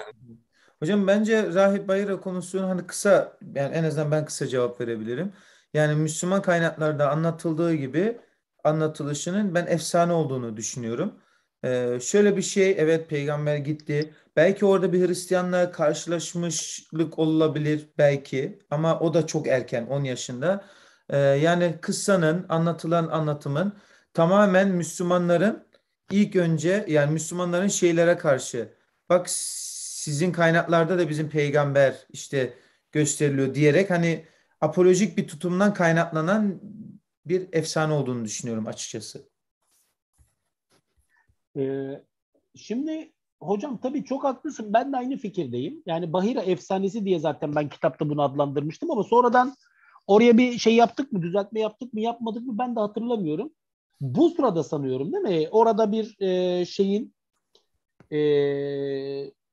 Hocam bence Rahip Bayra konusunu hani kısa yani en azından ben kısa cevap verebilirim. Yani Müslüman kaynaklarda anlatıldığı gibi anlatılışının ben efsane olduğunu düşünüyorum. Ee, şöyle bir şey evet peygamber gitti. Belki orada bir Hristiyanla karşılaşmışlık olabilir belki ama o da çok erken 10 yaşında. Ee, yani kıssanın anlatılan anlatımın tamamen Müslümanların ilk önce yani Müslümanların şeylere karşı bak sizin kaynaklarda da bizim peygamber işte gösteriliyor diyerek hani apolojik bir tutumdan kaynaklanan bir efsane
olduğunu düşünüyorum açıkçası. Ee, şimdi hocam tabii çok haklısın. Ben de aynı fikirdeyim. Yani Bahira efsanesi diye zaten ben kitapta bunu adlandırmıştım ama sonradan oraya bir şey yaptık mı, düzeltme yaptık mı, yapmadık mı ben de hatırlamıyorum. Bu sırada sanıyorum değil mi? Orada bir e, şeyin e,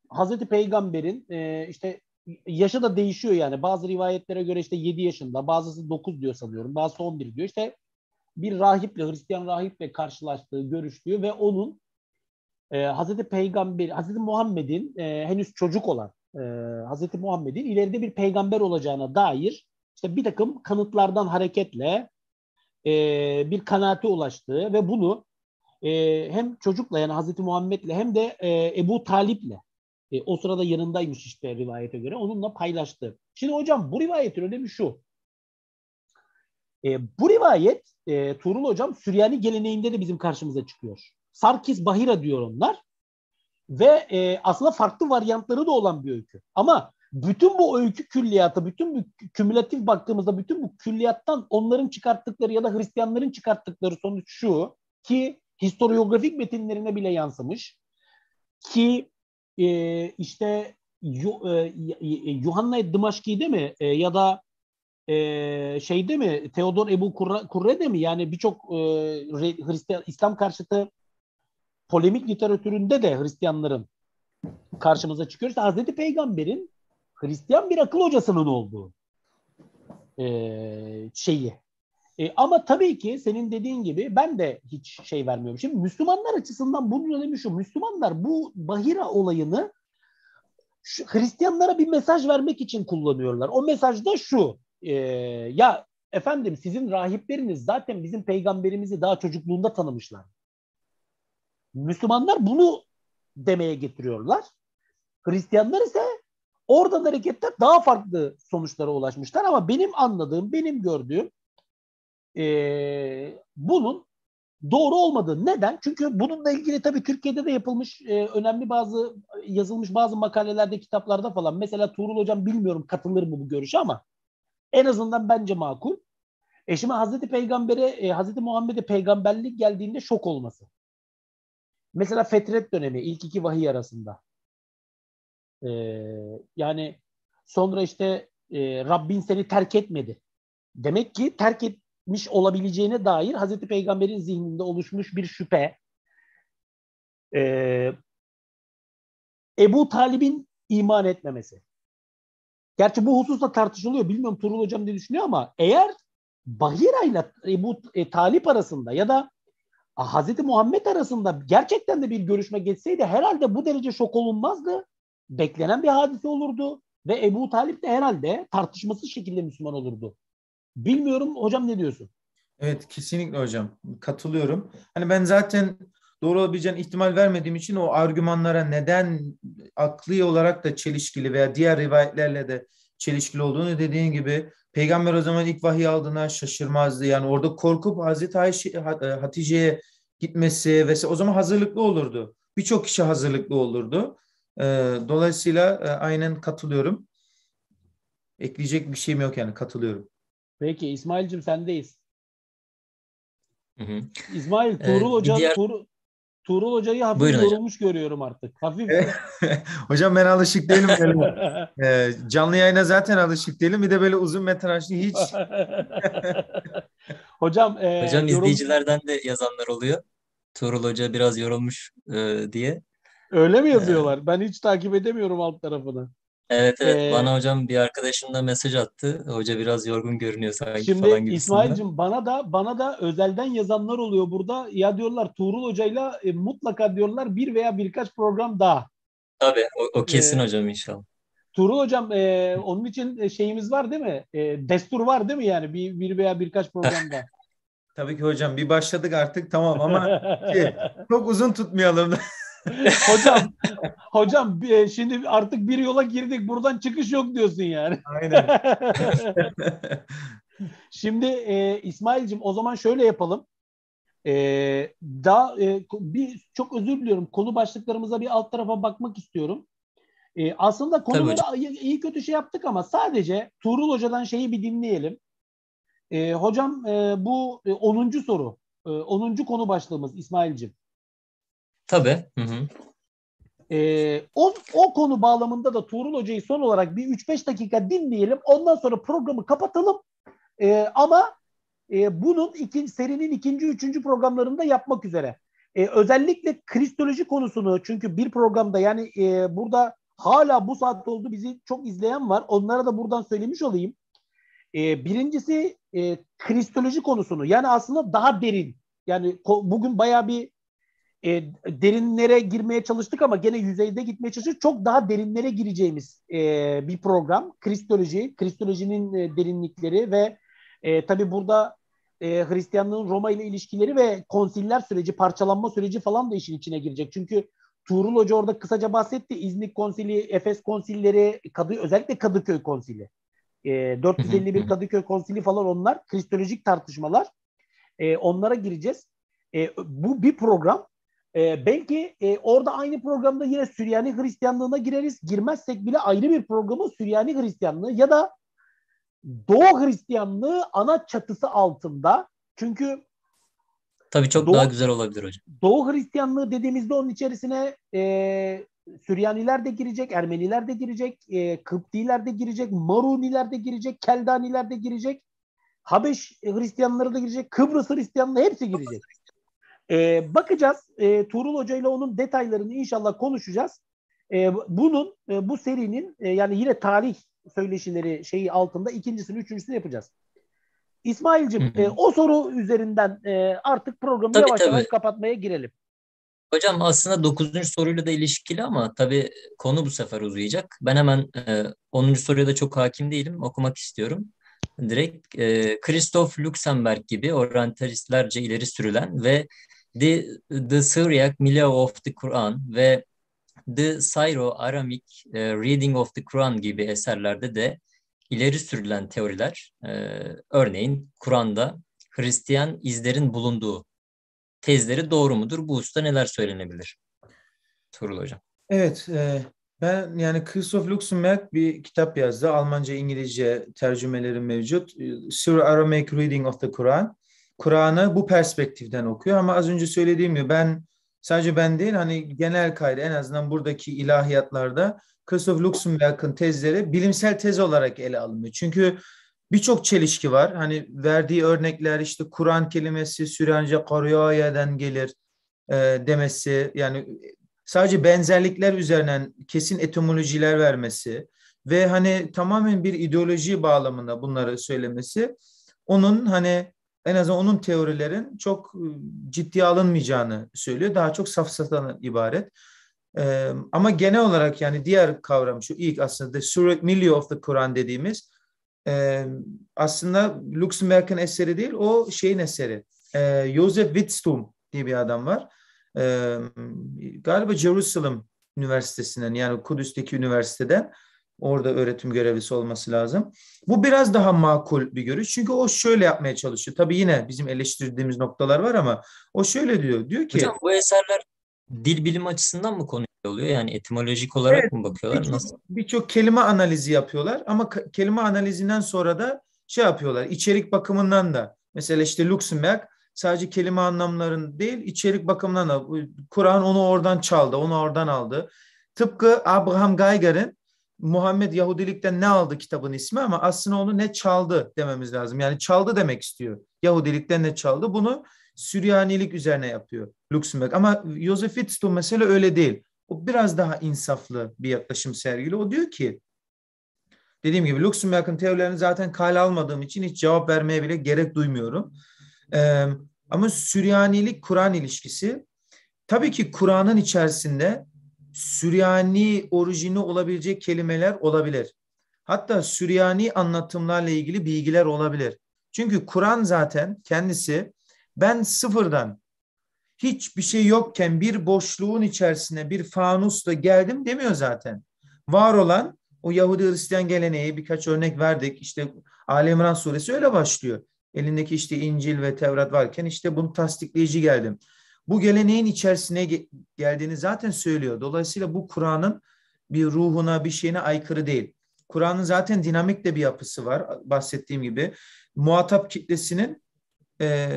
Hazreti Peygamber'in e, işte yaşı da değişiyor yani. Bazı rivayetlere göre işte 7 yaşında, bazısı 9 diyor sanıyorum, bazısı 11 diyor. İşte bir rahiple, Hristiyan rahiple karşılaştığı, görüştüğü ve onun e, Hazreti Peygamber, Hazreti Muhammed'in e, henüz çocuk olan e, Hazreti Muhammed'in ileride bir peygamber olacağına dair işte bir takım kanıtlardan hareketle e, bir kanaate ulaştığı ve bunu e, hem çocukla yani Hazreti Muhammed'le hem de e, Ebu Talip'le e, o sırada yanındaymış işte rivayete göre. Onunla paylaştı. Şimdi hocam bu rivayetin önemi şu. E, bu rivayet e, Tuğrul hocam Süryani geleneğinde de bizim karşımıza çıkıyor. Sarkis Bahira diyor onlar. Ve e, aslında farklı varyantları da olan bir öykü. Ama bütün bu öykü külliyatı, bütün bu kümülatif baktığımızda bütün bu külliyattan onların çıkarttıkları ya da Hristiyanların çıkarttıkları sonuç şu ki historiografik metinlerine bile yansımış ki ee, e, işte Yuhanna e, Dımaşki'de mi e, ya da e, şeyde mi Teodor Ebu Kurra, Kurre'de mi yani birçok e, Hristiyan İslam karşıtı polemik literatüründe de Hristiyanların karşımıza çıkıyor. İşte Hazreti Peygamber'in Hristiyan bir akıl hocasının olduğu e, şeyi e, ama tabii ki senin dediğin gibi ben de hiç şey vermiyorum. Şimdi Müslümanlar açısından bunun önemi Müslümanlar bu Bahira olayını şu, Hristiyanlara bir mesaj vermek için kullanıyorlar. O mesaj da şu. E, ya efendim sizin rahipleriniz zaten bizim peygamberimizi daha çocukluğunda tanımışlar. Müslümanlar bunu demeye getiriyorlar. Hristiyanlar ise oradan hareketten daha farklı sonuçlara ulaşmışlar ama benim anladığım, benim gördüğüm e, bunun doğru olmadığı. Neden? Çünkü bununla ilgili tabii Türkiye'de de yapılmış e, önemli bazı yazılmış bazı makalelerde, kitaplarda falan. Mesela Tuğrul Hocam bilmiyorum katılır mı bu görüşe ama en azından bence makul. E şimdi Hazreti Peygamber'e, e, Hazreti Muhammed'e peygamberlik geldiğinde şok olması. Mesela Fetret dönemi ilk iki vahiy arasında. E, yani sonra işte e, Rabbin seni terk etmedi. Demek ki terk et, etmiş olabileceğine dair Hazreti Peygamber'in zihninde oluşmuş bir şüphe. Ee, Ebu Talib'in iman etmemesi. Gerçi bu hususta tartışılıyor. Bilmiyorum Turul Hocam ne düşünüyor ama eğer Bahira ile Ebu e, Talip arasında ya da Hazreti Muhammed arasında gerçekten de bir görüşme geçseydi herhalde bu derece şok olunmazdı. Beklenen bir hadise olurdu ve Ebu Talip de herhalde tartışması şekilde Müslüman olurdu. Bilmiyorum hocam ne diyorsun? Evet kesinlikle
hocam katılıyorum. Hani ben zaten doğru olabileceğini ihtimal vermediğim için o argümanlara neden akli olarak da çelişkili veya diğer rivayetlerle de çelişkili olduğunu dediğin gibi peygamber o zaman ilk vahiy aldığına şaşırmazdı. Yani orada korkup Hazreti Ayşe, e, Hatice'ye gitmesi vesaire o zaman hazırlıklı olurdu. Birçok kişi hazırlıklı olurdu. E, dolayısıyla e, aynen katılıyorum. Ekleyecek bir şeyim yok yani katılıyorum.
Peki İsmail'cim sendeyiz. Hı hı. İsmail ee, Tuğrul ee, Hoca diğer... Tuğrul, Tuğrul Hoca'yı hafif Buyurun yorulmuş hocam. görüyorum artık. Hafif.
hocam ben alışık değilim. ee, canlı yayına zaten alışık değilim. Bir de böyle uzun metrajlı hiç. hocam e, hocam yorul...
izleyicilerden de yazanlar oluyor. Tuğrul Hoca biraz yorulmuş e, diye.
Öyle mi ee, yazıyorlar? Ee, ben hiç takip edemiyorum alt tarafını.
Evet evet ee, bana hocam bir arkadaşım da mesaj attı. Hoca biraz yorgun görünüyor sanki şimdi falan gibisinden. İsmail'cim
bana da bana da özelden yazanlar oluyor burada. Ya diyorlar Tuğrul hocayla e, mutlaka diyorlar bir veya birkaç program daha.
Tabii o, o kesin ee, hocam inşallah.
Tuğrul hocam e, onun için e, şeyimiz var değil mi? E, destur var değil mi yani bir, bir veya birkaç programda? Tabii ki
hocam bir başladık artık tamam ama şey, çok uzun tutmayalım. hocam
hocam e, şimdi artık bir yola girdik buradan çıkış yok diyorsun yani. Aynen. şimdi e, İsmail'cim o zaman şöyle yapalım. E, daha e, bir çok özür diliyorum konu başlıklarımıza bir alt tarafa bakmak istiyorum. E, aslında konuda iyi kötü şey yaptık ama sadece Tuğrul Hoca'dan şeyi bir dinleyelim. E, hocam e, bu e, 10. soru. E, 10. konu başlığımız İsmail'cim.
Tabii. Hı hı.
Ee, o, o konu bağlamında da Tuğrul Hoca'yı son olarak bir 3-5 dakika dinleyelim. Ondan sonra programı kapatalım. Ee, ama e, bunun ikinci, serinin ikinci, üçüncü programlarında yapmak üzere. Ee, özellikle kristoloji konusunu çünkü bir programda yani e, burada hala bu saatte oldu bizi çok izleyen var. Onlara da buradan söylemiş olayım. Ee, birincisi e, kristoloji konusunu yani aslında daha derin. Yani bugün baya bir e, derinlere girmeye çalıştık ama gene yüzeyde gitmeye çalıştık. Çok daha derinlere gireceğimiz e, bir program. Kristoloji, Kristolojinin e, derinlikleri ve e, tabii burada e, Hristiyanlığın Roma ile ilişkileri ve konsiller süreci, parçalanma süreci falan da işin içine girecek. Çünkü Tuğrul Hoca orada kısaca bahsetti. İznik konsili, Efes konsilleri, Kadı, özellikle Kadıköy konsili. E, 451 Kadıköy konsili falan onlar. Kristolojik tartışmalar. E, onlara gireceğiz. E, bu bir program e, belki e, orada aynı programda yine Süryani Hristiyanlığına gireriz. Girmezsek bile ayrı bir programı Süryani Hristiyanlığı ya da Doğu Hristiyanlığı ana çatısı altında. Çünkü
Tabii çok Doğu, daha güzel olabilir hocam.
Doğu Hristiyanlığı dediğimizde onun içerisine e, Süryaniler de girecek, Ermeniler de girecek, e, Kıptiler de girecek, Maruniler de girecek, Keldaniler de girecek, Habeş Hristiyanları da girecek, Kıbrıs Hristiyanlığı hepsi girecek. E, bakacağız. E, Tuğrul Hoca ile onun detaylarını inşallah konuşacağız. E, bunun, e, bu serinin e, yani yine tarih söyleşileri şeyi altında ikincisini, üçüncüsünü yapacağız. İsmail'cim e, o soru üzerinden e, artık programı tabii, yavaş yavaş kapatmaya girelim.
Hocam aslında dokuzuncu soruyla da ilişkili ama tabii konu bu sefer uzayacak. Ben hemen e, soruya da çok hakim değilim. Okumak istiyorum. Direkt e, Christoph Luxemburg gibi oryantalistlerce ileri sürülen ve The, the Syriac Mila of the Quran ve The Syro-Aramic e, Reading of the Quran gibi eserlerde de ileri sürülen teoriler, e, örneğin Kur'an'da Hristiyan izlerin bulunduğu tezleri doğru mudur? Bu usta neler söylenebilir? Turul Hocam.
Evet, e, ben yani Christoph Luxemburg bir kitap yazdı. Almanca, İngilizce tercümeleri mevcut. Sur Aramaic Reading of the Quran. Kur'an'ı bu perspektiften okuyor ama az önce söylediğim gibi ben sadece ben değil hani genel kaydı en azından buradaki ilahiyatlarda Christoph Luxemburg'ın tezleri bilimsel tez olarak ele alınıyor. Çünkü birçok çelişki var. Hani verdiği örnekler işte Kur'an kelimesi Sürence Karyaya'dan gelir e, demesi yani sadece benzerlikler üzerinden kesin etimolojiler vermesi ve hani tamamen bir ideoloji bağlamında bunları söylemesi onun hani en azından onun teorilerin çok ıı, ciddiye alınmayacağını söylüyor. Daha çok safsatan ibaret. ama genel olarak yani diğer kavram şu ilk aslında the Surat Milieu of the Quran dediğimiz aslında Luxemburg'ın eseri değil o şeyin eseri. E, Joseph Wittstum diye bir adam var. galiba Jerusalem Üniversitesi'nden yani Kudüs'teki üniversiteden Orada öğretim görevlisi olması lazım. Bu biraz daha makul bir görüş. Çünkü o şöyle yapmaya çalışıyor. Tabii yine bizim eleştirdiğimiz noktalar var ama o şöyle diyor. Diyor ki Hocam bu eserler dil bilimi açısından mı konu
oluyor? Yani etimolojik olarak evet, mı bakıyorlar? Bir nasıl?
Birçok kelime analizi yapıyorlar ama kelime analizinden sonra da şey yapıyorlar. İçerik bakımından da mesela işte Luxemburg sadece kelime anlamların değil içerik bakımından da Kur'an onu oradan çaldı, onu oradan aldı. Tıpkı Abraham Geiger'in Muhammed Yahudilikten ne aldı kitabın ismi ama aslında onu ne çaldı dememiz lazım. Yani çaldı demek istiyor. Yahudilikten ne çaldı? Bunu Süryanilik üzerine yapıyor Luxemburg. Ama Joseph Fitzto mesela öyle değil. O biraz daha insaflı bir yaklaşım sergiliyor O diyor ki dediğim gibi Luxemburg'un teorilerini zaten kale almadığım için hiç cevap vermeye bile gerek duymuyorum. Ee, ama Süryanilik-Kur'an ilişkisi tabii ki Kur'an'ın içerisinde Süryani orijini olabilecek kelimeler olabilir. Hatta Süryani anlatımlarla ilgili bilgiler olabilir. Çünkü Kur'an zaten kendisi ben sıfırdan hiçbir şey yokken bir boşluğun içerisine bir fanusla geldim demiyor zaten. Var olan o Yahudi Hristiyan geleneği birkaç örnek verdik. İşte Ali İmran suresi öyle başlıyor. Elindeki işte İncil ve Tevrat varken işte bunu tasdikleyici geldim bu geleneğin içerisine geldiğini zaten söylüyor. Dolayısıyla bu Kur'an'ın bir ruhuna, bir şeyine aykırı değil. Kur'an'ın zaten dinamik de bir yapısı var bahsettiğim gibi. Muhatap kitlesinin e,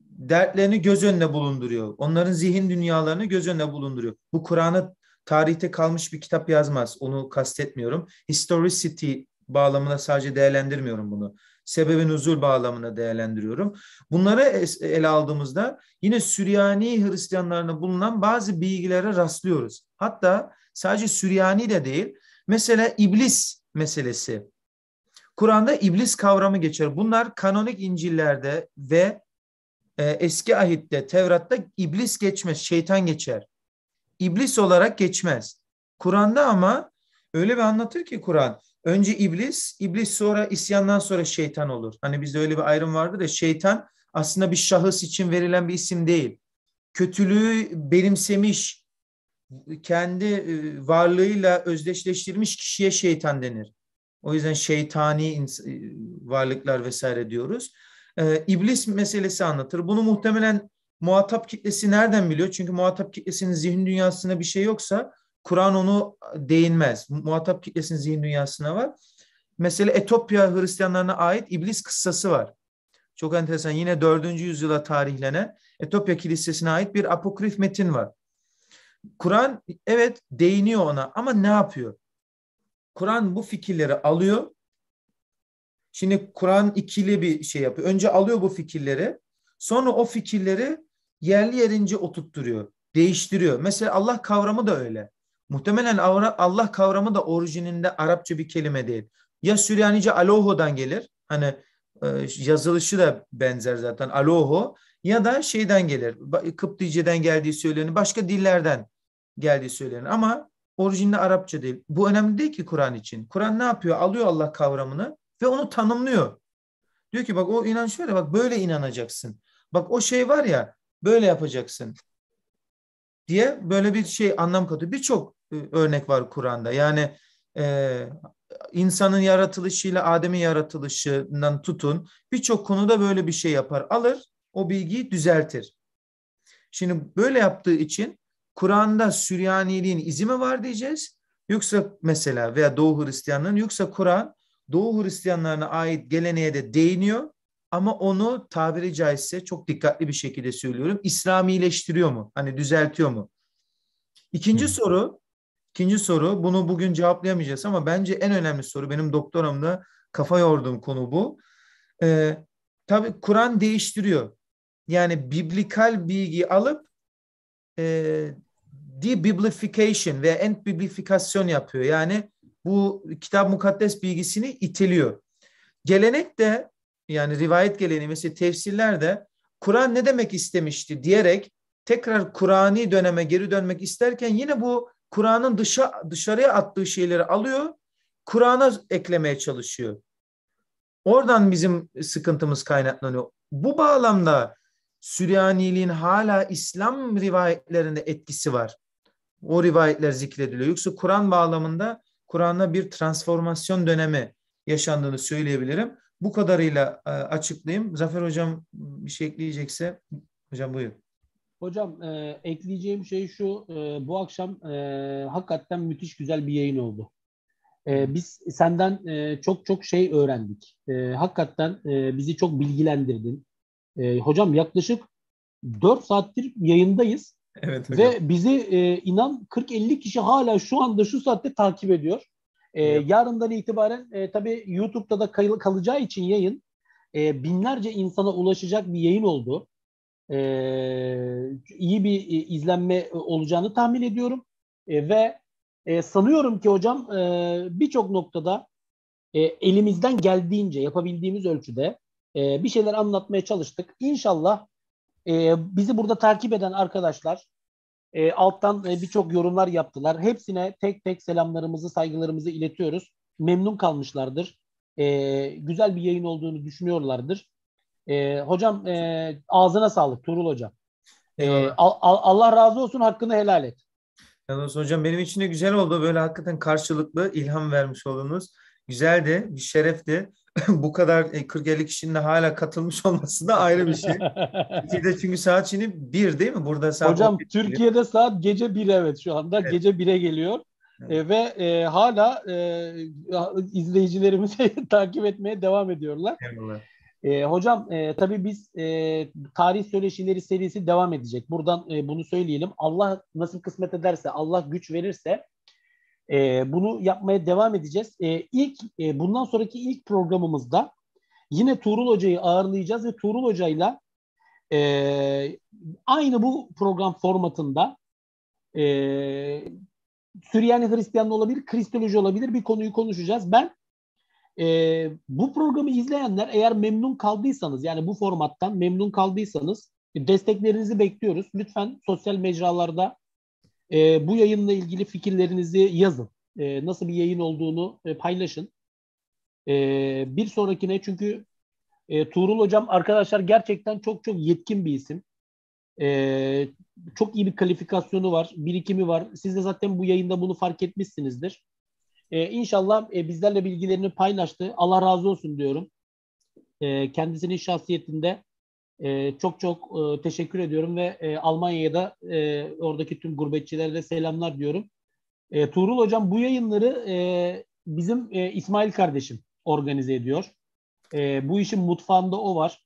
dertlerini göz önüne bulunduruyor. Onların zihin dünyalarını göz önüne bulunduruyor. Bu Kur'an'ı tarihte kalmış bir kitap yazmaz. Onu kastetmiyorum. Historicity bağlamında sadece değerlendirmiyorum bunu sebebin üzül bağlamına değerlendiriyorum. Bunları ele aldığımızda yine Süryani Hristiyanlarına bulunan bazı bilgilere rastlıyoruz. Hatta sadece Süryani de değil, mesela iblis meselesi. Kur'an'da iblis kavramı geçer. Bunlar kanonik İncil'lerde ve e, eski ahitte Tevrat'ta iblis geçmez, şeytan geçer. İblis olarak geçmez. Kur'an'da ama öyle bir anlatır ki Kur'an Önce iblis, iblis sonra isyandan sonra şeytan olur. Hani bizde öyle bir ayrım vardı da şeytan aslında bir şahıs için verilen bir isim değil. Kötülüğü benimsemiş, kendi e, varlığıyla özdeşleştirmiş kişiye şeytan denir. O yüzden şeytani e, varlıklar vesaire diyoruz. E, iblis meselesi anlatır. Bunu muhtemelen muhatap kitlesi nereden biliyor? Çünkü muhatap kitlesinin zihin dünyasında bir şey yoksa Kur'an onu değinmez. Muhatap kitlesinin zihin dünyasına var. Mesela Etopya Hristiyanlarına ait iblis kıssası var. Çok enteresan. Yine 4. yüzyıla tarihlenen Etopya Kilisesi'ne ait bir apokrif metin var. Kur'an evet değiniyor ona ama ne yapıyor? Kur'an bu fikirleri alıyor. Şimdi Kur'an ikili bir şey yapıyor. Önce alıyor bu fikirleri. Sonra o fikirleri yerli yerince oturtturuyor. Değiştiriyor. Mesela Allah kavramı da öyle. Muhtemelen Allah kavramı da orijininde Arapça bir kelime değil. Ya Süryanice aloho'dan gelir. Hani e, yazılışı da benzer zaten aloho ya da şeyden gelir. Kıptice'den geldiği söylenir. Başka dillerden geldiği söylenir. Ama orijinli Arapça değil. Bu önemli değil ki Kur'an için. Kur'an ne yapıyor? Alıyor Allah kavramını ve onu tanımlıyor. Diyor ki bak o inanç şöyle bak böyle inanacaksın. Bak o şey var ya böyle yapacaksın diye böyle bir şey anlam katıyor. Birçok örnek var Kur'an'da. Yani e, insanın yaratılışıyla Adem'in yaratılışından tutun birçok konuda böyle bir şey yapar. Alır o bilgiyi düzeltir. Şimdi böyle yaptığı için Kur'an'da Süryaniliğin izi mi var diyeceğiz. Yoksa mesela veya Doğu Hristiyanlığın yoksa Kur'an Doğu Hristiyanlarına ait geleneğe de değiniyor ama onu tabiri caizse çok dikkatli bir şekilde söylüyorum. İslamileştiriyor mu? Hani düzeltiyor mu? İkinci hmm. soru İkinci soru, bunu bugün cevaplayamayacağız ama bence en önemli soru, benim doktoramda kafa yorduğum konu bu. Ee, tabii Kur'an değiştiriyor. Yani biblikal bilgi alıp e, debiblification veya end biblifikasyon yapıyor. Yani bu kitap mukaddes bilgisini itiliyor. Gelenek de yani rivayet geleneği mesela tefsirler de Kur'an ne demek istemişti diyerek tekrar Kur'ani döneme geri dönmek isterken yine bu Kur'an'ın dışa, dışarıya attığı şeyleri alıyor, Kur'an'a eklemeye çalışıyor. Oradan bizim sıkıntımız kaynaklanıyor. Bu bağlamda Süryaniliğin hala İslam rivayetlerinde etkisi var. O rivayetler zikrediliyor. Yoksa Kur'an bağlamında Kur'an'la bir transformasyon dönemi yaşandığını söyleyebilirim. Bu kadarıyla e, açıklayayım. Zafer Hocam bir şey ekleyecekse, hocam buyurun.
Hocam e, ekleyeceğim şey şu. E, bu akşam e, hakikaten müthiş güzel bir yayın oldu. E, biz senden e, çok çok şey öğrendik. E, hakikaten e, bizi çok bilgilendirdin. E, hocam yaklaşık 4 saattir yayındayız. Evet Ve bizi e, inan 40-50 kişi hala şu anda şu saatte takip ediyor. E, evet. Yarından itibaren e, tabii YouTube'da da kal- kalacağı için yayın e, binlerce insana ulaşacak bir yayın oldu e, iyi bir e, izlenme e, olacağını tahmin ediyorum. E, ve e, sanıyorum ki hocam e, birçok noktada e, elimizden geldiğince yapabildiğimiz ölçüde e, bir şeyler anlatmaya çalıştık. İnşallah e, bizi burada takip eden arkadaşlar e, alttan e, birçok yorumlar yaptılar. Hepsine tek tek selamlarımızı, saygılarımızı iletiyoruz. Memnun kalmışlardır. E, güzel bir yayın olduğunu düşünüyorlardır. E, hocam e, ağzına sağlık Turul hocam. E, al, al, Allah razı olsun hakkını helal et. Yalnız hocam benim
için de güzel oldu. Böyle hakikaten karşılıklı ilham vermiş oldunuz. Güzeldi, bir şerefti. Bu kadar 40-50 e, kişinin de hala katılmış olması da ayrı bir şey. Türkiye'de çünkü saat şimdi bir değil mi? Burada saat Hocam Türkiye'de
geliyor. saat gece bir evet şu anda. Evet. Gece bir'e geliyor. Evet. E, ve e, hala e, izleyicilerimizi takip etmeye devam ediyorlar. Eyvallah. E, hocam e, tabii biz e, tarih söyleşileri serisi devam edecek. Buradan e, bunu söyleyelim. Allah nasıl kısmet ederse, Allah güç verirse e, bunu yapmaya devam edeceğiz. E, ilk e, bundan sonraki ilk programımızda yine Tuğrul Hoca'yı ağırlayacağız ve Tuğrul Hoca'yla e, aynı bu program formatında e, Süryani Hristiyan olabilir, Kristoloji olabilir bir konuyu konuşacağız. Ben e, bu programı izleyenler eğer memnun kaldıysanız yani bu formattan memnun kaldıysanız desteklerinizi bekliyoruz. Lütfen sosyal mecralarda e, bu yayınla ilgili fikirlerinizi yazın. E, nasıl bir yayın olduğunu e, paylaşın. E, bir sonrakine çünkü e, Tuğrul Hocam arkadaşlar gerçekten çok çok yetkin bir isim. E, çok iyi bir kalifikasyonu var, birikimi var. Siz de zaten bu yayında bunu fark etmişsinizdir. E, inşallah e, bizlerle bilgilerini paylaştı. Allah razı olsun diyorum. E, kendisinin şahsiyetinde e, çok çok e, teşekkür ediyorum ve e, Almanya'ya da e, oradaki tüm gurbetçilere de selamlar diyorum. E, Tuğrul Hocam bu yayınları e, bizim e, İsmail kardeşim organize ediyor. E, bu işin mutfağında o var.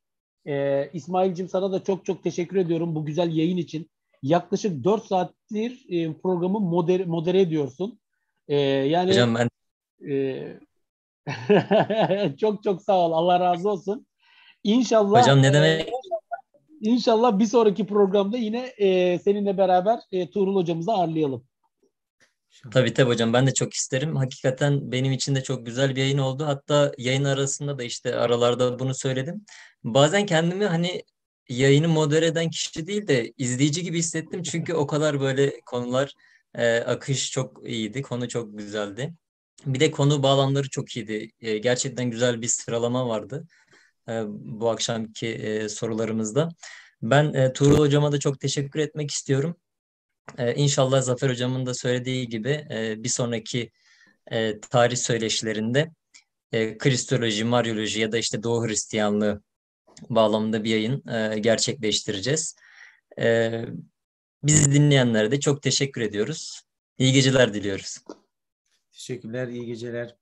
E, İsmail'cim sana da çok çok teşekkür ediyorum bu güzel yayın için. Yaklaşık 4 saattir e, programı moder, modere ediyorsun. E, yani Hocam ben e, çok çok sağ ol. Allah razı olsun. İnşallah Hocam ne e, demek? İnşallah bir sonraki programda yine e, seninle beraber e, Tuğrul hocamızı ağırlayalım.
Tabii tabii hocam ben de çok isterim. Hakikaten benim için de çok güzel bir yayın oldu. Hatta yayın arasında da işte aralarda bunu söyledim. Bazen kendimi hani yayını modere eden kişi değil de izleyici gibi hissettim. Çünkü o kadar böyle konular e, akış çok iyiydi. Konu çok güzeldi. Bir de konu bağlamları çok iyiydi. E, gerçekten güzel bir sıralama vardı e, bu akşamki e, sorularımızda. Ben e, Tuğrul Hocam'a da çok teşekkür etmek istiyorum. E, inşallah Zafer Hocam'ın da söylediği gibi e, bir sonraki e, tarih söyleşilerinde e, kristoloji, maryoloji ya da işte Doğu Hristiyanlığı bağlamında bir yayın e, gerçekleştireceğiz. E, Bizi dinleyenlere de çok teşekkür ediyoruz. İyi geceler diliyoruz. Teşekkürler, iyi geceler.